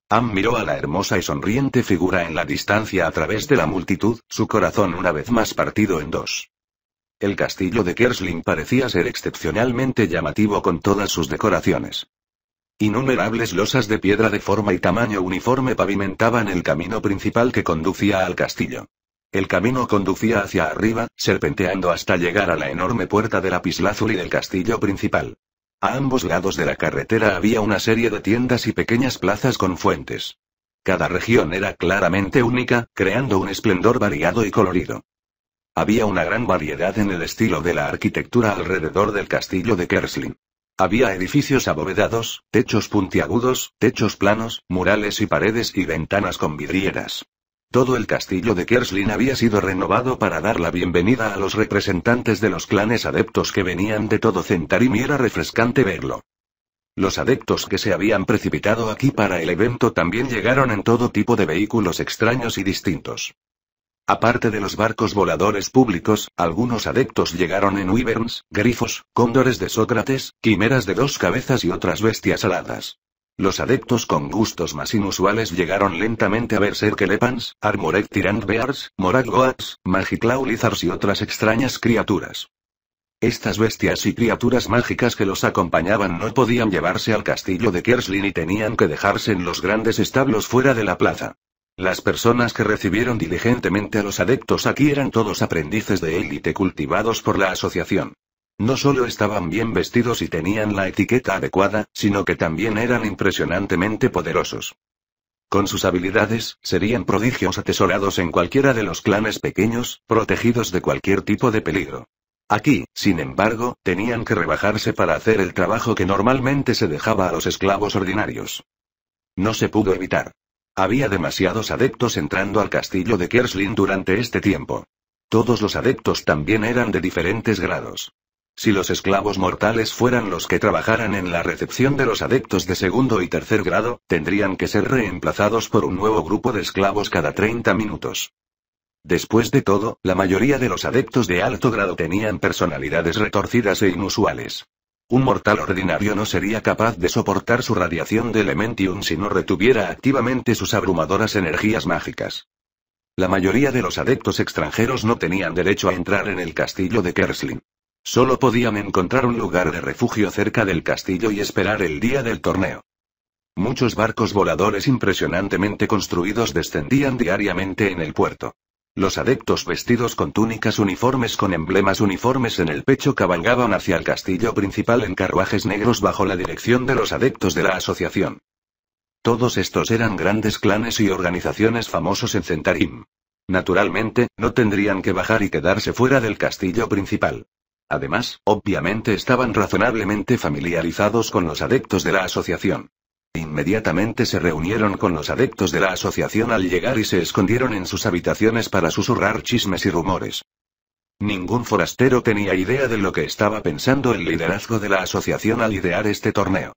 Am miró a la hermosa y sonriente figura en la distancia a través de la multitud, su corazón una vez más partido en dos. El castillo de Kersling parecía ser excepcionalmente llamativo con todas sus decoraciones. Innumerables losas de piedra de forma y tamaño uniforme pavimentaban el camino principal que conducía al castillo. El camino conducía hacia arriba, serpenteando hasta llegar a la enorme puerta de lapislázuli del castillo principal. A ambos lados de la carretera había una serie de tiendas y pequeñas plazas con fuentes. Cada región era claramente única, creando un esplendor variado y colorido. Había una gran variedad en el estilo de la arquitectura alrededor del castillo de Kersling. Había edificios abovedados, techos puntiagudos, techos planos, murales y paredes y ventanas con vidrieras. Todo el castillo de Kerslin había sido renovado para dar la bienvenida a los representantes de los clanes adeptos que venían de todo Centarim y era refrescante verlo. Los adeptos que se habían precipitado aquí para el evento también llegaron en todo tipo de vehículos extraños y distintos. Aparte de los barcos voladores públicos, algunos adeptos llegaron en wyverns, grifos, cóndores de Sócrates, quimeras de dos cabezas y otras bestias aladas. Los adeptos con gustos más inusuales llegaron lentamente a ver Serkelepans, Armored Tyrant Bears, Morag Goats, Magiclaw y otras extrañas criaturas. Estas bestias y criaturas mágicas que los acompañaban no podían llevarse al castillo de Kerslin y tenían que dejarse en los grandes establos fuera de la plaza. Las personas que recibieron diligentemente a los adeptos aquí eran todos aprendices de élite cultivados por la asociación. No solo estaban bien vestidos y tenían la etiqueta adecuada, sino que también eran impresionantemente poderosos. Con sus habilidades, serían prodigios atesorados en cualquiera de los clanes pequeños, protegidos de cualquier tipo de peligro. Aquí, sin embargo, tenían que rebajarse para hacer el trabajo que normalmente se dejaba a los esclavos ordinarios. No se pudo evitar. Había demasiados adeptos entrando al castillo de Kerslin durante este tiempo. Todos los adeptos también eran de diferentes grados. Si los esclavos mortales fueran los que trabajaran en la recepción de los adeptos de segundo y tercer grado, tendrían que ser reemplazados por un nuevo grupo de esclavos cada 30 minutos. Después de todo, la mayoría de los adeptos de alto grado tenían personalidades retorcidas e inusuales. Un mortal ordinario no sería capaz de soportar su radiación de Elementium si no retuviera activamente sus abrumadoras energías mágicas. La mayoría de los adeptos extranjeros no tenían derecho a entrar en el castillo de Kersling. Solo podían encontrar un lugar de refugio cerca del castillo y esperar el día del torneo. Muchos barcos voladores impresionantemente construidos descendían diariamente en el puerto. Los adeptos vestidos con túnicas uniformes con emblemas uniformes en el pecho cabalgaban hacia el castillo principal en carruajes negros bajo la dirección de los adeptos de la asociación. Todos estos eran grandes clanes y organizaciones famosos en Centarim. Naturalmente, no tendrían que bajar y quedarse fuera del castillo principal. Además, obviamente estaban razonablemente familiarizados con los adeptos de la asociación. Inmediatamente se reunieron con los adeptos de la asociación al llegar y se escondieron en sus habitaciones para susurrar chismes y rumores. Ningún forastero tenía idea de lo que estaba pensando el liderazgo de la asociación al idear este torneo.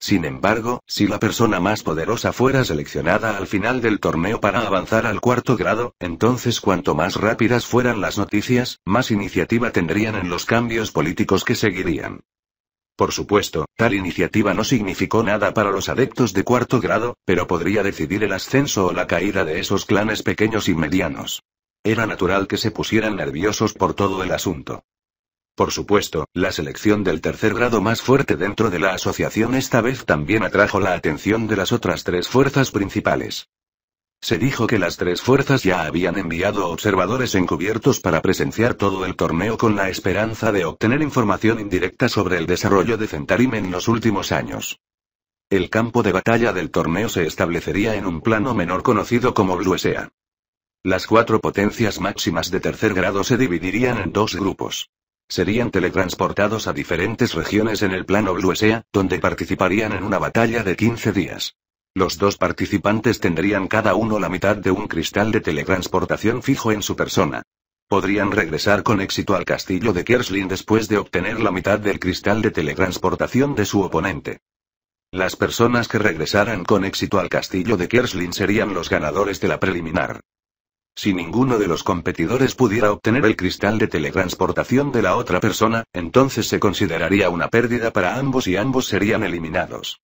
Sin embargo, si la persona más poderosa fuera seleccionada al final del torneo para avanzar al cuarto grado, entonces cuanto más rápidas fueran las noticias, más iniciativa tendrían en los cambios políticos que seguirían. Por supuesto, tal iniciativa no significó nada para los adeptos de cuarto grado, pero podría decidir el ascenso o la caída de esos clanes pequeños y medianos. Era natural que se pusieran nerviosos por todo el asunto. Por supuesto, la selección del tercer grado más fuerte dentro de la asociación esta vez también atrajo la atención de las otras tres fuerzas principales. Se dijo que las tres fuerzas ya habían enviado observadores encubiertos para presenciar todo el torneo con la esperanza de obtener información indirecta sobre el desarrollo de Centarim en los últimos años. El campo de batalla del torneo se establecería en un plano menor conocido como Bluesea. Las cuatro potencias máximas de tercer grado se dividirían en dos grupos. Serían teletransportados a diferentes regiones en el plano Bluesea, donde participarían en una batalla de 15 días. Los dos participantes tendrían cada uno la mitad de un cristal de teletransportación fijo en su persona. Podrían regresar con éxito al castillo de Kersling después de obtener la mitad del cristal de teletransportación de su oponente. Las personas que regresaran con éxito al castillo de Kersling serían los ganadores de la preliminar. Si ninguno de los competidores pudiera obtener el cristal de teletransportación de la otra persona, entonces se consideraría una pérdida para ambos y ambos serían eliminados.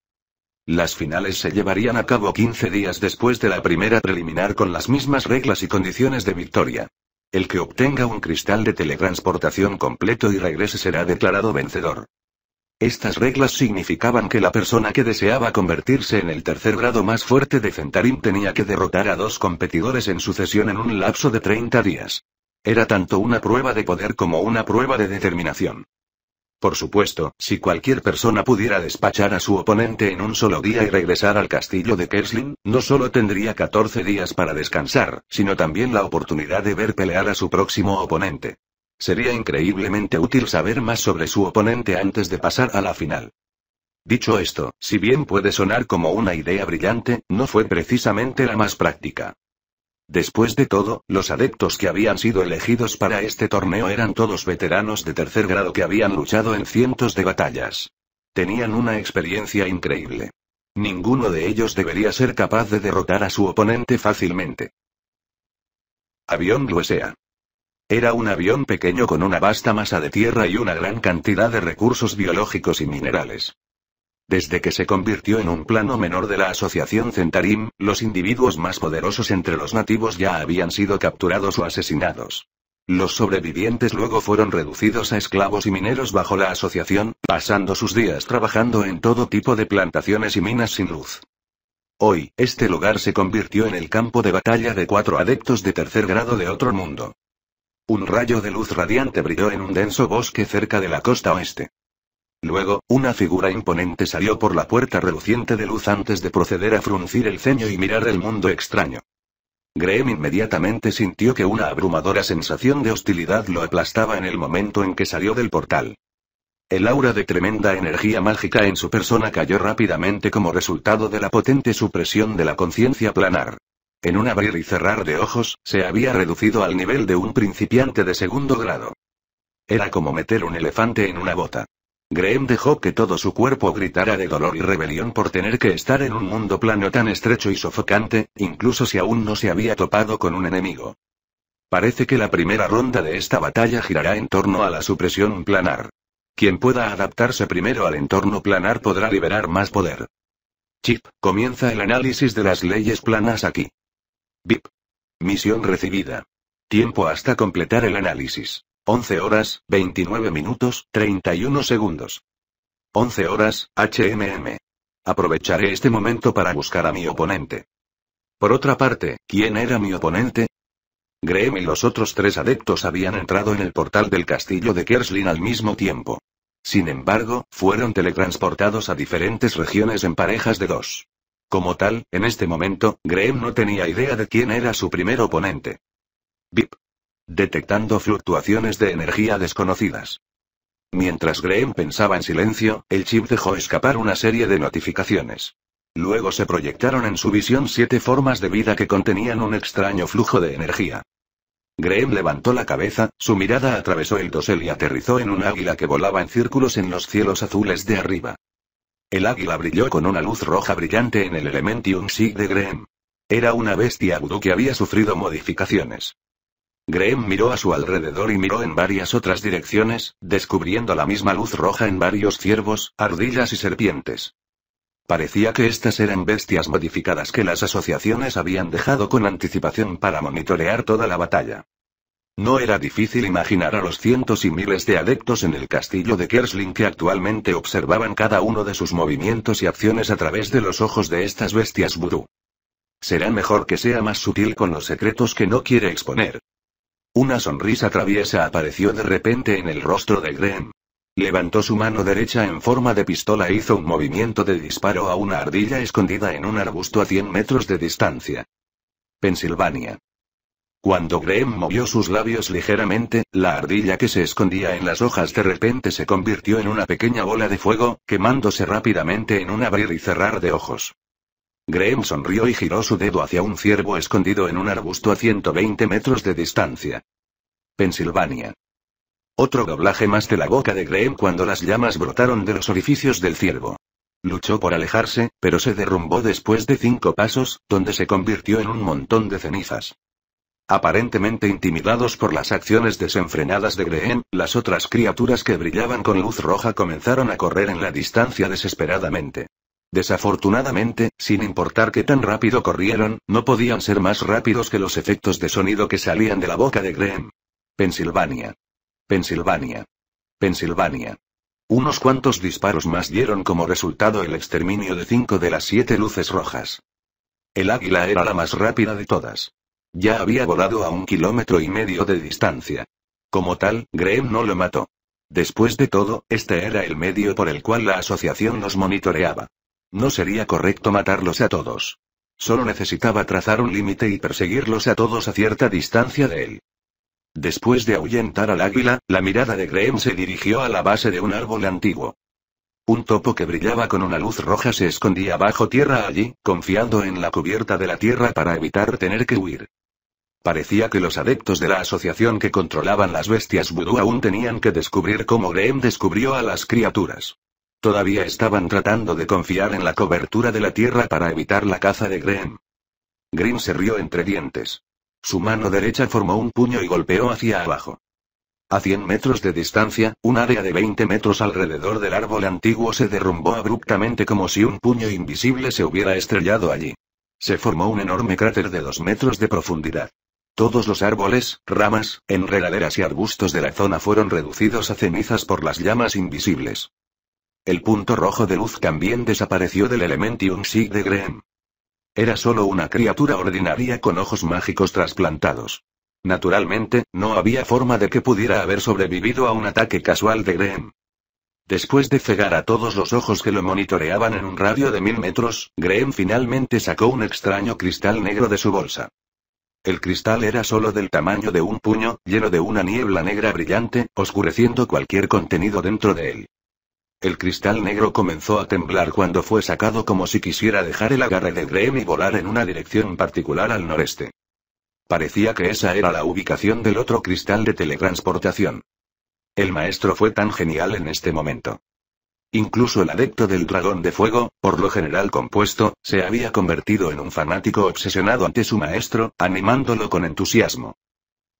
Las finales se llevarían a cabo 15 días después de la primera preliminar con las mismas reglas y condiciones de victoria. El que obtenga un cristal de teletransportación completo y regrese será declarado vencedor. Estas reglas significaban que la persona que deseaba convertirse en el tercer grado más fuerte de Centarim tenía que derrotar a dos competidores en sucesión en un lapso de 30 días. Era tanto una prueba de poder como una prueba de determinación. Por supuesto, si cualquier persona pudiera despachar a su oponente en un solo día y regresar al castillo de Kerslin, no solo tendría 14 días para descansar, sino también la oportunidad de ver pelear a su próximo oponente. Sería increíblemente útil saber más sobre su oponente antes de pasar a la final. Dicho esto, si bien puede sonar como una idea brillante, no fue precisamente la más práctica. Después de todo, los adeptos que habían sido elegidos para este torneo eran todos veteranos de tercer grado que habían luchado en cientos de batallas. Tenían una experiencia increíble. Ninguno de ellos debería ser capaz de derrotar a su oponente fácilmente. Avión Luesea. Era un avión pequeño con una vasta masa de tierra y una gran cantidad de recursos biológicos y minerales. Desde que se convirtió en un plano menor de la Asociación Centarim, los individuos más poderosos entre los nativos ya habían sido capturados o asesinados. Los sobrevivientes luego fueron reducidos a esclavos y mineros bajo la asociación, pasando sus días trabajando en todo tipo de plantaciones y minas sin luz. Hoy, este lugar se convirtió en el campo de batalla de cuatro adeptos de tercer grado de otro mundo. Un rayo de luz radiante brilló en un denso bosque cerca de la costa oeste. Luego, una figura imponente salió por la puerta reluciente de luz antes de proceder a fruncir el ceño y mirar el mundo extraño. Graham inmediatamente sintió que una abrumadora sensación de hostilidad lo aplastaba en el momento en que salió del portal. El aura de tremenda energía mágica en su persona cayó rápidamente como resultado de la potente supresión de la conciencia planar en un abrir y cerrar de ojos, se había reducido al nivel de un principiante de segundo grado. Era como meter un elefante en una bota. Graham dejó que todo su cuerpo gritara de dolor y rebelión por tener que estar en un mundo plano tan estrecho y sofocante, incluso si aún no se había topado con un enemigo. Parece que la primera ronda de esta batalla girará en torno a la supresión planar. Quien pueda adaptarse primero al entorno planar podrá liberar más poder. Chip, comienza el análisis de las leyes planas aquí. Bip. Misión recibida. Tiempo hasta completar el análisis. 11 horas, 29 minutos, 31 segundos. 11 horas, HMM. Aprovecharé este momento para buscar a mi oponente. Por otra parte, ¿quién era mi oponente? Graham y los otros tres adeptos habían entrado en el portal del castillo de Kerslin al mismo tiempo. Sin embargo, fueron teletransportados a diferentes regiones en parejas de dos. Como tal, en este momento, Graham no tenía idea de quién era su primer oponente. Bip. Detectando fluctuaciones de energía desconocidas. Mientras Graham pensaba en silencio, el chip dejó escapar una serie de notificaciones. Luego se proyectaron en su visión siete formas de vida que contenían un extraño flujo de energía. Graham levantó la cabeza, su mirada atravesó el dosel y aterrizó en un águila que volaba en círculos en los cielos azules de arriba. El águila brilló con una luz roja brillante en el Elementium Sig de Graham. Era una bestia vudú que había sufrido modificaciones. Graham miró a su alrededor y miró en varias otras direcciones, descubriendo la misma luz roja en varios ciervos, ardillas y serpientes. Parecía que estas eran bestias modificadas que las asociaciones habían dejado con anticipación para monitorear toda la batalla. No era difícil imaginar a los cientos y miles de adeptos en el castillo de Kersling que actualmente observaban cada uno de sus movimientos y acciones a través de los ojos de estas bestias vudú. Será mejor que sea más sutil con los secretos que no quiere exponer. Una sonrisa traviesa apareció de repente en el rostro de Graham. Levantó su mano derecha en forma de pistola e hizo un movimiento de disparo a una ardilla escondida en un arbusto a 100 metros de distancia. Pensilvania. Cuando Graham movió sus labios ligeramente, la ardilla que se escondía en las hojas de repente se convirtió en una pequeña bola de fuego, quemándose rápidamente en un abrir y cerrar de ojos. Graham sonrió y giró su dedo hacia un ciervo escondido en un arbusto a 120 metros de distancia. Pensilvania. Otro doblaje más de la boca de Graham cuando las llamas brotaron de los orificios del ciervo. Luchó por alejarse, pero se derrumbó después de cinco pasos, donde se convirtió en un montón de cenizas. Aparentemente intimidados por las acciones desenfrenadas de Green, las otras criaturas que brillaban con luz roja comenzaron a correr en la distancia desesperadamente. Desafortunadamente, sin importar qué tan rápido corrieron, no podían ser más rápidos que los efectos de sonido que salían de la boca de Graham. Pensilvania. Pensilvania. Pensilvania. Unos cuantos disparos más dieron como resultado el exterminio de cinco de las siete luces rojas. El águila era la más rápida de todas. Ya había volado a un kilómetro y medio de distancia. Como tal, Graham no lo mató. Después de todo, este era el medio por el cual la asociación los monitoreaba. No sería correcto matarlos a todos. Solo necesitaba trazar un límite y perseguirlos a todos a cierta distancia de él. Después de ahuyentar al águila, la mirada de Graham se dirigió a la base de un árbol antiguo. Un topo que brillaba con una luz roja se escondía bajo tierra allí, confiando en la cubierta de la tierra para evitar tener que huir. Parecía que los adeptos de la asociación que controlaban las bestias vudú aún tenían que descubrir cómo Graham descubrió a las criaturas. Todavía estaban tratando de confiar en la cobertura de la tierra para evitar la caza de Graham. Green se rió entre dientes. Su mano derecha formó un puño y golpeó hacia abajo. A 100 metros de distancia, un área de 20 metros alrededor del árbol antiguo se derrumbó abruptamente como si un puño invisible se hubiera estrellado allí. Se formó un enorme cráter de 2 metros de profundidad. Todos los árboles, ramas, enredaderas y arbustos de la zona fueron reducidos a cenizas por las llamas invisibles. El punto rojo de luz también desapareció del Elementium Sig de Graham. Era solo una criatura ordinaria con ojos mágicos trasplantados. Naturalmente, no había forma de que pudiera haber sobrevivido a un ataque casual de Graham. Después de cegar a todos los ojos que lo monitoreaban en un radio de mil metros, Graham finalmente sacó un extraño cristal negro de su bolsa. El cristal era solo del tamaño de un puño, lleno de una niebla negra brillante, oscureciendo cualquier contenido dentro de él. El cristal negro comenzó a temblar cuando fue sacado como si quisiera dejar el agarre de Graham y volar en una dirección particular al noreste. Parecía que esa era la ubicación del otro cristal de teletransportación. El maestro fue tan genial en este momento. Incluso el adepto del dragón de fuego, por lo general compuesto, se había convertido en un fanático obsesionado ante su maestro, animándolo con entusiasmo.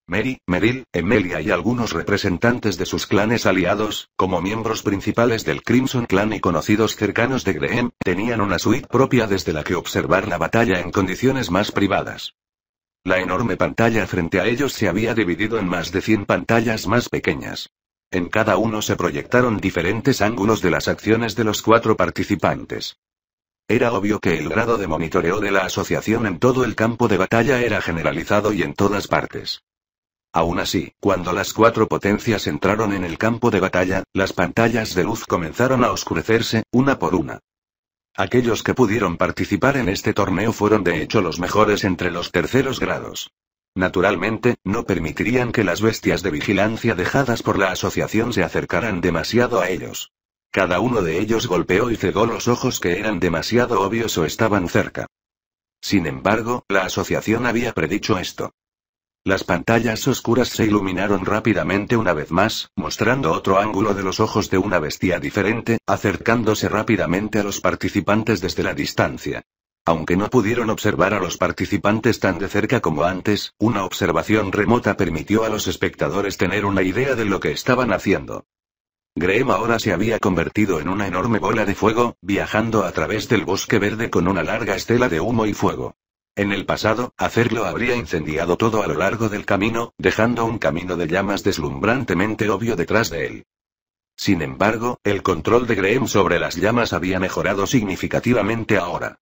Mary, Meryl, Emelia y algunos representantes de sus clanes aliados, como miembros principales del Crimson Clan y conocidos cercanos de Graham, tenían una suite propia desde la que observar la batalla en condiciones más privadas. La enorme pantalla frente a ellos se había dividido en más de 100 pantallas más pequeñas. En cada uno se proyectaron diferentes ángulos de las acciones de los cuatro participantes. Era obvio que el grado de monitoreo de la asociación en todo el campo de batalla era generalizado y en todas partes. Aún así, cuando las cuatro potencias entraron en el campo de batalla, las pantallas de luz comenzaron a oscurecerse, una por una. Aquellos que pudieron participar en este torneo fueron de hecho los mejores entre los terceros grados. Naturalmente, no permitirían que las bestias de vigilancia dejadas por la asociación se acercaran demasiado a ellos. Cada uno de ellos golpeó y cegó los ojos que eran demasiado obvios o estaban cerca. Sin embargo, la asociación había predicho esto. Las pantallas oscuras se iluminaron rápidamente una vez más, mostrando otro ángulo de los ojos de una bestia diferente, acercándose rápidamente a los participantes desde la distancia. Aunque no pudieron observar a los participantes tan de cerca como antes, una observación remota permitió a los espectadores tener una idea de lo que estaban haciendo. Graham ahora se había convertido en una enorme bola de fuego, viajando a través del bosque verde con una larga estela de humo y fuego. En el pasado, hacerlo habría incendiado todo a lo largo del camino, dejando un camino de llamas deslumbrantemente obvio detrás de él. Sin embargo, el control de Graham sobre las llamas había mejorado significativamente ahora.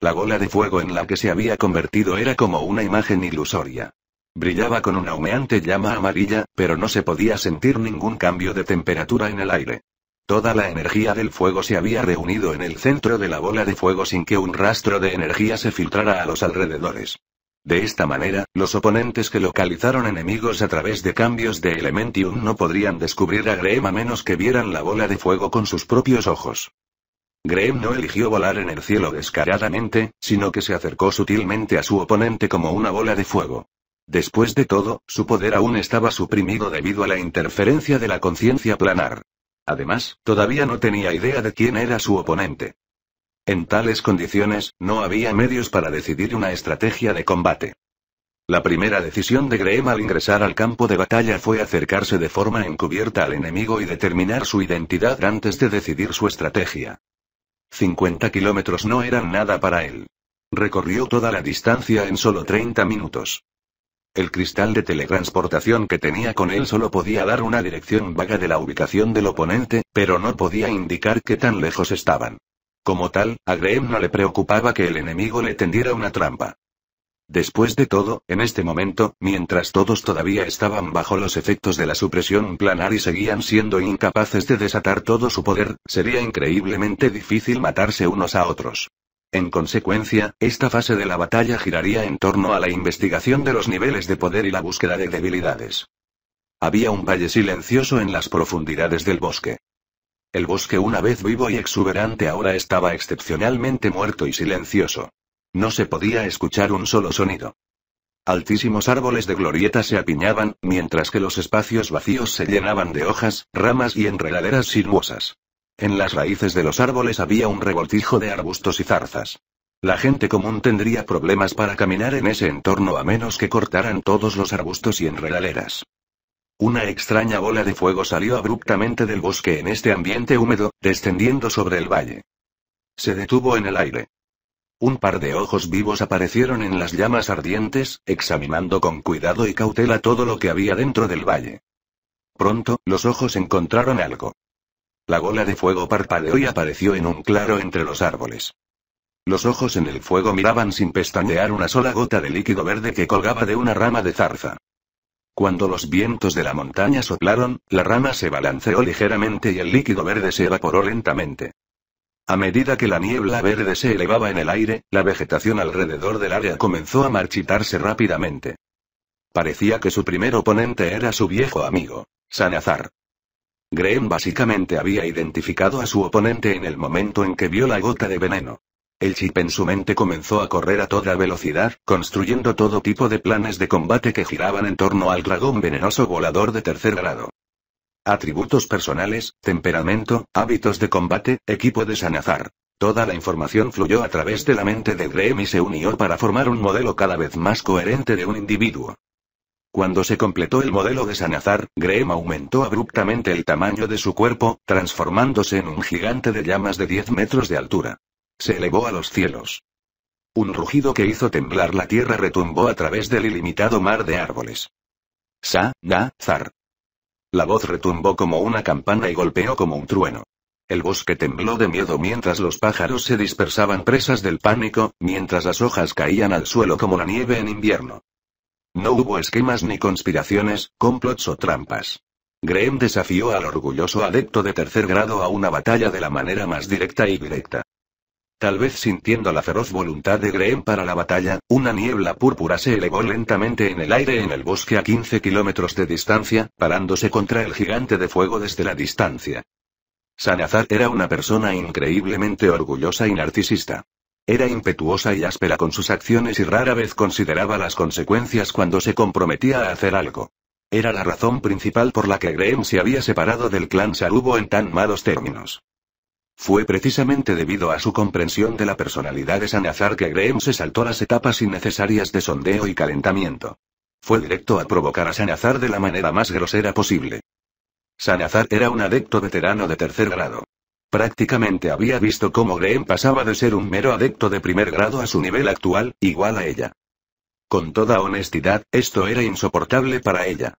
La bola de fuego en la que se había convertido era como una imagen ilusoria. Brillaba con una humeante llama amarilla, pero no se podía sentir ningún cambio de temperatura en el aire. Toda la energía del fuego se había reunido en el centro de la bola de fuego sin que un rastro de energía se filtrara a los alrededores. De esta manera, los oponentes que localizaron enemigos a través de cambios de Elementium no podrían descubrir a Graham a menos que vieran la bola de fuego con sus propios ojos. Graham no eligió volar en el cielo descaradamente, sino que se acercó sutilmente a su oponente como una bola de fuego. Después de todo, su poder aún estaba suprimido debido a la interferencia de la conciencia planar. Además, todavía no tenía idea de quién era su oponente. En tales condiciones, no había medios para decidir una estrategia de combate. La primera decisión de Graham al ingresar al campo de batalla fue acercarse de forma encubierta al enemigo y determinar su identidad antes de decidir su estrategia. 50 kilómetros no eran nada para él. Recorrió toda la distancia en solo 30 minutos. El cristal de teletransportación que tenía con él solo podía dar una dirección vaga de la ubicación del oponente, pero no podía indicar qué tan lejos estaban. Como tal, a Graham no le preocupaba que el enemigo le tendiera una trampa. Después de todo, en este momento, mientras todos todavía estaban bajo los efectos de la supresión planar y seguían siendo incapaces de desatar todo su poder, sería increíblemente difícil matarse unos a otros. En consecuencia, esta fase de la batalla giraría en torno a la investigación de los niveles de poder y la búsqueda de debilidades. Había un valle silencioso en las profundidades del bosque. El bosque una vez vivo y exuberante ahora estaba excepcionalmente muerto y silencioso. No se podía escuchar un solo sonido. Altísimos árboles de glorieta se apiñaban, mientras que los espacios vacíos se llenaban de hojas, ramas y enredaderas sinuosas. En las raíces de los árboles había un revoltijo de arbustos y zarzas. La gente común tendría problemas para caminar en ese entorno a menos que cortaran todos los arbustos y enredaderas. Una extraña bola de fuego salió abruptamente del bosque en este ambiente húmedo, descendiendo sobre el valle. Se detuvo en el aire. Un par de ojos vivos aparecieron en las llamas ardientes, examinando con cuidado y cautela todo lo que había dentro del valle. Pronto, los ojos encontraron algo. La bola de fuego parpadeó y apareció en un claro entre los árboles. Los ojos en el fuego miraban sin pestañear una sola gota de líquido verde que colgaba de una rama de zarza. Cuando los vientos de la montaña soplaron, la rama se balanceó ligeramente y el líquido verde se evaporó lentamente. A medida que la niebla verde se elevaba en el aire, la vegetación alrededor del área comenzó a marchitarse rápidamente. Parecía que su primer oponente era su viejo amigo, Sanazar. Graham básicamente había identificado a su oponente en el momento en que vio la gota de veneno. El chip en su mente comenzó a correr a toda velocidad, construyendo todo tipo de planes de combate que giraban en torno al dragón venenoso volador de tercer grado. Atributos personales, temperamento, hábitos de combate, equipo de Sanazar. Toda la información fluyó a través de la mente de Graham y se unió para formar un modelo cada vez más coherente de un individuo. Cuando se completó el modelo de Sanazar, Graham aumentó abruptamente el tamaño de su cuerpo, transformándose en un gigante de llamas de 10 metros de altura. Se elevó a los cielos. Un rugido que hizo temblar la tierra retumbó a través del ilimitado mar de árboles. Sa, na, zar. La voz retumbó como una campana y golpeó como un trueno. El bosque tembló de miedo mientras los pájaros se dispersaban presas del pánico, mientras las hojas caían al suelo como la nieve en invierno. No hubo esquemas ni conspiraciones, complots o trampas. Graham desafió al orgulloso adepto de tercer grado a una batalla de la manera más directa y directa. Tal vez sintiendo la feroz voluntad de Graham para la batalla, una niebla púrpura se elevó lentamente en el aire en el bosque a 15 kilómetros de distancia, parándose contra el gigante de fuego desde la distancia. Sanazar era una persona increíblemente orgullosa y narcisista. Era impetuosa y áspera con sus acciones y rara vez consideraba las consecuencias cuando se comprometía a hacer algo. Era la razón principal por la que Graham se había separado del clan Sarubo en tan malos términos. Fue precisamente debido a su comprensión de la personalidad de Sanazar que Graham se saltó las etapas innecesarias de sondeo y calentamiento. Fue directo a provocar a Sanazar de la manera más grosera posible. Sanazar era un adepto veterano de tercer grado. Prácticamente había visto cómo Graham pasaba de ser un mero adepto de primer grado a su nivel actual, igual a ella. Con toda honestidad, esto era insoportable para ella.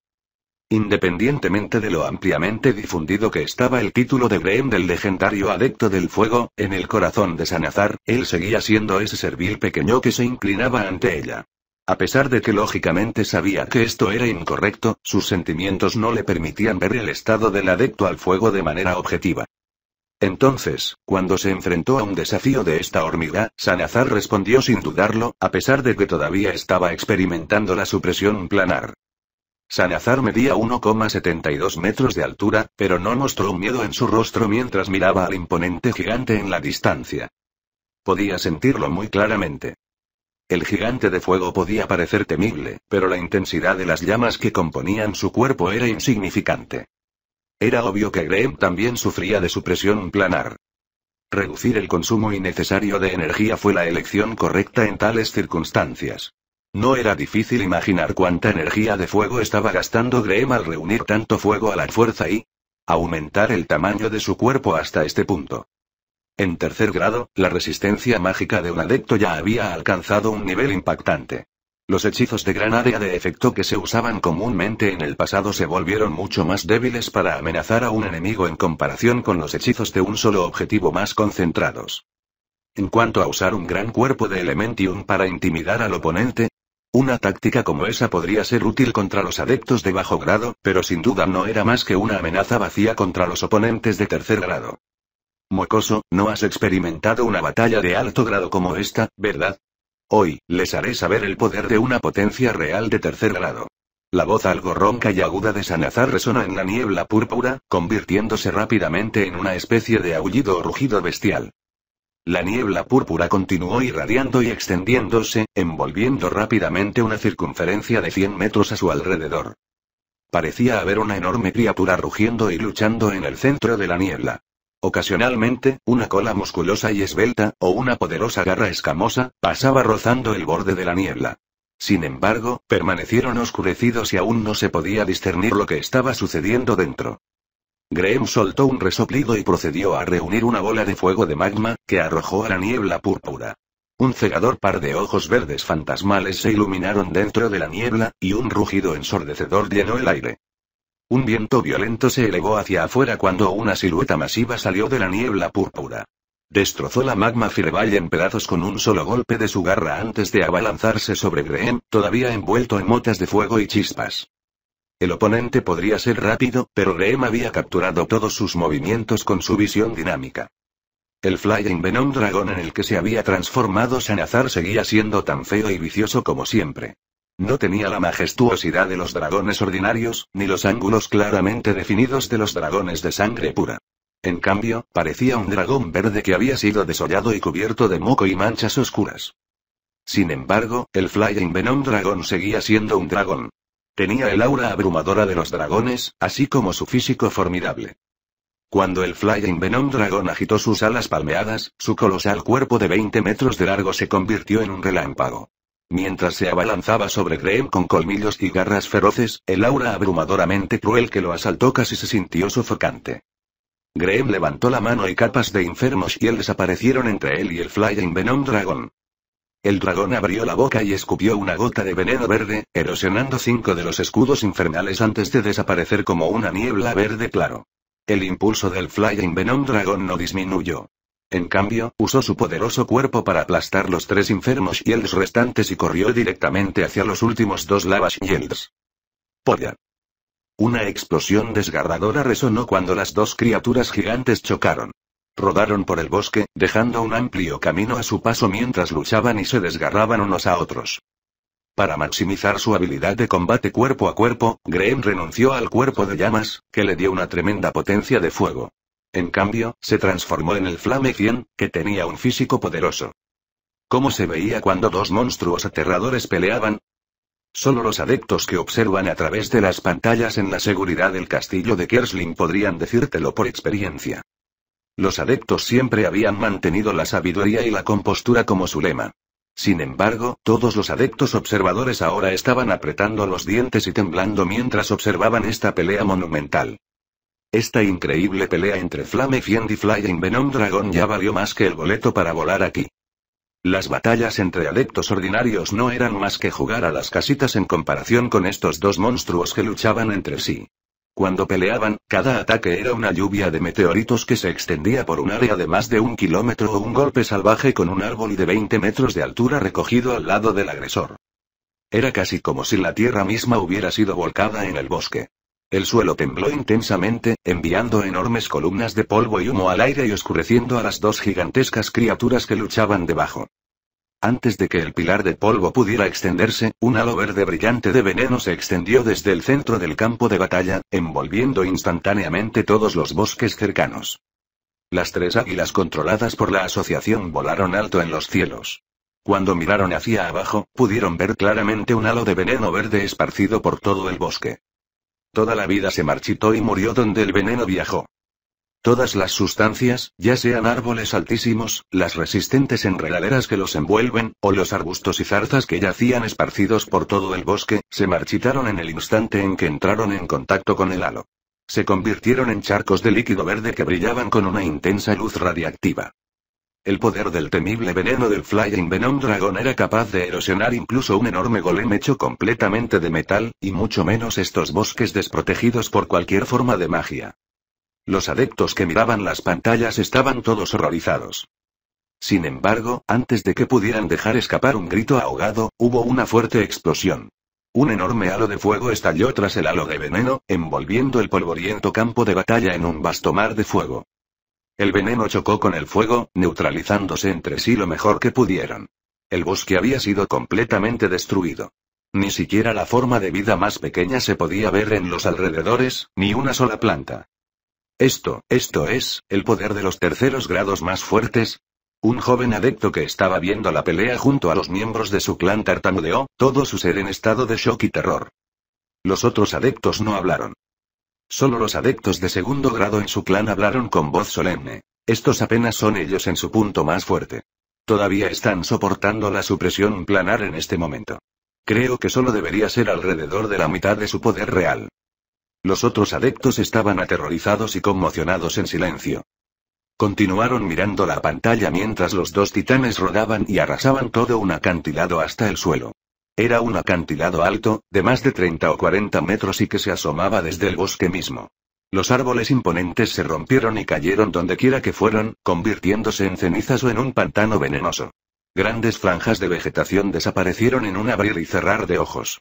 Independientemente de lo ampliamente difundido que estaba el título de Graham del legendario adepto del fuego, en el corazón de Sanazar, él seguía siendo ese servil pequeño que se inclinaba ante ella. A pesar de que lógicamente sabía que esto era incorrecto, sus sentimientos no le permitían ver el estado del adepto al fuego de manera objetiva. Entonces, cuando se enfrentó a un desafío de esta hormiga, Sanazar respondió sin dudarlo, a pesar de que todavía estaba experimentando la supresión planar. Sanazar medía 1,72 metros de altura, pero no mostró miedo en su rostro mientras miraba al imponente gigante en la distancia. Podía sentirlo muy claramente. El gigante de fuego podía parecer temible, pero la intensidad de las llamas que componían su cuerpo era insignificante. Era obvio que Graham también sufría de su presión planar. Reducir el consumo innecesario de energía fue la elección correcta en tales circunstancias. No era difícil imaginar cuánta energía de fuego estaba gastando Graham al reunir tanto fuego a la fuerza y aumentar el tamaño de su cuerpo hasta este punto. En tercer grado, la resistencia mágica de un adepto ya había alcanzado un nivel impactante. Los hechizos de gran área de efecto que se usaban comúnmente en el pasado se volvieron mucho más débiles para amenazar a un enemigo en comparación con los hechizos de un solo objetivo más concentrados. En cuanto a usar un gran cuerpo de Elementium para intimidar al oponente, una táctica como esa podría ser útil contra los adeptos de bajo grado, pero sin duda no era más que una amenaza vacía contra los oponentes de tercer grado. Mocoso, no has experimentado una batalla de alto grado como esta, ¿verdad? Hoy, les haré saber el poder de una potencia real de tercer grado. La voz algo ronca y aguda de Sanazar resona en la niebla púrpura, convirtiéndose rápidamente en una especie de aullido o rugido bestial. La niebla púrpura continuó irradiando y extendiéndose, envolviendo rápidamente una circunferencia de 100 metros a su alrededor. Parecía haber una enorme criatura rugiendo y luchando en el centro de la niebla. Ocasionalmente, una cola musculosa y esbelta, o una poderosa garra escamosa, pasaba rozando el borde de la niebla. Sin embargo, permanecieron oscurecidos y aún no se podía discernir lo que estaba sucediendo dentro. Graham soltó un resoplido y procedió a reunir una bola de fuego de magma, que arrojó a la niebla púrpura. Un cegador par de ojos verdes fantasmales se iluminaron dentro de la niebla, y un rugido ensordecedor llenó el aire. Un viento violento se elevó hacia afuera cuando una silueta masiva salió de la niebla púrpura. Destrozó la magma Fireball en pedazos con un solo golpe de su garra antes de abalanzarse sobre Graham, todavía envuelto en motas de fuego y chispas. El oponente podría ser rápido, pero Graham había capturado todos sus movimientos con su visión dinámica. El Flying Venom Dragon en el que se había transformado Sanazar seguía siendo tan feo y vicioso como siempre. No tenía la majestuosidad de los dragones ordinarios, ni los ángulos claramente definidos de los dragones de sangre pura. En cambio, parecía un dragón verde que había sido desollado y cubierto de moco y manchas oscuras. Sin embargo, el Flying Venom Dragon seguía siendo un dragón. Tenía el aura abrumadora de los dragones, así como su físico formidable. Cuando el Flying Venom Dragon agitó sus alas palmeadas, su colosal cuerpo de 20 metros de largo se convirtió en un relámpago. Mientras se abalanzaba sobre Graham con colmillos y garras feroces, el aura abrumadoramente cruel que lo asaltó casi se sintió sofocante. Graham levantó la mano y capas de y él desaparecieron entre él y el Flying Venom Dragon. El dragón abrió la boca y escupió una gota de veneno verde, erosionando cinco de los escudos infernales antes de desaparecer como una niebla verde claro. El impulso del Flying Venom Dragon no disminuyó. En cambio, usó su poderoso cuerpo para aplastar los tres enfermos els restantes y corrió directamente hacia los últimos dos lava shields. Polla. Una explosión desgarradora resonó cuando las dos criaturas gigantes chocaron. Rodaron por el bosque, dejando un amplio camino a su paso mientras luchaban y se desgarraban unos a otros. Para maximizar su habilidad de combate cuerpo a cuerpo, Graham renunció al cuerpo de llamas, que le dio una tremenda potencia de fuego. En cambio, se transformó en el Flame 100, que tenía un físico poderoso. ¿Cómo se veía cuando dos monstruos aterradores peleaban? Solo los adeptos que observan a través de las pantallas en la seguridad del castillo de Kersling podrían decírtelo por experiencia. Los adeptos siempre habían mantenido la sabiduría y la compostura como su lema. Sin embargo, todos los adeptos observadores ahora estaban apretando los dientes y temblando mientras observaban esta pelea monumental. Esta increíble pelea entre Flame Fiend y Flying Venom Dragon ya valió más que el boleto para volar aquí. Las batallas entre adeptos ordinarios no eran más que jugar a las casitas en comparación con estos dos monstruos que luchaban entre sí. Cuando peleaban, cada ataque era una lluvia de meteoritos que se extendía por un área de más de un kilómetro o un golpe salvaje con un árbol y de 20 metros de altura recogido al lado del agresor. Era casi como si la tierra misma hubiera sido volcada en el bosque. El suelo tembló intensamente, enviando enormes columnas de polvo y humo al aire y oscureciendo a las dos gigantescas criaturas que luchaban debajo. Antes de que el pilar de polvo pudiera extenderse, un halo verde brillante de veneno se extendió desde el centro del campo de batalla, envolviendo instantáneamente todos los bosques cercanos. Las tres águilas controladas por la asociación volaron alto en los cielos. Cuando miraron hacia abajo, pudieron ver claramente un halo de veneno verde esparcido por todo el bosque. Toda la vida se marchitó y murió donde el veneno viajó. Todas las sustancias, ya sean árboles altísimos, las resistentes enredaderas que los envuelven, o los arbustos y zarzas que yacían esparcidos por todo el bosque, se marchitaron en el instante en que entraron en contacto con el halo. Se convirtieron en charcos de líquido verde que brillaban con una intensa luz radiactiva. El poder del temible veneno del Flying Venom Dragon era capaz de erosionar incluso un enorme golem hecho completamente de metal, y mucho menos estos bosques desprotegidos por cualquier forma de magia. Los adeptos que miraban las pantallas estaban todos horrorizados. Sin embargo, antes de que pudieran dejar escapar un grito ahogado, hubo una fuerte explosión. Un enorme halo de fuego estalló tras el halo de veneno, envolviendo el polvoriento campo de batalla en un vasto mar de fuego. El veneno chocó con el fuego, neutralizándose entre sí lo mejor que pudieron. El bosque había sido completamente destruido. Ni siquiera la forma de vida más pequeña se podía ver en los alrededores, ni una sola planta. Esto, esto es, el poder de los terceros grados más fuertes. Un joven adepto que estaba viendo la pelea junto a los miembros de su clan tartamudeó, todo su ser en estado de shock y terror. Los otros adeptos no hablaron. Solo los adeptos de segundo grado en su clan hablaron con voz solemne. Estos apenas son ellos en su punto más fuerte. Todavía están soportando la supresión planar en este momento. Creo que solo debería ser alrededor de la mitad de su poder real. Los otros adeptos estaban aterrorizados y conmocionados en silencio. Continuaron mirando la pantalla mientras los dos titanes rodaban y arrasaban todo un acantilado hasta el suelo. Era un acantilado alto, de más de 30 o 40 metros y que se asomaba desde el bosque mismo. Los árboles imponentes se rompieron y cayeron dondequiera que fueron, convirtiéndose en cenizas o en un pantano venenoso. Grandes franjas de vegetación desaparecieron en un abrir y cerrar de ojos.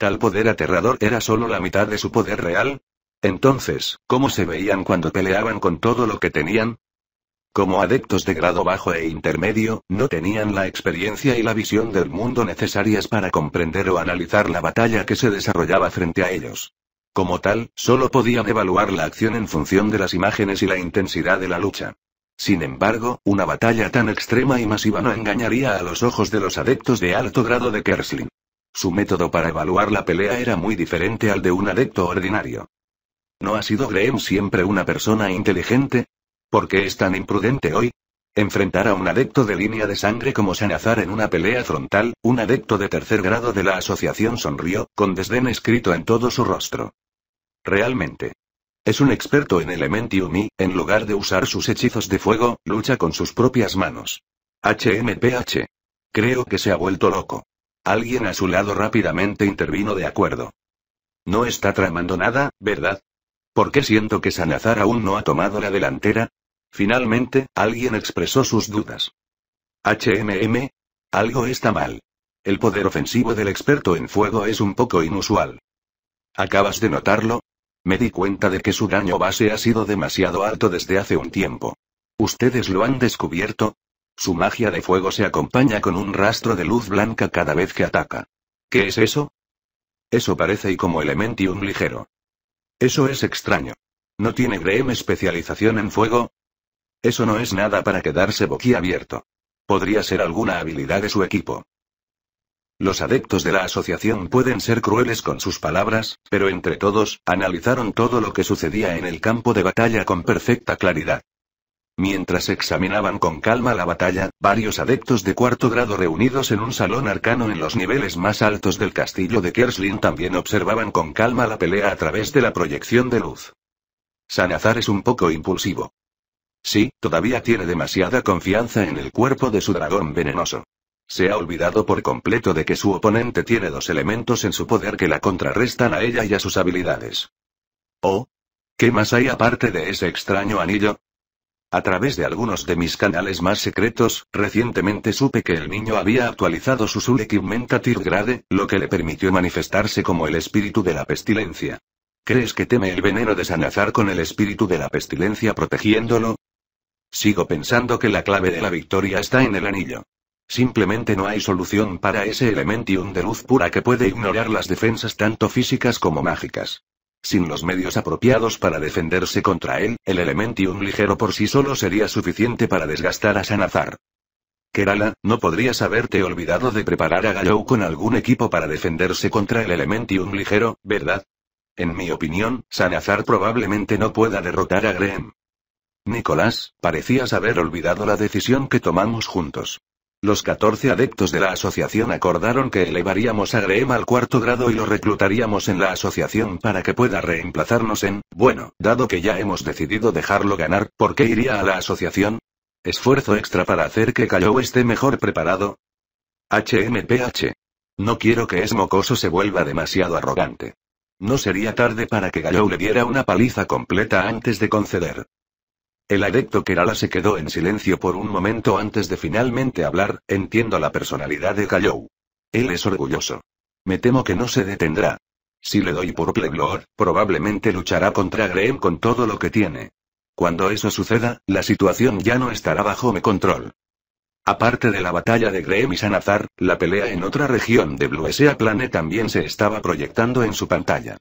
Tal poder aterrador era solo la mitad de su poder real. Entonces, ¿cómo se veían cuando peleaban con todo lo que tenían? Como adeptos de grado bajo e intermedio, no tenían la experiencia y la visión del mundo necesarias para comprender o analizar la batalla que se desarrollaba frente a ellos. Como tal, solo podían evaluar la acción en función de las imágenes y la intensidad de la lucha. Sin embargo, una batalla tan extrema y masiva no engañaría a los ojos de los adeptos de alto grado de Kersling. Su método para evaluar la pelea era muy diferente al de un adepto ordinario. ¿No ha sido Graham siempre una persona inteligente? ¿Por qué es tan imprudente hoy? Enfrentar a un adepto de línea de sangre como Sanazar en una pelea frontal, un adepto de tercer grado de la asociación sonrió, con desdén escrito en todo su rostro. Realmente. Es un experto en Elementium y, en lugar de usar sus hechizos de fuego, lucha con sus propias manos. HMPH. Creo que se ha vuelto loco. Alguien a su lado rápidamente intervino de acuerdo. No está tramando nada, ¿verdad? ¿Por qué siento que Sanazar aún no ha tomado la delantera? Finalmente, alguien expresó sus dudas. HMM. Algo está mal. El poder ofensivo del experto en fuego es un poco inusual. ¿Acabas de notarlo? Me di cuenta de que su daño base ha sido demasiado alto desde hace un tiempo. ¿Ustedes lo han descubierto? Su magia de fuego se acompaña con un rastro de luz blanca cada vez que ataca. ¿Qué es eso? Eso parece y como elementium ligero. Eso es extraño. ¿No tiene Graham especialización en fuego? Eso no es nada para quedarse boquiabierto. Podría ser alguna habilidad de su equipo. Los adeptos de la asociación pueden ser crueles con sus palabras, pero entre todos, analizaron todo lo que sucedía en el campo de batalla con perfecta claridad. Mientras examinaban con calma la batalla, varios adeptos de cuarto grado reunidos en un salón arcano en los niveles más altos del castillo de Kerslin también observaban con calma la pelea a través de la proyección de luz. Sanazar es un poco impulsivo. Sí, todavía tiene demasiada confianza en el cuerpo de su dragón venenoso. Se ha olvidado por completo de que su oponente tiene dos elementos en su poder que la contrarrestan a ella y a sus habilidades. Oh, ¿Qué más hay aparte de ese extraño anillo? A través de algunos de mis canales más secretos, recientemente supe que el niño había actualizado su Sulekim Tirgrade, Grade, lo que le permitió manifestarse como el espíritu de la pestilencia. ¿Crees que teme el veneno de Sanazar con el espíritu de la pestilencia protegiéndolo? Sigo pensando que la clave de la victoria está en el anillo. Simplemente no hay solución para ese elementium de luz pura que puede ignorar las defensas tanto físicas como mágicas. Sin los medios apropiados para defenderse contra él, el Elementium ligero por sí solo sería suficiente para desgastar a Sanazar. Kerala, no podrías haberte olvidado de preparar a Gallou con algún equipo para defenderse contra el Elementium ligero, ¿verdad? En mi opinión, Sanazar probablemente no pueda derrotar a Graham. Nicolás, parecías haber olvidado la decisión que tomamos juntos. Los 14 adeptos de la asociación acordaron que elevaríamos a Graham al cuarto grado y lo reclutaríamos en la asociación para que pueda reemplazarnos en, bueno, dado que ya hemos decidido dejarlo ganar, ¿por qué iría a la asociación? Esfuerzo extra para hacer que Callow esté mejor preparado. HMPH. No quiero que es mocoso se vuelva demasiado arrogante. No sería tarde para que Gallou le diera una paliza completa antes de conceder. El adecto Kerala se quedó en silencio por un momento antes de finalmente hablar, entiendo la personalidad de Callow. Él es orgulloso. Me temo que no se detendrá. Si le doy por pleblor, probablemente luchará contra Graham con todo lo que tiene. Cuando eso suceda, la situación ya no estará bajo mi control. Aparte de la batalla de Graham y Sanazar, la pelea en otra región de Sea Planet también se estaba proyectando en su pantalla.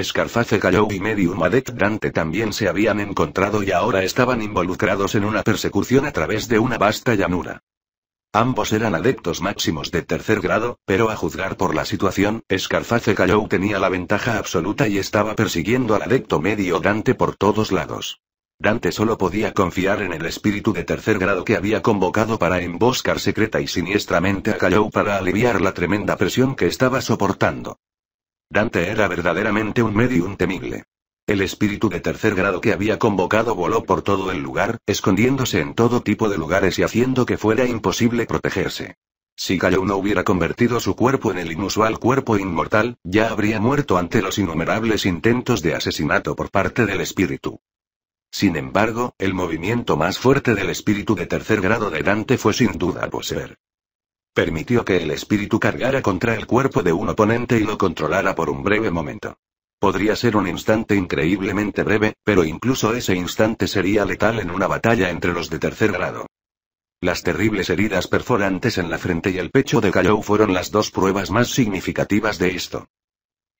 Scarface Callow y Medium Adept Dante también se habían encontrado y ahora estaban involucrados en una persecución a través de una vasta llanura. Ambos eran adeptos máximos de tercer grado, pero a juzgar por la situación, Scarface Callow tenía la ventaja absoluta y estaba persiguiendo al adepto medio Dante por todos lados. Dante solo podía confiar en el espíritu de tercer grado que había convocado para emboscar secreta y siniestramente a Callow para aliviar la tremenda presión que estaba soportando. Dante era verdaderamente un medium temible. El espíritu de tercer grado que había convocado voló por todo el lugar, escondiéndose en todo tipo de lugares y haciendo que fuera imposible protegerse. Si Callao no hubiera convertido su cuerpo en el inusual cuerpo inmortal, ya habría muerto ante los innumerables intentos de asesinato por parte del espíritu. Sin embargo, el movimiento más fuerte del espíritu de tercer grado de Dante fue sin duda poseer Permitió que el espíritu cargara contra el cuerpo de un oponente y lo controlara por un breve momento. Podría ser un instante increíblemente breve, pero incluso ese instante sería letal en una batalla entre los de tercer grado. Las terribles heridas perforantes en la frente y el pecho de Callow fueron las dos pruebas más significativas de esto.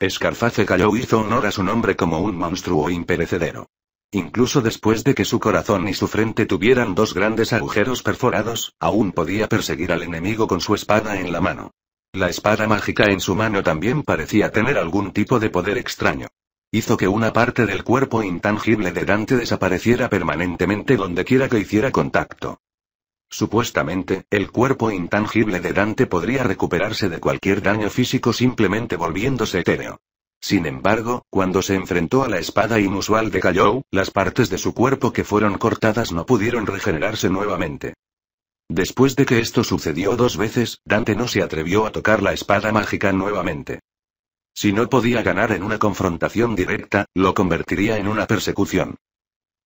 Scarface Callow hizo honor a su nombre como un monstruo imperecedero. Incluso después de que su corazón y su frente tuvieran dos grandes agujeros perforados, aún podía perseguir al enemigo con su espada en la mano. La espada mágica en su mano también parecía tener algún tipo de poder extraño. Hizo que una parte del cuerpo intangible de Dante desapareciera permanentemente dondequiera que hiciera contacto. Supuestamente, el cuerpo intangible de Dante podría recuperarse de cualquier daño físico simplemente volviéndose etéreo. Sin embargo, cuando se enfrentó a la espada inusual de Gallo, las partes de su cuerpo que fueron cortadas no pudieron regenerarse nuevamente. Después de que esto sucedió dos veces, Dante no se atrevió a tocar la espada mágica nuevamente. Si no podía ganar en una confrontación directa, lo convertiría en una persecución.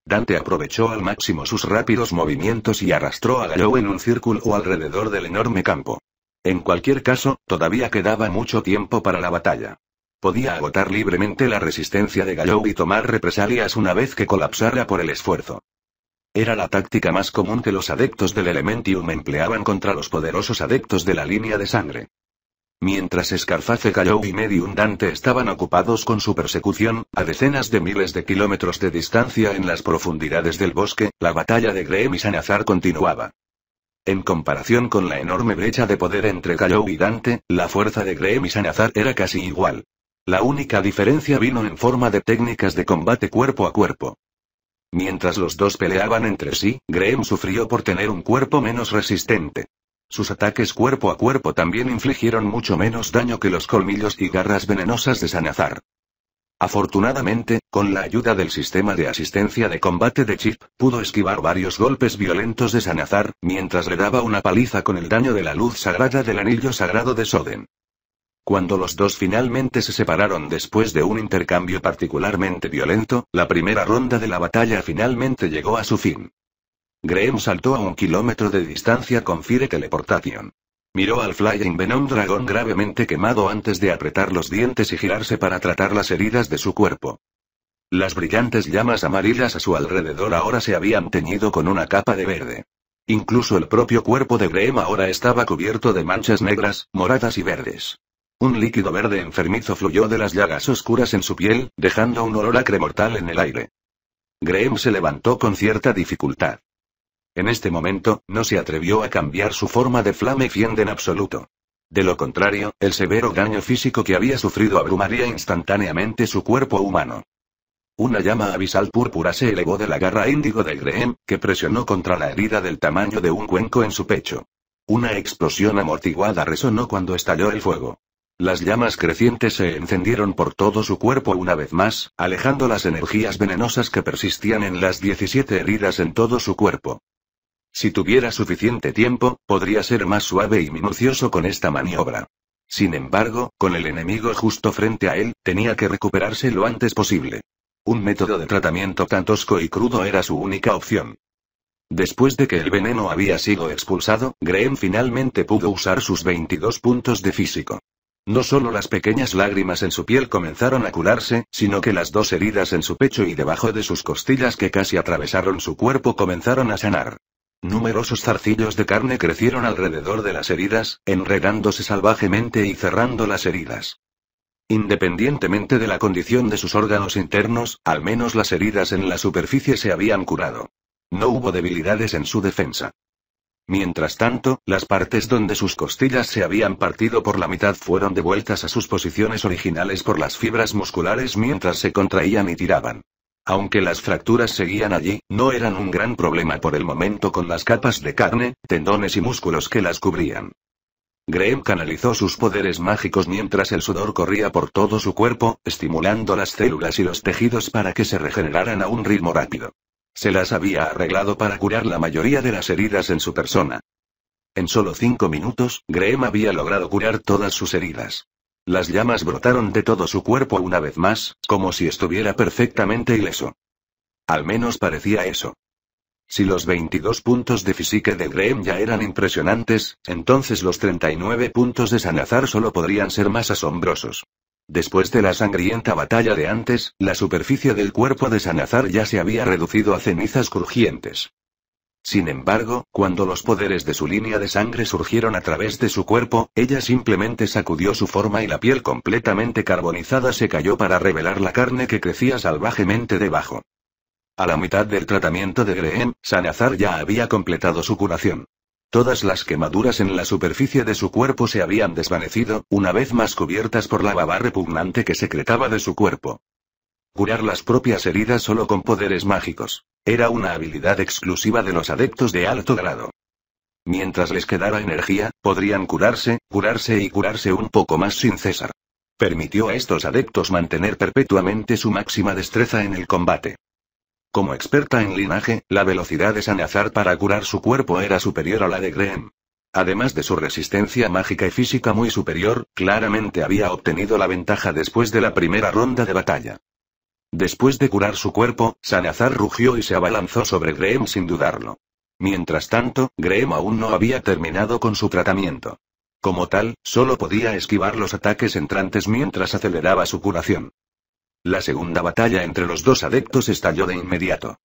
Dante aprovechó al máximo sus rápidos movimientos y arrastró a Gallo en un círculo alrededor del enorme campo. En cualquier caso, todavía quedaba mucho tiempo para la batalla. Podía agotar libremente la resistencia de Gallow y tomar represalias una vez que colapsara por el esfuerzo. Era la táctica más común que los adeptos del Elementium empleaban contra los poderosos adeptos de la línea de sangre. Mientras Scarface Gallow y Medium Dante estaban ocupados con su persecución, a decenas de miles de kilómetros de distancia en las profundidades del bosque, la batalla de greem y Sanazar continuaba. En comparación con la enorme brecha de poder entre Gallow y Dante, la fuerza de greem y Sanazar era casi igual. La única diferencia vino en forma de técnicas de combate cuerpo a cuerpo. Mientras los dos peleaban entre sí, Graham sufrió por tener un cuerpo menos resistente. Sus ataques cuerpo a cuerpo también infligieron mucho menos daño que los colmillos y garras venenosas de Sanazar. Afortunadamente, con la ayuda del sistema de asistencia de combate de Chip, pudo esquivar varios golpes violentos de Sanazar, mientras le daba una paliza con el daño de la luz sagrada del anillo sagrado de Soden. Cuando los dos finalmente se separaron después de un intercambio particularmente violento, la primera ronda de la batalla finalmente llegó a su fin. Graham saltó a un kilómetro de distancia con Fire Teleportation. Miró al Flying Venom Dragon gravemente quemado antes de apretar los dientes y girarse para tratar las heridas de su cuerpo. Las brillantes llamas amarillas a su alrededor ahora se habían teñido con una capa de verde. Incluso el propio cuerpo de Graham ahora estaba cubierto de manchas negras, moradas y verdes. Un líquido verde enfermizo fluyó de las llagas oscuras en su piel, dejando un olor acre mortal en el aire. Graham se levantó con cierta dificultad. En este momento, no se atrevió a cambiar su forma de flame fiende en absoluto. De lo contrario, el severo daño físico que había sufrido abrumaría instantáneamente su cuerpo humano. Una llama abisal púrpura se elevó de la garra índigo de Graham, que presionó contra la herida del tamaño de un cuenco en su pecho. Una explosión amortiguada resonó cuando estalló el fuego. Las llamas crecientes se encendieron por todo su cuerpo una vez más, alejando las energías venenosas que persistían en las 17 heridas en todo su cuerpo. Si tuviera suficiente tiempo, podría ser más suave y minucioso con esta maniobra. Sin embargo, con el enemigo justo frente a él, tenía que recuperarse lo antes posible. Un método de tratamiento tan tosco y crudo era su única opción. Después de que el veneno había sido expulsado, Graham finalmente pudo usar sus 22 puntos de físico. No solo las pequeñas lágrimas en su piel comenzaron a curarse, sino que las dos heridas en su pecho y debajo de sus costillas que casi atravesaron su cuerpo comenzaron a sanar. Numerosos zarcillos de carne crecieron alrededor de las heridas, enredándose salvajemente y cerrando las heridas. Independientemente de la condición de sus órganos internos, al menos las heridas en la superficie se habían curado. No hubo debilidades en su defensa. Mientras tanto, las partes donde sus costillas se habían partido por la mitad fueron devueltas a sus posiciones originales por las fibras musculares mientras se contraían y tiraban. Aunque las fracturas seguían allí, no eran un gran problema por el momento con las capas de carne, tendones y músculos que las cubrían. Graham canalizó sus poderes mágicos mientras el sudor corría por todo su cuerpo, estimulando las células y los tejidos para que se regeneraran a un ritmo rápido. Se las había arreglado para curar la mayoría de las heridas en su persona. En solo cinco minutos, Graham había logrado curar todas sus heridas. Las llamas brotaron de todo su cuerpo una vez más, como si estuviera perfectamente ileso. Al menos parecía eso. Si los 22 puntos de física de Graham ya eran impresionantes, entonces los 39 puntos de Sanazar solo podrían ser más asombrosos. Después de la sangrienta batalla de antes, la superficie del cuerpo de Sanazar ya se había reducido a cenizas crujientes. Sin embargo, cuando los poderes de su línea de sangre surgieron a través de su cuerpo, ella simplemente sacudió su forma y la piel completamente carbonizada se cayó para revelar la carne que crecía salvajemente debajo. A la mitad del tratamiento de Greem, Sanazar ya había completado su curación. Todas las quemaduras en la superficie de su cuerpo se habían desvanecido, una vez más cubiertas por la baba repugnante que secretaba de su cuerpo. Curar las propias heridas solo con poderes mágicos. Era una habilidad exclusiva de los adeptos de alto grado. Mientras les quedara energía, podrían curarse, curarse y curarse un poco más sin cesar. Permitió a estos adeptos mantener perpetuamente su máxima destreza en el combate. Como experta en linaje, la velocidad de Sanazar para curar su cuerpo era superior a la de Graham. Además de su resistencia mágica y física muy superior, claramente había obtenido la ventaja después de la primera ronda de batalla. Después de curar su cuerpo, Sanazar rugió y se abalanzó sobre Graham sin dudarlo. Mientras tanto, Graham aún no había terminado con su tratamiento. Como tal, solo podía esquivar los ataques entrantes mientras aceleraba su curación. La segunda batalla entre los dos adeptos estalló de inmediato.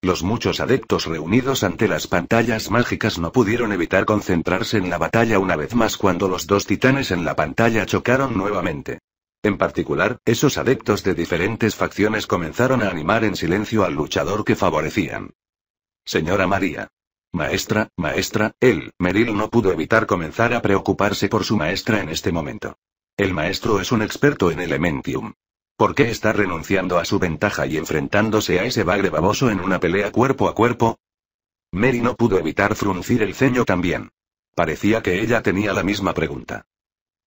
Los muchos adeptos reunidos ante las pantallas mágicas no pudieron evitar concentrarse en la batalla una vez más cuando los dos titanes en la pantalla chocaron nuevamente. En particular, esos adeptos de diferentes facciones comenzaron a animar en silencio al luchador que favorecían. Señora María. Maestra, maestra, él, Meril no pudo evitar comenzar a preocuparse por su maestra en este momento. El maestro es un experto en elementium. ¿Por qué está renunciando a su ventaja y enfrentándose a ese bagre baboso en una pelea cuerpo a cuerpo? Mary no pudo evitar fruncir el ceño también. Parecía que ella tenía la misma pregunta.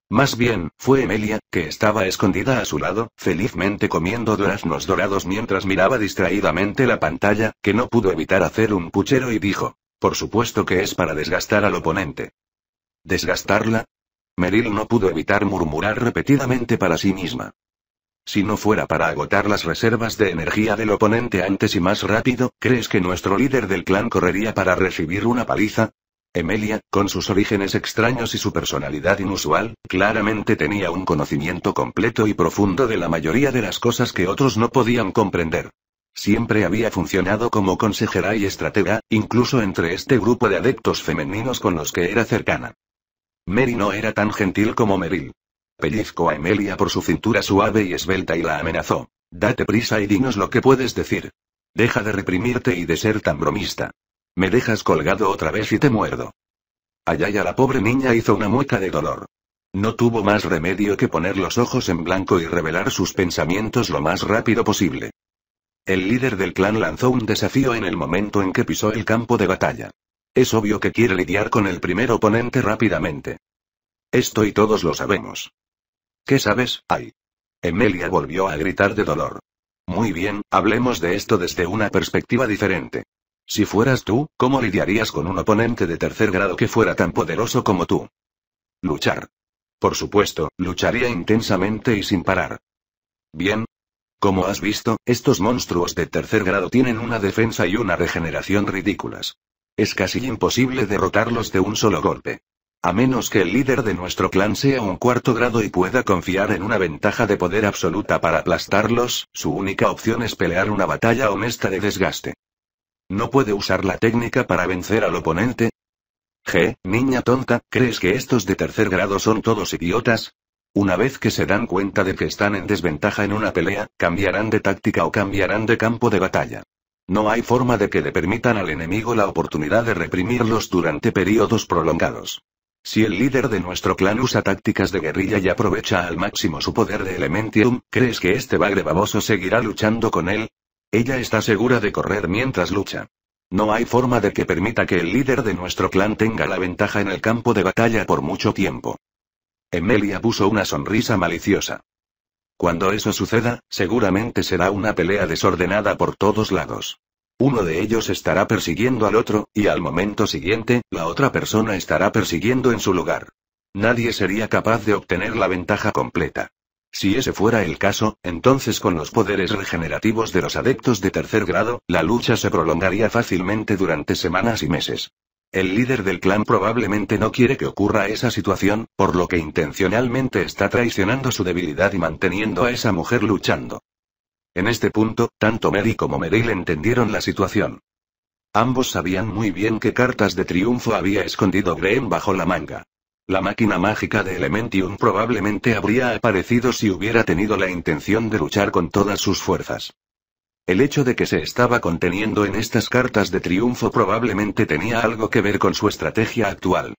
Más bien, fue Emilia, que estaba escondida a su lado, felizmente comiendo duraznos dorados mientras miraba distraídamente la pantalla, que no pudo evitar hacer un puchero y dijo, por supuesto que es para desgastar al oponente. ¿Desgastarla? Meryl no pudo evitar murmurar repetidamente para sí misma. Si no fuera para agotar las reservas de energía del oponente antes y más rápido, ¿crees que nuestro líder del clan correría para recibir una paliza? Emelia, con sus orígenes extraños y su personalidad inusual, claramente tenía un conocimiento completo y profundo de la mayoría de las cosas que otros no podían comprender. Siempre había funcionado como consejera y estratega, incluso entre este grupo de adeptos femeninos con los que era cercana. Mary no era tan gentil como Meryl. Pellizcó a Emelia por su cintura suave y esbelta y la amenazó. Date prisa y dinos lo que puedes decir. Deja de reprimirte y de ser tan bromista. Me dejas colgado otra vez y te muerdo. Ayaya la pobre niña hizo una mueca de dolor. No tuvo más remedio que poner los ojos en blanco y revelar sus pensamientos lo más rápido posible. El líder del clan lanzó un desafío en el momento en que pisó el campo de batalla. Es obvio que quiere lidiar con el primer oponente rápidamente. Esto y todos lo sabemos. ¿Qué sabes, ay? Emelia volvió a gritar de dolor. Muy bien, hablemos de esto desde una perspectiva diferente. Si fueras tú, ¿cómo lidiarías con un oponente de tercer grado que fuera tan poderoso como tú? Luchar. Por supuesto, lucharía intensamente y sin parar. Bien. Como has visto, estos monstruos de tercer grado tienen una defensa y una regeneración ridículas. Es casi imposible derrotarlos de un solo golpe. A menos que el líder de nuestro clan sea un cuarto grado y pueda confiar en una ventaja de poder absoluta para aplastarlos, su única opción es pelear una batalla honesta de desgaste. ¿No puede usar la técnica para vencer al oponente? G, niña tonta, ¿crees que estos de tercer grado son todos idiotas? Una vez que se dan cuenta de que están en desventaja en una pelea, cambiarán de táctica o cambiarán de campo de batalla. No hay forma de que le permitan al enemigo la oportunidad de reprimirlos durante periodos prolongados. Si el líder de nuestro clan usa tácticas de guerrilla y aprovecha al máximo su poder de Elementium, ¿crees que este bagre baboso seguirá luchando con él? Ella está segura de correr mientras lucha. No hay forma de que permita que el líder de nuestro clan tenga la ventaja en el campo de batalla por mucho tiempo. Emelia puso una sonrisa maliciosa. Cuando eso suceda, seguramente será una pelea desordenada por todos lados. Uno de ellos estará persiguiendo al otro, y al momento siguiente, la otra persona estará persiguiendo en su lugar. Nadie sería capaz de obtener la ventaja completa. Si ese fuera el caso, entonces con los poderes regenerativos de los adeptos de tercer grado, la lucha se prolongaría fácilmente durante semanas y meses. El líder del clan probablemente no quiere que ocurra esa situación, por lo que intencionalmente está traicionando su debilidad y manteniendo a esa mujer luchando. En este punto, tanto Mary como Meryl entendieron la situación. Ambos sabían muy bien qué cartas de triunfo había escondido Graham bajo la manga. La máquina mágica de Elementium probablemente habría aparecido si hubiera tenido la intención de luchar con todas sus fuerzas. El hecho de que se estaba conteniendo en estas cartas de triunfo probablemente tenía algo que ver con su estrategia actual.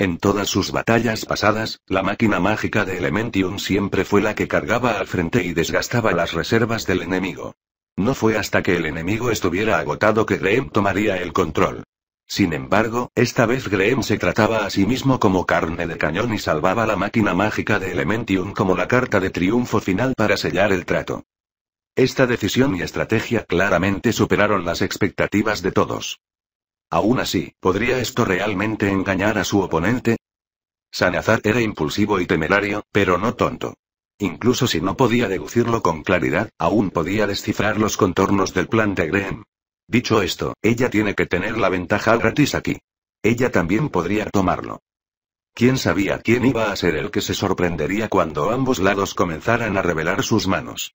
En todas sus batallas pasadas, la máquina mágica de Elementium siempre fue la que cargaba al frente y desgastaba las reservas del enemigo. No fue hasta que el enemigo estuviera agotado que Graham tomaría el control. Sin embargo, esta vez Graham se trataba a sí mismo como carne de cañón y salvaba la máquina mágica de Elementium como la carta de triunfo final para sellar el trato. Esta decisión y estrategia claramente superaron las expectativas de todos. Aún así, ¿podría esto realmente engañar a su oponente? Sanazar era impulsivo y temerario, pero no tonto. Incluso si no podía deducirlo con claridad, aún podía descifrar los contornos del plan de Graham. Dicho esto, ella tiene que tener la ventaja gratis aquí. Ella también podría tomarlo. ¿Quién sabía quién iba a ser el que se sorprendería cuando ambos lados comenzaran a revelar sus manos?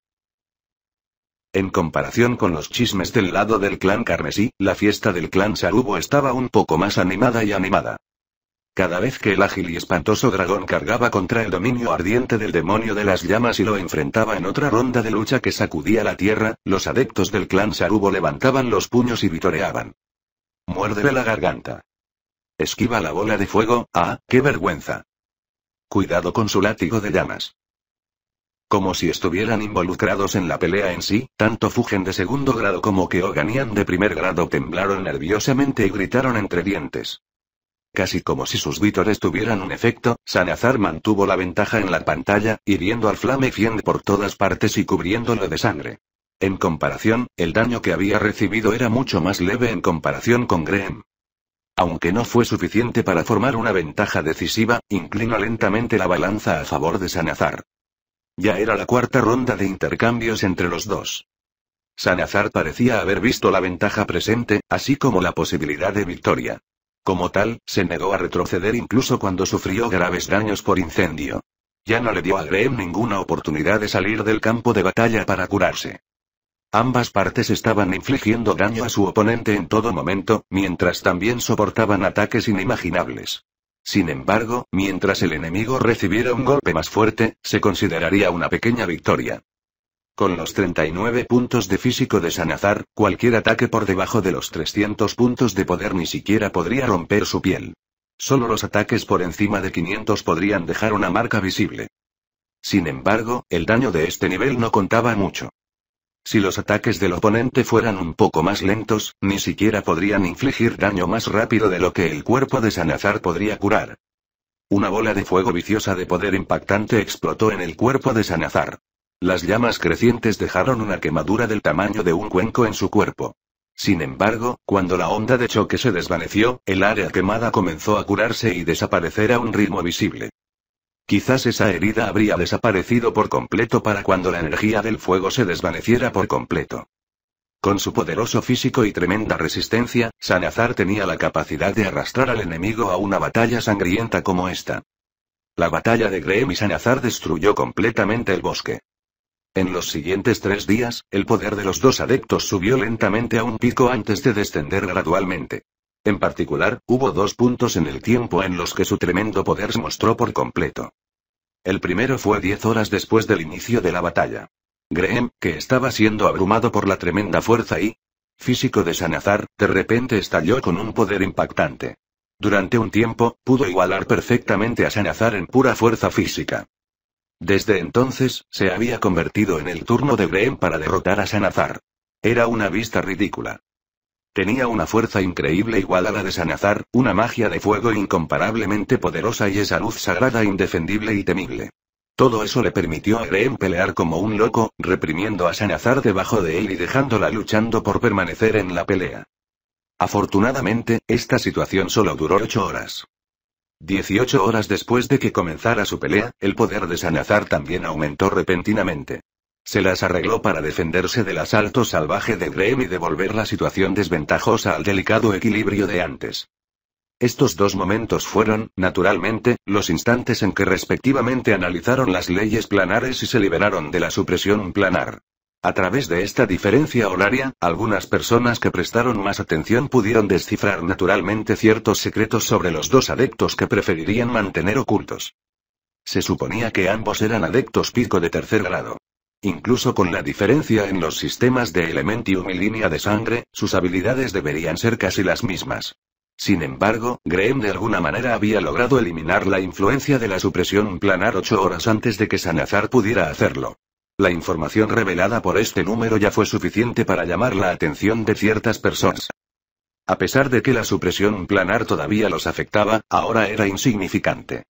En comparación con los chismes del lado del clan carmesí, la fiesta del clan Sarubo estaba un poco más animada y animada. Cada vez que el ágil y espantoso dragón cargaba contra el dominio ardiente del demonio de las llamas y lo enfrentaba en otra ronda de lucha que sacudía la tierra, los adeptos del clan Sarubo levantaban los puños y vitoreaban. Muérdele la garganta. Esquiva la bola de fuego, ah, qué vergüenza. Cuidado con su látigo de llamas. Como si estuvieran involucrados en la pelea en sí, tanto Fugen de segundo grado como Keoganian de primer grado temblaron nerviosamente y gritaron entre dientes. Casi como si sus vítores tuvieran un efecto, Sanazar mantuvo la ventaja en la pantalla, hiriendo al Flame Fiend por todas partes y cubriéndolo de sangre. En comparación, el daño que había recibido era mucho más leve en comparación con Graham. Aunque no fue suficiente para formar una ventaja decisiva, inclinó lentamente la balanza a favor de Sanazar. Ya era la cuarta ronda de intercambios entre los dos. Sanazar parecía haber visto la ventaja presente, así como la posibilidad de victoria. Como tal, se negó a retroceder incluso cuando sufrió graves daños por incendio. Ya no le dio a Graham ninguna oportunidad de salir del campo de batalla para curarse. Ambas partes estaban infligiendo daño a su oponente en todo momento, mientras también soportaban ataques inimaginables. Sin embargo, mientras el enemigo recibiera un golpe más fuerte, se consideraría una pequeña victoria. Con los 39 puntos de físico de Sanazar, cualquier ataque por debajo de los 300 puntos de poder ni siquiera podría romper su piel. Solo los ataques por encima de 500 podrían dejar una marca visible. Sin embargo, el daño de este nivel no contaba mucho. Si los ataques del oponente fueran un poco más lentos, ni siquiera podrían infligir daño más rápido de lo que el cuerpo de Sanazar podría curar. Una bola de fuego viciosa de poder impactante explotó en el cuerpo de Sanazar. Las llamas crecientes dejaron una quemadura del tamaño de un cuenco en su cuerpo. Sin embargo, cuando la onda de choque se desvaneció, el área quemada comenzó a curarse y desaparecer a un ritmo visible. Quizás esa herida habría desaparecido por completo para cuando la energía del fuego se desvaneciera por completo. Con su poderoso físico y tremenda resistencia, Sanazar tenía la capacidad de arrastrar al enemigo a una batalla sangrienta como esta. La batalla de Greem y Sanazar destruyó completamente el bosque. En los siguientes tres días, el poder de los dos adeptos subió lentamente a un pico antes de descender gradualmente. En particular, hubo dos puntos en el tiempo en los que su tremendo poder se mostró por completo. El primero fue diez horas después del inicio de la batalla. Graham, que estaba siendo abrumado por la tremenda fuerza y físico de Sanazar, de repente estalló con un poder impactante. Durante un tiempo, pudo igualar perfectamente a Sanazar en pura fuerza física. Desde entonces, se había convertido en el turno de Graham para derrotar a Sanazar. Era una vista ridícula. Tenía una fuerza increíble igual a la de Sanazar, una magia de fuego incomparablemente poderosa y esa luz sagrada indefendible y temible. Todo eso le permitió a Eren pelear como un loco, reprimiendo a Sanazar debajo de él y dejándola luchando por permanecer en la pelea. Afortunadamente, esta situación solo duró ocho horas. 18 horas después de que comenzara su pelea, el poder de Sanazar también aumentó repentinamente. Se las arregló para defenderse del asalto salvaje de Graham y devolver la situación desventajosa al delicado equilibrio de antes. Estos dos momentos fueron, naturalmente, los instantes en que respectivamente analizaron las leyes planares y se liberaron de la supresión planar. A través de esta diferencia horaria, algunas personas que prestaron más atención pudieron descifrar naturalmente ciertos secretos sobre los dos adeptos que preferirían mantener ocultos. Se suponía que ambos eran adeptos pico de tercer grado. Incluso con la diferencia en los sistemas de Elementium y línea de sangre, sus habilidades deberían ser casi las mismas. Sin embargo, Graham de alguna manera había logrado eliminar la influencia de la supresión planar ocho horas antes de que Sanazar pudiera hacerlo. La información revelada por este número ya fue suficiente para llamar la atención de ciertas personas. A pesar de que la supresión planar todavía los afectaba, ahora era insignificante.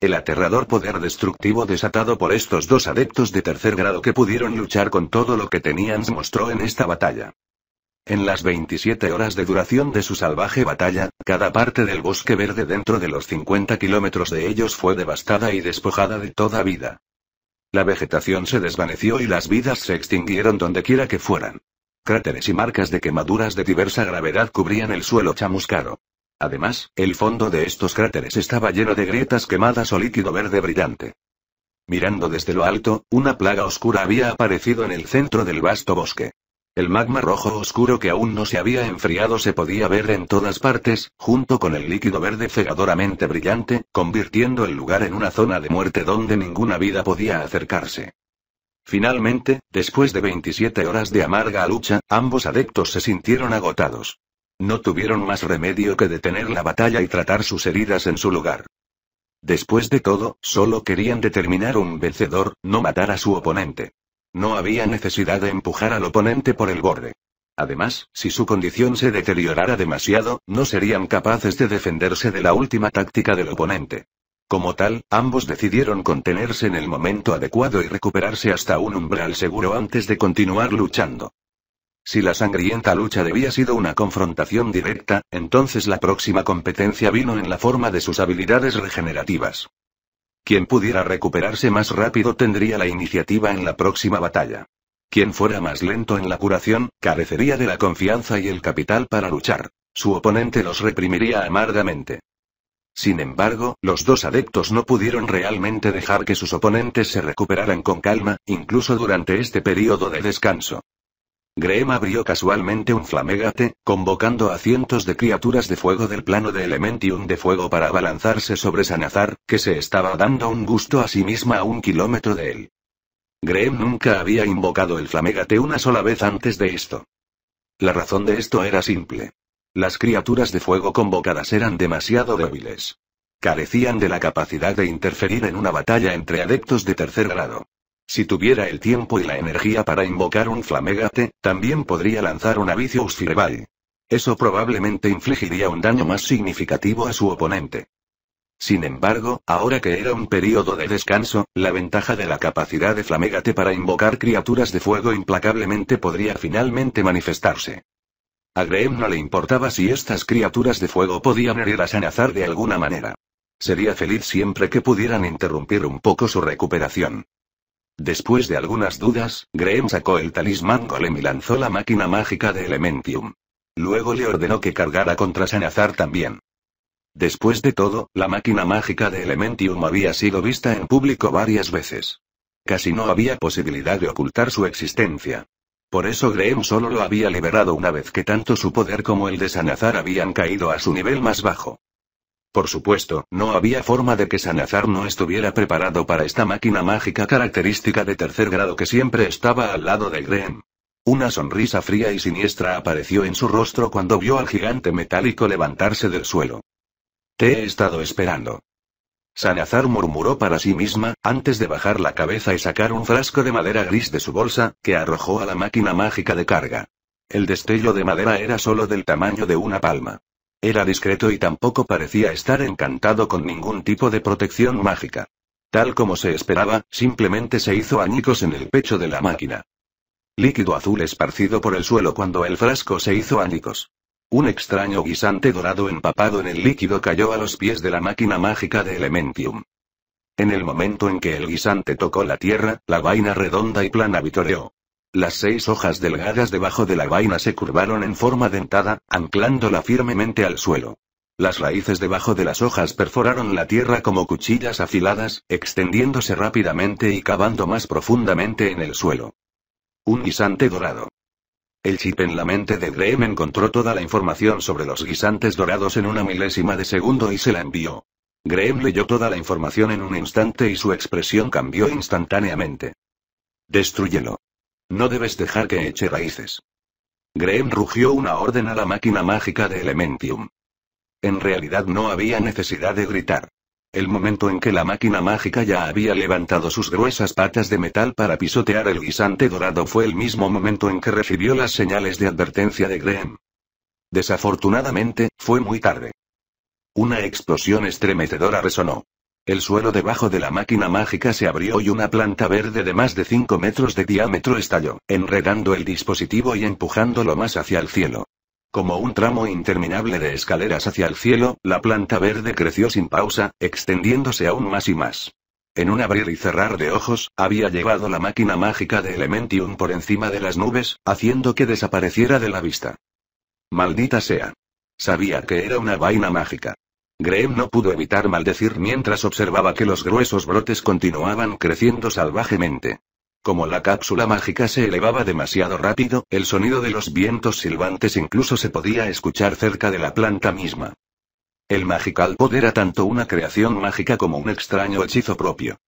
El aterrador poder destructivo desatado por estos dos adeptos de tercer grado que pudieron luchar con todo lo que tenían se mostró en esta batalla. En las 27 horas de duración de su salvaje batalla, cada parte del bosque verde dentro de los 50 kilómetros de ellos fue devastada y despojada de toda vida. La vegetación se desvaneció y las vidas se extinguieron dondequiera que fueran. Cráteres y marcas de quemaduras de diversa gravedad cubrían el suelo chamuscado. Además, el fondo de estos cráteres estaba lleno de grietas quemadas o líquido verde brillante. Mirando desde lo alto, una plaga oscura había aparecido en el centro del vasto bosque. El magma rojo oscuro que aún no se había enfriado se podía ver en todas partes, junto con el líquido verde cegadoramente brillante, convirtiendo el lugar en una zona de muerte donde ninguna vida podía acercarse. Finalmente, después de 27 horas de amarga lucha, ambos adeptos se sintieron agotados. No tuvieron más remedio que detener la batalla y tratar sus heridas en su lugar. Después de todo, solo querían determinar un vencedor, no matar a su oponente. No había necesidad de empujar al oponente por el borde. Además, si su condición se deteriorara demasiado, no serían capaces de defenderse de la última táctica del oponente. Como tal, ambos decidieron contenerse en el momento adecuado y recuperarse hasta un umbral seguro antes de continuar luchando. Si la sangrienta lucha debía sido una confrontación directa, entonces la próxima competencia vino en la forma de sus habilidades regenerativas. Quien pudiera recuperarse más rápido tendría la iniciativa en la próxima batalla. Quien fuera más lento en la curación, carecería de la confianza y el capital para luchar. Su oponente los reprimiría amargamente. Sin embargo, los dos adeptos no pudieron realmente dejar que sus oponentes se recuperaran con calma, incluso durante este periodo de descanso. Graham abrió casualmente un flamégate, convocando a cientos de criaturas de fuego del plano de Elementium de fuego para abalanzarse sobre Sanazar, que se estaba dando un gusto a sí misma a un kilómetro de él. Graham nunca había invocado el flamégate una sola vez antes de esto. La razón de esto era simple. Las criaturas de fuego convocadas eran demasiado débiles. Carecían de la capacidad de interferir en una batalla entre adeptos de tercer grado. Si tuviera el tiempo y la energía para invocar un Flamégate, también podría lanzar un vicius Fireball. Eso probablemente infligiría un daño más significativo a su oponente. Sin embargo, ahora que era un periodo de descanso, la ventaja de la capacidad de Flamégate para invocar criaturas de fuego implacablemente podría finalmente manifestarse. A Graham no le importaba si estas criaturas de fuego podían herir a Sanazar de alguna manera. Sería feliz siempre que pudieran interrumpir un poco su recuperación. Después de algunas dudas, Graham sacó el talismán golem y lanzó la máquina mágica de Elementium. Luego le ordenó que cargara contra Sanazar también. Después de todo, la máquina mágica de Elementium había sido vista en público varias veces. Casi no había posibilidad de ocultar su existencia. Por eso Graham solo lo había liberado una vez que tanto su poder como el de Sanazar habían caído a su nivel más bajo. Por supuesto, no había forma de que Sanazar no estuviera preparado para esta máquina mágica característica de tercer grado que siempre estaba al lado de Graham. Una sonrisa fría y siniestra apareció en su rostro cuando vio al gigante metálico levantarse del suelo. Te he estado esperando. Sanazar murmuró para sí misma, antes de bajar la cabeza y sacar un frasco de madera gris de su bolsa, que arrojó a la máquina mágica de carga. El destello de madera era solo del tamaño de una palma. Era discreto y tampoco parecía estar encantado con ningún tipo de protección mágica. Tal como se esperaba, simplemente se hizo añicos en el pecho de la máquina. Líquido azul esparcido por el suelo cuando el frasco se hizo añicos. Un extraño guisante dorado empapado en el líquido cayó a los pies de la máquina mágica de Elementium. En el momento en que el guisante tocó la tierra, la vaina redonda y plana vitoreó. Las seis hojas delgadas debajo de la vaina se curvaron en forma dentada, anclándola firmemente al suelo. Las raíces debajo de las hojas perforaron la tierra como cuchillas afiladas, extendiéndose rápidamente y cavando más profundamente en el suelo. Un guisante dorado. El chip en la mente de Graham encontró toda la información sobre los guisantes dorados en una milésima de segundo y se la envió. Graham leyó toda la información en un instante y su expresión cambió instantáneamente. Destruyelo. No debes dejar que eche raíces. Graham rugió una orden a la máquina mágica de Elementium. En realidad no había necesidad de gritar. El momento en que la máquina mágica ya había levantado sus gruesas patas de metal para pisotear el guisante dorado fue el mismo momento en que recibió las señales de advertencia de Graham. Desafortunadamente, fue muy tarde. Una explosión estremecedora resonó. El suelo debajo de la máquina mágica se abrió y una planta verde de más de 5 metros de diámetro estalló, enredando el dispositivo y empujándolo más hacia el cielo. Como un tramo interminable de escaleras hacia el cielo, la planta verde creció sin pausa, extendiéndose aún más y más. En un abrir y cerrar de ojos, había llevado la máquina mágica de Elementium por encima de las nubes, haciendo que desapareciera de la vista. Maldita sea. Sabía que era una vaina mágica. Graham no pudo evitar maldecir mientras observaba que los gruesos brotes continuaban creciendo salvajemente. Como la cápsula mágica se elevaba demasiado rápido, el sonido de los vientos silbantes incluso se podía escuchar cerca de la planta misma. El magical pod era tanto una creación mágica como un extraño hechizo propio.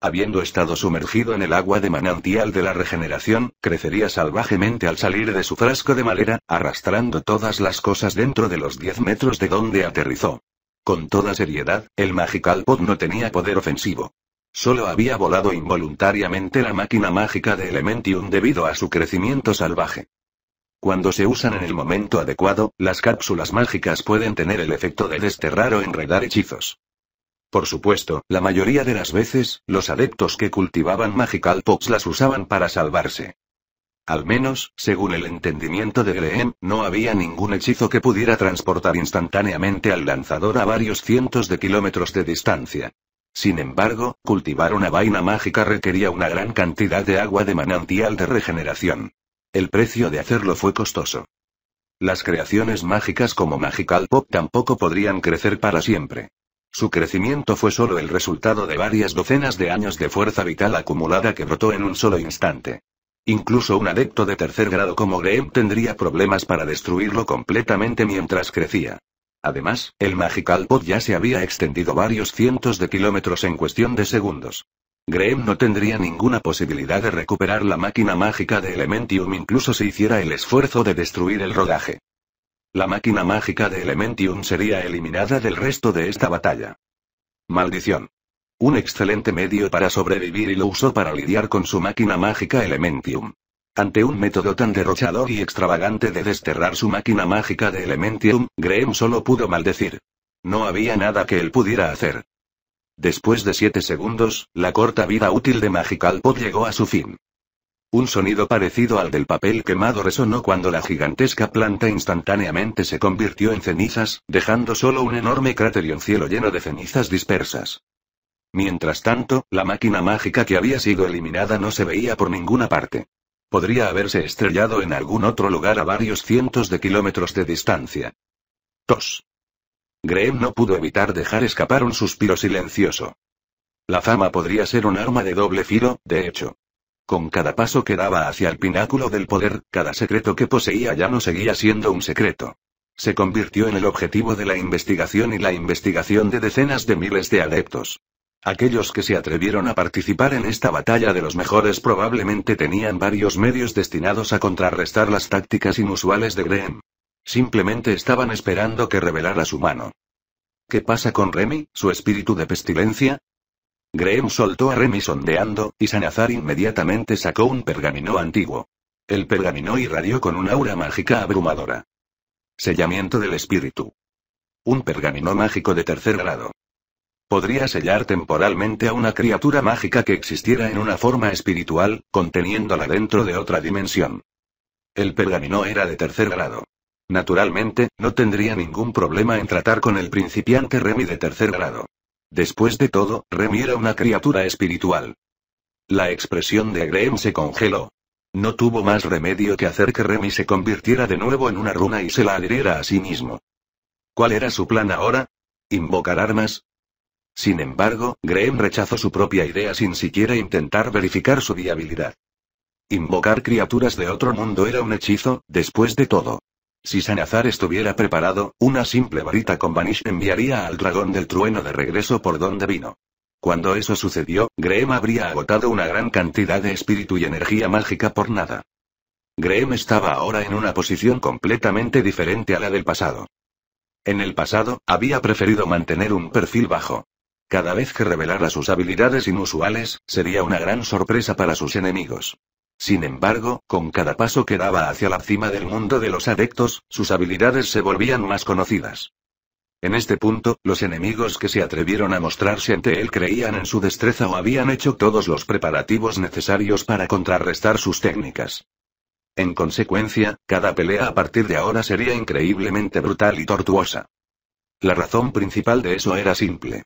Habiendo estado sumergido en el agua de manantial de la regeneración, crecería salvajemente al salir de su frasco de madera, arrastrando todas las cosas dentro de los 10 metros de donde aterrizó. Con toda seriedad, el Magical Pod no tenía poder ofensivo. Solo había volado involuntariamente la máquina mágica de Elementium debido a su crecimiento salvaje. Cuando se usan en el momento adecuado, las cápsulas mágicas pueden tener el efecto de desterrar o enredar hechizos. Por supuesto, la mayoría de las veces, los adeptos que cultivaban Magical Pops las usaban para salvarse. Al menos, según el entendimiento de Graham, no había ningún hechizo que pudiera transportar instantáneamente al lanzador a varios cientos de kilómetros de distancia. Sin embargo, cultivar una vaina mágica requería una gran cantidad de agua de manantial de regeneración. El precio de hacerlo fue costoso. Las creaciones mágicas como Magical Pop tampoco podrían crecer para siempre. Su crecimiento fue solo el resultado de varias docenas de años de fuerza vital acumulada que brotó en un solo instante. Incluso un adepto de tercer grado como Graham tendría problemas para destruirlo completamente mientras crecía. Además, el Magical Pod ya se había extendido varios cientos de kilómetros en cuestión de segundos. Graham no tendría ninguna posibilidad de recuperar la máquina mágica de Elementium incluso si hiciera el esfuerzo de destruir el rodaje. La máquina mágica de Elementium sería eliminada del resto de esta batalla. Maldición. Un excelente medio para sobrevivir y lo usó para lidiar con su máquina mágica Elementium. Ante un método tan derrochador y extravagante de desterrar su máquina mágica de Elementium, Graham solo pudo maldecir. No había nada que él pudiera hacer. Después de siete segundos, la corta vida útil de Magical Pod llegó a su fin. Un sonido parecido al del papel quemado resonó cuando la gigantesca planta instantáneamente se convirtió en cenizas, dejando solo un enorme cráter y un cielo lleno de cenizas dispersas. Mientras tanto, la máquina mágica que había sido eliminada no se veía por ninguna parte. Podría haberse estrellado en algún otro lugar a varios cientos de kilómetros de distancia. Tos. Graham no pudo evitar dejar escapar un suspiro silencioso. La fama podría ser un arma de doble filo, de hecho. Con cada paso que daba hacia el pináculo del poder, cada secreto que poseía ya no seguía siendo un secreto. Se convirtió en el objetivo de la investigación y la investigación de decenas de miles de adeptos. Aquellos que se atrevieron a participar en esta batalla de los mejores probablemente tenían varios medios destinados a contrarrestar las tácticas inusuales de Graham. Simplemente estaban esperando que revelara su mano. ¿Qué pasa con Remy, su espíritu de pestilencia? Graham soltó a Remy sondeando, y Sanazar inmediatamente sacó un pergamino antiguo. El pergamino irradió con un aura mágica abrumadora. Sellamiento del espíritu. Un pergamino mágico de tercer grado. Podría sellar temporalmente a una criatura mágica que existiera en una forma espiritual, conteniéndola dentro de otra dimensión. El pergamino era de tercer grado. Naturalmente, no tendría ningún problema en tratar con el principiante Remy de tercer grado. Después de todo, Remy era una criatura espiritual. La expresión de Graham se congeló. No tuvo más remedio que hacer que Remy se convirtiera de nuevo en una runa y se la adhiriera a sí mismo. ¿Cuál era su plan ahora? ¿Invocar armas? Sin embargo, Graham rechazó su propia idea sin siquiera intentar verificar su viabilidad. Invocar criaturas de otro mundo era un hechizo, después de todo. Si Sanazar estuviera preparado, una simple varita con Banish enviaría al dragón del trueno de regreso por donde vino. Cuando eso sucedió, Graham habría agotado una gran cantidad de espíritu y energía mágica por nada. Graham estaba ahora en una posición completamente diferente a la del pasado. En el pasado, había preferido mantener un perfil bajo. Cada vez que revelara sus habilidades inusuales, sería una gran sorpresa para sus enemigos. Sin embargo, con cada paso que daba hacia la cima del mundo de los adeptos, sus habilidades se volvían más conocidas. En este punto, los enemigos que se atrevieron a mostrarse ante él creían en su destreza o habían hecho todos los preparativos necesarios para contrarrestar sus técnicas. En consecuencia, cada pelea a partir de ahora sería increíblemente brutal y tortuosa. La razón principal de eso era simple.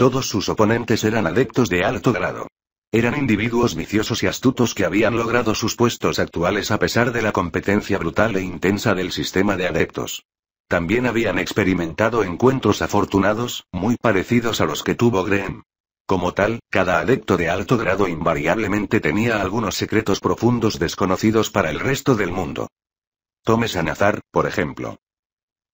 Todos sus oponentes eran adeptos de alto grado. Eran individuos viciosos y astutos que habían logrado sus puestos actuales a pesar de la competencia brutal e intensa del sistema de adeptos. También habían experimentado encuentros afortunados, muy parecidos a los que tuvo Graham. Como tal, cada adepto de alto grado invariablemente tenía algunos secretos profundos desconocidos para el resto del mundo. Tome Sanazar, por ejemplo.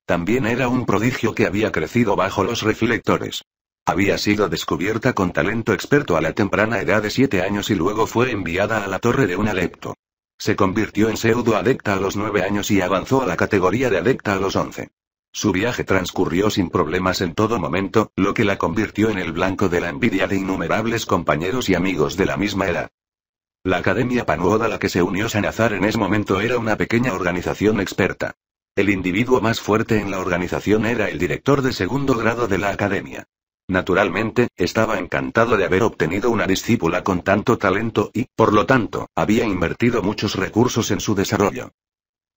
También era un prodigio que había crecido bajo los reflectores. Había sido descubierta con talento experto a la temprana edad de siete años y luego fue enviada a la torre de un adepto. Se convirtió en pseudo adepta a los nueve años y avanzó a la categoría de adepta a los once. Su viaje transcurrió sin problemas en todo momento, lo que la convirtió en el blanco de la envidia de innumerables compañeros y amigos de la misma edad. La Academia Panuoda a la que se unió Sanazar en ese momento era una pequeña organización experta. El individuo más fuerte en la organización era el director de segundo grado de la academia. Naturalmente, estaba encantado de haber obtenido una discípula con tanto talento y, por lo tanto, había invertido muchos recursos en su desarrollo.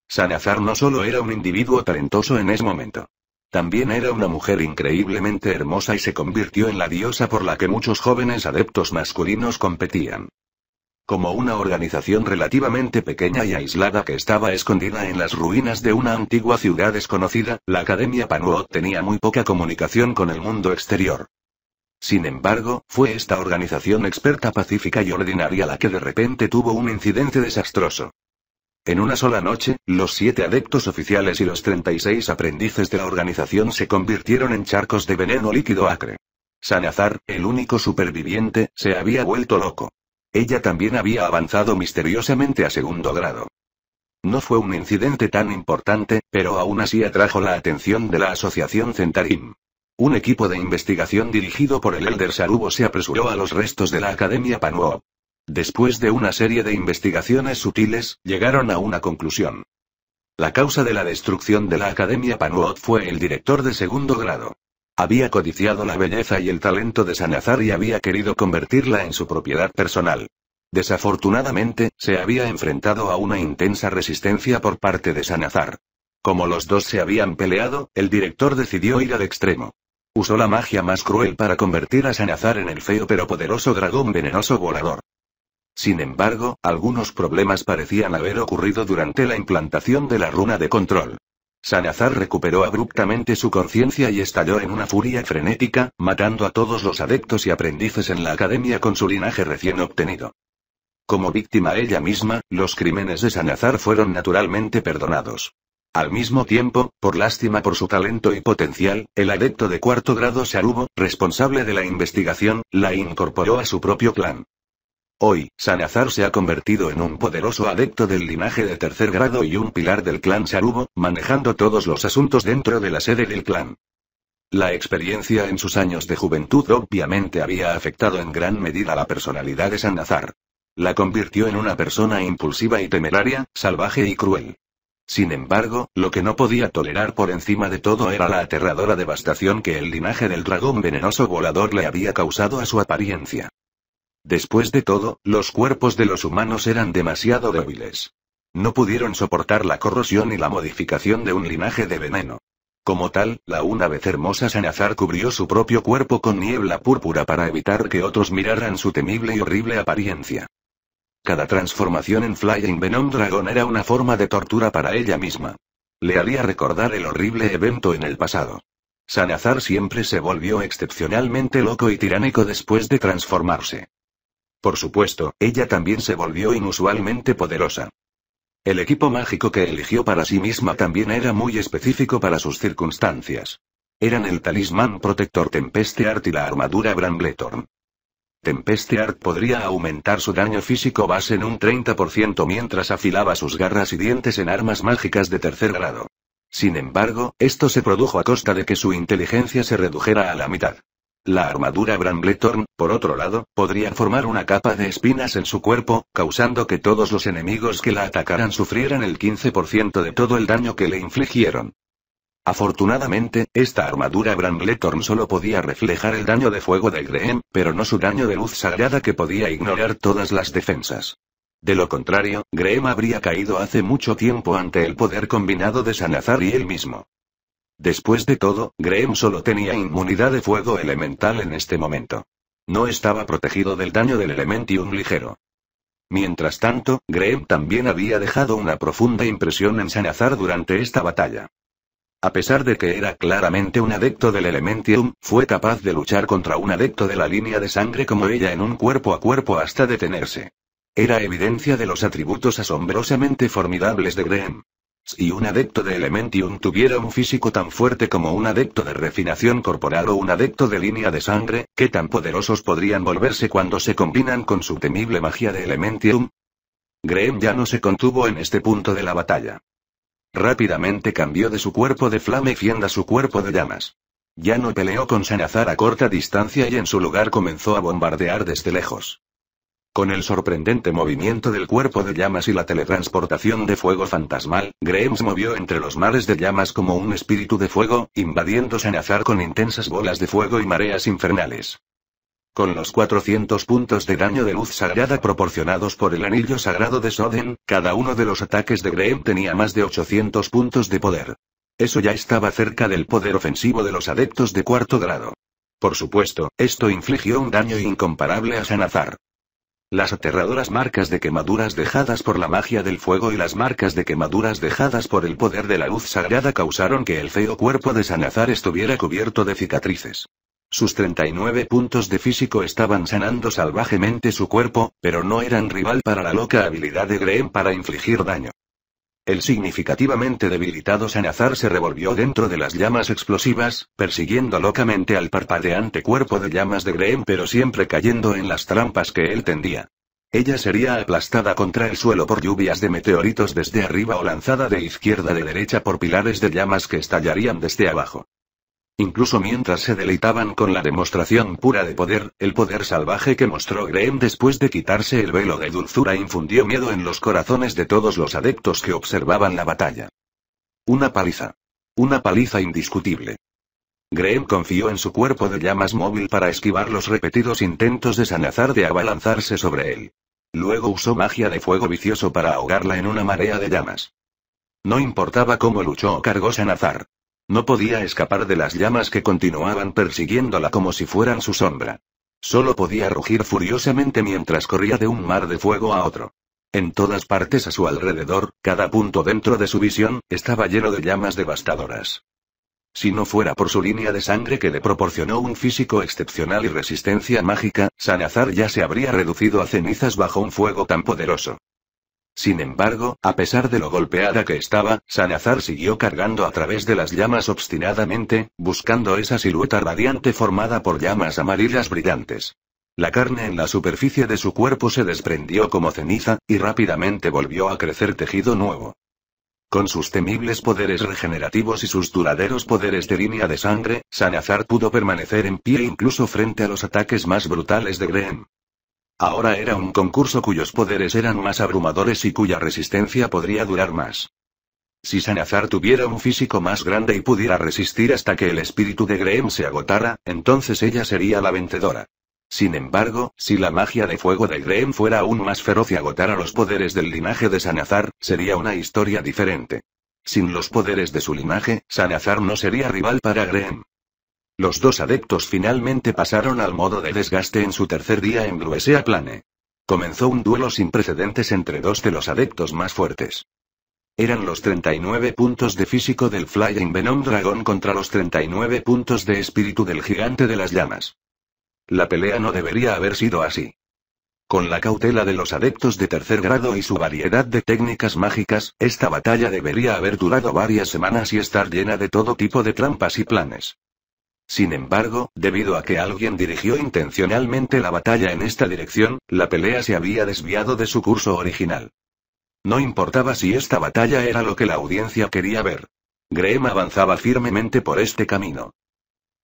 Sanazar no solo era un individuo talentoso en ese momento. También era una mujer increíblemente hermosa y se convirtió en la diosa por la que muchos jóvenes adeptos masculinos competían como una organización relativamente pequeña y aislada que estaba escondida en las ruinas de una antigua ciudad desconocida, la Academia Panuot tenía muy poca comunicación con el mundo exterior. Sin embargo, fue esta organización experta pacífica y ordinaria la que de repente tuvo un incidente desastroso. En una sola noche, los siete adeptos oficiales y los 36 aprendices de la organización se convirtieron en charcos de veneno líquido acre. Sanazar, el único superviviente, se había vuelto loco. Ella también había avanzado misteriosamente a segundo grado. No fue un incidente tan importante, pero aún así atrajo la atención de la Asociación Centarim. Un equipo de investigación dirigido por el Elder Sarubo se apresuró a los restos de la Academia Panuot. Después de una serie de investigaciones sutiles, llegaron a una conclusión. La causa de la destrucción de la Academia Panuot fue el director de segundo grado. Había codiciado la belleza y el talento de Sanazar y había querido convertirla en su propiedad personal. Desafortunadamente, se había enfrentado a una intensa resistencia por parte de Sanazar. Como los dos se habían peleado, el director decidió ir al extremo. Usó la magia más cruel para convertir a Sanazar en el feo pero poderoso dragón venenoso volador. Sin embargo, algunos problemas parecían haber ocurrido durante la implantación de la runa de control. Sanazar recuperó abruptamente su conciencia y estalló en una furia frenética, matando a todos los adeptos y aprendices en la academia con su linaje recién obtenido. Como víctima ella misma, los crímenes de Sanazar fueron naturalmente perdonados. Al mismo tiempo, por lástima por su talento y potencial, el adepto de cuarto grado Sarubo, responsable de la investigación, la incorporó a su propio clan. Hoy, Sanazar se ha convertido en un poderoso adepto del linaje de tercer grado y un pilar del clan Sarubo, manejando todos los asuntos dentro de la sede del clan. La experiencia en sus años de juventud obviamente había afectado en gran medida la personalidad de Sanazar. La convirtió en una persona impulsiva y temeraria, salvaje y cruel. Sin embargo, lo que no podía tolerar por encima de todo era la aterradora devastación que el linaje del dragón venenoso volador le había causado a su apariencia. Después de todo, los cuerpos de los humanos eran demasiado débiles. No pudieron soportar la corrosión y la modificación de un linaje de veneno. Como tal, la una vez hermosa Sanazar cubrió su propio cuerpo con niebla púrpura para evitar que otros miraran su temible y horrible apariencia. Cada transformación en Flying Venom Dragon era una forma de tortura para ella misma. Le haría recordar el horrible evento en el pasado. Sanazar siempre se volvió excepcionalmente loco y tiránico después de transformarse. Por supuesto, ella también se volvió inusualmente poderosa. El equipo mágico que eligió para sí misma también era muy específico para sus circunstancias. Eran el talismán protector Tempeste Art y la armadura Brambletorn. Tempeste Art podría aumentar su daño físico base en un 30% mientras afilaba sus garras y dientes en armas mágicas de tercer grado. Sin embargo, esto se produjo a costa de que su inteligencia se redujera a la mitad. La armadura Bramblethorn, por otro lado, podría formar una capa de espinas en su cuerpo, causando que todos los enemigos que la atacaran sufrieran el 15% de todo el daño que le infligieron. Afortunadamente, esta armadura Bramblethorn solo podía reflejar el daño de fuego de Graham, pero no su daño de luz sagrada que podía ignorar todas las defensas. De lo contrario, Graham habría caído hace mucho tiempo ante el poder combinado de Sanazar y él mismo. Después de todo, Graham solo tenía inmunidad de fuego elemental en este momento. No estaba protegido del daño del elementium ligero. Mientras tanto, Graham también había dejado una profunda impresión en Sanazar durante esta batalla. A pesar de que era claramente un adepto del elementium, fue capaz de luchar contra un adepto de la línea de sangre como ella en un cuerpo a cuerpo hasta detenerse. Era evidencia de los atributos asombrosamente formidables de Graham y un adepto de Elementium tuviera un físico tan fuerte como un adepto de refinación corporal o un adepto de línea de sangre, ¿qué tan poderosos podrían volverse cuando se combinan con su temible magia de Elementium? Graham ya no se contuvo en este punto de la batalla. Rápidamente cambió de su cuerpo de flame y fienda su cuerpo de llamas. Ya no peleó con Sanazar a corta distancia y en su lugar comenzó a bombardear desde lejos. Con el sorprendente movimiento del cuerpo de llamas y la teletransportación de fuego fantasmal, Graham se movió entre los mares de llamas como un espíritu de fuego, invadiendo Sanazar con intensas bolas de fuego y mareas infernales. Con los 400 puntos de daño de luz sagrada proporcionados por el anillo sagrado de Soden, cada uno de los ataques de Graham tenía más de 800 puntos de poder. Eso ya estaba cerca del poder ofensivo de los adeptos de cuarto grado. Por supuesto, esto infligió un daño incomparable a Sanazar. Las aterradoras marcas de quemaduras dejadas por la magia del fuego y las marcas de quemaduras dejadas por el poder de la luz sagrada causaron que el feo cuerpo de Sanazar estuviera cubierto de cicatrices. Sus 39 puntos de físico estaban sanando salvajemente su cuerpo, pero no eran rival para la loca habilidad de Green para infligir daño. El significativamente debilitado Sanazar se revolvió dentro de las llamas explosivas, persiguiendo locamente al parpadeante cuerpo de llamas de Graham, pero siempre cayendo en las trampas que él tendía. Ella sería aplastada contra el suelo por lluvias de meteoritos desde arriba o lanzada de izquierda a derecha por pilares de llamas que estallarían desde abajo. Incluso mientras se deleitaban con la demostración pura de poder, el poder salvaje que mostró Graham después de quitarse el velo de dulzura infundió miedo en los corazones de todos los adeptos que observaban la batalla. Una paliza. Una paliza indiscutible. Graham confió en su cuerpo de llamas móvil para esquivar los repetidos intentos de Sanazar de abalanzarse sobre él. Luego usó magia de fuego vicioso para ahogarla en una marea de llamas. No importaba cómo luchó o cargó Sanazar, no podía escapar de las llamas que continuaban persiguiéndola como si fueran su sombra. Solo podía rugir furiosamente mientras corría de un mar de fuego a otro. En todas partes a su alrededor, cada punto dentro de su visión, estaba lleno de llamas devastadoras. Si no fuera por su línea de sangre que le proporcionó un físico excepcional y resistencia mágica, Sanazar ya se habría reducido a cenizas bajo un fuego tan poderoso. Sin embargo, a pesar de lo golpeada que estaba, Sanazar siguió cargando a través de las llamas obstinadamente, buscando esa silueta radiante formada por llamas amarillas brillantes. La carne en la superficie de su cuerpo se desprendió como ceniza, y rápidamente volvió a crecer tejido nuevo. Con sus temibles poderes regenerativos y sus duraderos poderes de línea de sangre, Sanazar pudo permanecer en pie incluso frente a los ataques más brutales de Graham. Ahora era un concurso cuyos poderes eran más abrumadores y cuya resistencia podría durar más. Si Sanazar tuviera un físico más grande y pudiera resistir hasta que el espíritu de Graham se agotara, entonces ella sería la vencedora. Sin embargo, si la magia de fuego de Graham fuera aún más feroz y agotara los poderes del linaje de Sanazar, sería una historia diferente. Sin los poderes de su linaje, Sanazar no sería rival para Graham. Los dos adeptos finalmente pasaron al modo de desgaste en su tercer día en Bluesea Plane. Comenzó un duelo sin precedentes entre dos de los adeptos más fuertes. Eran los 39 puntos de físico del Flying Venom Dragon contra los 39 puntos de espíritu del gigante de las llamas. La pelea no debería haber sido así. Con la cautela de los adeptos de tercer grado y su variedad de técnicas mágicas, esta batalla debería haber durado varias semanas y estar llena de todo tipo de trampas y planes. Sin embargo, debido a que alguien dirigió intencionalmente la batalla en esta dirección, la pelea se había desviado de su curso original. No importaba si esta batalla era lo que la audiencia quería ver. Graham avanzaba firmemente por este camino.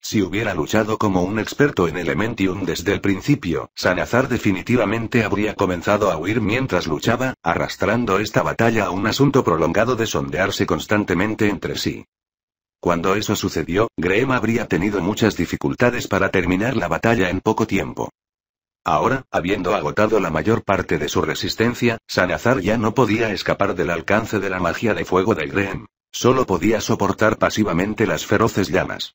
Si hubiera luchado como un experto en Elementium desde el principio, Sanazar definitivamente habría comenzado a huir mientras luchaba, arrastrando esta batalla a un asunto prolongado de sondearse constantemente entre sí. Cuando eso sucedió, Graham habría tenido muchas dificultades para terminar la batalla en poco tiempo. Ahora, habiendo agotado la mayor parte de su resistencia, Sanazar ya no podía escapar del alcance de la magia de fuego de Graham. Solo podía soportar pasivamente las feroces llamas.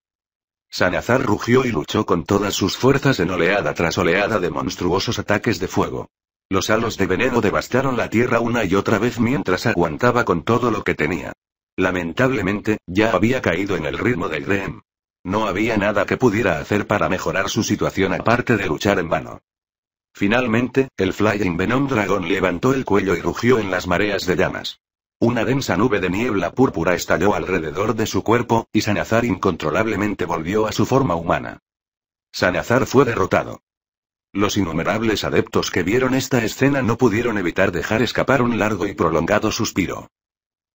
Sanazar rugió y luchó con todas sus fuerzas en oleada tras oleada de monstruosos ataques de fuego. Los halos de veneno devastaron la tierra una y otra vez mientras aguantaba con todo lo que tenía. Lamentablemente, ya había caído en el ritmo de Graham. No había nada que pudiera hacer para mejorar su situación aparte de luchar en vano. Finalmente, el Flying Venom Dragon levantó el cuello y rugió en las mareas de llamas. Una densa nube de niebla púrpura estalló alrededor de su cuerpo, y Sanazar incontrolablemente volvió a su forma humana. Sanazar fue derrotado. Los innumerables adeptos que vieron esta escena no pudieron evitar dejar escapar un largo y prolongado suspiro.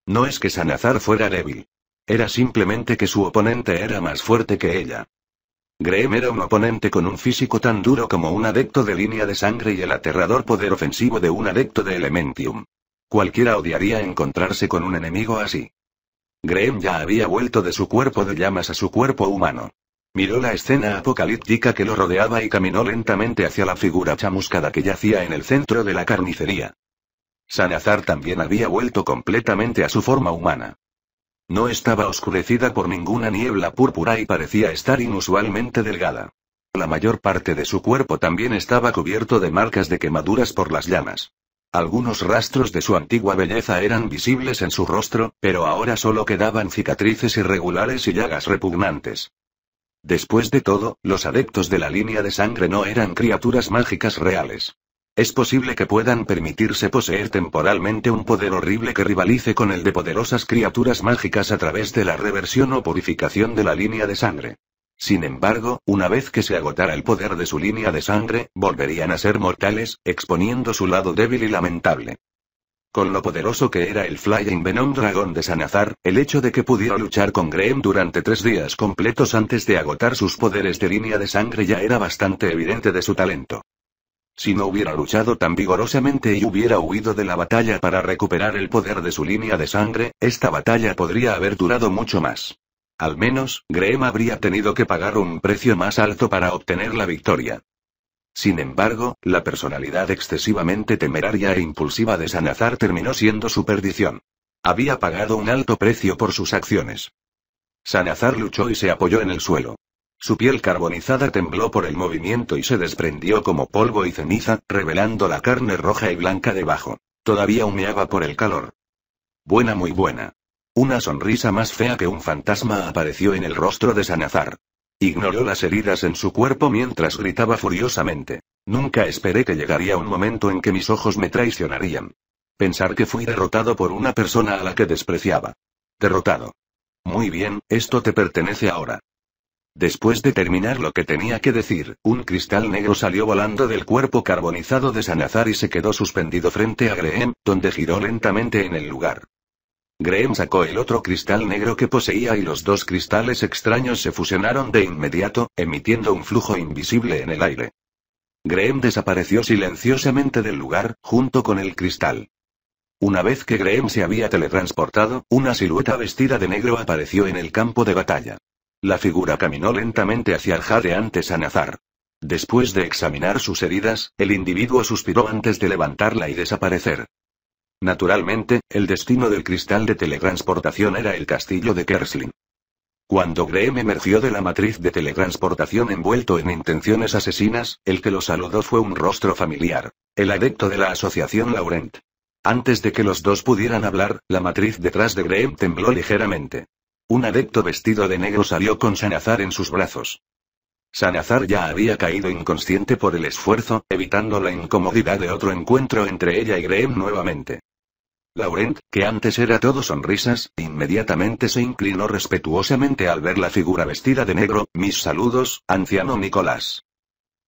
No es que Sanazar fuera débil. Era simplemente que su oponente era más fuerte que ella. Graham era un oponente con un físico tan duro como un adepto de línea de sangre y el aterrador poder ofensivo de un adepto de Elementium. Cualquiera odiaría encontrarse con un enemigo así. Graham ya había vuelto de su cuerpo de llamas a su cuerpo humano. Miró la escena apocalíptica que lo rodeaba y caminó lentamente hacia la figura chamuscada que yacía en el centro de la carnicería. Sanazar también había vuelto completamente a su forma humana. No estaba oscurecida por ninguna niebla púrpura y parecía estar inusualmente delgada. La mayor parte de su cuerpo también estaba cubierto de marcas de quemaduras por las llamas. Algunos rastros de su antigua belleza eran visibles en su rostro, pero ahora solo quedaban cicatrices irregulares y llagas repugnantes. Después de todo, los adeptos de la línea de sangre no eran criaturas mágicas reales. Es posible que puedan permitirse poseer temporalmente un poder horrible que rivalice con el de poderosas criaturas mágicas a través de la reversión o purificación de la línea de sangre. Sin embargo, una vez que se agotara el poder de su línea de sangre, volverían a ser mortales, exponiendo su lado débil y lamentable. Con lo poderoso que era el Flying Venom Dragon de Sanazar, el hecho de que pudiera luchar con Graham durante tres días completos antes de agotar sus poderes de línea de sangre ya era bastante evidente de su talento. Si no hubiera luchado tan vigorosamente y hubiera huido de la batalla para recuperar el poder de su línea de sangre, esta batalla podría haber durado mucho más. Al menos, Graham habría tenido que pagar un precio más alto para obtener la victoria. Sin embargo, la personalidad excesivamente temeraria e impulsiva de Sanazar terminó siendo su perdición. Había pagado un alto precio por sus acciones. Sanazar luchó y se apoyó en el suelo. Su piel carbonizada tembló por el movimiento y se desprendió como polvo y ceniza, revelando la carne roja y blanca debajo. Todavía humeaba por el calor. Buena, muy buena. Una sonrisa más fea que un fantasma apareció en el rostro de Sanazar. Ignoró las heridas en su cuerpo mientras gritaba furiosamente. Nunca esperé que llegaría un momento en que mis ojos me traicionarían. Pensar que fui derrotado por una persona a la que despreciaba. Derrotado. Muy bien, esto te pertenece ahora. Después de terminar lo que tenía que decir, un cristal negro salió volando del cuerpo carbonizado de Sanazar y se quedó suspendido frente a Graham, donde giró lentamente en el lugar. Graham sacó el otro cristal negro que poseía y los dos cristales extraños se fusionaron de inmediato, emitiendo un flujo invisible en el aire. Graham desapareció silenciosamente del lugar, junto con el cristal. Una vez que Graham se había teletransportado, una silueta vestida de negro apareció en el campo de batalla. La figura caminó lentamente hacia el jade antes a nazar. Después de examinar sus heridas, el individuo suspiró antes de levantarla y desaparecer. Naturalmente, el destino del cristal de teletransportación era el castillo de Kersling. Cuando Graham emergió de la matriz de teletransportación envuelto en intenciones asesinas, el que lo saludó fue un rostro familiar, el adepto de la asociación Laurent. Antes de que los dos pudieran hablar, la matriz detrás de Graham tembló ligeramente. Un adepto vestido de negro salió con Sanazar en sus brazos. Sanazar ya había caído inconsciente por el esfuerzo, evitando la incomodidad de otro encuentro entre ella y Graham nuevamente. Laurent, que antes era todo sonrisas, inmediatamente se inclinó respetuosamente al ver la figura vestida de negro, mis saludos, anciano Nicolás.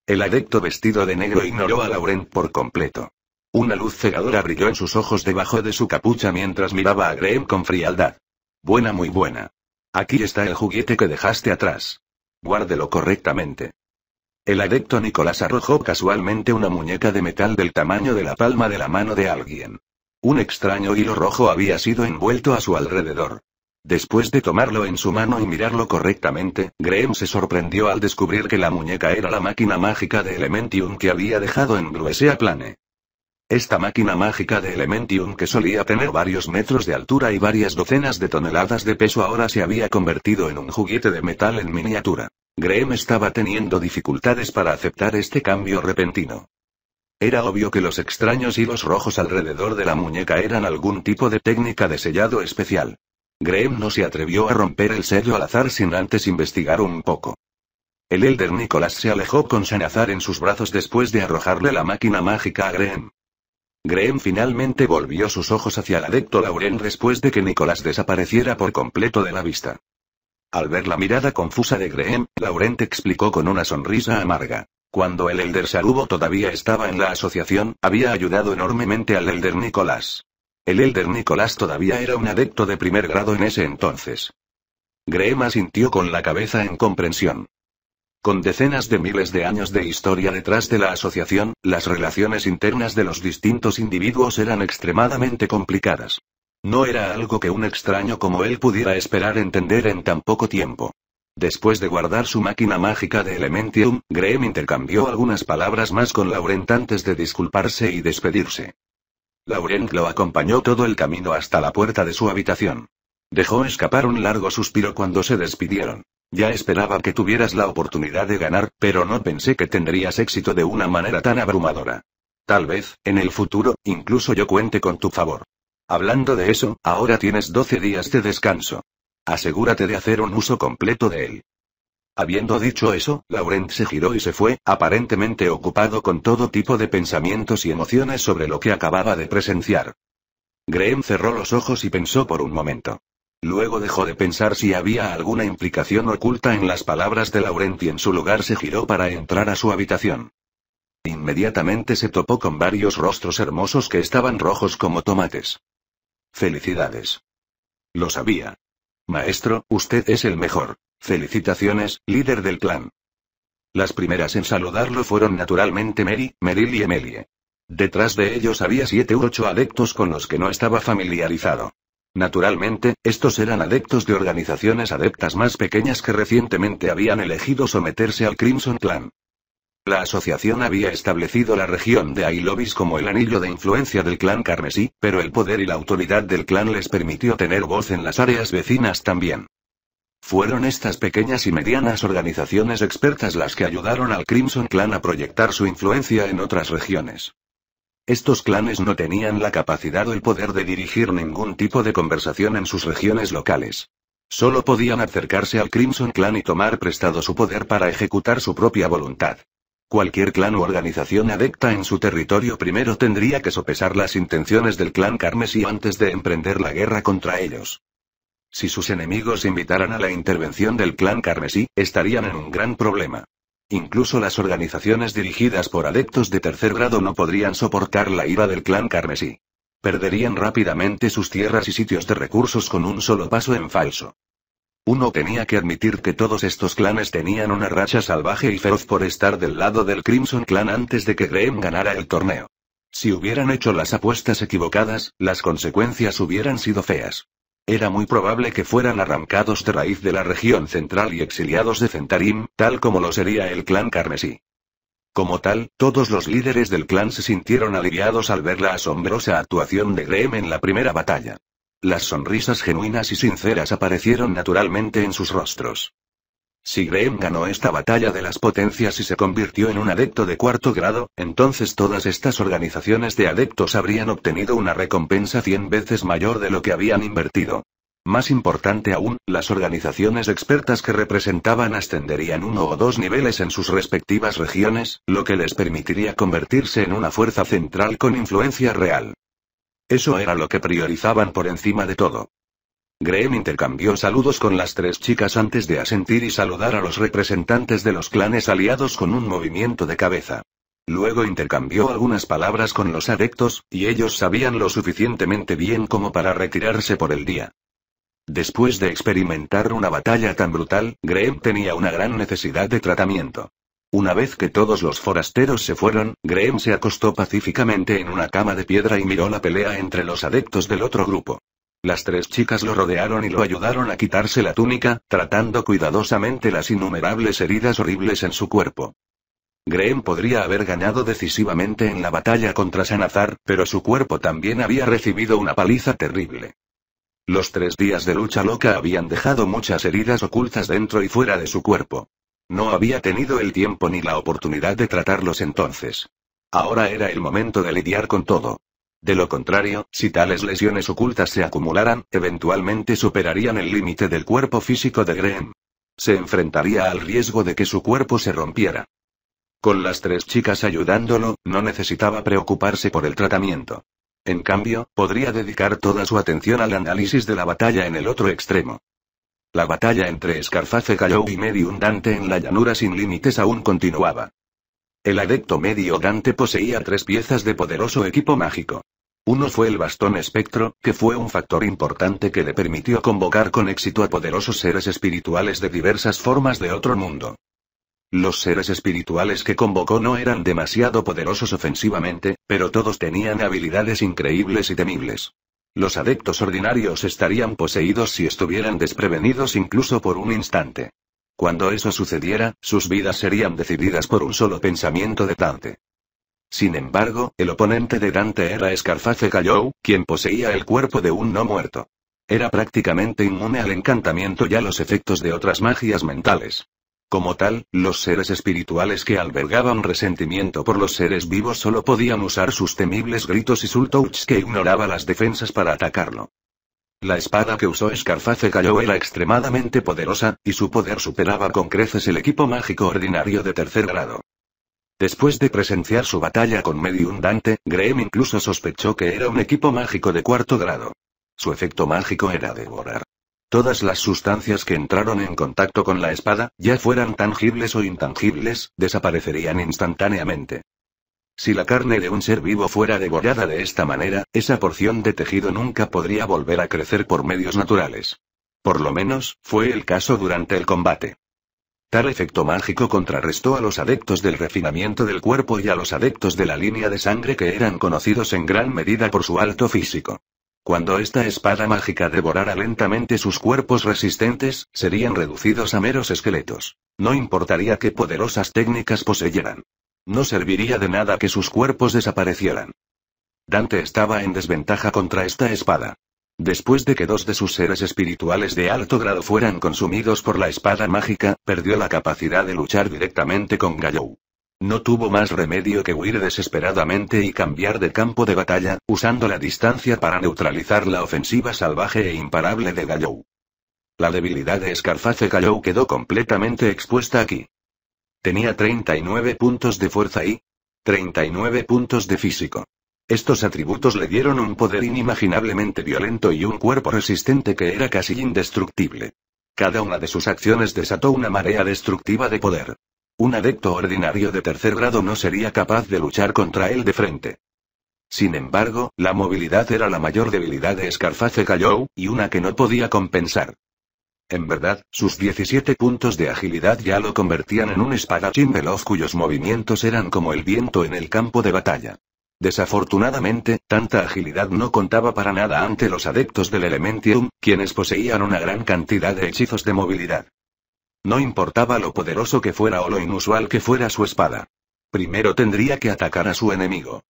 El adepto vestido de negro ignoró a Laurent por completo. Una luz cegadora brilló en sus ojos debajo de su capucha mientras miraba a Graham con frialdad. Buena, muy buena. Aquí está el juguete que dejaste atrás. Guárdelo correctamente. El adepto Nicolás arrojó casualmente una muñeca de metal del tamaño de la palma de la mano de alguien. Un extraño hilo rojo había sido envuelto a su alrededor. Después de tomarlo en su mano y mirarlo correctamente, Graham se sorprendió al descubrir que la muñeca era la máquina mágica de Elementium que había dejado en Gruesea Plane. Esta máquina mágica de Elementium que solía tener varios metros de altura y varias docenas de toneladas de peso ahora se había convertido en un juguete de metal en miniatura. Graham estaba teniendo dificultades para aceptar este cambio repentino. Era obvio que los extraños hilos rojos alrededor de la muñeca eran algún tipo de técnica de sellado especial. Graham no se atrevió a romper el sello al azar sin antes investigar un poco. El Elder Nicholas se alejó con Sanazar en sus brazos después de arrojarle la máquina mágica a Graham. Graham finalmente volvió sus ojos hacia el adepto Lauren después de que Nicolás desapareciera por completo de la vista. Al ver la mirada confusa de Graham, Laurent explicó con una sonrisa amarga. Cuando el Elder Sarubo todavía estaba en la asociación, había ayudado enormemente al Elder Nicolás. El Elder Nicolás todavía era un adepto de primer grado en ese entonces. Graham asintió con la cabeza en comprensión. Con decenas de miles de años de historia detrás de la asociación, las relaciones internas de los distintos individuos eran extremadamente complicadas. No era algo que un extraño como él pudiera esperar entender en tan poco tiempo. Después de guardar su máquina mágica de Elementium, Graham intercambió algunas palabras más con Laurent antes de disculparse y despedirse. Laurent lo acompañó todo el camino hasta la puerta de su habitación. Dejó escapar un largo suspiro cuando se despidieron. Ya esperaba que tuvieras la oportunidad de ganar, pero no pensé que tendrías éxito de una manera tan abrumadora. Tal vez, en el futuro, incluso yo cuente con tu favor. Hablando de eso, ahora tienes 12 días de descanso. Asegúrate de hacer un uso completo de él. Habiendo dicho eso, Laurent se giró y se fue, aparentemente ocupado con todo tipo de pensamientos y emociones sobre lo que acababa de presenciar. Graham cerró los ojos y pensó por un momento. Luego dejó de pensar si había alguna implicación oculta en las palabras de Laurent y en su lugar se giró para entrar a su habitación. Inmediatamente se topó con varios rostros hermosos que estaban rojos como tomates. Felicidades. Lo sabía. Maestro, usted es el mejor. Felicitaciones, líder del clan. Las primeras en saludarlo fueron naturalmente Mary, Meryl y Emelie. Detrás de ellos había siete u ocho adeptos con los que no estaba familiarizado. Naturalmente, estos eran adeptos de organizaciones adeptas más pequeñas que recientemente habían elegido someterse al Crimson Clan. La asociación había establecido la región de Ailobis como el anillo de influencia del clan carmesí, pero el poder y la autoridad del clan les permitió tener voz en las áreas vecinas también. Fueron estas pequeñas y medianas organizaciones expertas las que ayudaron al Crimson Clan a proyectar su influencia en otras regiones. Estos clanes no tenían la capacidad o el poder de dirigir ningún tipo de conversación en sus regiones locales. Solo podían acercarse al Crimson Clan y tomar prestado su poder para ejecutar su propia voluntad. Cualquier clan u organización adecta en su territorio primero tendría que sopesar las intenciones del clan carmesí antes de emprender la guerra contra ellos. Si sus enemigos invitaran a la intervención del clan carmesí, estarían en un gran problema. Incluso las organizaciones dirigidas por adeptos de tercer grado no podrían soportar la ira del clan carmesí. Perderían rápidamente sus tierras y sitios de recursos con un solo paso en falso. Uno tenía que admitir que todos estos clanes tenían una racha salvaje y feroz por estar del lado del Crimson Clan antes de que Graham ganara el torneo. Si hubieran hecho las apuestas equivocadas, las consecuencias hubieran sido feas. Era muy probable que fueran arrancados de raíz de la región central y exiliados de Centarim, tal como lo sería el clan carmesí. Como tal, todos los líderes del clan se sintieron aliviados al ver la asombrosa actuación de Graham en la primera batalla. Las sonrisas genuinas y sinceras aparecieron naturalmente en sus rostros. Si Graham ganó esta batalla de las potencias y se convirtió en un adepto de cuarto grado, entonces todas estas organizaciones de adeptos habrían obtenido una recompensa 100 veces mayor de lo que habían invertido. Más importante aún, las organizaciones expertas que representaban ascenderían uno o dos niveles en sus respectivas regiones, lo que les permitiría convertirse en una fuerza central con influencia real. Eso era lo que priorizaban por encima de todo. Graham intercambió saludos con las tres chicas antes de asentir y saludar a los representantes de los clanes aliados con un movimiento de cabeza. Luego intercambió algunas palabras con los adeptos, y ellos sabían lo suficientemente bien como para retirarse por el día. Después de experimentar una batalla tan brutal, Graham tenía una gran necesidad de tratamiento. Una vez que todos los forasteros se fueron, Graham se acostó pacíficamente en una cama de piedra y miró la pelea entre los adeptos del otro grupo. Las tres chicas lo rodearon y lo ayudaron a quitarse la túnica, tratando cuidadosamente las innumerables heridas horribles en su cuerpo. Graham podría haber ganado decisivamente en la batalla contra Sanazar, pero su cuerpo también había recibido una paliza terrible. Los tres días de lucha loca habían dejado muchas heridas ocultas dentro y fuera de su cuerpo. No había tenido el tiempo ni la oportunidad de tratarlos entonces. Ahora era el momento de lidiar con todo. De lo contrario, si tales lesiones ocultas se acumularan, eventualmente superarían el límite del cuerpo físico de Graham. Se enfrentaría al riesgo de que su cuerpo se rompiera. Con las tres chicas ayudándolo, no necesitaba preocuparse por el tratamiento. En cambio, podría dedicar toda su atención al análisis de la batalla en el otro extremo. La batalla entre Scarface Callow y Medium Dante en la llanura sin límites aún continuaba. El adepto medio Dante poseía tres piezas de poderoso equipo mágico. Uno fue el bastón espectro, que fue un factor importante que le permitió convocar con éxito a poderosos seres espirituales de diversas formas de otro mundo. Los seres espirituales que convocó no eran demasiado poderosos ofensivamente, pero todos tenían habilidades increíbles y temibles. Los adeptos ordinarios estarían poseídos si estuvieran desprevenidos incluso por un instante. Cuando eso sucediera, sus vidas serían decididas por un solo pensamiento de Dante. Sin embargo, el oponente de Dante era Scarface Callow, quien poseía el cuerpo de un no muerto. Era prácticamente inmune al encantamiento y a los efectos de otras magias mentales. Como tal, los seres espirituales que albergaban resentimiento por los seres vivos solo podían usar sus temibles gritos y sultouch que ignoraba las defensas para atacarlo. La espada que usó Scarface cayó era extremadamente poderosa, y su poder superaba con creces el equipo mágico ordinario de tercer grado. Después de presenciar su batalla con Medium Dante, Graham incluso sospechó que era un equipo mágico de cuarto grado. Su efecto mágico era devorar. Todas las sustancias que entraron en contacto con la espada, ya fueran tangibles o intangibles, desaparecerían instantáneamente. Si la carne de un ser vivo fuera devorada de esta manera, esa porción de tejido nunca podría volver a crecer por medios naturales. Por lo menos, fue el caso durante el combate. Tal efecto mágico contrarrestó a los adeptos del refinamiento del cuerpo y a los adeptos de la línea de sangre que eran conocidos en gran medida por su alto físico. Cuando esta espada mágica devorara lentamente sus cuerpos resistentes, serían reducidos a meros esqueletos. No importaría qué poderosas técnicas poseyeran. No serviría de nada que sus cuerpos desaparecieran. Dante estaba en desventaja contra esta espada. Después de que dos de sus seres espirituales de alto grado fueran consumidos por la espada mágica, perdió la capacidad de luchar directamente con Gallou. No tuvo más remedio que huir desesperadamente y cambiar de campo de batalla, usando la distancia para neutralizar la ofensiva salvaje e imparable de Gallou. La debilidad de Scarface Gallou quedó completamente expuesta aquí. Tenía 39 puntos de fuerza y 39 puntos de físico. Estos atributos le dieron un poder inimaginablemente violento y un cuerpo resistente que era casi indestructible. Cada una de sus acciones desató una marea destructiva de poder. Un adepto ordinario de tercer grado no sería capaz de luchar contra él de frente. Sin embargo, la movilidad era la mayor debilidad de Scarface Callow, y una que no podía compensar. En verdad, sus 17 puntos de agilidad ya lo convertían en un espadachín veloz cuyos movimientos eran como el viento en el campo de batalla. Desafortunadamente, tanta agilidad no contaba para nada ante los adeptos del Elementium, quienes poseían una gran cantidad de hechizos de movilidad. No importaba lo poderoso que fuera o lo inusual que fuera su espada. Primero tendría que atacar a su enemigo.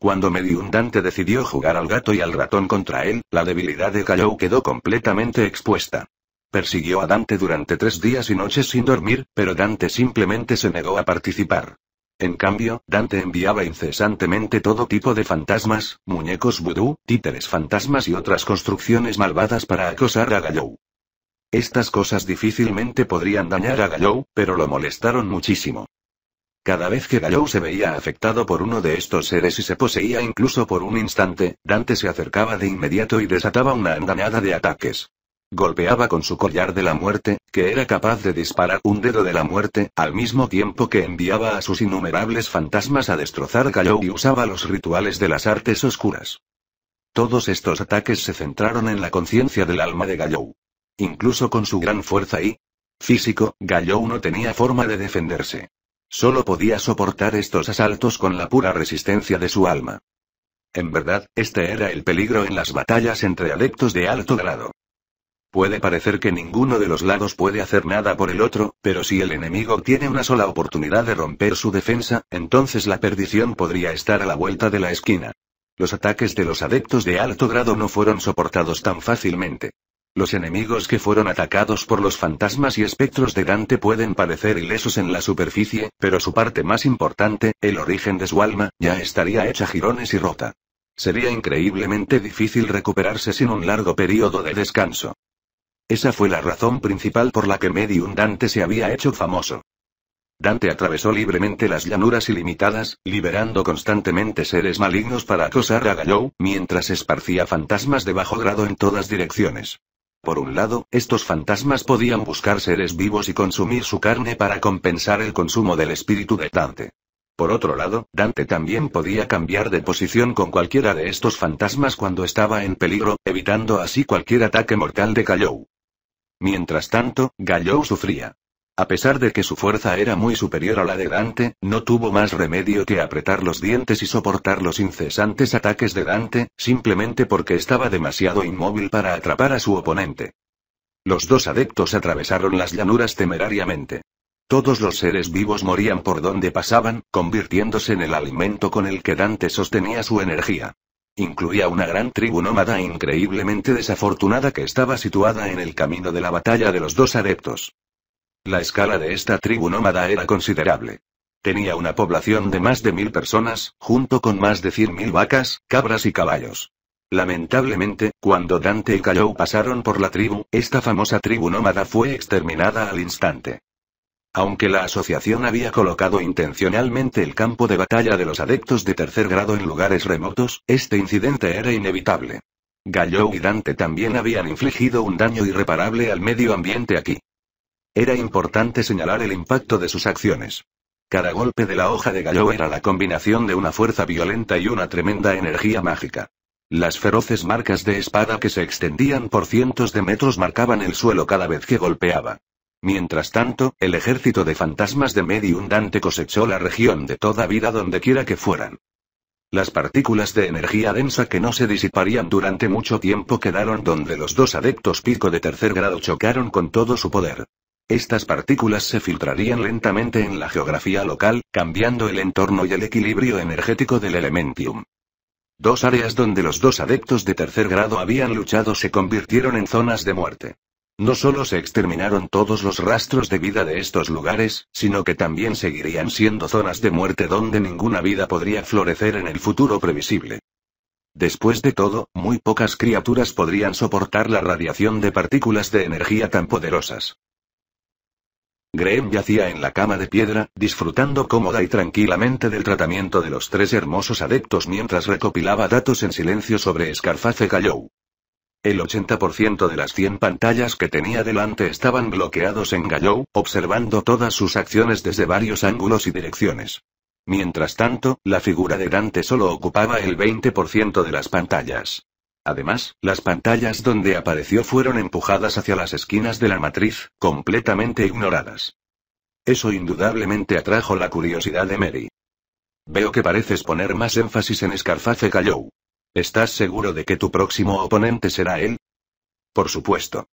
Cuando Mediundante decidió jugar al gato y al ratón contra él, la debilidad de Callow quedó completamente expuesta. Persiguió a Dante durante tres días y noches sin dormir, pero Dante simplemente se negó a participar. En cambio, Dante enviaba incesantemente todo tipo de fantasmas, muñecos vudú, títeres fantasmas y otras construcciones malvadas para acosar a Gallou. Estas cosas difícilmente podrían dañar a Gallou, pero lo molestaron muchísimo. Cada vez que Gallou se veía afectado por uno de estos seres y se poseía incluso por un instante, Dante se acercaba de inmediato y desataba una andanada de ataques. Golpeaba con su collar de la muerte, que era capaz de disparar un dedo de la muerte, al mismo tiempo que enviaba a sus innumerables fantasmas a destrozar Gallou y usaba los rituales de las artes oscuras. Todos estos ataques se centraron en la conciencia del alma de Gallou. Incluso con su gran fuerza y físico, Gallou no tenía forma de defenderse. Solo podía soportar estos asaltos con la pura resistencia de su alma. En verdad, este era el peligro en las batallas entre adeptos de alto grado. Puede parecer que ninguno de los lados puede hacer nada por el otro, pero si el enemigo tiene una sola oportunidad de romper su defensa, entonces la perdición podría estar a la vuelta de la esquina. Los ataques de los adeptos de alto grado no fueron soportados tan fácilmente. Los enemigos que fueron atacados por los fantasmas y espectros de Dante pueden parecer ilesos en la superficie, pero su parte más importante, el origen de su alma, ya estaría hecha jirones y rota. Sería increíblemente difícil recuperarse sin un largo periodo de descanso. Esa fue la razón principal por la que Medium Dante se había hecho famoso. Dante atravesó libremente las llanuras ilimitadas, liberando constantemente seres malignos para acosar a Gallow, mientras esparcía fantasmas de bajo grado en todas direcciones. Por un lado, estos fantasmas podían buscar seres vivos y consumir su carne para compensar el consumo del espíritu de Dante. Por otro lado, Dante también podía cambiar de posición con cualquiera de estos fantasmas cuando estaba en peligro, evitando así cualquier ataque mortal de Gallow. Mientras tanto, Gallo sufría. A pesar de que su fuerza era muy superior a la de Dante, no tuvo más remedio que apretar los dientes y soportar los incesantes ataques de Dante, simplemente porque estaba demasiado inmóvil para atrapar a su oponente. Los dos adeptos atravesaron las llanuras temerariamente. Todos los seres vivos morían por donde pasaban, convirtiéndose en el alimento con el que Dante sostenía su energía. Incluía una gran tribu nómada increíblemente desafortunada que estaba situada en el camino de la batalla de los dos adeptos. La escala de esta tribu nómada era considerable. Tenía una población de más de mil personas, junto con más de cien mil vacas, cabras y caballos. Lamentablemente, cuando Dante y Callow pasaron por la tribu, esta famosa tribu nómada fue exterminada al instante. Aunque la asociación había colocado intencionalmente el campo de batalla de los adeptos de tercer grado en lugares remotos, este incidente era inevitable. Gallo y Dante también habían infligido un daño irreparable al medio ambiente aquí. Era importante señalar el impacto de sus acciones. Cada golpe de la hoja de Gallo era la combinación de una fuerza violenta y una tremenda energía mágica. Las feroces marcas de espada que se extendían por cientos de metros marcaban el suelo cada vez que golpeaba. Mientras tanto, el ejército de fantasmas de Medium Dante cosechó la región de toda vida donde quiera que fueran. Las partículas de energía densa que no se disiparían durante mucho tiempo quedaron donde los dos adeptos pico de tercer grado chocaron con todo su poder. Estas partículas se filtrarían lentamente en la geografía local, cambiando el entorno y el equilibrio energético del elementium. Dos áreas donde los dos adeptos de tercer grado habían luchado se convirtieron en zonas de muerte. No solo se exterminaron todos los rastros de vida de estos lugares, sino que también seguirían siendo zonas de muerte donde ninguna vida podría florecer en el futuro previsible. Después de todo, muy pocas criaturas podrían soportar la radiación de partículas de energía tan poderosas. Graham yacía en la cama de piedra, disfrutando cómoda y tranquilamente del tratamiento de los tres hermosos adeptos mientras recopilaba datos en silencio sobre Scarface Callow. El 80% de las 100 pantallas que tenía delante estaban bloqueados en Gallow, observando todas sus acciones desde varios ángulos y direcciones. Mientras tanto, la figura de Dante solo ocupaba el 20% de las pantallas. Además, las pantallas donde apareció fueron empujadas hacia las esquinas de la matriz, completamente ignoradas. Eso indudablemente atrajo la curiosidad de Mary. Veo que pareces poner más énfasis en Scarface Gallow. ¿Estás seguro de que tu próximo oponente será él? Por supuesto.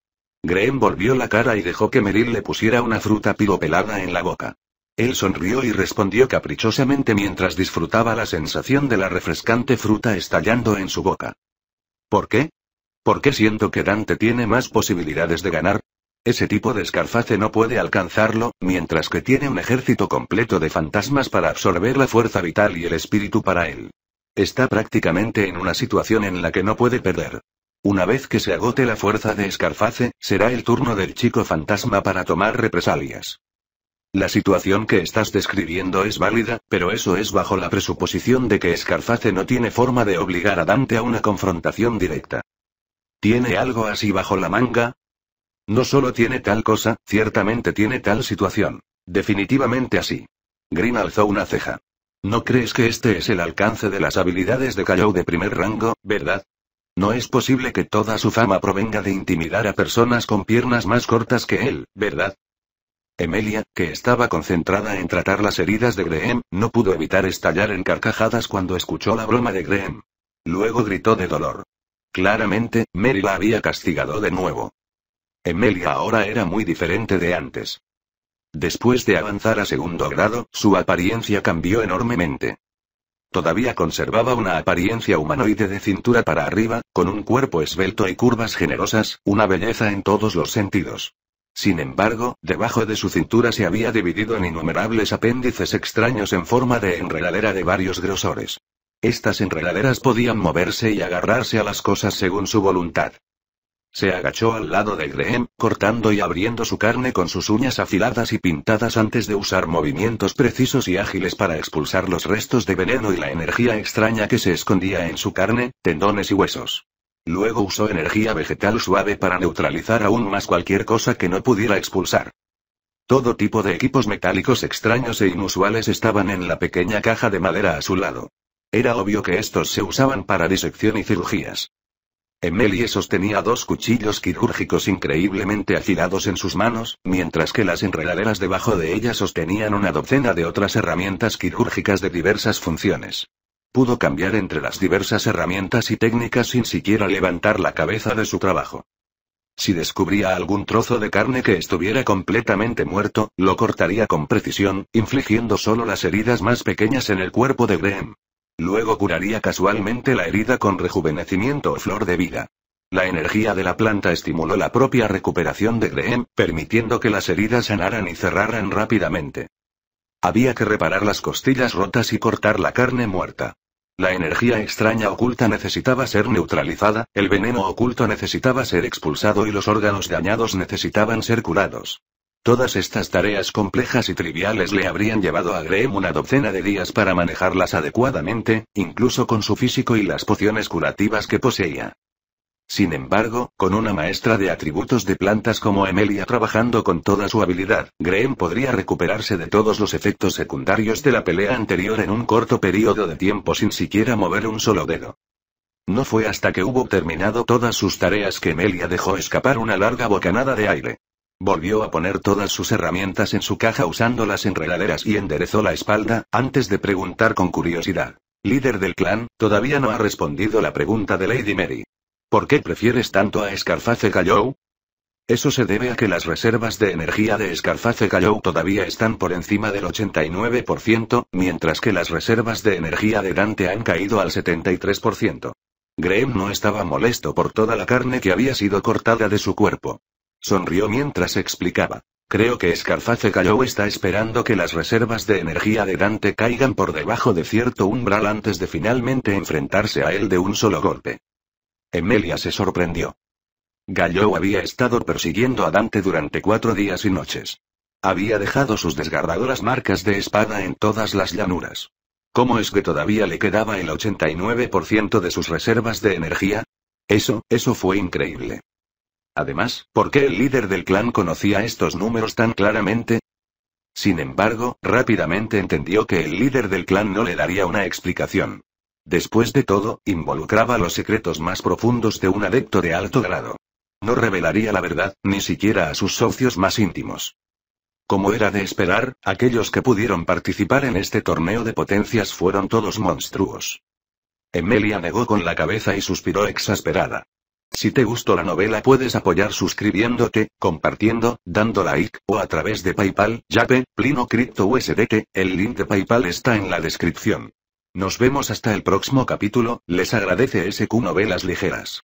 Graham volvió la cara y dejó que Meril le pusiera una fruta pelada en la boca. Él sonrió y respondió caprichosamente mientras disfrutaba la sensación de la refrescante fruta estallando en su boca. ¿Por qué? ¿Por qué siento que Dante tiene más posibilidades de ganar? Ese tipo de escarface no puede alcanzarlo, mientras que tiene un ejército completo de fantasmas para absorber la fuerza vital y el espíritu para él. Está prácticamente en una situación en la que no puede perder. Una vez que se agote la fuerza de Scarface, será el turno del chico fantasma para tomar represalias. La situación que estás describiendo es válida, pero eso es bajo la presuposición de que Scarface no tiene forma de obligar a Dante a una confrontación directa. ¿Tiene algo así bajo la manga? No solo tiene tal cosa, ciertamente tiene tal situación. Definitivamente así. Green alzó una ceja. ¿No crees que este es el alcance de las habilidades de Callow de primer rango, verdad? No es posible que toda su fama provenga de intimidar a personas con piernas más cortas que él, ¿verdad? Emelia, que estaba concentrada en tratar las heridas de Graham, no pudo evitar estallar en carcajadas cuando escuchó la broma de Graham. Luego gritó de dolor. Claramente, Mary la había castigado de nuevo. Emelia ahora era muy diferente de antes. Después de avanzar a segundo grado, su apariencia cambió enormemente. Todavía conservaba una apariencia humanoide de cintura para arriba, con un cuerpo esbelto y curvas generosas, una belleza en todos los sentidos. Sin embargo, debajo de su cintura se había dividido en innumerables apéndices extraños en forma de enredadera de varios grosores. Estas enredaderas podían moverse y agarrarse a las cosas según su voluntad. Se agachó al lado de Graham, cortando y abriendo su carne con sus uñas afiladas y pintadas antes de usar movimientos precisos y ágiles para expulsar los restos de veneno y la energía extraña que se escondía en su carne, tendones y huesos. Luego usó energía vegetal suave para neutralizar aún más cualquier cosa que no pudiera expulsar. Todo tipo de equipos metálicos extraños e inusuales estaban en la pequeña caja de madera a su lado. Era obvio que estos se usaban para disección y cirugías. Emelie sostenía dos cuchillos quirúrgicos increíblemente afilados en sus manos, mientras que las enredaderas debajo de ella sostenían una docena de otras herramientas quirúrgicas de diversas funciones. Pudo cambiar entre las diversas herramientas y técnicas sin siquiera levantar la cabeza de su trabajo. Si descubría algún trozo de carne que estuviera completamente muerto, lo cortaría con precisión, infligiendo solo las heridas más pequeñas en el cuerpo de Graham. Luego curaría casualmente la herida con rejuvenecimiento o flor de vida. La energía de la planta estimuló la propia recuperación de Graham, permitiendo que las heridas sanaran y cerraran rápidamente. Había que reparar las costillas rotas y cortar la carne muerta. La energía extraña oculta necesitaba ser neutralizada, el veneno oculto necesitaba ser expulsado y los órganos dañados necesitaban ser curados. Todas estas tareas complejas y triviales le habrían llevado a Graham una docena de días para manejarlas adecuadamente, incluso con su físico y las pociones curativas que poseía. Sin embargo, con una maestra de atributos de plantas como Emelia trabajando con toda su habilidad, Graham podría recuperarse de todos los efectos secundarios de la pelea anterior en un corto periodo de tiempo sin siquiera mover un solo dedo. No fue hasta que hubo terminado todas sus tareas que emelia dejó escapar una larga bocanada de aire. Volvió a poner todas sus herramientas en su caja usándolas las enredaderas y enderezó la espalda, antes de preguntar con curiosidad. Líder del clan, todavía no ha respondido la pregunta de Lady Mary. ¿Por qué prefieres tanto a Scarface Callow? Eso se debe a que las reservas de energía de Scarface Callow todavía están por encima del 89%, mientras que las reservas de energía de Dante han caído al 73%. Graham no estaba molesto por toda la carne que había sido cortada de su cuerpo. Sonrió mientras explicaba. Creo que Scarface Gallo está esperando que las reservas de energía de Dante caigan por debajo de cierto umbral antes de finalmente enfrentarse a él de un solo golpe. Emelia se sorprendió. Gallo había estado persiguiendo a Dante durante cuatro días y noches. Había dejado sus desgarradoras marcas de espada en todas las llanuras. ¿Cómo es que todavía le quedaba el 89% de sus reservas de energía? Eso, eso fue increíble. Además, ¿por qué el líder del clan conocía estos números tan claramente? Sin embargo, rápidamente entendió que el líder del clan no le daría una explicación. Después de todo, involucraba los secretos más profundos de un adepto de alto grado. No revelaría la verdad, ni siquiera a sus socios más íntimos. Como era de esperar, aquellos que pudieron participar en este torneo de potencias fueron todos monstruos. Emelia negó con la cabeza y suspiró exasperada. Si te gustó la novela puedes apoyar suscribiéndote, compartiendo, dando like, o a través de Paypal, Yape, Plino Crypto USDT, el link de Paypal está en la descripción. Nos vemos hasta el próximo capítulo, les agradece SQ Novelas Ligeras.